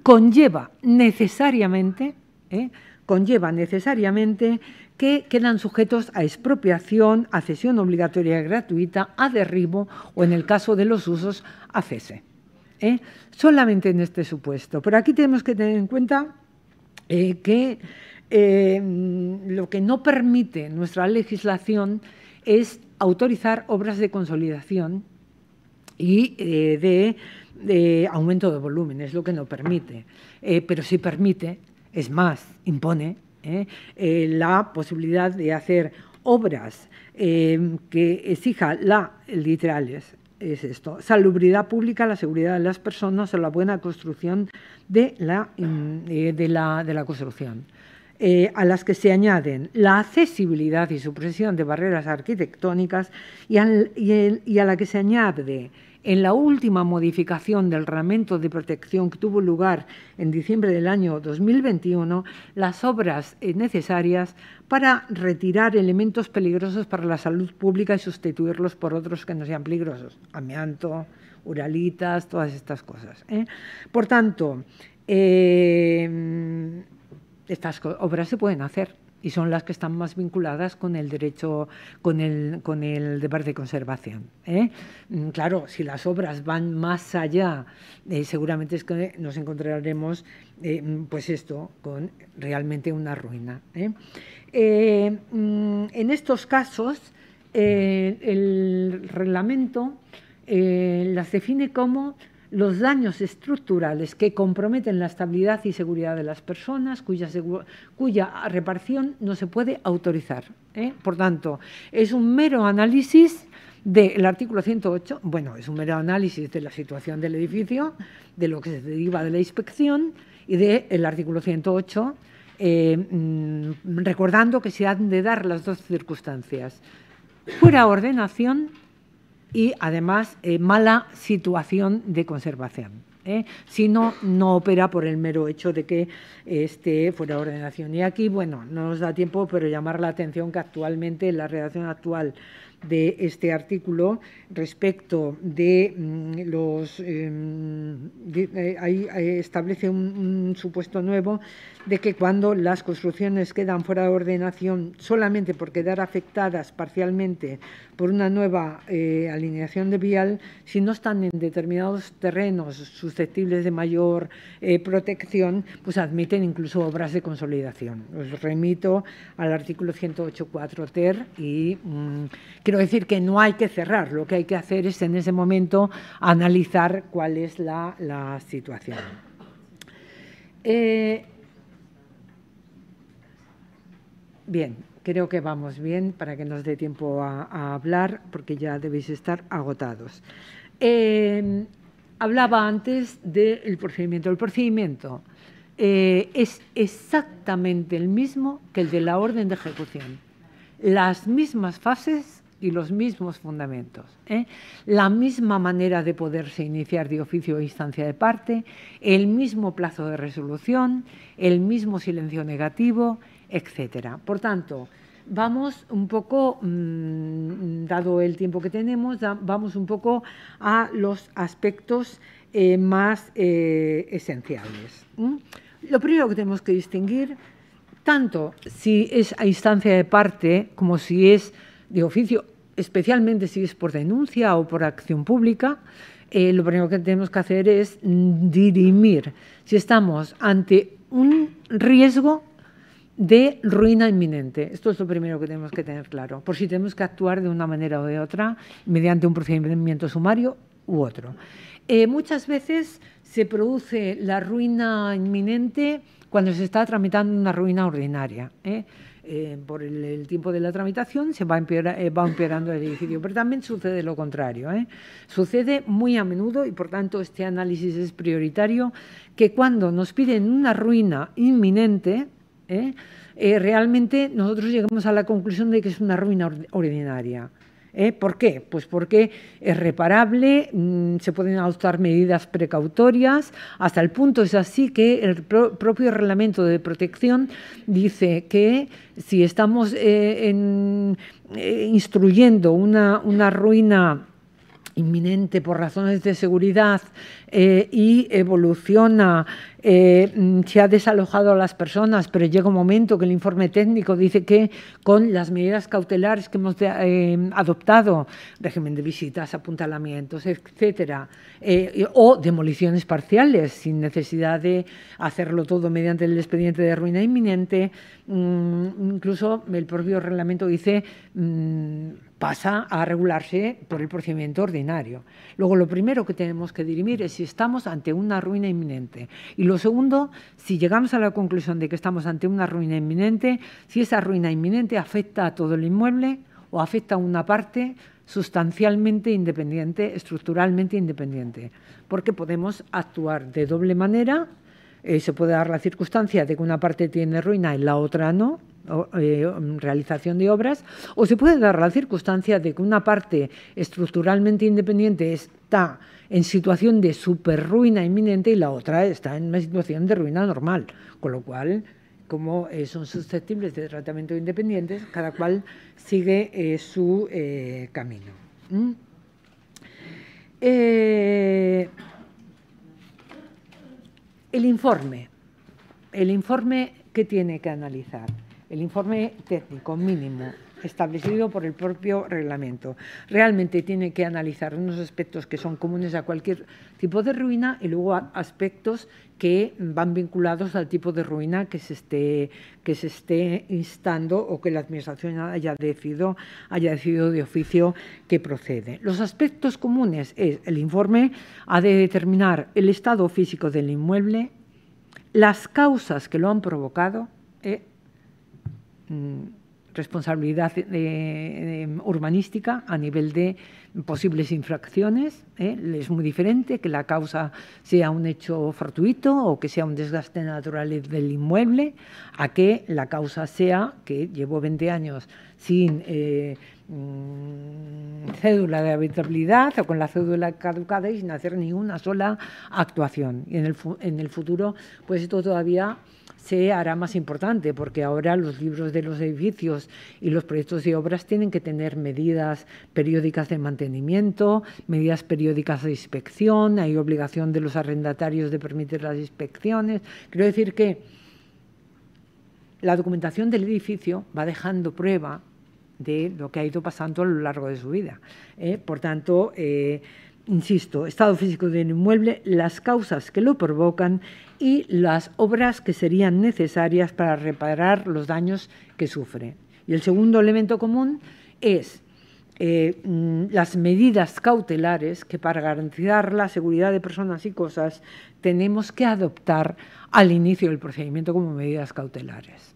conlleva necesariamente, eh, conlleva necesariamente que quedan sujetos a expropiación, a cesión obligatoria gratuita, a derribo o, en el caso de los usos, a cese. solamente en este supuesto. Pero aquí tenemos que tener en cuenta eh, que eh, lo que no permite nuestra legislación es autorizar obras de consolidación y eh, de, aumento de volumen, es lo que no permite. pero sí permite, es más, impone la posibilidad de hacer obras que exija la, literales, es esto, salubridad pública, la seguridad de las personas o la buena construcción de la, mm, eh, de la, construcción. Eh, a las que se añaden la accesibilidad y supresión de barreras arquitectónicas y, y a la que se añade en la última modificación del reglamento de protección que tuvo lugar en diciembre del año 2021, las obras eh, necesarias para retirar elementos peligrosos para la salud pública y sustituirlos por otros que no sean peligrosos, amianto, uralitas, todas estas cosas. ¿eh? Por tanto, eh, estas obras se pueden hacer y son las que están más vinculadas con el derecho, con el, con el deber de conservación. ¿eh? Mm, claro, si las obras van más allá, eh, seguramente nos encontraremos, eh, pues esto, con realmente una ruina. Mm, en estos casos, el reglamento las define como los daños estructurales que comprometen la estabilidad y seguridad de las personas, cuya, reparación no se puede autorizar. ¿eh? Por tanto, es un mero análisis del artículo 108, bueno, es un mero análisis de la situación del edificio, de lo que se deriva de la inspección y del artículo 108, eh, mm, recordando que se han de dar las dos circunstancias. Fuera ordenación y además eh, mala situación de conservación. ¿eh? Si no, no opera por el mero hecho de que esté fuera ordenación. Y aquí, bueno, no nos da tiempo, pero llamar la atención que actualmente la redacción actual de este artículo respecto de mm, los... Em, eh, ahí establece un, supuesto nuevo de que cuando las construcciones quedan fuera de ordenación solamente por quedar afectadas parcialmente por una nueva eh, alineación de vial, si no están en determinados terrenos susceptibles de mayor eh, protección, pues admiten incluso obras de consolidación. Os remito al artículo 108.4 TER y que mm, quiero decir que no hay que cerrar, lo que hay que hacer es en ese momento analizar cuál es la, situación. Eh, bien, creo que vamos bien para que nos dé tiempo a, hablar, porque ya debéis estar agotados. Eh, hablaba antes del procedimiento. El procedimiento eh, es exactamente el mismo que el de la orden de ejecución. Las mismas fases y los mismos fundamentos. ¿eh? La misma manera de poderse iniciar de oficio a e instancia de parte, el mismo plazo de resolución, el mismo silencio negativo, etcétera. Por tanto, vamos un poco, mm, dado el tiempo que tenemos, vamos un poco a los aspectos eh, más eh, esenciales. Lo primero que tenemos que distinguir, tanto si es a instancia de parte como si es de oficio, especialmente si es por denuncia o por acción pública, eh, lo primero que tenemos que hacer es dirimir si estamos ante un riesgo de ruina inminente. Esto es lo primero que tenemos que tener claro, por si tenemos que actuar de una manera o de otra mediante un procedimiento sumario u otro. Eh, muchas veces se produce la ruina inminente cuando se está tramitando una ruina ordinaria. ¿eh? Eh, por el, tiempo de la tramitación, se eh, va, empeorando el edificio. Pero también sucede lo contrario. ¿eh? Sucede muy a menudo y, por tanto, este análisis es prioritario, que cuando nos piden una ruina inminente, realmente nosotros llegamos a la conclusión de que es una ruina ordinaria. ¿Eh? ¿Por qué? Pues porque es reparable, mm, se pueden adoptar medidas precautorias, hasta el punto es así que el propio reglamento de protección dice que si estamos eh, eh, instruyendo una ruina inminente por razones de seguridad eh, y evoluciona, eh, mm, se ha desalojado a las personas, pero llega un momento que el informe técnico dice que con las medidas cautelares que hemos eh, adoptado, régimen de visitas, apuntalamientos, etcétera, o demoliciones parciales sin necesidad de hacerlo todo mediante el expediente de ruina inminente, mm, incluso el propio reglamento dice... Mm, pasa a regularse por el procedimiento ordinario. Luego, lo primero que tenemos que dirimir es si estamos ante una ruina inminente. Y lo segundo, si llegamos a la conclusión de que estamos ante una ruina inminente, si esa ruina inminente afecta a todo el inmueble o afecta a una parte sustancialmente independiente, estructuralmente independiente. Porque podemos actuar de doble manera. Eh, se puede dar la circunstancia de que una parte tiene ruina y la otra no eh, realización de obras, o se puede dar la circunstancia de que una parte estructuralmente independiente está en situación de superruina inminente y la otra está en una situación de ruina normal, con lo cual como eh, son susceptibles de tratamiento independientes, cada cual sigue eh, su camino. ¿Mm? el informe, el informe que tiene que analizar el informe técnico mínimo establecido por el propio reglamento. Realmente tiene que analizar unos aspectos que son comunes a cualquier tipo de ruina y luego aspectos que van vinculados al tipo de ruina que se esté, que se esté instando o que la Administración haya decidido, decidido de oficio que procede. Los aspectos comunes es el informe ha de determinar el estado físico del inmueble, las causas que lo han provocado, eh, Mm, responsabilidad mm, urbanística a nivel de posibles infracciones. ¿eh? Es muy diferente que la causa sea un hecho fortuito o que sea un desgaste natural del inmueble, a que la causa sea que llevo 20 años sin... Eh, Mm, cédula de habitabilidad o con la cédula caducada y sin hacer ni una sola actuación. Y en el, en el futuro, pues esto todavía se hará más importante, porque ahora los libros de los edificios y los proyectos de obras tienen que tener medidas periódicas de mantenimiento, medidas periódicas de inspección, hay obligación de los arrendatarios de permitir las inspecciones. Quiero decir que la documentación del edificio va dejando prueba de lo que ha ido pasando a lo largo de su vida. ¿eh? Por tanto, eh, insisto, estado físico del inmueble, las causas que lo provocan y las obras que serían necesarias para reparar los daños que sufre. Y el segundo elemento común es eh, mm, las medidas cautelares que para garantizar la seguridad de personas y cosas tenemos que adoptar al inicio del procedimiento como medidas cautelares.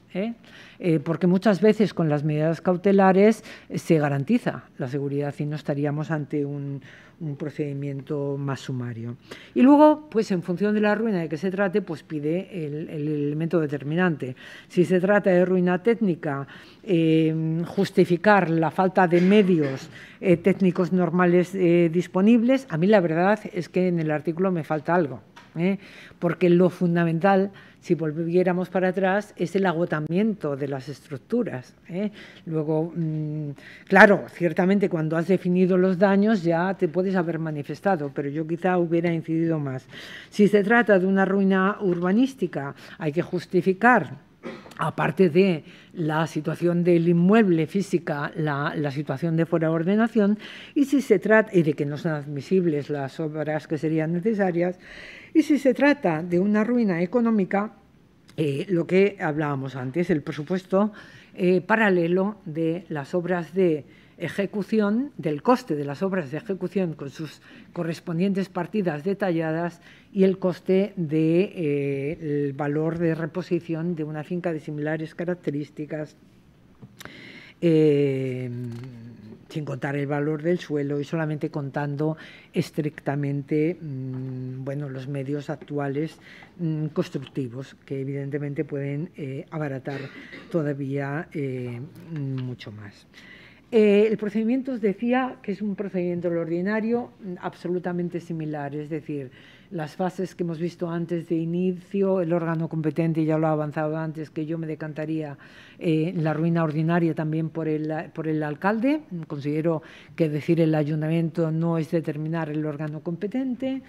Eh, porque muchas veces con las medidas cautelares eh, se garantiza la seguridad y no estaríamos ante un, procedimiento más sumario. Y luego, pues en función de la ruina de que se trate, pues pide el, elemento determinante. Si se trata de ruina técnica, eh, justificar la falta de medios técnicos normales disponibles, a mí la verdad es que en el artículo me falta algo. ¿eh? porque lo fundamental, si volviéramos para atrás, es el agotamiento de las estructuras. ¿eh? Luego, mm, claro, ciertamente cuando has definido los daños ya te puedes haber manifestado, pero yo quizá hubiera incidido más. Si se trata de una ruina urbanística, hay que justificar aparte de la situación del inmueble física, la, situación de fuera ordenación, y si se trata y de que no son admisibles las obras que serían necesarias, y si se trata de una ruina económica, eh, lo que hablábamos antes, el presupuesto eh, paralelo de las obras de ejecución, del coste de las obras de ejecución con sus correspondientes partidas detalladas y el coste del eh, valor de reposición de una finca de similares características sin contar el valor del suelo y solamente contando estrictamente mm, bueno, los medios actuales mm, constructivos, que evidentemente pueden eh, abaratar todavía eh, mucho más. Eh, el procedimiento os decía que es un procedimiento ordinario mm, absolutamente similar, es decir, las fases que hemos visto antes de inicio, el órgano competente ya lo ha avanzado antes, que yo me decantaría eh, la ruina ordinaria también por el, alcalde. Considero que decir el ayuntamiento no es determinar el órgano competente.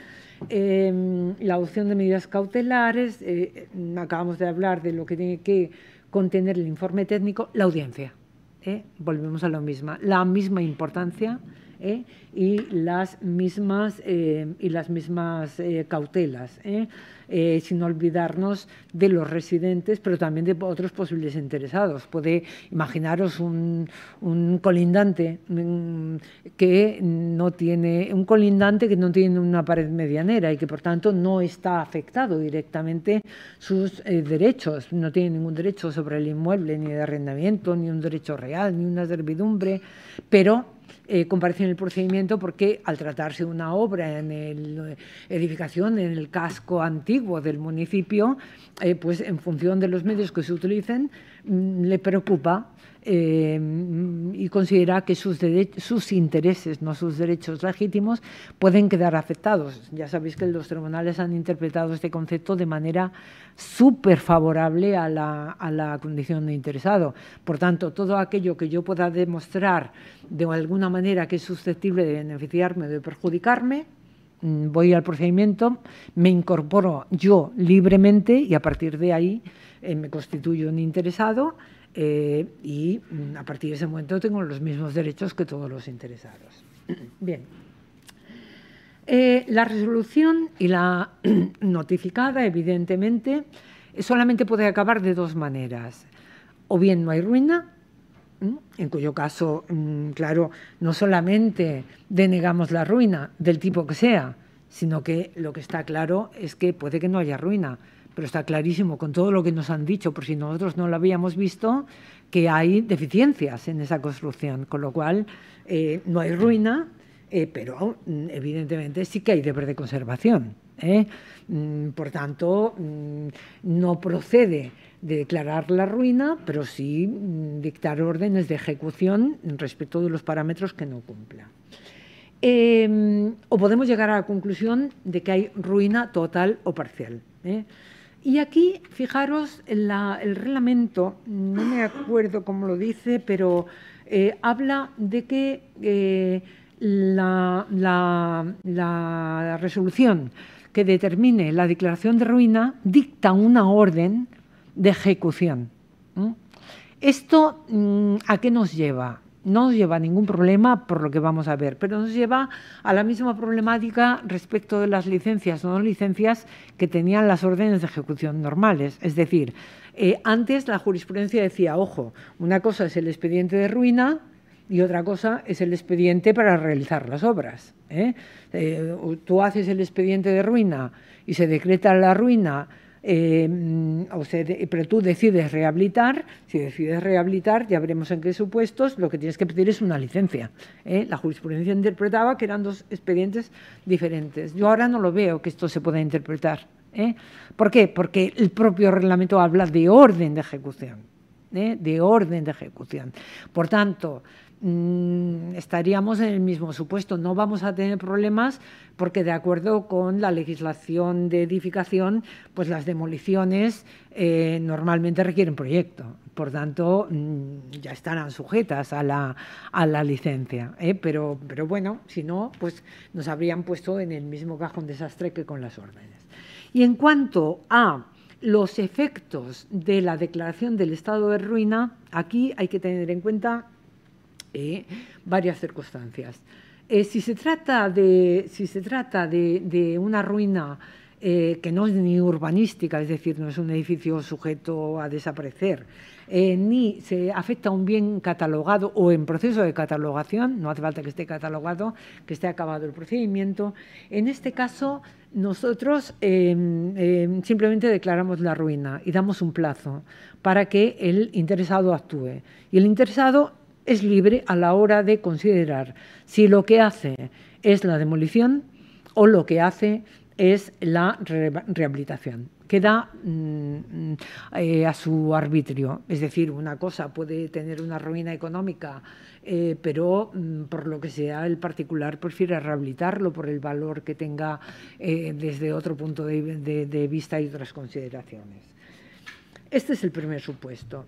Em, la opción de medidas cautelares, eh, acabamos de hablar de lo que tiene que contener el informe técnico, la audiencia. ¿eh? Volvemos a lo mismo, la misma importancia. ¿eh? y las mismas, eh, y las mismas eh, cautelas, sin olvidarnos de los residentes, pero también de otros posibles interesados. Puede imaginaros un, colindante mm, que no tiene un colindante que no tiene una pared medianera y que por tanto no está afectado directamente sus derechos, no tiene ningún derecho sobre el inmueble, ni de arrendamiento, ni un derecho real, ni una servidumbre, pero eh, comparecen en el procedimiento porque al tratarse de una obra en el eh, edificación, en el casco antiguo del municipio, eh, pues en función de los medios que se utilicen, mm, le preocupa Em, y considera que sus, sus intereses, no sus derechos legítimos, pueden quedar afectados. Ya sabéis que los tribunales han interpretado este concepto de manera súper favorable a la, condición de interesado. Por tanto, todo aquello que yo pueda demostrar de alguna manera que es susceptible de beneficiarme o de perjudicarme, mm, voy al procedimiento, me incorporo yo libremente y a partir de ahí eh, me constituyo un interesado eh, y mm, a partir de ese momento tengo los mismos derechos que todos los interesados. Bien. Eh, la resolución y la notificada, evidentemente, solamente puede acabar de dos maneras. O bien no hay ruina, en cuyo caso, mm, claro, no solamente denegamos la ruina del tipo que sea, sino que lo que está claro es que puede que no haya ruina, pero está clarísimo con todo lo que nos han dicho, por si nosotros no lo habíamos visto, que hay deficiencias en esa construcción, con lo cual eh, no hay ruina, eh, pero mm, evidentemente sí que hay deber de conservación. ¿eh? Mm, por tanto, mm, no procede de declarar la ruina, pero sí dictar órdenes de ejecución respecto de los parámetros que no cumpla. Em, o podemos llegar a la conclusión de que hay ruina total o parcial. Y aquí, fijaros, el reglamento, no me acuerdo cómo lo dice, pero eh, habla de que eh, la, la resolución que determine la declaración de ruina dicta una orden de ejecución. ¿Esto mm, a qué nos lleva? no nos lleva a ningún problema por lo que vamos a ver, pero nos lleva a la misma problemática respecto de las licencias o no licencias que tenían las órdenes de ejecución normales. Es decir, eh, antes la jurisprudencia decía, ojo, una cosa es el expediente de ruina, y otra cosa es el expediente para realizar las obras. ¿eh? Eh, tú haces el expediente de ruina y se decreta la ruina Em, o sea, pero tú decides rehabilitar, si decides rehabilitar, ya veremos en qué supuestos, lo que tienes que pedir es una licencia. ¿eh? La jurisprudencia interpretaba que eran dos expedientes diferentes. Yo ahora no lo veo que esto se pueda interpretar. ¿eh? ¿Por qué? Porque el propio reglamento habla de orden de ejecución. ¿eh? De orden de ejecución. Por tanto, Mm, estaríamos en el mismo supuesto. No vamos a tener problemas porque de acuerdo con la legislación de edificación, pues las demoliciones eh, normalmente requieren proyecto. Por tanto, mm, ya estarán sujetas a la, licencia. ¿eh? Pero, pero bueno, si no, pues nos habrían puesto en el mismo cajón desastre que con las órdenes. Y en cuanto a los efectos de la declaración del estado de ruina, aquí hay que tener en cuenta varias circunstancias. Eh, si se trata de, si se trata de, una ruina eh, que no es ni urbanística, es decir, no es un edificio sujeto a desaparecer, eh, ni se afecta a un bien catalogado o en proceso de catalogación, no hace falta que esté catalogado, que esté acabado el procedimiento. En este caso, nosotros simplemente declaramos la ruina y damos un plazo para que el interesado actúe. Y el interesado es libre a la hora de considerar si lo que hace es la demolición o lo que hace es la rehabilitación. Queda mm, eh, a su arbitrio. Es decir, una cosa puede tener una ruina económica, eh, pero mm, por lo que sea el particular prefiere rehabilitarlo por el valor que tenga eh, desde otro punto de vista y otras consideraciones. Este es el primer supuesto.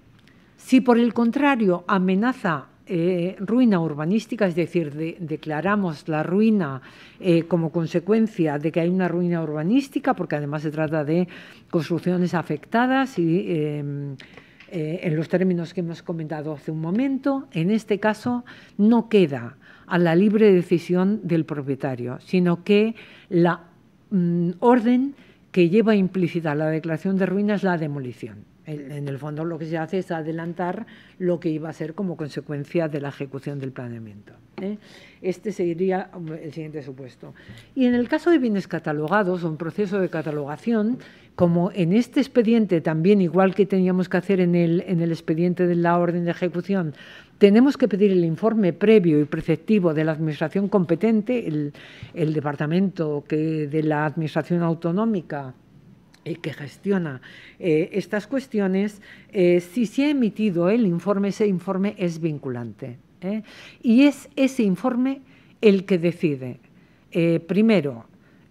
Si por el contrario amenaza eh, ruina urbanística, es decir, declaramos la ruina eh, como consecuencia de que hay una ruina urbanística, porque además se trata de construcciones afectadas y em, eh, en los términos que hemos comentado hace un momento, en este caso no queda a la libre decisión del propietario, sino que la mm, orden que lleva implícita la declaración de ruina es la demolición en el fondo lo que se hace es adelantar lo que iba a ser como consecuencia de la ejecución del planeamiento. ¿eh? Este sería el siguiente supuesto. Y en el caso de bienes catalogados o un proceso de catalogación, como en este expediente también, igual que teníamos que hacer en el, en el expediente de la orden de ejecución, tenemos que pedir el informe previo y preceptivo de la Administración competente, el, departamento que, de la Administración autonómica eh, que gestiona eh, estas cuestiones, eh, si se ha emitido el informe, ese informe es vinculante. Y es ese informe el que decide, primero,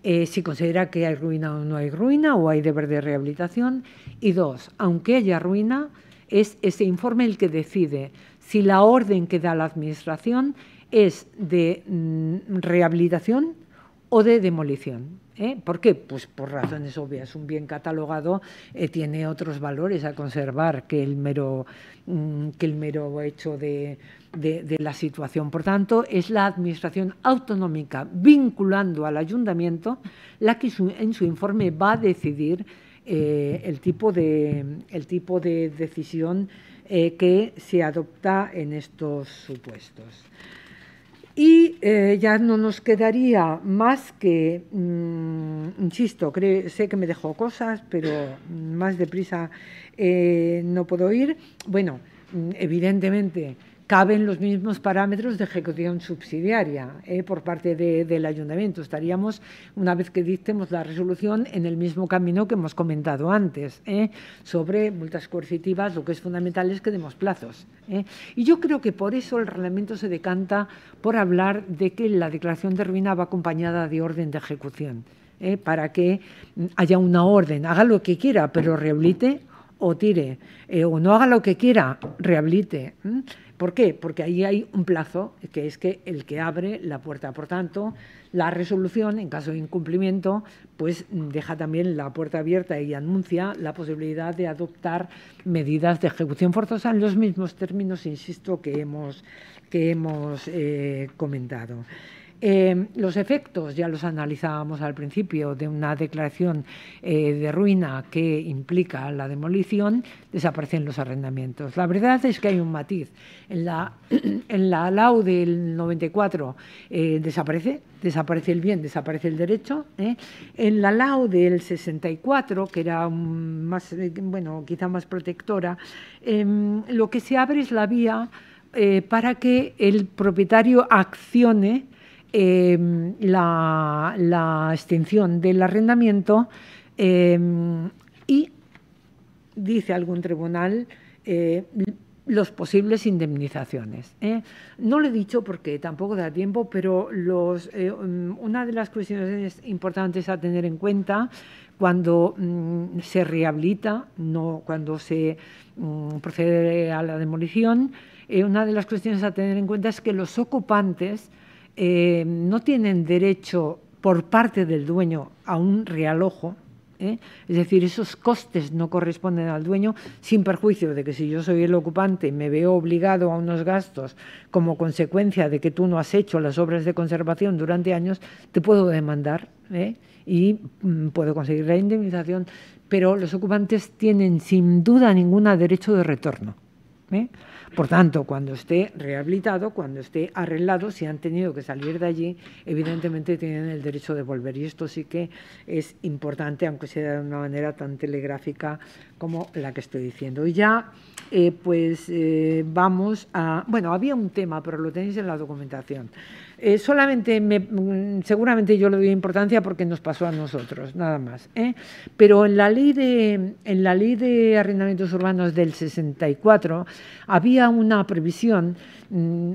si considera que hay ruina o no hay ruina o hay deber de rehabilitación. Y dos, aunque haya ruina, es ese informe el que decide si la orden que da la Administración es de mm, rehabilitación o de demolición. ¿eh? ¿Por qué? Pues por razones obvias. Un bien catalogado eh, tiene otros valores a conservar que el mero, mm, que el mero hecho de, la situación. Por tanto, es la Administración autonómica, vinculando al ayuntamiento, la que en su informe va a decidir eh, el, tipo de, el tipo de decisión eh, que se adopta en estos supuestos. Y eh, ya no nos quedaría más que, mm, insisto, sé que me dejó cosas, pero mm, más deprisa eh, no puedo ir. Bueno, mm, evidentemente caben los mismos parámetros de ejecución subsidiaria ¿eh? por parte del ayuntamiento. Estaríamos, una vez que dictemos la resolución, en el mismo camino que hemos comentado antes ¿eh? sobre multas coercitivas. Lo que es fundamental es que demos plazos. ¿eh? Y yo creo que por eso el reglamento se decanta por hablar de que la declaración de ruina va acompañada de orden de ejecución. para que haya una orden, haga lo que quiera, pero rehabilite o tire, o no haga lo que quiera, rehabilite. ¿Por qué? Porque ahí hay un plazo, que es que el que abre la puerta. Por tanto, la resolución, en caso de incumplimiento, pues deja también la puerta abierta y anuncia la posibilidad de adoptar medidas de ejecución forzosa en los mismos términos, insisto, que hemos, que hemos eh, comentado. Eh, los efectos, ya los analizábamos al principio, de una declaración eh, de ruina que implica la demolición, desaparecen los arrendamientos. La verdad es que hay un matiz. En la, en la LAU del 94 eh, desaparece, desaparece el bien, desaparece el derecho. En la LAU del 64, que era más, bueno, quizá más protectora, em, lo que se abre es la vía para que el propietario accione Em, la, la, extinción del arrendamiento em, y, dice algún tribunal, eh, los posibles indemnizaciones. ¿eh? No lo he dicho porque tampoco da tiempo, pero los, eh, um, una de las cuestiones importantes a tener en cuenta cuando mm, se rehabilita, no cuando se mm, procede a la demolición, eh, una de las cuestiones a tener en cuenta es que los ocupantes eh, no tienen derecho por parte del dueño a un realojo, ¿eh? es decir, esos costes no corresponden al dueño, sin perjuicio de que si yo soy el ocupante y me veo obligado a unos gastos como consecuencia de que tú no has hecho las obras de conservación durante años, te puedo demandar ¿eh? y mm, puedo conseguir la indemnización, pero los ocupantes tienen sin duda ninguna derecho de retorno. Por tanto, cuando esté rehabilitado, cuando esté arreglado, si han tenido que salir de allí, evidentemente tienen el derecho de volver. Y esto sí que es importante, aunque sea de una manera tan telegráfica como la que estoy diciendo. Y ya, eh, pues eh, vamos a... Bueno, había un tema, pero lo tenéis en la documentación. Eh, solamente, mm, seguramente yo le doy importancia porque nos pasó a nosotros, nada más. ¿eh? Pero en la, ley de, en la ley de arrendamientos urbanos del 64 había una previsión mm,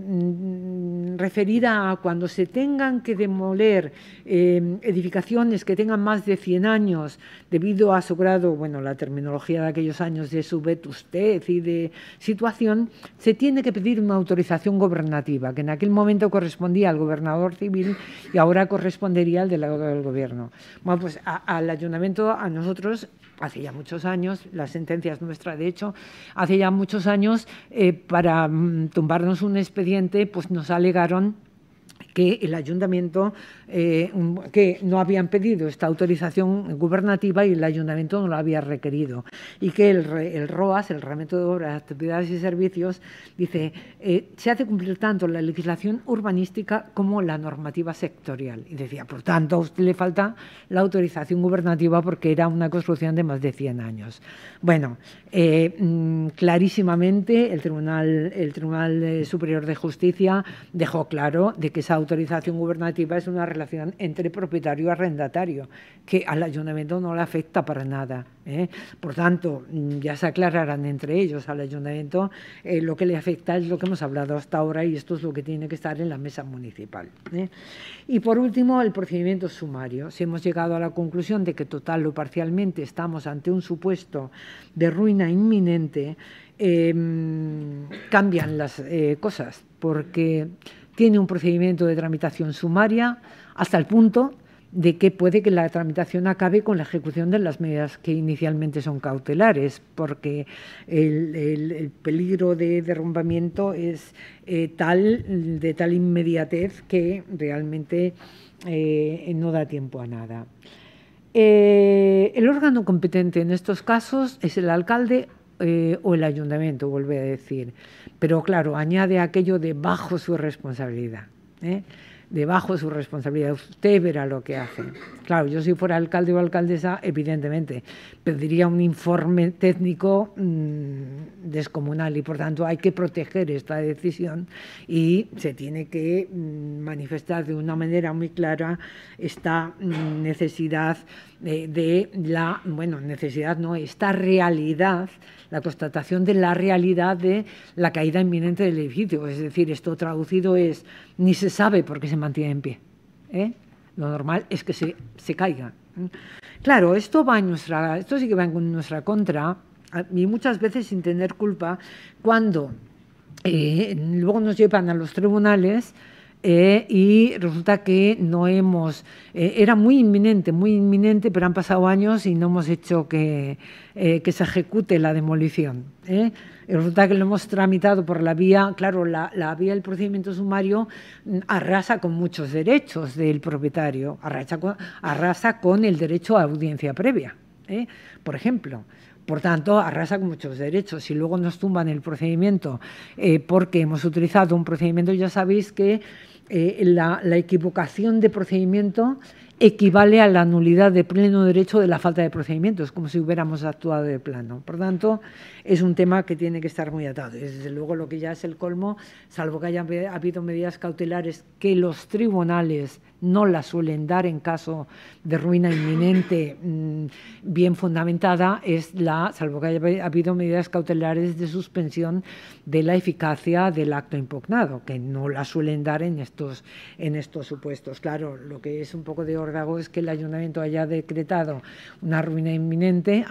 mm, referida a cuando se tengan que demoler em, edificaciones que tengan más de 100 años debido a su grado, bueno, la terminología de aquellos años de su vetustez y de situación, se tiene que pedir una autorización gobernativa, que en aquel momento correspondía gobernador civil y ahora correspondería al delegado del gobierno. Bueno, pues al ayuntamiento, a nosotros, hace ya muchos años, la sentencia es nuestra, de hecho, hace ya muchos años, eh, para mm, tumbarnos un expediente, pues nos alegaron que el ayuntamiento, eh, que no habían pedido esta autorización gubernativa y el ayuntamiento no la había requerido. Y que el, ROAS, el Reglamento de Obras, Actividades y Servicios, dice, eh, se hace cumplir tanto la legislación urbanística como la normativa sectorial. Y decía, por tanto, a usted le falta la autorización gubernativa porque era una construcción de más de 100 años. Bueno, eh, mm, clarísimamente el Tribunal, el Tribunal Superior de Justicia dejó claro de que esa autorización gubernativa es una relación entre propietario y arrendatario, que al ayuntamiento no le afecta para nada. ¿eh? Por tanto, mm, ya se aclararán entre ellos al ayuntamiento eh, lo que le afecta es lo que hemos hablado hasta ahora y esto es lo que tiene que estar en la mesa municipal. ¿eh? Y por último, el procedimiento sumario. Si hemos llegado a la conclusión de que total o parcialmente estamos ante un supuesto de ruina inminente, em, cambian las cosas, porque tiene un procedimiento de tramitación sumaria hasta el punto de que puede que la tramitación acabe con la ejecución de las medidas que inicialmente son cautelares, porque el, peligro de derrumbamiento es eh, tal, de tal inmediatez que realmente eh, no da tiempo a nada. Eh, el órgano competente en estos casos es el alcalde o el ayuntamiento, vuelve a decir. Pero claro, añade aquello de su responsabilidad. ¿eh? debajo su responsabilidad. Usted verá lo que hace. Claro, yo si fuera alcalde o alcaldesa, evidentemente, pediría un informe técnico mm, descomunal y por tanto hay que proteger esta decisión y se tiene que mm, manifestar de una manera muy clara esta mm, necesidad de, la, bueno, necesidad, ¿no? Esta realidad, la constatación de la realidad de la caída inminente del edificio. Es decir, esto traducido es, ni se sabe por qué se mantiene en pie. ¿eh? Lo normal es que se, caiga. Claro, esto va en nuestra, esto sí que va en nuestra contra y muchas veces sin tener culpa cuando eh, luego nos llevan a los tribunales eh, y resulta que no hemos, eh, era muy inminente, muy inminente, pero han pasado años y no hemos hecho que, eh, que se ejecute la demolición. resulta que lo hemos tramitado por la vía, claro, la, la, vía del procedimiento sumario mm, arrasa con muchos derechos del propietario, arrasa arrasa con el derecho a audiencia previa, por ejemplo. Por tanto, arrasa con muchos derechos. Si luego nos tumban el procedimiento porque hemos utilizado un procedimiento, ya sabéis que eh, la, equivocación de procedimiento equivale a la nulidad de pleno derecho de la falta de procedimientos, como si hubiéramos actuado de plano. Por tanto, es un tema que tiene que estar muy atado. Y desde luego lo que ya es el colmo, salvo que haya habido medidas cautelares que los tribunales no la suelen dar en caso de ruina inminente mm, bien fundamentada, es la, salvo que haya habido medidas cautelares de suspensión de la eficacia del acto impugnado, que no la suelen dar en estos, en estos supuestos. Claro, lo que es un poco de órdago es que el ayuntamiento haya decretado una ruina inminente,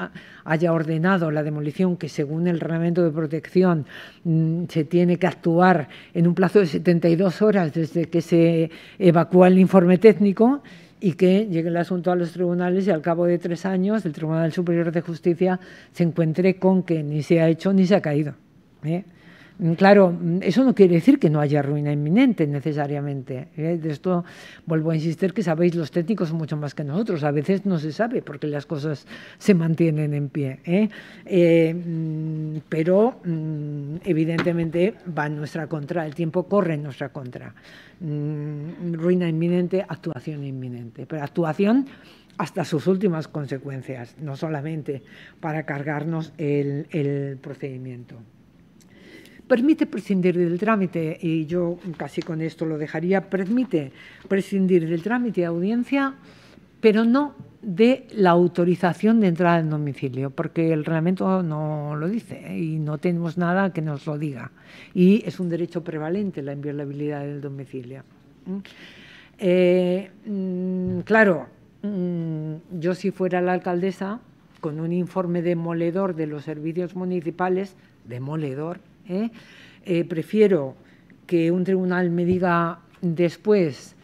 haya ordenado la demolición que según el reglamento de protección mm, se tiene que actuar en un plazo de 72 horas desde que se evacúa el informe técnico y que llegue el asunto a los tribunales y al cabo de tres años el Tribunal Superior de Justicia se encuentre con que ni se ha hecho ni se ha caído. ¿eh? Mm, claro, mm, eso no quiere decir que no haya ruina inminente necesariamente. ¿eh? De esto vuelvo a insistir que sabéis los técnicos mucho más que nosotros. A veces no se sabe porque las cosas se mantienen en pie. ¿eh? Eh, mm, pero evidentemente va en nuestra contra, el tiempo corre en nuestra contra. ruina inminente, actuación inminente. Pero actuación hasta sus últimas consecuencias, no solamente para cargarnos el procedimiento permite prescindir del trámite, y yo casi con esto lo dejaría, permite prescindir del trámite de audiencia, pero no de la autorización de entrada en domicilio, porque el reglamento no lo dice ¿eh? y no tenemos nada que nos lo diga. Y es un derecho prevalente la inviolabilidad del domicilio. Mm. Eh, mm, claro, mm, yo si fuera la alcaldesa, con un informe demoledor de los servicios municipales, demoledor, ¿eh? Eh, prefiero que un tribunal me diga después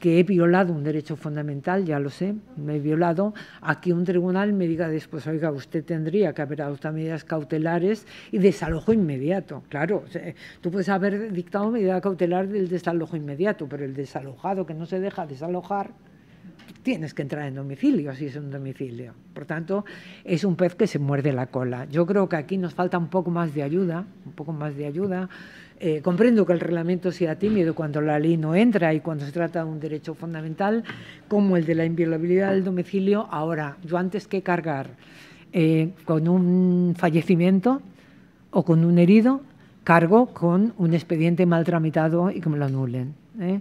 que he violado un derecho fundamental, ya lo sé, me he violado, a que un tribunal me diga después, oiga, usted tendría que haber adoptado medidas cautelares y desalojo inmediato. Claro, tú puedes haber dictado medida cautelar del desalojo inmediato, pero el desalojado que no se deja desalojar, tienes que entrar en domicilio si es un domicilio. Por tanto, es un pez que se muerde la cola. Yo creo que aquí nos falta un poco más de ayuda, un poco más de ayuda. Eh, comprendo que el reglamento sea tímido cuando la ley no entra y cuando se trata de un derecho fundamental como el de la inviolabilidad del domicilio. Ahora, yo antes que cargar eh, con un fallecimiento o con un herido, cargo con un expediente mal tramitado y que me lo anulen. ¿eh?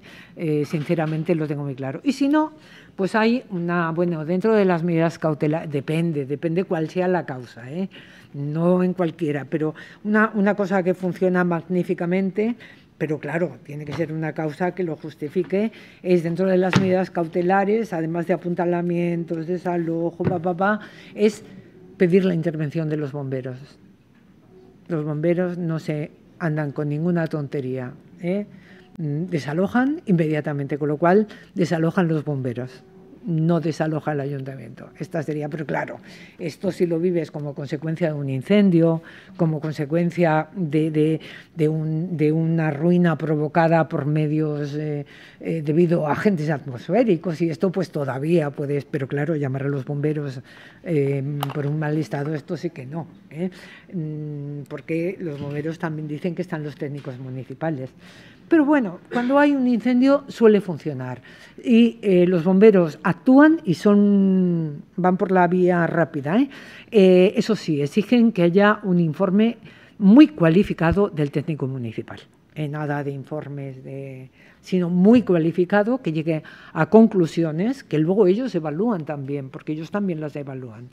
sinceramente lo tengo muy claro. Y si no, pues hay una, bueno, dentro de las medidas cautelares, depende, depende cuál sea la causa, ¿eh? no en cualquiera, pero una, cosa que funciona magníficamente pero claro, tiene que ser una causa que lo justifique, es dentro de las medidas cautelares, además de apuntalamientos, desalojo, papá, es pedir la intervención de los bomberos. Los bomberos no se andan con ninguna tontería. ¿eh? Mm, desalojan inmediatamente, con lo cual desalojan los bomberos no desaloja el ayuntamiento. Esta sería, pero claro, esto si lo vives como consecuencia de un incendio, como consecuencia de, de, una ruina provocada por medios eh, eh, debido a agentes atmosféricos, y esto pues todavía puedes, pero claro, llamar a los bomberos eh, por un mal estado, esto sí que no, mm, porque los bomberos también dicen que están los técnicos municipales. Pero bueno, cuando hay un incendio suele funcionar y eh, los bomberos actúan y son van por la vía rápida. ¿eh? Eh, eso sí, exigen que haya un informe muy cualificado del técnico municipal. nada de informes, de, sino muy cualificado, que llegue a conclusiones que luego ellos evalúan también, porque ellos también las evalúan.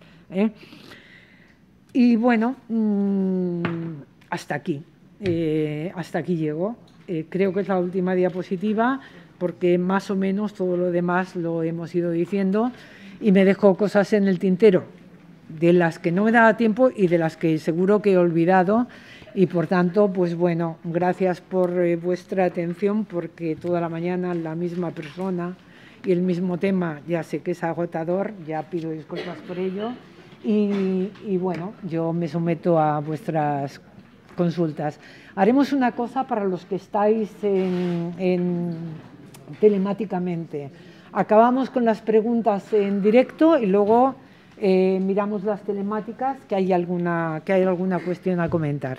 Y bueno, mm, hasta aquí, hasta aquí llego. Eh, creo que es la última diapositiva porque más o menos todo lo demás lo hemos ido diciendo y me dejo cosas en el tintero, de las que no me daba tiempo y de las que seguro que he olvidado. Y por tanto, pues bueno, gracias por eh, vuestra atención porque toda la mañana la misma persona y el mismo tema, ya sé que es agotador, ya pido disculpas por ello. Y, y bueno, yo me someto a vuestras consultas. Haremos una cosa para los que estáis en, telemáticamente. Acabamos con las preguntas en directo y luego eh, miramos las telemáticas, que hay alguna, que hay alguna cuestión a comentar.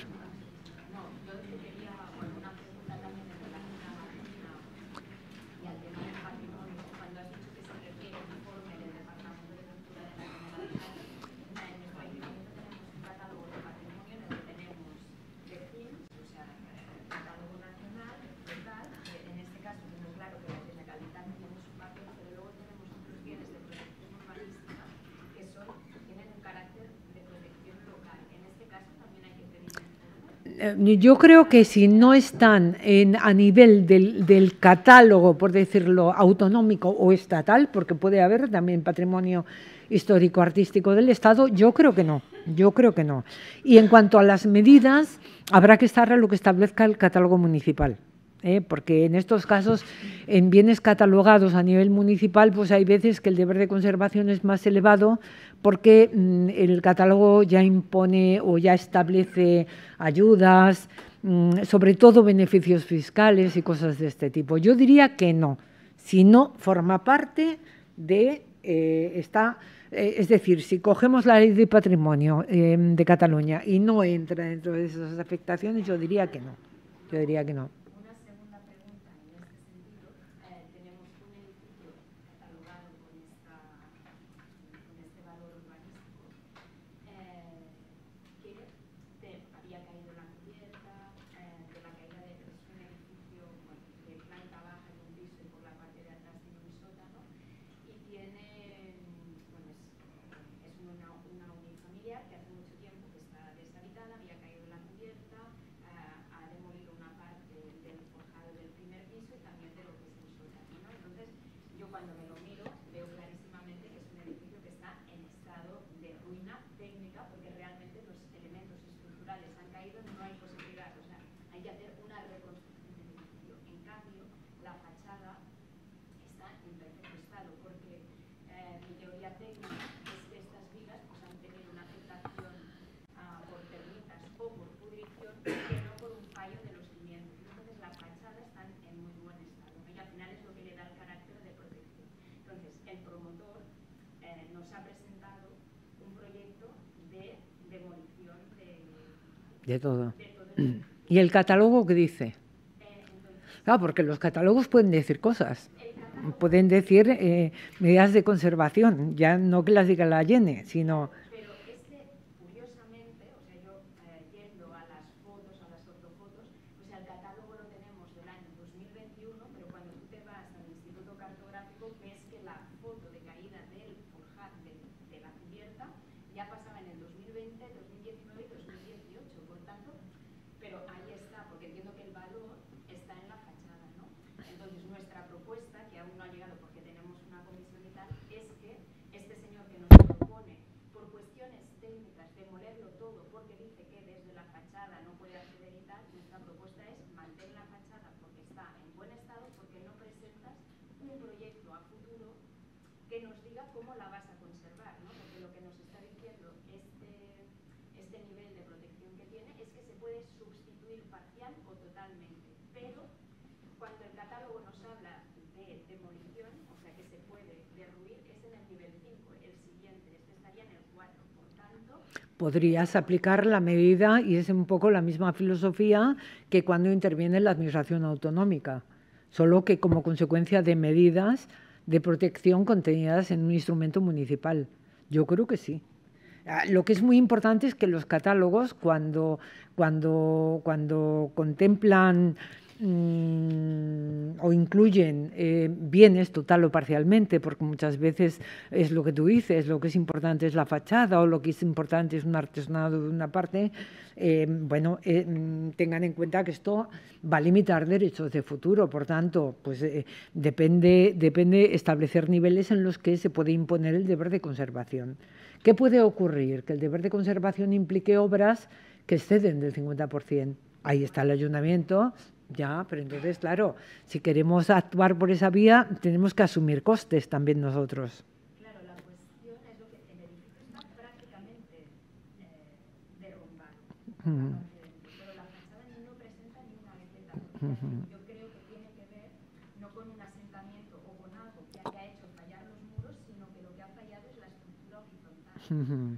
Eh, yo creo que si no están a nivel del, catálogo, por decirlo, autonómico o estatal, porque puede haber también patrimonio histórico artístico del Estado, yo creo que no, yo creo que no. Y en cuanto a las medidas, habrá que estar a lo que establezca el catálogo municipal. ¿eh? porque en estos casos, en bienes catalogados a nivel municipal, pues hay veces que el deber de conservación es más elevado porque mm, el catálogo ya impone o ya establece ayudas, mm, sobre todo beneficios fiscales y cosas de este tipo. Yo diría que no, si no forma parte de eh, esta... Eh, es decir, si cogemos la ley de patrimonio em, de Cataluña y no entra dentro de esas afectaciones, yo diría que no. Yo diría que no. De todo. ¿Y el catálogo que dice? Claro, porque los catálogos pueden decir cosas. Pueden decir eh, medidas de conservación, ya no que las diga la Yene, sino podrías aplicar la medida y es un poco la misma filosofía que cuando interviene la administración autonómica, solo que como consecuencia de medidas de protección contenidas en un instrumento municipal. Yo creo que sí. Ah, lo que es muy importante es que los catálogos, cuando, cuando, cuando contemplan Mm, o incluyen eh, bienes total o parcialmente, porque muchas veces es lo que tú dices, lo que es importante es la fachada o lo que es importante es un artesanado de una parte, eh, bueno, eh, mm, tengan en cuenta que esto va a limitar derechos de futuro, por tanto, pues depende, depende establecer niveles en los que se puede imponer el deber de conservación. ¿Qué puede ocurrir? Que el deber de conservación implique obras que exceden del 50%. Ahí está el ayuntamiento ya, pero entonces, claro, si queremos actuar por esa vía, tenemos que asumir costes también nosotros. Claro, la cuestión es lo que el edificio está prácticamente eh, derrumbado. Eh, pero la fachada no presenta ni una vegetación. Yo creo que tiene que ver no con un asentamiento o con algo que haya hecho fallar los muros, sino que lo que ha fallado es la estructura horizontal.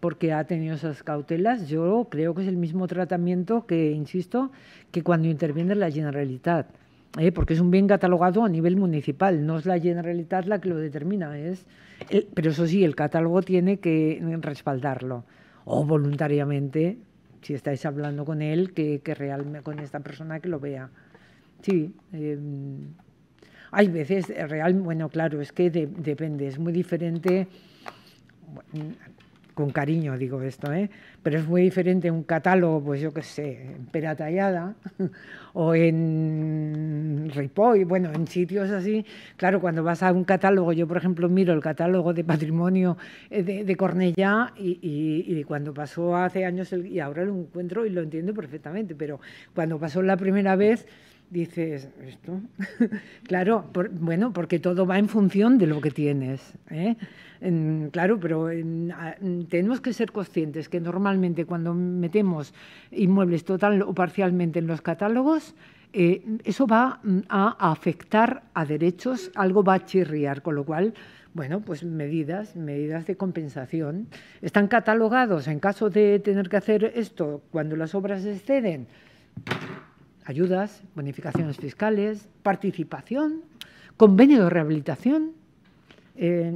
porque ha tenido esas cautelas. Yo creo que es el mismo tratamiento que, insisto, que cuando interviene la Generalitat, ¿eh? porque es un bien catalogado a nivel municipal, no es la Generalitat la que lo determina, es pero eso sí, el catálogo tiene que respaldarlo, o voluntariamente, si estáis hablando con él, que, realmente con esta persona que lo vea. Sí. Em, hay veces, eh, real, bueno, claro, es que depende, es muy diferente con cariño digo esto, ¿eh? pero es muy diferente un catálogo, pues yo qué sé, en Peratallada o en Ripoll, bueno, en sitios así. Claro, cuando vas a un catálogo, yo por ejemplo miro el catálogo de patrimonio eh, de, Cornellá y, cuando pasó hace años y ahora lo encuentro y lo entiendo perfectamente, pero cuando pasó la primera vez dices, ¿esto? claro, bueno, porque todo va en función de lo que tienes. ¿eh? Claro, pero tenemos que ser conscientes que normalmente cuando metemos inmuebles total o parcialmente en los catálogos, eh, eso va mm, a afectar a derechos, algo va a chirriar, con lo cual, bueno, pues medidas, medidas de compensación. Están catalogados en caso de tener que hacer esto cuando las obras exceden. Ayudas, bonificaciones fiscales, participación, convenio de rehabilitación, eh,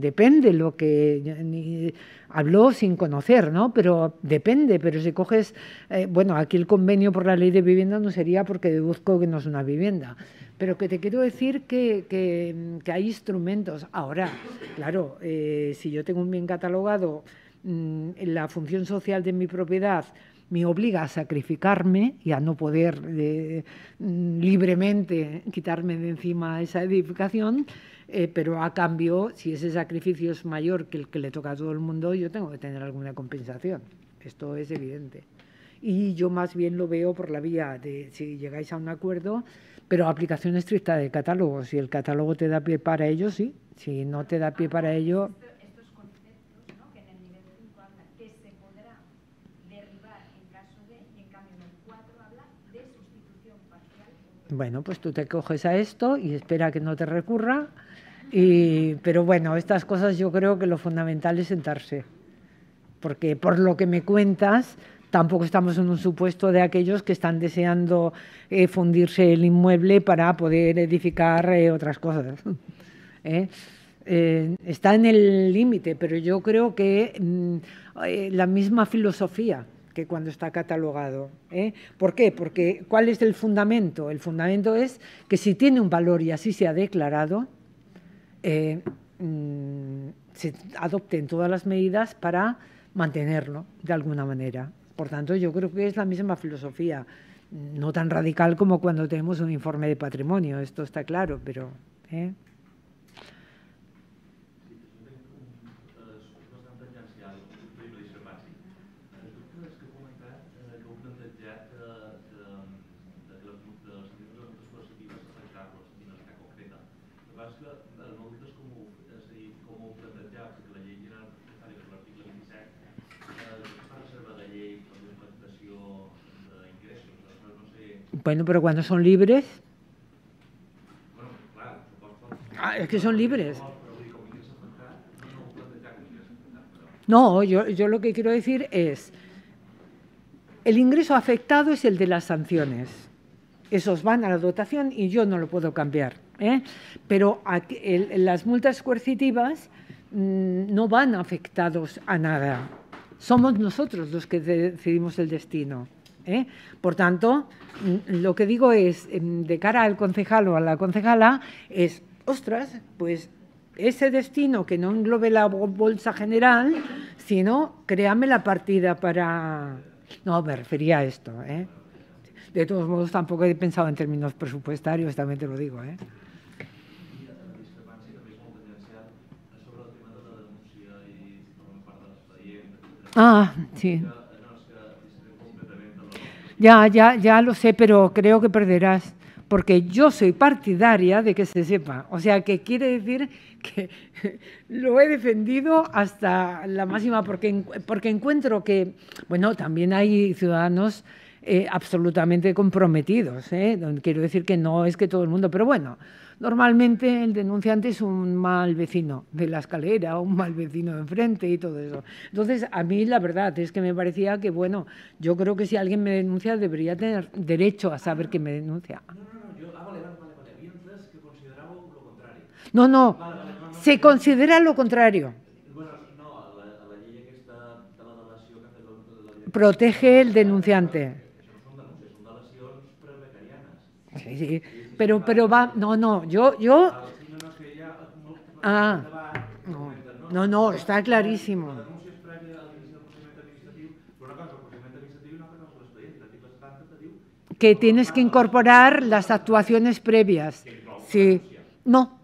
depende lo que habló sin conocer, ¿no? Pero depende, pero si coges, eh, bueno, aquí el convenio por la ley de vivienda no sería porque deduzco que no es una vivienda, pero que te quiero decir que, hay instrumentos. Ahora, claro, eh, si yo tengo un bien catalogado, mm, la función social de mi propiedad, me obliga a sacrificarme y a no poder mm, libremente quitarme de encima esa edificación, eh, pero a cambio, si ese sacrificio es mayor que el que le toca a todo el mundo, yo tengo que tener alguna compensación. Esto es evidente. Y yo más bien lo veo por la vía de si llegáis a un acuerdo, pero aplicación estricta de catálogo. Si el catálogo te da pie para ello, sí. Si no te da pie para ello... Bueno, pues tú te coges a esto y espera que no te recurra pero bueno, estas cosas yo creo que lo fundamental es sentarse, porque por lo que me cuentas, tampoco estamos en un supuesto de aquellos que están deseando eh, fundirse el inmueble para poder edificar eh, otras cosas. ¿eh? está en el límite, pero yo creo que mm, la misma filosofía que cuando está catalogado. ¿Por qué? Porque ¿cuál es el fundamento? El fundamento es que si tiene un valor y así se ha declarado, eh, mm, se adopten todas las medidas para mantenerlo de alguna manera. Por tanto, yo creo que es la misma filosofía, no tan radical como cuando tenemos un informe de patrimonio, esto está claro, pero... ¿eh? Bueno, pero cuando son libres... Ah, es que son libres. No, yo, yo lo que quiero decir es, el ingreso afectado es el de las sanciones. Esos van a la dotación y yo no lo puedo cambiar. ¿eh? Pero las multas coercitivas mm, no van afectados a nada. Somos nosotros los que decidimos el destino. ¿eh? Por tanto, mm, lo que digo es, em, de cara al concejal o a la concejala, es, ostras, pues ese destino que no englobe la bolsa general, sino créame la partida para... No, me refería a esto. ¿eh? De todos modos, tampoco he pensado en términos presupuestarios, también te lo digo. ¿eh? Ah, sí. Ya, ya, ya lo sé, pero creo que perderás, porque yo soy partidaria de que se sepa. O sea, que quiere decir que lo he defendido hasta la máxima, porque, porque encuentro que, bueno, también hay ciudadanos eh, absolutamente comprometidos. ¿eh? Quiero decir que no es que todo el mundo, pero bueno. Normalmente el denunciante es un mal vecino de la escalera, un mal vecino de enfrente y todo eso. Entonces, a mí la verdad es que me parecía que, bueno, yo creo que si alguien me denuncia debería tener derecho a saber que me denuncia. No, no, no, yo, hago ah, vale, mientras que consideraba lo contrario. No, no, se considera lo contrario. Bueno, no, a la, Protege el denunciante. Sí, sí. Pero, pero va, no, no, yo, yo. Ah, no, no, está clarísimo. Que tienes que incorporar las actuaciones previas. Sí. No.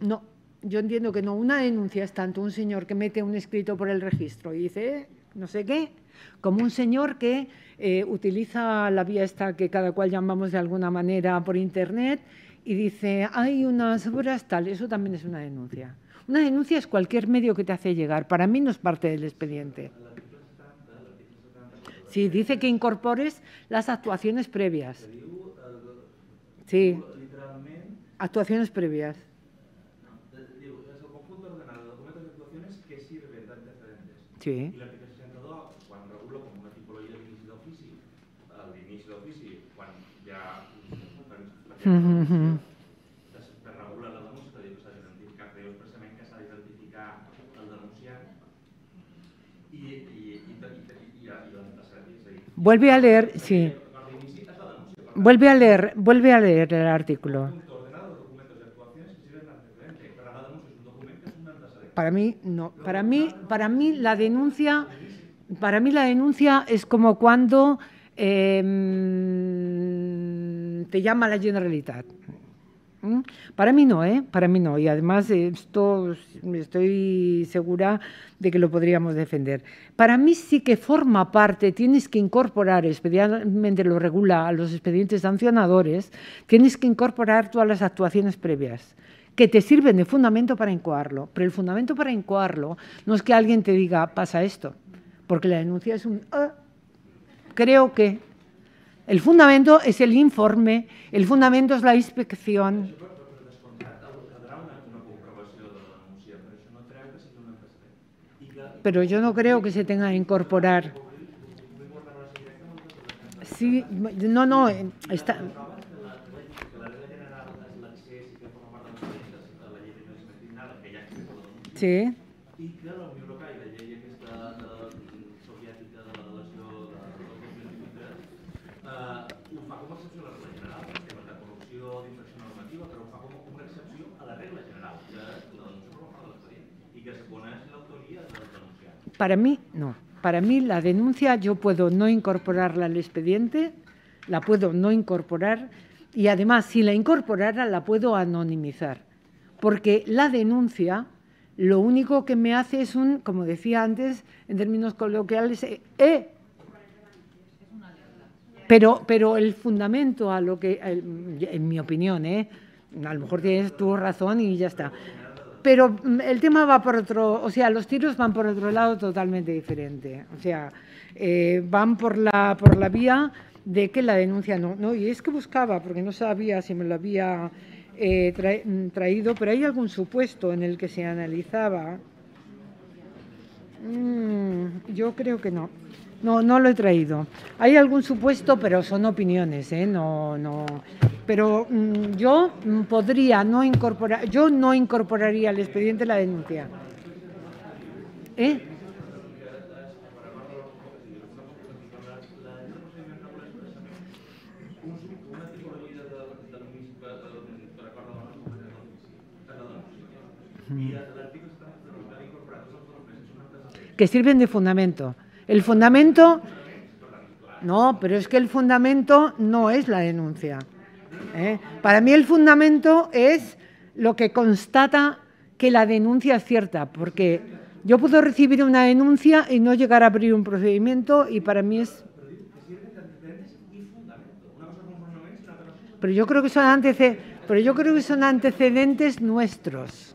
No, yo entiendo que no. Una denuncia es tanto un señor que mete un escrito por el registro y dice, eh, no sé qué, como un señor que eh, utiliza la vía esta que cada cual llamamos de alguna manera por Internet y dice, hay unas obras tal, eso también es una denuncia. Una denuncia es cualquier medio que te hace llegar, para mí no es parte del expediente. Sí, dice que incorpores las actuaciones previas. Sí, actuaciones previas. Sí. Vuelve a leer, sí. Vuelve a leer, vuelve a leer el artículo. Para mí no, para mí, para mí la denuncia, para mí la denuncia es como cuando eh, te llama la generalidad. Para mí no, ¿eh? Para mí no. Y además esto estoy segura de que lo podríamos defender. Para mí sí que forma parte, tienes que incorporar, especialmente lo regula a los expedientes sancionadores, tienes que incorporar todas las actuaciones previas que te sirven de fundamento para incoarlo. Pero el fundamento para incoarlo no es que alguien te diga, pasa esto, porque la denuncia es un, ah". creo que, el fundamento es el informe, el fundamento es la inspección. Pero yo no creo que se tenga que incorporar. Sí, no, no, está, Sí. Para mí, no. Para mí, la denuncia yo puedo no incorporarla al expediente, la puedo no incorporar y además, si la incorporara, la puedo anonimizar. Porque la denuncia lo único que me hace es un, como decía antes, en términos coloquiales, eh, eh, pero, pero el fundamento a lo que, en mi opinión, eh, a lo mejor tienes tu razón y ya está pero mm, el tema va por otro, o sea, los tiros van por otro lado totalmente diferente. O sea, eh, van por la, vía de que la denuncia no, no. Y es que buscaba, porque no sabía si me lo había eh, mm, traído, pero hay algún supuesto en el que se analizaba. Mm, yo creo que no. No, no lo he traído. Hay algún supuesto, pero son opiniones, ¿eh? No, no. Pero mm, yo mm, podría no incorporar, yo no incorporaría al expediente la denuncia. ¿Eh? Mm. Que sirven de fundamento. El fundamento... No, pero es que el fundamento no es la denuncia. ¿eh? Para mí el fundamento es lo que constata que la denuncia es cierta, porque yo puedo recibir una denuncia y no llegar a abrir un procedimiento y para mí es... Pero yo creo que son pero yo creo que son antecedentes nuestros.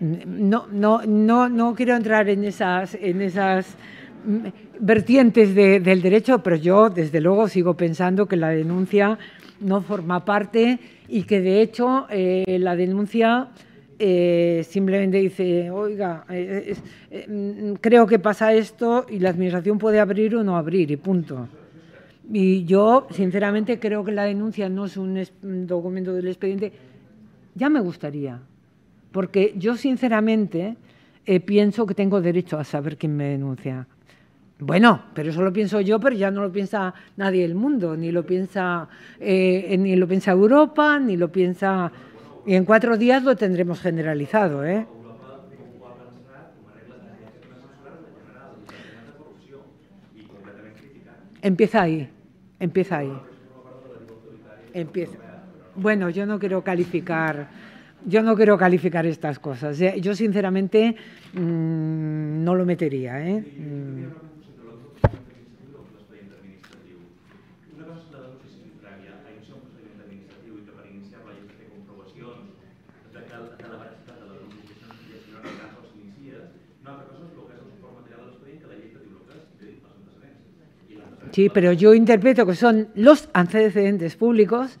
no, no, no, no quiero entrar en esas, en esas mm, vertientes del derecho, pero yo desde luego sigo pensando que la denuncia no forma parte y que de hecho eh, la denuncia eh, simplemente dice, oiga, eh, mm, creo que pasa esto y la administración puede abrir o no abrir y punto. Y yo sinceramente creo que la denuncia no es un documento del expediente. Ya me gustaría, porque yo sinceramente eh, pienso que tengo derecho a saber quién me denuncia. Bueno, pero eso lo pienso yo, pero ya no lo piensa nadie del mundo, ni lo piensa, eh, ni lo piensa Europa, ni lo piensa. Y en cuatro días lo tendremos generalizado, ¿eh? Empieza ahí, empieza ahí. Empieza. Bueno, yo no quiero calificar yo no quiero calificar estas cosas. ¿eh? Yo sinceramente mm, no lo metería. ¿eh? Sí, pero yo interpreto que son los antecedentes públicos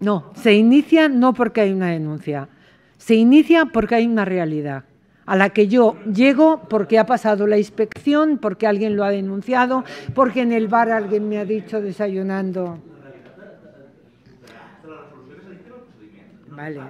No, se inicia no porque hay una denuncia, se inicia porque hay una realidad a la que yo llego porque ha pasado la inspección, porque alguien lo ha denunciado, porque en el bar alguien me ha dicho desayunando. Vale.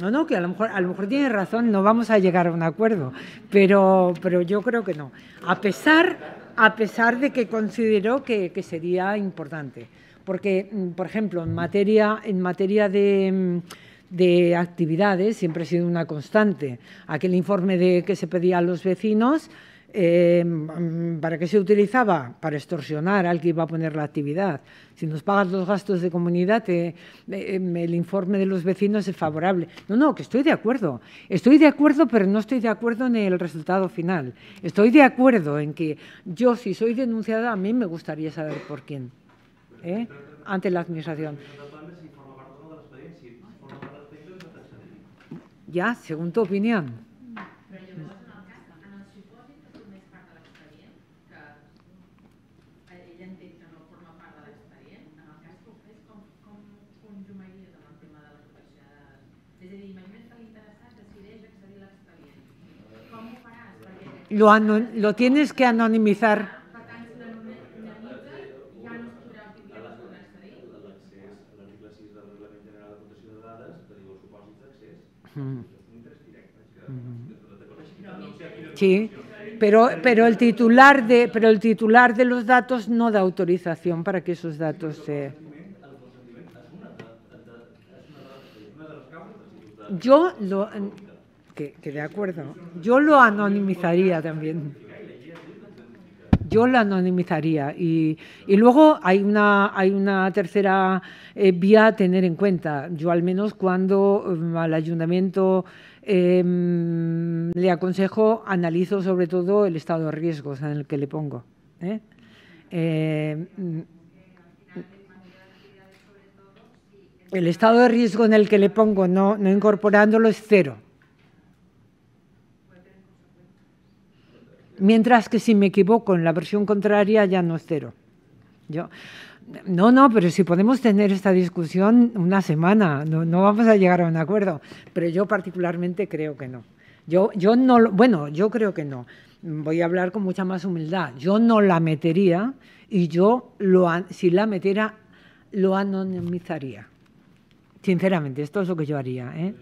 No, no, que a lo mejor, a lo mejor tiene razón, no vamos a llegar a un acuerdo, pero, yo creo que no. A pesar, a pesar de que considero que sería importante porque, mm, por ejemplo, en materia, en materia mm, de actividades siempre ha sido una constante. Aquel informe de que se pedía a los vecinos, eh, mm, ¿para qué se utilizaba? Para extorsionar al que iba a poner la actividad. Si nos pagas los gastos de comunidad, eh, em, el informe de los vecinos es favorable. No, no, que estoy de acuerdo. Estoy de acuerdo, pero no estoy de acuerdo en el resultado final. Estoy de acuerdo en que yo, si soy denunciada, a mí me gustaría saber por quién. ¿eh? ante la Administración. Ya, según tu opinión. lo tienes que anonimizar. Sí, pero, pero, el titular de, pero el titular de los datos no da autorización para que esos datos se... Yo lo... que de acuerdo. Yo lo anonimizaría también yo la anonimizaría. Y, luego hay una, hay una tercera eh, vía a tener en cuenta. Yo al menos cuando mm, al ayuntamiento em, le aconsejo, analizo sobre todo el estado de riesgos en el que le pongo. ¿eh? Eh, mm, el estado de riesgo en el que le pongo, no, no incorporándolo, es cero. Mientras que si me equivoco en la versión contraria ya no es cero. Yo, no, no, pero si podemos tener esta discusión una semana, no, no vamos a llegar a un acuerdo. Pero yo particularmente creo que no. Yo, yo no, bueno, yo creo que no. Voy a hablar con mucha más humildad. Yo no la metería y yo, lo, si la metiera, lo anonimizaría. Sinceramente, esto es lo que yo haría. ¿eh?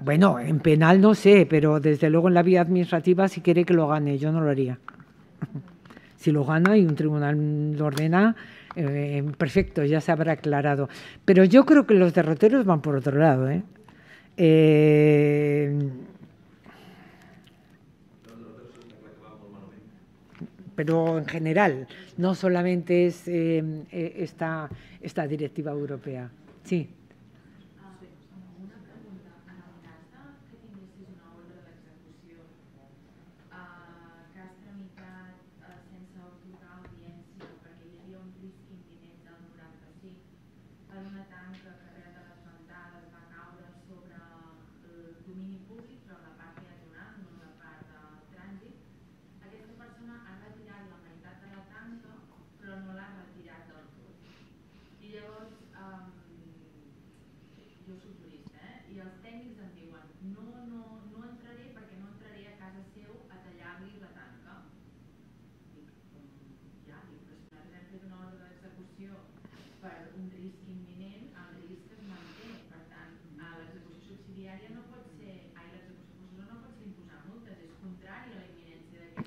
Bueno, en penal no sé, pero desde luego en la vía administrativa si quiere que lo gane, yo no lo haría. si lo gana y un tribunal lo ordena, eh, perfecto, ya se habrá aclarado. Pero yo creo que los derroteros van por otro lado. ¿eh? eh pero en general, no solamente es eh, eh, esta, esta directiva europea. Sí.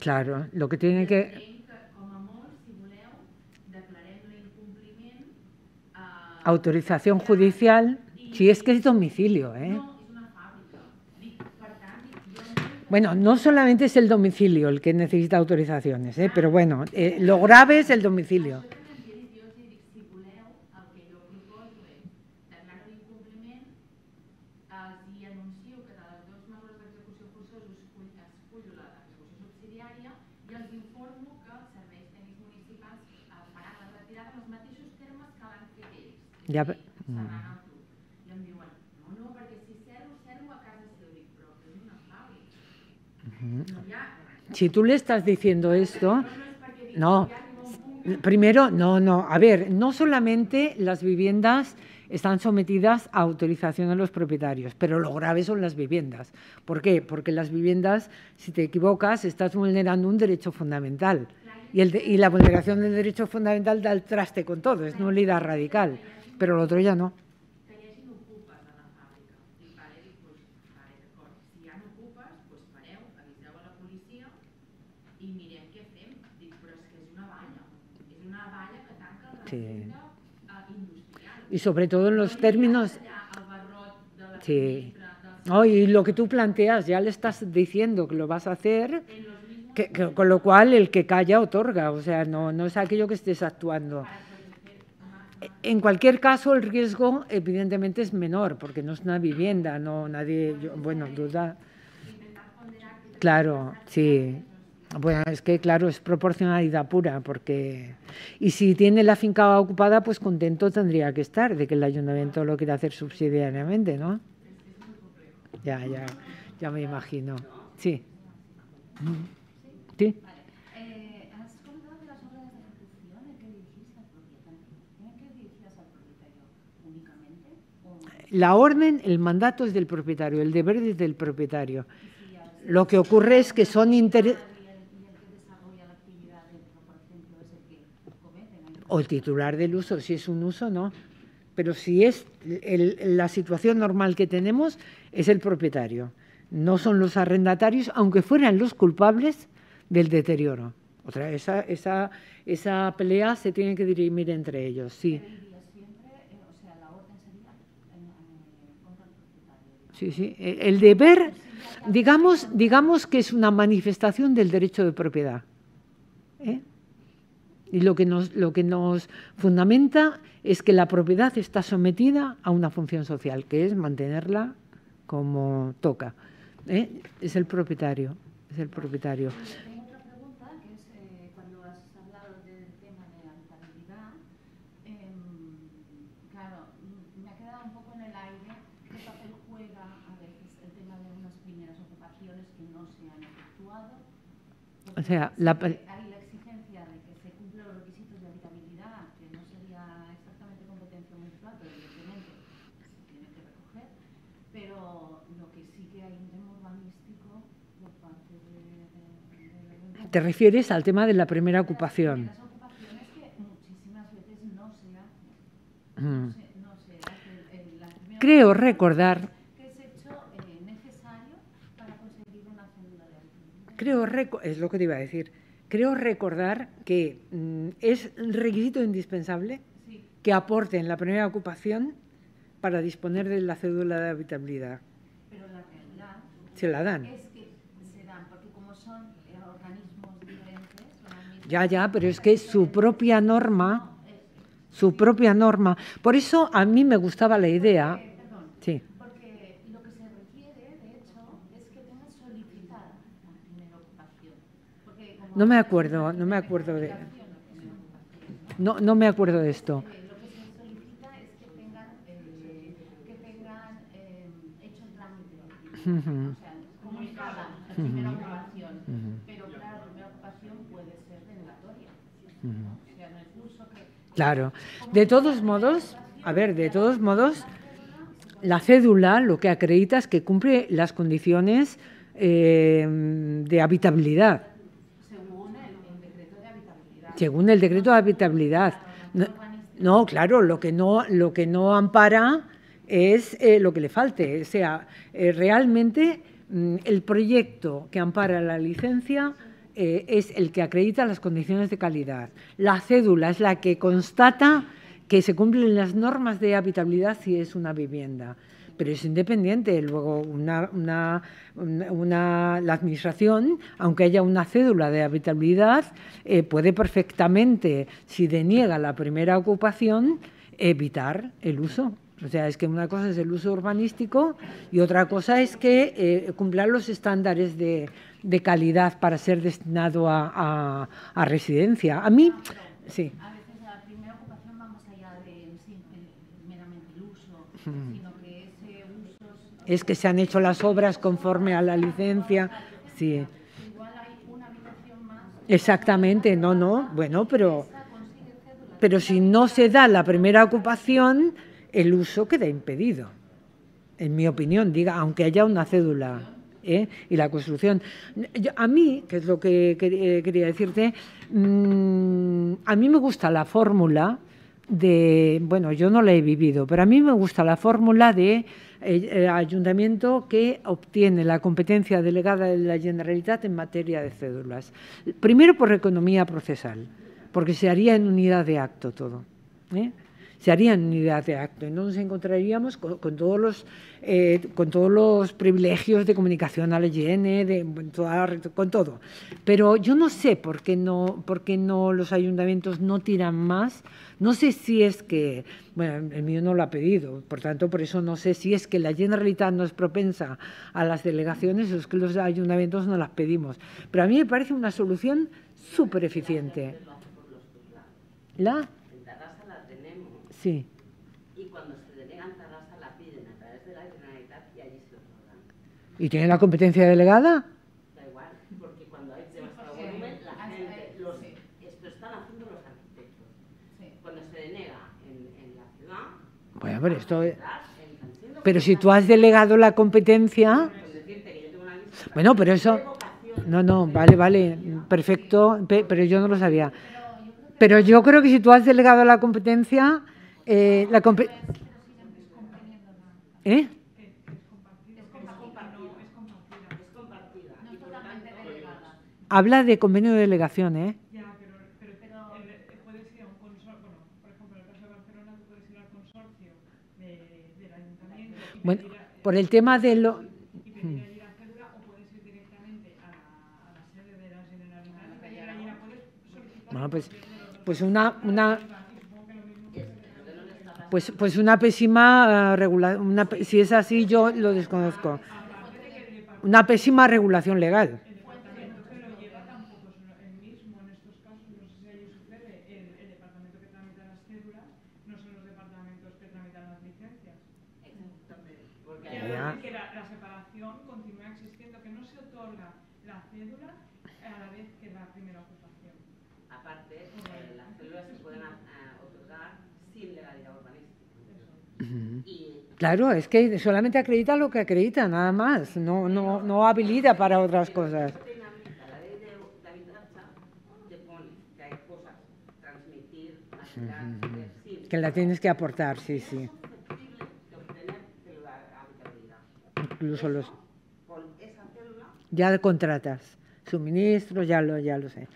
Claro, lo que tiene que... Autorización judicial, si es que es domicilio, ¿eh? Bueno, no solamente es el domicilio el que necesita autorizaciones, ¿eh? Ah. pero bueno, eh, lo grave es el domicilio. Si tú le estás diciendo esto, no, primero, no, no, a ver, no solamente las viviendas están sometidas a autorización de los propietarios, pero lo grave son las viviendas. ¿Por qué? Porque las viviendas, si te equivocas, estás vulnerando un derecho fundamental. Y, y la vulneración del derecho fundamental da el traste con todo, es nulidad radical pero el otro ya no. ¿Qué es si no ocupas la fábrica? Vale, pues vale, de Si ya no ocupas, pues pareo, que me llevo a la policía y miremos qué hacemos. Digo, pero es que es una valla. Es una valla que tanca la valla eh, industrial. Y sobre todo en los términos... Sí. hay Y lo que tú planteas, ya le estás diciendo que lo vas a hacer, con lo cual el que calla otorga. O sea, no es aquello que estés actuando. En cualquier caso, el riesgo evidentemente es menor, porque no es una vivienda, no nadie, bueno, duda. Claro, sí. Bueno, es que claro, es proporcionalidad pura, porque... Y si tiene la finca ocupada, pues contento tendría que estar de que el ayuntamiento lo quiera hacer subsidiariamente, ¿no? Ya, ya, ya me imagino. Sí. Sí. la orden, el mandato es del propietario, el deber es del propietario. Lo que ocurre es que son intereses. O el titular del uso, si es un uso, no. Pero si es la situación normal que tenemos, es el propietario. No son los arrendatarios, aunque fueran los culpables del deterioro. Otra, esa, esa, esa pelea se tiene que dirimir entre ellos, sí. El deber, digamos, digamos que es una manifestación del derecho de propiedad. ¿eh? Y lo que, nos, lo que nos fundamenta es que la propiedad está sometida a una función social, que es mantenerla como toca. ¿eh? Es el propietario, es el propietario. hay la exigencia de que se cumplan los requisitos de habitabilidad, que no sería exactamente competencia municipal, pero evidentemente se tiene que recoger, pero lo que sí que hay un tema urbanístico por parte de, la… Te refieres al tema de la primera ocupación. Creo recordar creo, es lo que te iba a decir, creo recordar que es mm, es requisito indispensable que aporten la primera ocupación para disponer de la cédula de habitabilidad. Pero la realidad se la dan. Es que se dan, porque como son eh, organismos diferentes... ya, ya, pero es que su propia norma, su propia norma... Por eso a mí me gustaba la idea... perdón, sí. No me acuerdo, no me acuerdo de. No, no me acuerdo de esto. Uh eh, eh, -huh. comunicada, la primera uh -huh. ocupación, uh -huh. pero claro, la primera ocupación puede ser denegatoria. O sea, no es curso que... Claro. De todos modos, a ver, de todos modos, la cédula lo que acredita es que cumple las condiciones eh, de habitabilidad según el decreto de habitabilidad. No, claro, lo que no, ampara es eh, lo que le falte. O sea, eh, realmente mm, el proyecto que ampara la licencia eh, es el que acredita las condiciones de calidad. La cédula es la que constata que se cumplen las normas de habitabilidad si es una vivienda pero es independiente. Luego, una, una, la administración, aunque haya una cédula de habitabilidad, eh, puede perfectamente, si deniega la primera ocupación, evitar el uso. O sea, es que una cosa es el uso urbanístico y otra cosa es que eh, cumplan los estándares de, calidad para ser destinado a, a residencia. A mí, sí. es que se han hecho las obras conforme a la licencia. Sí. Exactamente, no, no, bueno, pero, pero si no se da la primera ocupación, el uso queda impedido, en mi opinión, diga, aunque haya una cédula ¿eh? y la construcción. a mí, que es lo que quería eh, decirte, mm, a mí me gusta la fórmula de, bueno, yo no la he vivido, pero a mí me gusta la fórmula de eh, eh, ayuntamiento que obtiene la competencia delegada de la Generalitat en materia de cédulas. Primero por economía procesal, porque se haría en unidad de acto todo. ¿eh? se haría en unidad de acto y no nos encontraríamos con, todos, los, con todos los privilegios de comunicación al IGN, e de, con todo. Pero yo no sé por qué no, por qué no los ayuntamientos no tiran más no sé si es que, bueno, el mío no lo ha pedido, por tanto, por eso no sé si es que la Generalitat no es propensa a las delegaciones o es que los ayuntamientos no las pedimos. Pero a mí me parece una solución súper eficiente. ¿La? En la tenemos. Sí. Y cuando se delegan la piden a través de la Generalitat y allí se ¿Y tiene la competencia delegada? a pero esto. Pero si tú has delegado la competencia. Bueno, pero eso. No, no, vale, vale, perfecto, pero yo no lo sabía. Pero yo creo que si tú has delegado la competencia, eh, la ¿Eh? Habla de convenio de delegación, ¿eh? Bueno, por el tema de lo... Bueno, pues, pues una, una pues, pues una pésima eh, regulación, si es así yo lo desconozco, una pésima regulación legal. Claro, es que solamente acredita lo que acredita, nada más, no, no, no habilita para otras cosas. Que la tienes que aportar, sí, sí. Incluso los... Ya contratas suministros, ya lo, ya lo sé.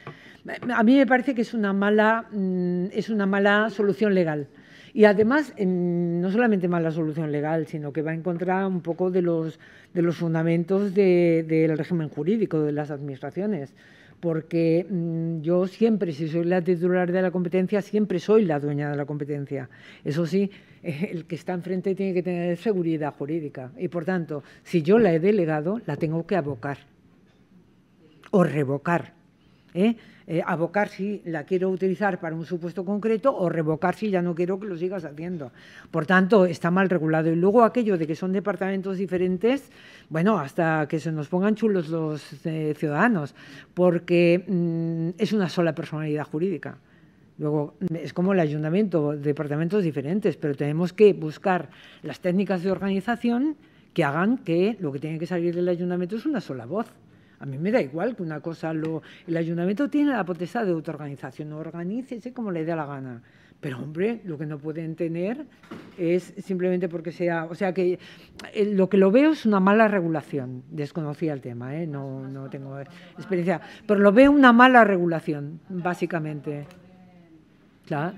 A mí me parece que es una mala, mm, es una mala solución legal y además, no solamente más la solución legal, sino que va en contra un poco de los, de los fundamentos del régimen jurídico de las administraciones porque mm, yo siempre, si soy la titular de la competencia, siempre soy la dueña de la competencia. Eso sí, el que está enfrente tiene que tener seguridad jurídica y, por tanto, si yo la he delegado, la tengo que abocar o revocar. ¿eh? Eh, abocar si la quiero utilizar para un supuesto concreto o revocar si ya no quiero que lo sigas haciendo. Por tanto, está mal regulado. Y luego aquello de que son departamentos diferentes, bueno, hasta que se nos pongan chulos los eh, ciudadanos, porque mm, es una sola personalidad jurídica. Luego, mm, es como el ayuntamiento, departamentos diferentes, pero tenemos que buscar las técnicas de organización que hagan que lo que tiene que salir del ayuntamiento es una sola voz. A mí me da igual que una cosa lo. El ayuntamiento tiene la potestad de autoorganización, organícese como le dé la gana. Pero hombre, lo que no pueden tener es simplemente porque sea, o sea que eh, lo que lo veo es una mala regulación. Desconocía el tema, ¿eh? no, tengo experiencia, pero lo veo una mala regulación, básicamente.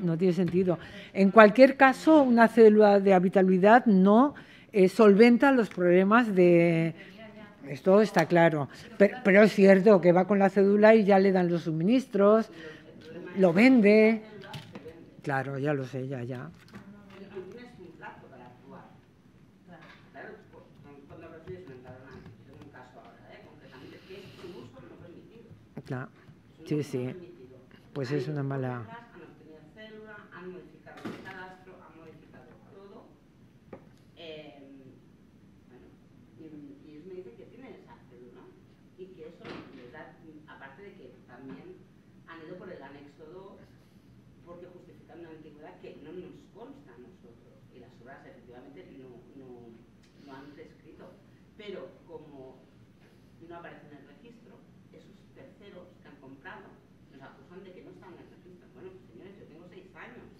no tiene sentido. En cualquier caso, una célula de habitabilidad no eh, solventa los problemas de, esto está claro. Pero es cierto que va con la cédula y ya le dan los suministros, lo vende. Claro, ya lo sé, ya, ya. es un plazo para actuar. Claro, cuando recibes un entrenamiento, no es un caso ahora, ¿eh? Completamente. Es su gusto no fue permitido. Claro, sí, sí. Pues es una mala.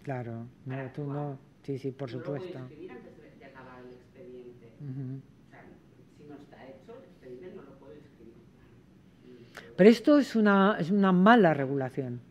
Claro, no, tú no. Sí, sí, por supuesto. Pero esto es una, es una mala regulación.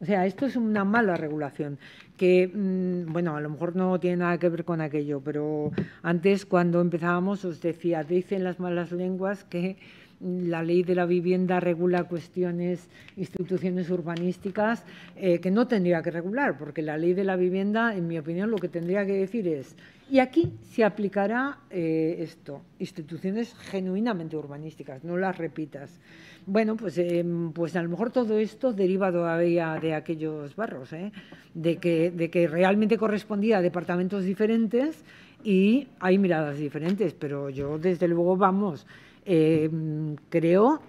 O sea, esto es una mala regulación que, mm, bueno, a lo mejor no tiene nada que ver con aquello, pero antes cuando empezábamos os decía, dicen las malas lenguas que la ley de la vivienda regula cuestiones, instituciones urbanísticas eh, que no tendría que regular, porque la ley de la vivienda, en mi opinión, lo que tendría que decir es, y aquí se aplicará eh, esto, instituciones genuinamente urbanísticas, no las repitas. Bueno, pues, eh, pues a lo mejor todo esto deriva todavía de aquellos barros, de, que, de que realmente correspondía a departamentos diferentes y hay miradas diferentes, pero yo desde luego vamos, Em, creo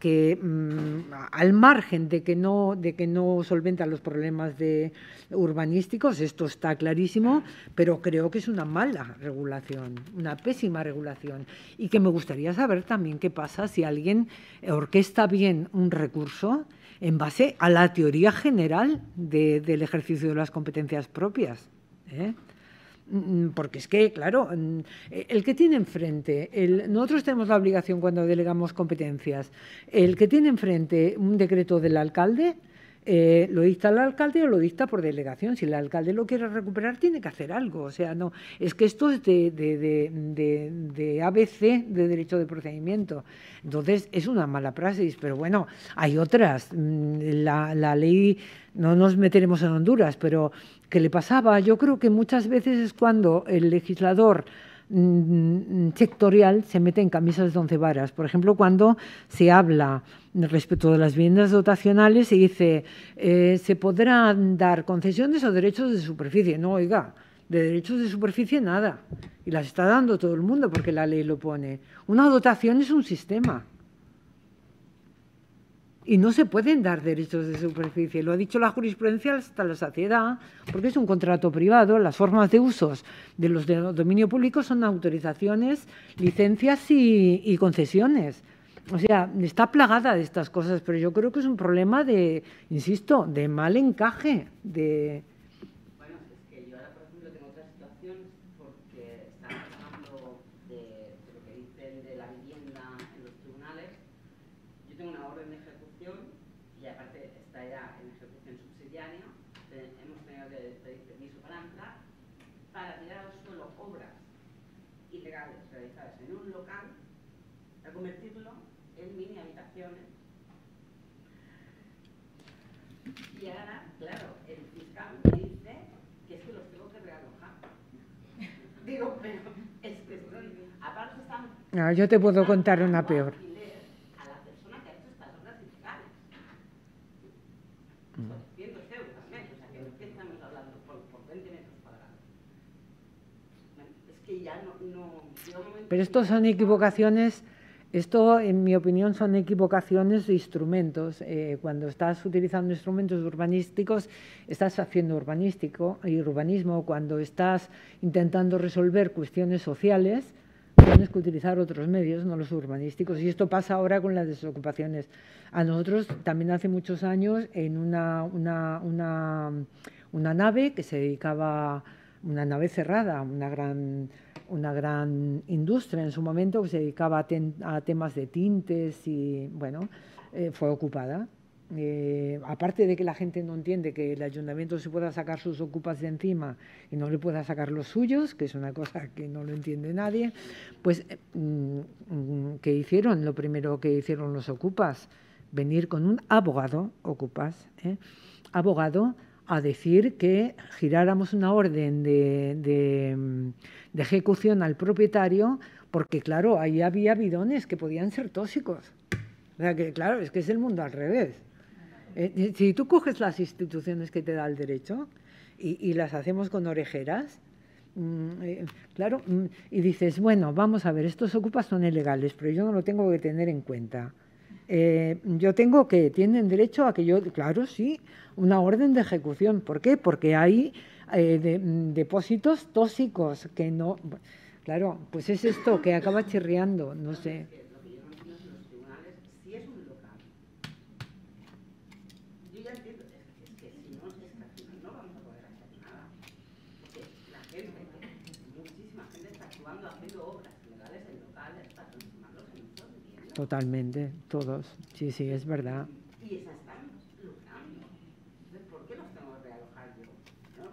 que mm, al margen de que no de que no solventa los problemas de urbanísticos esto está clarísimo pero creo que es una mala regulación una pésima regulación y que me gustaría saber también qué pasa si alguien orquesta bien un recurso en base a la teoría general del ejercicio de las competencias propias ¿eh? Mm, porque es que, claro, mm, eh, el que tiene enfrente, nosotros tenemos la obligación cuando delegamos competencias, el que tiene enfrente un decreto del alcalde, eh, lo dicta el alcalde o lo dicta por delegación. Si el alcalde lo quiere recuperar, tiene que hacer algo. O sea, no, es que esto es de, ABC, de derecho de procedimiento. Entonces, es una mala praxis, pero bueno, hay otras. Mm, la, la ley, no nos meteremos en Honduras, pero que le pasaba, yo creo que muchas veces es cuando el legislador mm, mm, sectorial se mete en camisas de once varas. Por ejemplo, cuando se habla respecto de las viviendas dotacionales y dice, eh, se podrán dar concesiones o derechos de superficie. No, oiga, de derechos de superficie nada. Y las está dando todo el mundo porque la ley lo pone. Una dotación es un sistema. Y no se pueden dar derechos de superficie, lo ha dicho la jurisprudencia hasta la saciedad, porque es un contrato privado, las formas de usos de los de dominio público son autorizaciones, licencias y, y concesiones. O sea, está plagada de estas cosas, pero yo creo que es un problema de, insisto, de mal encaje, de, yo te puedo contar una peor. Pero esto son equivocaciones, esto en mi opinión son equivocaciones de instrumentos. Eh, cuando estás utilizando instrumentos urbanísticos, estás haciendo urbanístico y urbanismo. Cuando estás intentando resolver cuestiones sociales, tienes que utilizar otros medios, no los urbanísticos. Y esto pasa ahora con las desocupaciones. A nosotros también hace muchos años en una, nave que se dedicaba, una nave cerrada, una gran industria en su momento que se dedicaba a, temas de tintes y bueno, eh, fue ocupada eh, aparte de que la gente no entiende que el ayuntamiento se pueda sacar sus ocupas de encima y no le pueda sacar los suyos, que es una cosa que no lo entiende nadie, pues eh, mm, mm, ¿qué hicieron? Lo primero que hicieron los ocupas, venir con un abogado, ocupas, ¿eh? abogado a decir que giráramos una orden de, de ejecución al propietario, porque claro, ahí había bidones que podían ser tóxicos. O sea que, claro, es que es el mundo al revés. Eh, si tú coges las instituciones que te da el derecho y, las hacemos con orejeras, mm, eh, claro, mm, y dices, bueno, vamos a ver, estos ocupas son ilegales, pero yo no lo tengo que tener en cuenta. Eh, yo tengo que, tienen derecho a que yo, claro, sí, una orden de ejecución. ¿Por qué? Porque hay mm, depósitos tóxicos que no, claro, pues es esto que acaba chirriando, no sé. Totalmente, todos. Sí, sí, es verdad. Y esas están ¿eh? No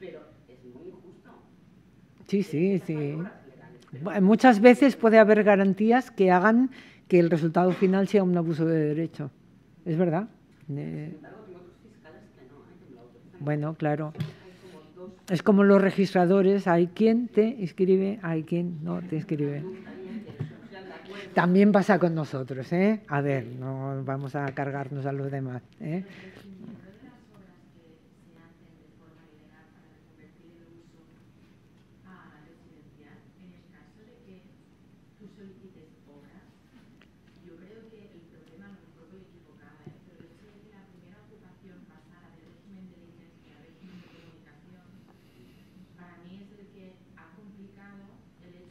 Pero es muy injusto. Sí, sí, sí. ¿eh? Muchas veces puede haber garantías que hagan que el resultado final sea un abuso de derecho. ¿Es verdad? Eh, bueno, claro. Es como los registradores, hay quien te inscribe, hay quien no te inscribe. También pasa con nosotros, ¿eh? A ver, no vamos a cargarnos a los demás. ¿eh?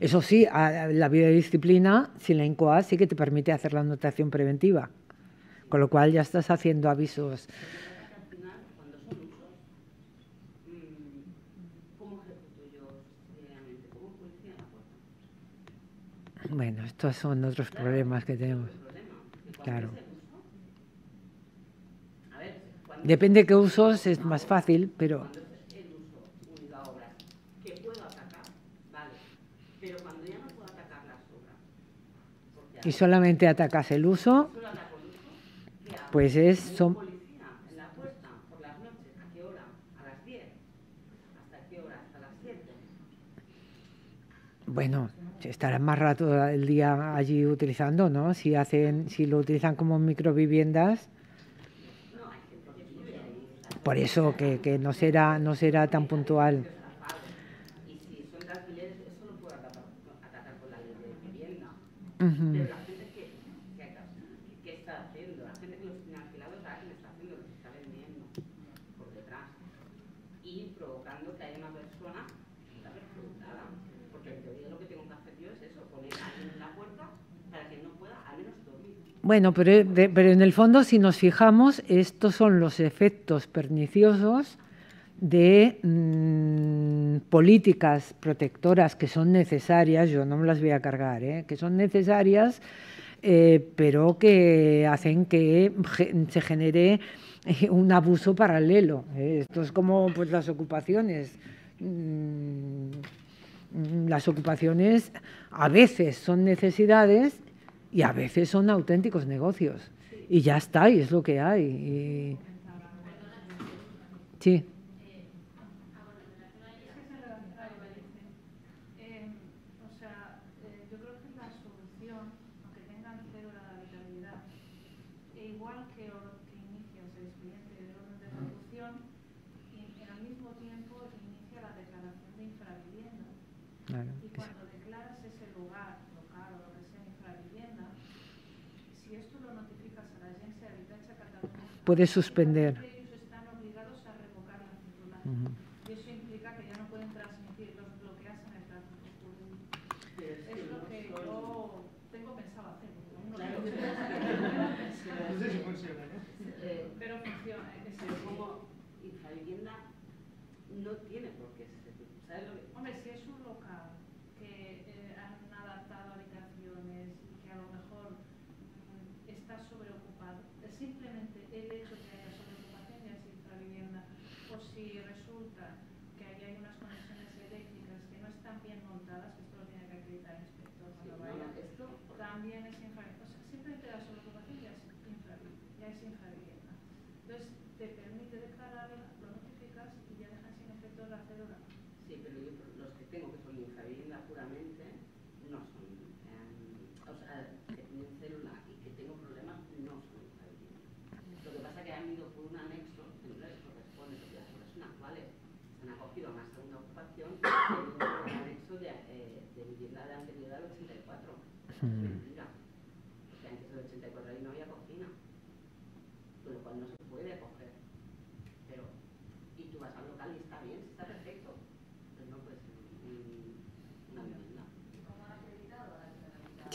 Eso sí, a la biodisciplina, sin la INCOA, sí que te permite hacer la anotación preventiva, con lo cual ya estás haciendo avisos. Bueno, estos son otros problemas que tenemos. Claro. Depende de qué usos es más fácil, pero... y solamente atacas el uso, pues es... Son, bueno, estarán más rato el día allí utilizando, ¿no? Si hacen, si lo utilizan como microviviendas, por eso que, que no será, no será tan puntual. Uh Pero la gente que, que, está haciendo, la gente que los tiene alquilados está haciendo, que está vendiendo por detrás y provocando que haya una persona que ver preguntada, Porque en teoría lo que tengo que hacer yo es eso, poner a alguien en la puerta para que no pueda al menos dormir. Bueno, pero, eh, pero en el fondo, si nos fijamos, estos son los efectos perniciosos de mm, políticas protectoras que son necesarias, yo no me las voy a cargar, ¿eh? que son necesarias, eh, pero que hacen que se genere eh, un abuso paralelo. Esto es como pues, las ocupaciones. Mm, las ocupaciones a veces son necesidades y a veces son auténticos negocios. Y ya está, y es lo que hay. Sí. puede suspender.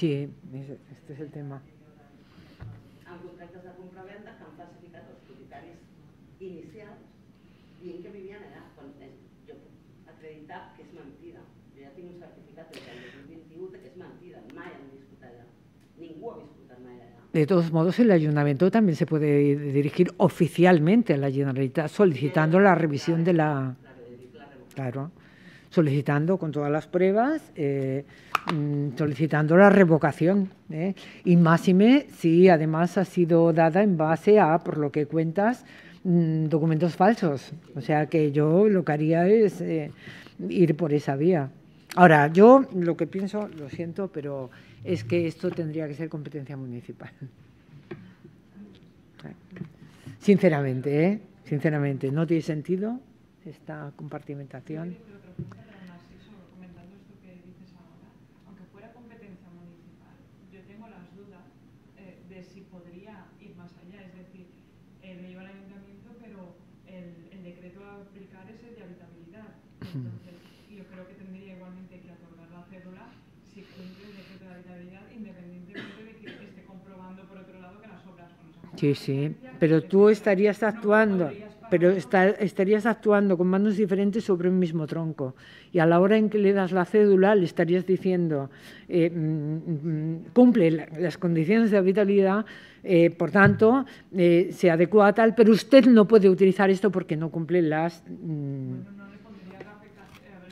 Sí, este es el tema. En contractes de compra-venda que han los els propietaris inicials dient que vivien allà, quan jo puc acreditar que és mentida. Jo ja tinc un certificat del 2021 de que és mentida, mai han viscut allà. Ningú ha viscut mai allà. De todos modos, el ayuntamiento también se puede dirigir oficialmente a la Generalitat solicitando la revisión de la... Claro, solicitando con todas las pruebas eh, Mm, solicitando la revocación. ¿eh? Y máxime si además ha sido dada en base a, por lo que cuentas, mm, documentos falsos. O sea que yo lo que haría es eh, ir por esa vía. Ahora, yo lo que pienso, lo siento, pero es que esto tendría que ser competencia municipal. Sinceramente, ¿eh? Sinceramente, no tiene sentido esta compartimentación. Sí, sí, pero tú estarías actuando, pero estarías actuando con manos diferentes sobre un mismo tronco. Y a la hora en que le das la cédula, le estarías diciendo, eh, mm, mm, cumple las condiciones de habitabilidad, eh, por tanto, eh, se adecua a tal, pero usted no puede utilizar esto porque no cumple las... Mm,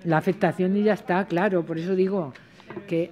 la afectación y ya está, claro, por eso digo que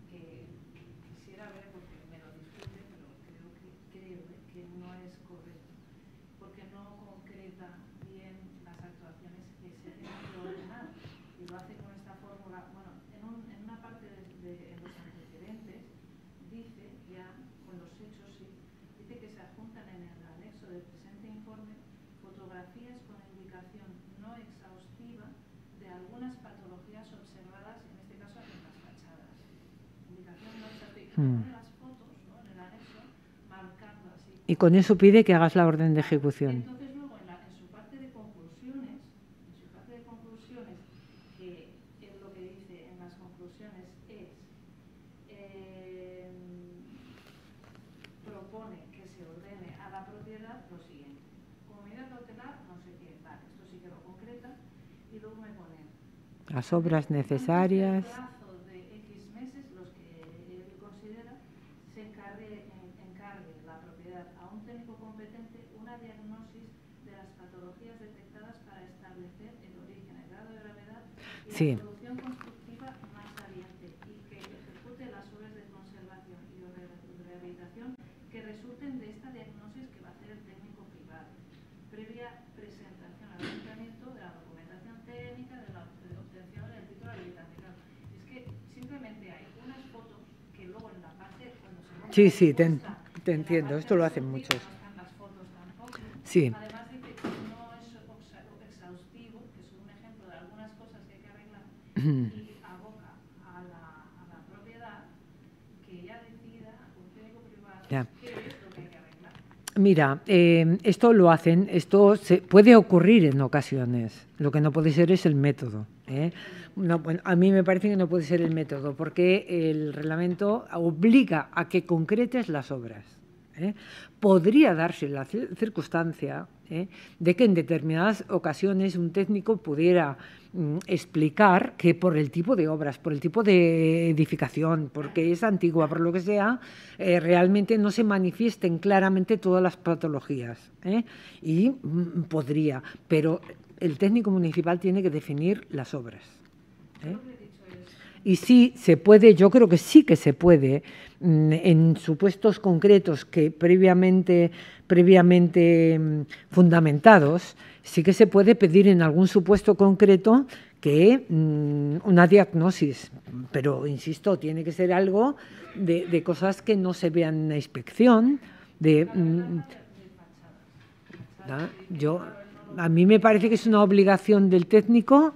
y con eso pide que hagas la orden de ejecución. Entonces, luego, en, su parte de conclusiones, en su parte de conclusiones, que es lo que dice en las conclusiones, es, em, propone que se ordene a la propiedad lo siguiente. Como medida cautelar, no sé qué, vale, esto sí que lo concreta, y luego me ponen Las obras necesarias... sí. solución constructiva más saliente y que ejecute las obras de conservación y de rehabilitación que resulten de esta diagnosis que va a hacer el técnico privado, previa presentación al ayuntamiento de la documentación técnica de la obtención del título de habilitación. Es que simplemente hay unas fotos que luego en la parte, cuando se. Sí, sí, te, te entiendo, esto lo hacen muchos. Sí. y aboca a la, propiedad que decida, privado, Mira, eh, esto lo hacen, esto se, puede ocurrir en ocasiones. Lo que no puede ser es el método. ¿eh? a mí me parece que no puede ser el método, porque el reglamento obliga a que concretes las obras. ¿eh? Podría darse la circunstancia de que en determinadas ocasiones un técnico pudiera Mm, explicar que por el tipo de obras, por el tipo de edificación, porque es antigua, por lo que sea, eh, realmente no se manifiesten claramente todas las patologías. ¿eh? Y mm, podría, pero el técnico municipal tiene que definir las obras. ¿eh? Y sí se puede, yo creo que sí que se puede, mm, en supuestos concretos que previamente, previamente fundamentados, sí que se puede pedir en algún supuesto concreto que mm, una diagnosis, pero insisto, tiene que ser algo de, cosas que no se vean en la inspección, de... Mm, yo, a mí me parece que es una obligación del técnico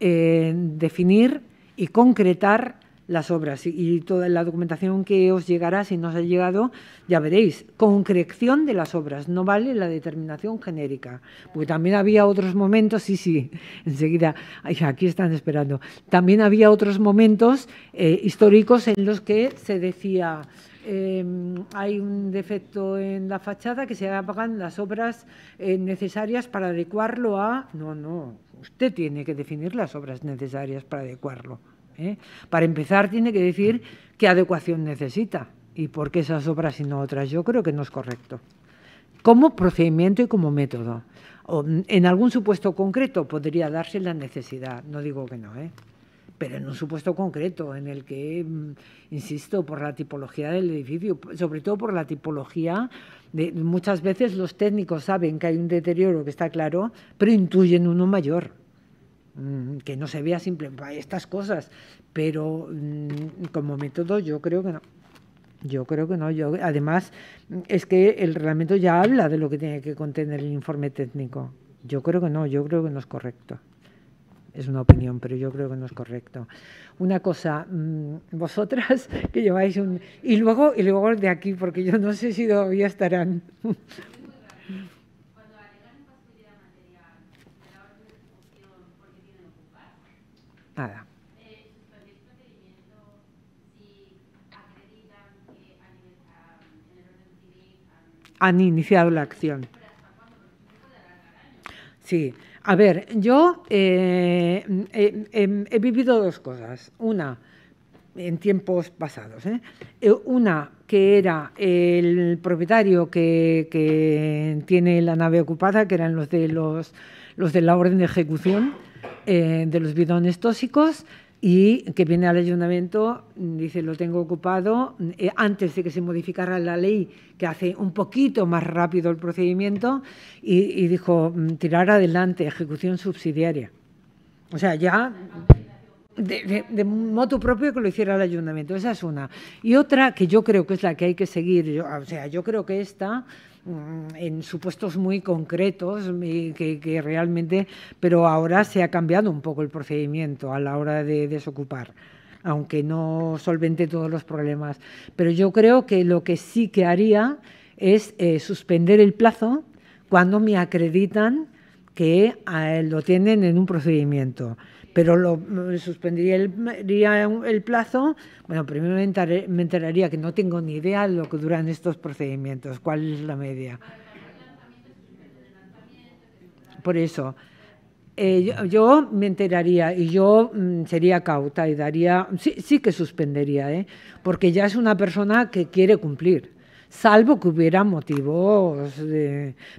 eh, definir y concretar las obras y toda la documentación que os llegará, si no os ha llegado, ya veréis, concreción de las obras, no vale la determinación genérica, porque también había otros momentos, sí, sí, enseguida, aquí están esperando, también había otros momentos eh, históricos en los que se decía... Em, hay un defecto en la fachada que se hagan las obras eh, necesarias para adecuarlo a... No, no, usted tiene que definir las obras necesarias para adecuarlo. ¿eh? Para empezar, tiene que decir qué adecuación necesita y por qué esas obras y no otras. Yo creo que no es correcto. Como procedimiento y como método. en algún supuesto concreto podría darse la necesidad, no digo que no, ¿eh? pero en un supuesto concreto en el que, mm, insisto, por la tipología del edificio, sobre todo por la tipología, de, muchas veces los técnicos saben que hay un deterioro que está claro, pero intuyen uno mayor. Mm, que no se vea simple estas cosas, pero mm, como método yo creo que no. Yo creo que no. Yo, además, es que el reglamento ya habla de lo que tiene que contener el informe técnico. Yo creo que no, yo creo que no es correcto. Es una opinión, pero yo creo que no es correcto. Una cosa, mm, vosotras que lleváis un... Y luego, y luego de aquí, porque yo no sé si todavía estarán. nada. Han iniciado la acción. Sí, a ver, yo eh, eh, em, he vivido dos cosas. Una, en tiempos pasados. ¿eh? eh una que era el propietario que, tiene la nave ocupada, que eran los de los, los de la orden de ejecución eh, de los bidones tóxicos y que viene al ayuntamiento, dice, lo tengo ocupado, eh, antes de que se modificara la ley, que hace un poquito más rápido el procedimiento, y, dijo, mm, tirar adelante, ejecución subsidiaria. O sea, ya de, de, propio que lo hiciera el ayuntamiento, esa es una. Y otra que yo creo que es la que hay que seguir, o sea, yo creo que esta Mm, en supuestos muy concretos que, realmente, pero ahora se ha cambiado un poco el procedimiento a la hora de desocupar aunque no solvente todos los problemas. Pero yo creo que lo que sí que haría es eh, suspender el plazo cuando me acreditan que eh, lo tienen en un procedimiento pero lo suspendería el, plazo. Bueno, primero me, enteraría que no tengo ni idea de lo que duran estos procedimientos, cuál es la media. Por eso, eh, yo, me enteraría y yo mm, sería cauta y daría, sí, sí que suspendería, ¿eh? porque ya es una persona que quiere cumplir salvo que hubiera motivos.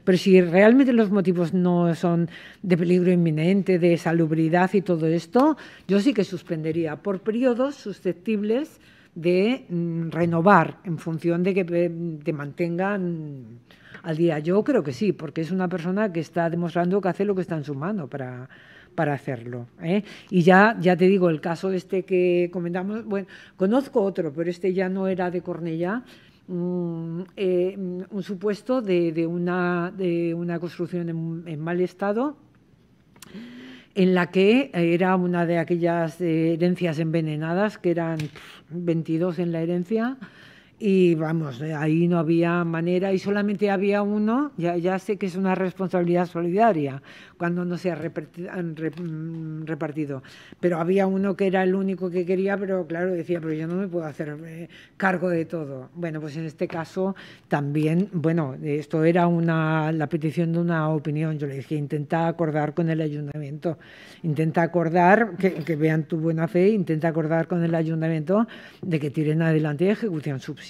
pero si realmente los motivos no son de peligro inminente, de salubridad y todo esto, yo sí que suspendería por periodos susceptibles de mm, renovar en función de que eh, te mantengan al día. Yo creo que sí, porque es una persona que está demostrando que hace lo que está en su mano para, para hacerlo. ¿eh? Y ya, ya te digo, el caso este que comentamos, bueno, conozco otro, pero este ya no era de Cornella, eh, un, supuesto de, una, construcción en mal estado en la que era una de aquellas eh, herencias envenenadas, que eran 22 en la herencia, y vamos, eh, ahí no había manera y solamente había uno, ya, sé que es una responsabilidad solidaria cuando no se ha mm, repartido, pero había uno que era el único que quería, pero claro, decía, pero yo no me puedo hacer eh, cargo de todo. Bueno, pues en este caso también, bueno, esto era la petición de una opinión, yo le dije, intenta acordar con el ayuntamiento, intenta acordar, que, vean tu buena fe, intenta acordar con el ayuntamiento de que tiren adelante ejecución subsidiaria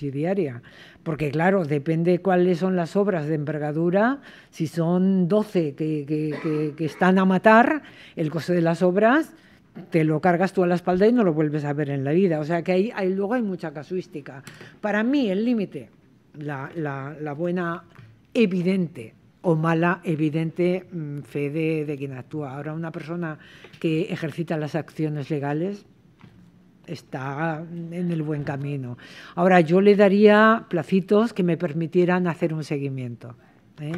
porque claro, depende cuáles son las obras de envergadura, si son 12 que, están a matar, el coste de las obras te lo cargas tú a la espalda y no lo vuelves a ver en la vida. O sea que ahí, luego hay mucha casuística. Para mí el límite, la, buena evidente o mala evidente mm, fe de, de quien actúa. Ahora una persona que ejercita las acciones legales está en el buen camino. Ahora, yo le daría placitos que me permitieran hacer un seguimiento. ¿eh?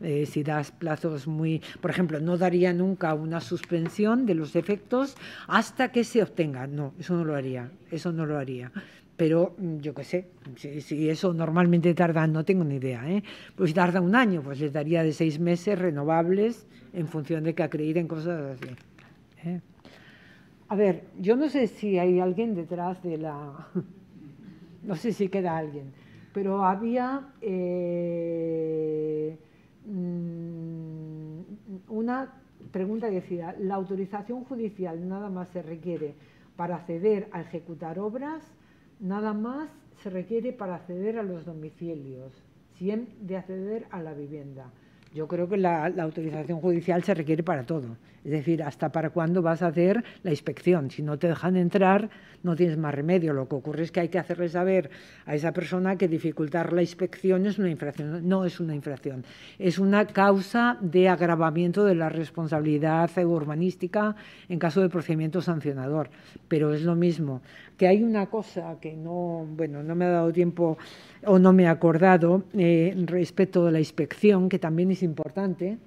Eh, si das plazos muy, por ejemplo, no daría nunca una suspensión de los efectos hasta que se obtenga. No, eso no lo haría, eso no lo haría. Pero mm, yo qué sé, si, eso normalmente tarda, no tengo ni idea, ¿eh? pues si tarda un año, pues les daría de seis meses renovables en función de que acrediten cosas así. A ver, yo no sé si hay alguien detrás de la... no sé si queda alguien, pero había eh, mm, una pregunta que decía, ¿la autorización judicial nada más se requiere para acceder a ejecutar obras? Nada más se requiere para acceder a los domicilios, siempre de acceder a la vivienda. Yo creo que la, autorización judicial se requiere para todo. Es decir, hasta para cuándo vas a hacer la inspección. Si no te dejan entrar, no tienes más remedio. Lo que ocurre es que hay que hacerle saber a esa persona que dificultar la inspección es una infracción. No es una infracción. Es una causa de agravamiento de la responsabilidad urbanística en caso de procedimiento sancionador. Pero es lo mismo que hay una cosa que no, bueno, no me ha dado tiempo o no me he acordado eh, respecto de la inspección, que también es importante,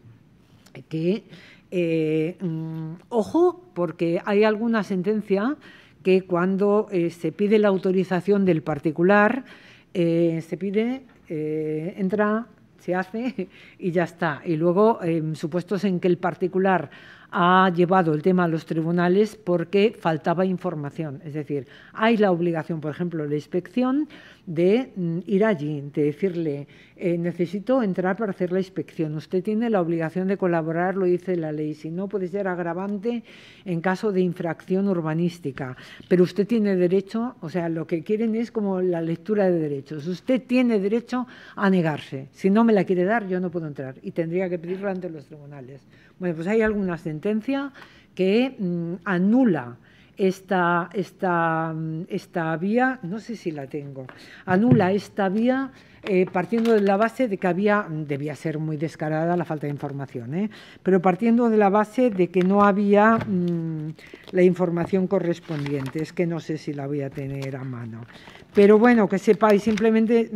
que, eh, mm, ojo, porque hay alguna sentencia que cuando eh, se pide la autorización del particular, se pide, entra, se hace y ya está. Y luego, supuestos en que el particular ha llevado el tema a los tribunales porque faltaba información. Es decir, hay la obligación, por ejemplo, la inspección de mm, ir allí, de decirle, eh, necesito entrar para hacer la inspección. Usted tiene la obligación de colaborar, lo dice la ley. Si no, puede ser agravante en caso de infracción urbanística. Pero usted tiene derecho, o sea, lo que quieren es como la lectura de derechos. Usted tiene derecho a negarse. Si no me la quiere dar, yo no puedo entrar y tendría que pedirlo ante los tribunales. Bueno, pues hay alguna sentencia que mm, anula esta, esta, mm, esta, vía, no sé si la tengo, anula esta vía eh, partiendo de la base de que había, debía ser muy descarada la falta de información, ¿eh? pero partiendo de la base de que no había mm, la información correspondiente, es que no sé si la voy a tener a mano. Pero bueno, que sepáis simplemente...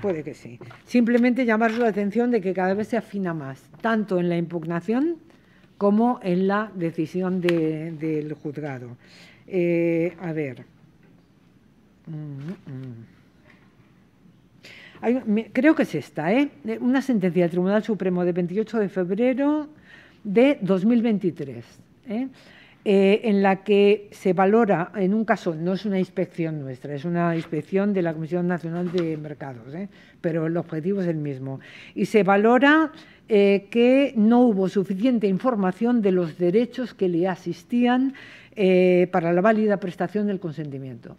Puede que sí. Simplemente llamar la atención de que cada vez se afina más, tanto en la impugnación como en la decisión del juzgado. Eh, a ver. Mm, mm. creo que es esta, ¿eh? Una sentencia del Tribunal Supremo de 28 de febrero de 2023. ¿eh? Eh, en la que se valora, en un caso, no es una inspección nuestra, es una inspección de la Comisión Nacional de Mercados, ¿eh? pero el objetivo es el mismo, y se valora eh, que no hubo suficiente información de los derechos que le asistían para la válida prestación del consentimiento.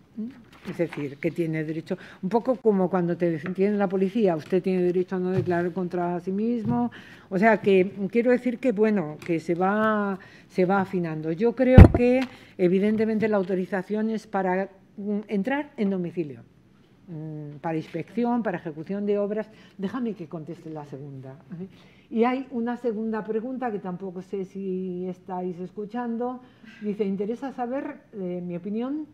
Es decir, que tiene derecho, un poco como cuando te detiene la policía, usted tiene derecho a no declarar contra sí mismo. O sea, que quiero decir que, bueno, que se va, se va afinando. Yo creo que, evidentemente, la autorización es para mm, entrar en domicilio mm, para inspección, para ejecución de obras. Déjame que conteste la segunda. ¿eh? Y hay una segunda pregunta que tampoco sé si estáis escuchando. Dice, interesa saber eh, mi opinión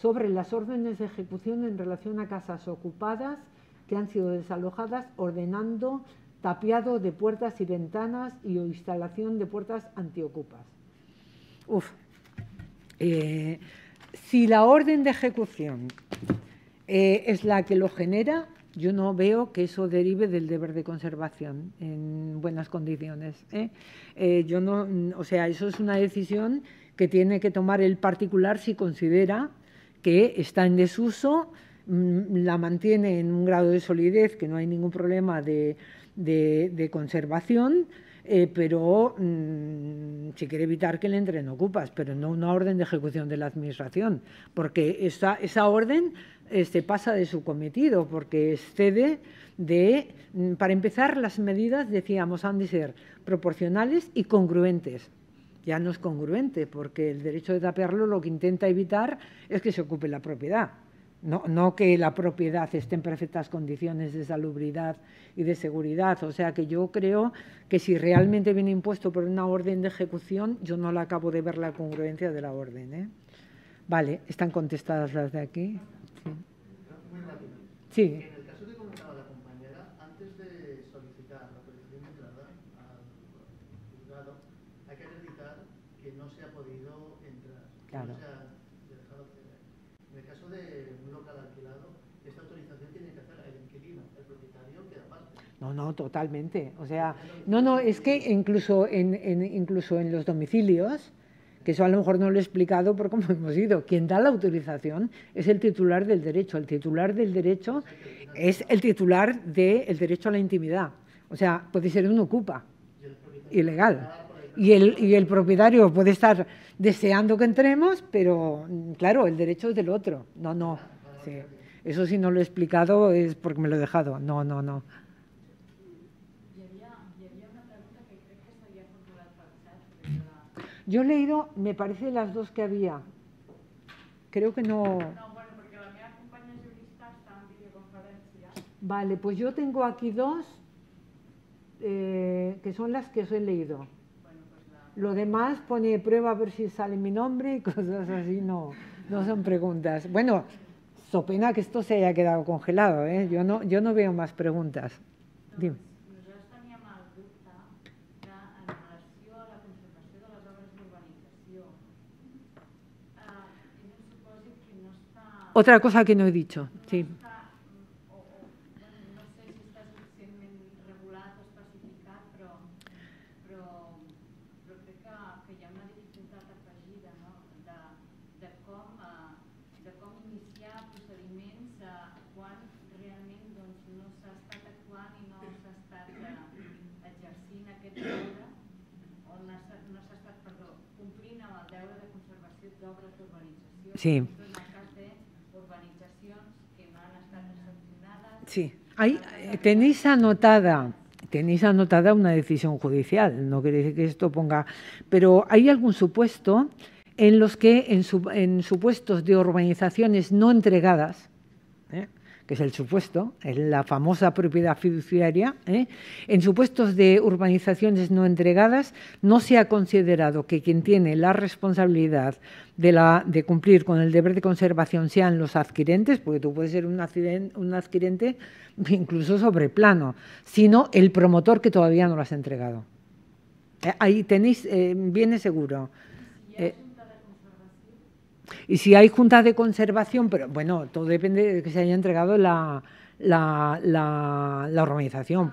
sobre las órdenes de ejecución en relación a casas ocupadas que han sido desalojadas, ordenando tapiado de puertas y ventanas y instalación de puertas antiocupas. Uf. Eh, si la orden de ejecución eh, es la que lo genera, yo no veo que eso derive del deber de conservación en buenas condiciones. ¿eh? yo no, o sea, eso es una decisión que tiene que tomar el particular si considera que está en desuso, mm, la mantiene en un grado de solidez que no hay ningún problema de, conservación, eh, pero mm, si quiere evitar que le entren ocupas, pero no una orden de ejecución de la Administración, porque esa, esa orden este, pasa de su cometido, porque excede de, mm, para empezar, las medidas, decíamos, han de ser proporcionales y congruentes ya no es congruente, porque el derecho de taparlo, lo que intenta evitar es que se ocupe la propiedad, no, que la propiedad esté en perfectas condiciones de salubridad y de seguridad. O sea que yo creo que si realmente viene impuesto por una orden de ejecución, yo no la acabo de ver la congruencia de la orden. ¿eh? Vale, están contestadas las de aquí. sí. No, no, totalmente. O sea, no, no, es que incluso en, incluso en los domicilios, que eso a lo mejor no lo he explicado por cómo hemos ido, quien da la autorización es el titular del derecho. El titular del derecho es el titular del derecho a la intimidad. O sea, puede ser un ocupa, ilegal y el, y el propietario puede estar deseando que entremos, pero mm, claro, el derecho es del otro. No, no. Eso si no lo he explicado es porque me lo he dejado. No, no, no. Yo he leído, me parece, las dos que había. Creo que no... Vale, pues yo tengo aquí dos eh, que son las que os he leído. Lo demás pone de prueba a ver si sale mi nombre y cosas así, no, no son preguntas. Bueno, so pena que esto se haya quedado congelado, ¿eh? yo, no, yo no veo más preguntas. Dime. Pues, Otra cosa que no he dicho, sí. Sí. Sí. Eh, tenéis anotada, tenéis anotada una decisión judicial, no quiere decir que esto ponga, pero ¿hay algún supuesto en los que en, en supuestos de urbanizaciones no entregadas que es el supuesto, es la famosa propiedad fiduciaria, ¿eh? en supuestos de urbanizaciones no entregadas, no se ha considerado que quien tiene la responsabilidad de, cumplir con el deber de conservación sean los adquirentes, porque tú puedes ser un, adquirente incluso sobre plano, sino el promotor que todavía no lo has entregado. Eh, ahí tenéis, eh, viene seguro. Y si hay juntas de conservación, pero bueno, todo depende de que se haya entregado la, la, organización.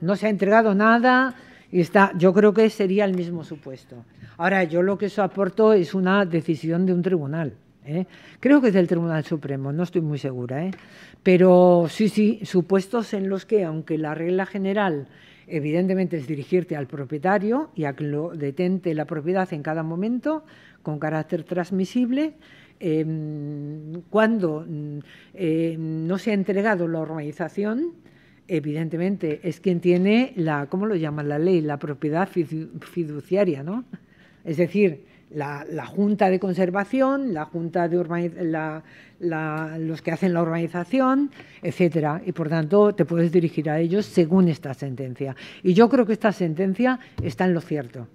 No se ha entregado nada y está, yo creo que sería el mismo supuesto. Ahora, yo lo que eso aporto es una decisión de un tribunal. ¿eh? Creo que es del Tribunal Supremo, no estoy muy segura. ¿eh? Pero sí, sí, supuestos en los que, aunque la regla general Evidentemente es dirigirte al propietario y a que lo detente la propiedad en cada momento con carácter transmisible. Em, cuando mm, eh, no se ha entregado la organización, evidentemente es quien tiene la, ¿cómo lo llaman la ley? La propiedad fiduciaria, ¿no? Es decir, la, Junta de Conservación, la Junta de los que hacen la urbanización, etcétera. Y por tanto, te puedes dirigir a ellos según esta sentencia. Y yo creo que esta sentencia está en lo cierto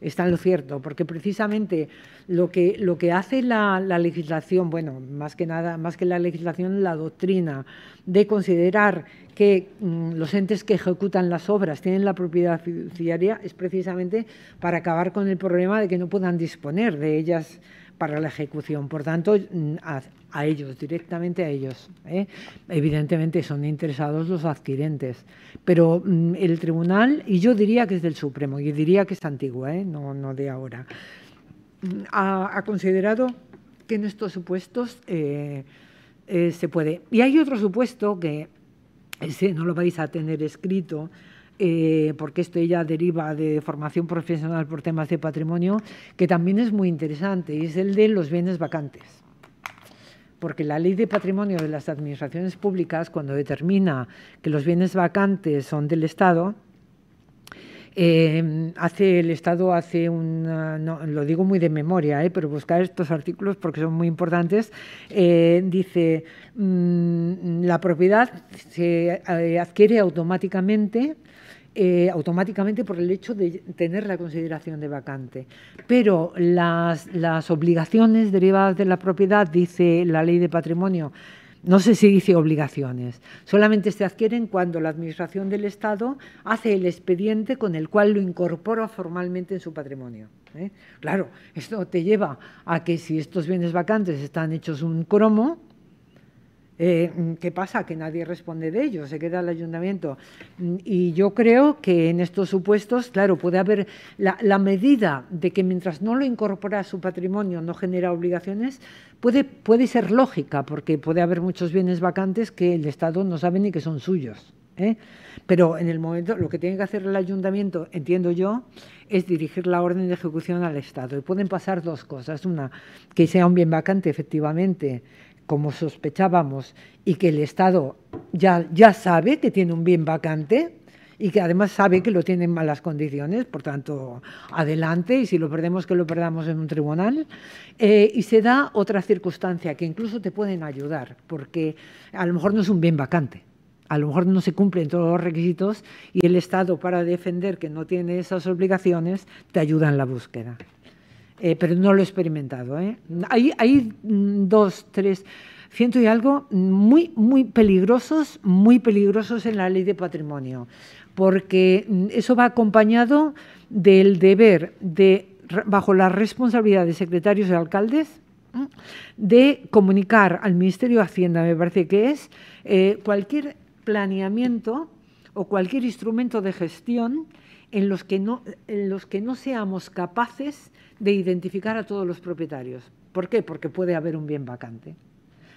está en lo cierto, porque precisamente lo que, lo que hace la, legislación, bueno, más que nada, más que la legislación, la doctrina de considerar que mm, los entes que ejecutan las obras tienen la propiedad fiduciaria es precisamente para acabar con el problema de que no puedan disponer de ellas para la ejecución. Por tanto, mm, a, ellos, directamente a ellos. ¿eh? Evidentemente son interesados los adquirentes. Pero mm, el tribunal, y yo diría que es del Supremo, yo diría que es antigua, ¿eh? no, de ahora, mm, ha, considerado que en estos supuestos eh, se puede. Y hay otro supuesto que no lo vais a tener escrito, eh, porque esto ya deriva de formación profesional por temas de patrimonio, que también es muy interesante, y es el de los bienes vacantes. Porque la ley de patrimonio de las administraciones públicas, cuando determina que los bienes vacantes son del Estado, em, hace el Estado hace un lo digo muy de memoria, eh, pero buscar estos artículos porque son muy importantes. Eh, dice mm, la propiedad se adquiere automáticamente eh, automáticamente por el hecho de tener la consideración de vacante. Pero las, obligaciones derivadas de la propiedad, dice la ley de patrimonio, no sé si dice obligaciones, solamente se adquieren cuando la Administración del Estado hace el expediente con el cual lo incorpora formalmente en su patrimonio. ¿eh? Claro, esto te lleva a que si estos bienes vacantes están hechos un cromo, eh, ¿Qué pasa? Que nadie responde de ello, se queda el ayuntamiento. Mm, y yo creo que en estos supuestos, claro, puede haber la, medida de que mientras no lo incorpora a su patrimonio no genera obligaciones, puede, puede ser lógica, porque puede haber muchos bienes vacantes que el Estado no sabe ni que son suyos. ¿eh? Pero en el momento, lo que tiene que hacer el ayuntamiento, entiendo yo, es dirigir la orden de ejecución al Estado. Y pueden pasar dos cosas. Una, que sea un bien vacante, efectivamente, como sospechábamos, y que el Estado ya, ya sabe que tiene un bien vacante y que además sabe que lo tiene en malas condiciones, por tanto, adelante, y si lo perdemos, que lo perdamos en un tribunal. Eh, y se da otra circunstancia que incluso te pueden ayudar, porque a lo mejor no es un bien vacante, a lo mejor no se cumplen todos los requisitos y el Estado, para defender que no tiene esas obligaciones, te ayuda en la búsqueda. Eh, pero no lo he experimentado. ¿eh? Hay, mm, dos, tres, ciento y algo muy, muy peligrosos, muy peligrosos en la ley de patrimonio, porque mm, eso va acompañado del deber de, bajo la responsabilidad de secretarios y alcaldes, de comunicar al Ministerio de Hacienda, me parece que es, eh, cualquier planeamiento o cualquier instrumento de gestión en los que no, en los que no seamos capaces de identificar a todos los propietarios. ¿Por qué? Porque puede haber un bien vacante.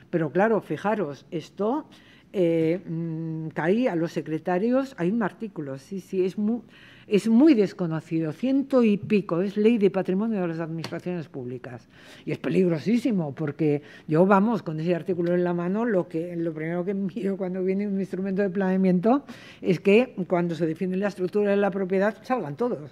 Pero claro, fijaros, esto eh, mm, caí a los secretarios, hay un artículo, sí, sí, es muy, es muy desconocido, ciento y pico, es ley de patrimonio de las administraciones públicas. Y es peligrosísimo, porque yo, vamos, con ese artículo en la mano, lo, que, lo primero que miro cuando viene un instrumento de planeamiento es que cuando se define la estructura de la propiedad salgan todos.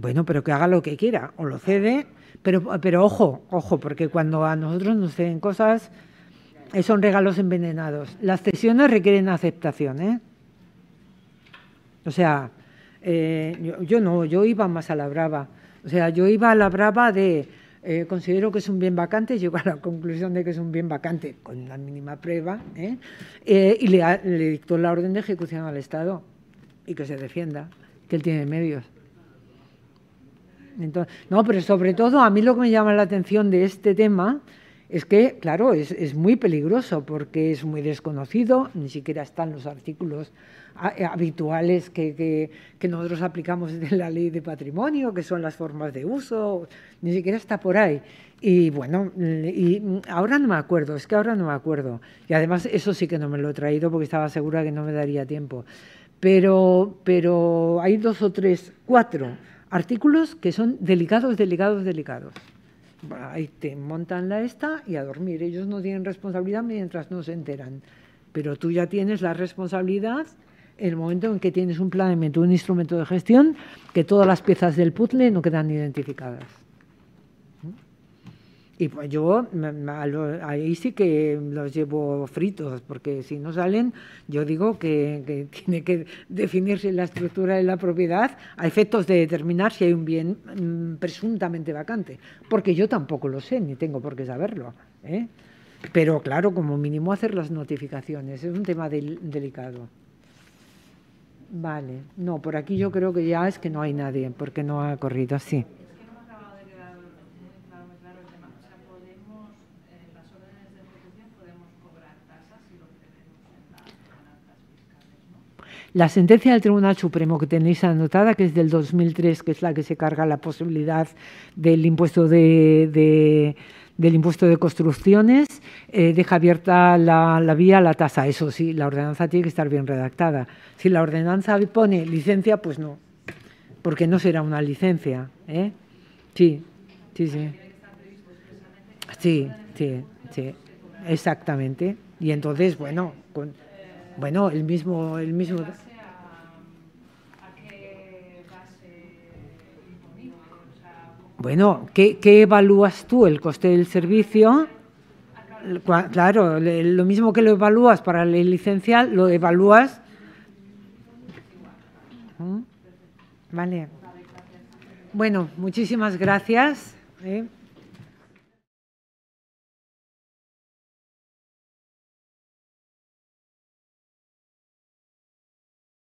Bueno, pero que haga lo que quiera, o lo cede, pero, pero ojo, ojo, porque cuando a nosotros nos ceden cosas, eh, son regalos envenenados. Las cesiones requieren aceptación, ¿eh? O sea, eh, yo, no, yo iba más a la brava. O sea, yo iba a la brava de eh, considero que es un bien vacante, llego a la conclusión de que es un bien vacante, con la mínima prueba, y le dictó la orden de ejecución al Estado y que se defienda, que él tiene medios no, pero sobre todo a mí lo que me llama la atención de este tema es que, claro, es, muy peligroso porque es muy desconocido, ni siquiera están los artículos eh, habituales que, nosotros aplicamos en la ley de patrimonio, que son las formas de uso, ni siquiera está por ahí. Y bueno, y ahora no me acuerdo, es que ahora no me acuerdo. Y además eso sí que no me lo he traído porque estaba segura que no me daría tiempo. Pero, pero hay dos o tres, cuatro Artículos que son delicados, delicados, delicados. Ahí te montan la esta y a dormir. Ellos no tienen responsabilidad mientras no se enteran. Pero tú ya tienes la responsabilidad en el momento en que tienes un plan, un instrumento de gestión, que todas las piezas del puzzle no quedan identificadas. Y pues yo ahí sí que los llevo fritos, porque si no salen, yo digo que, tiene que definirse la estructura de la propiedad a efectos de determinar si hay un bien mm, presuntamente vacante, porque yo tampoco lo sé, ni tengo por qué saberlo. ¿eh? Pero claro, como mínimo hacer las notificaciones, es un tema delicado. Vale, no, por aquí yo creo que ya es que no hay nadie, porque no ha corrido así. La sentencia del Tribunal Supremo que tenéis anotada, que es del 2003, que es la que se carga la posibilidad del impuesto de, del impuesto de construcciones, eh, deja abierta la, la vía a la tasa. Eso sí, la ordenanza tiene que estar bien redactada. Si la ordenanza pone licencia, pues no, porque no será una licencia. ¿eh? Sí, sí, sí. Sí, sí, sí, exactamente. Y entonces, bueno, con, bueno, el mismo, el mismo. Bueno, ¿qué, evalúas tú? ¿El coste del servicio? Claro, lo mismo que lo evalúas para el licencial, lo evalúas. Vale. Bueno, muchísimas gracias. ¿eh?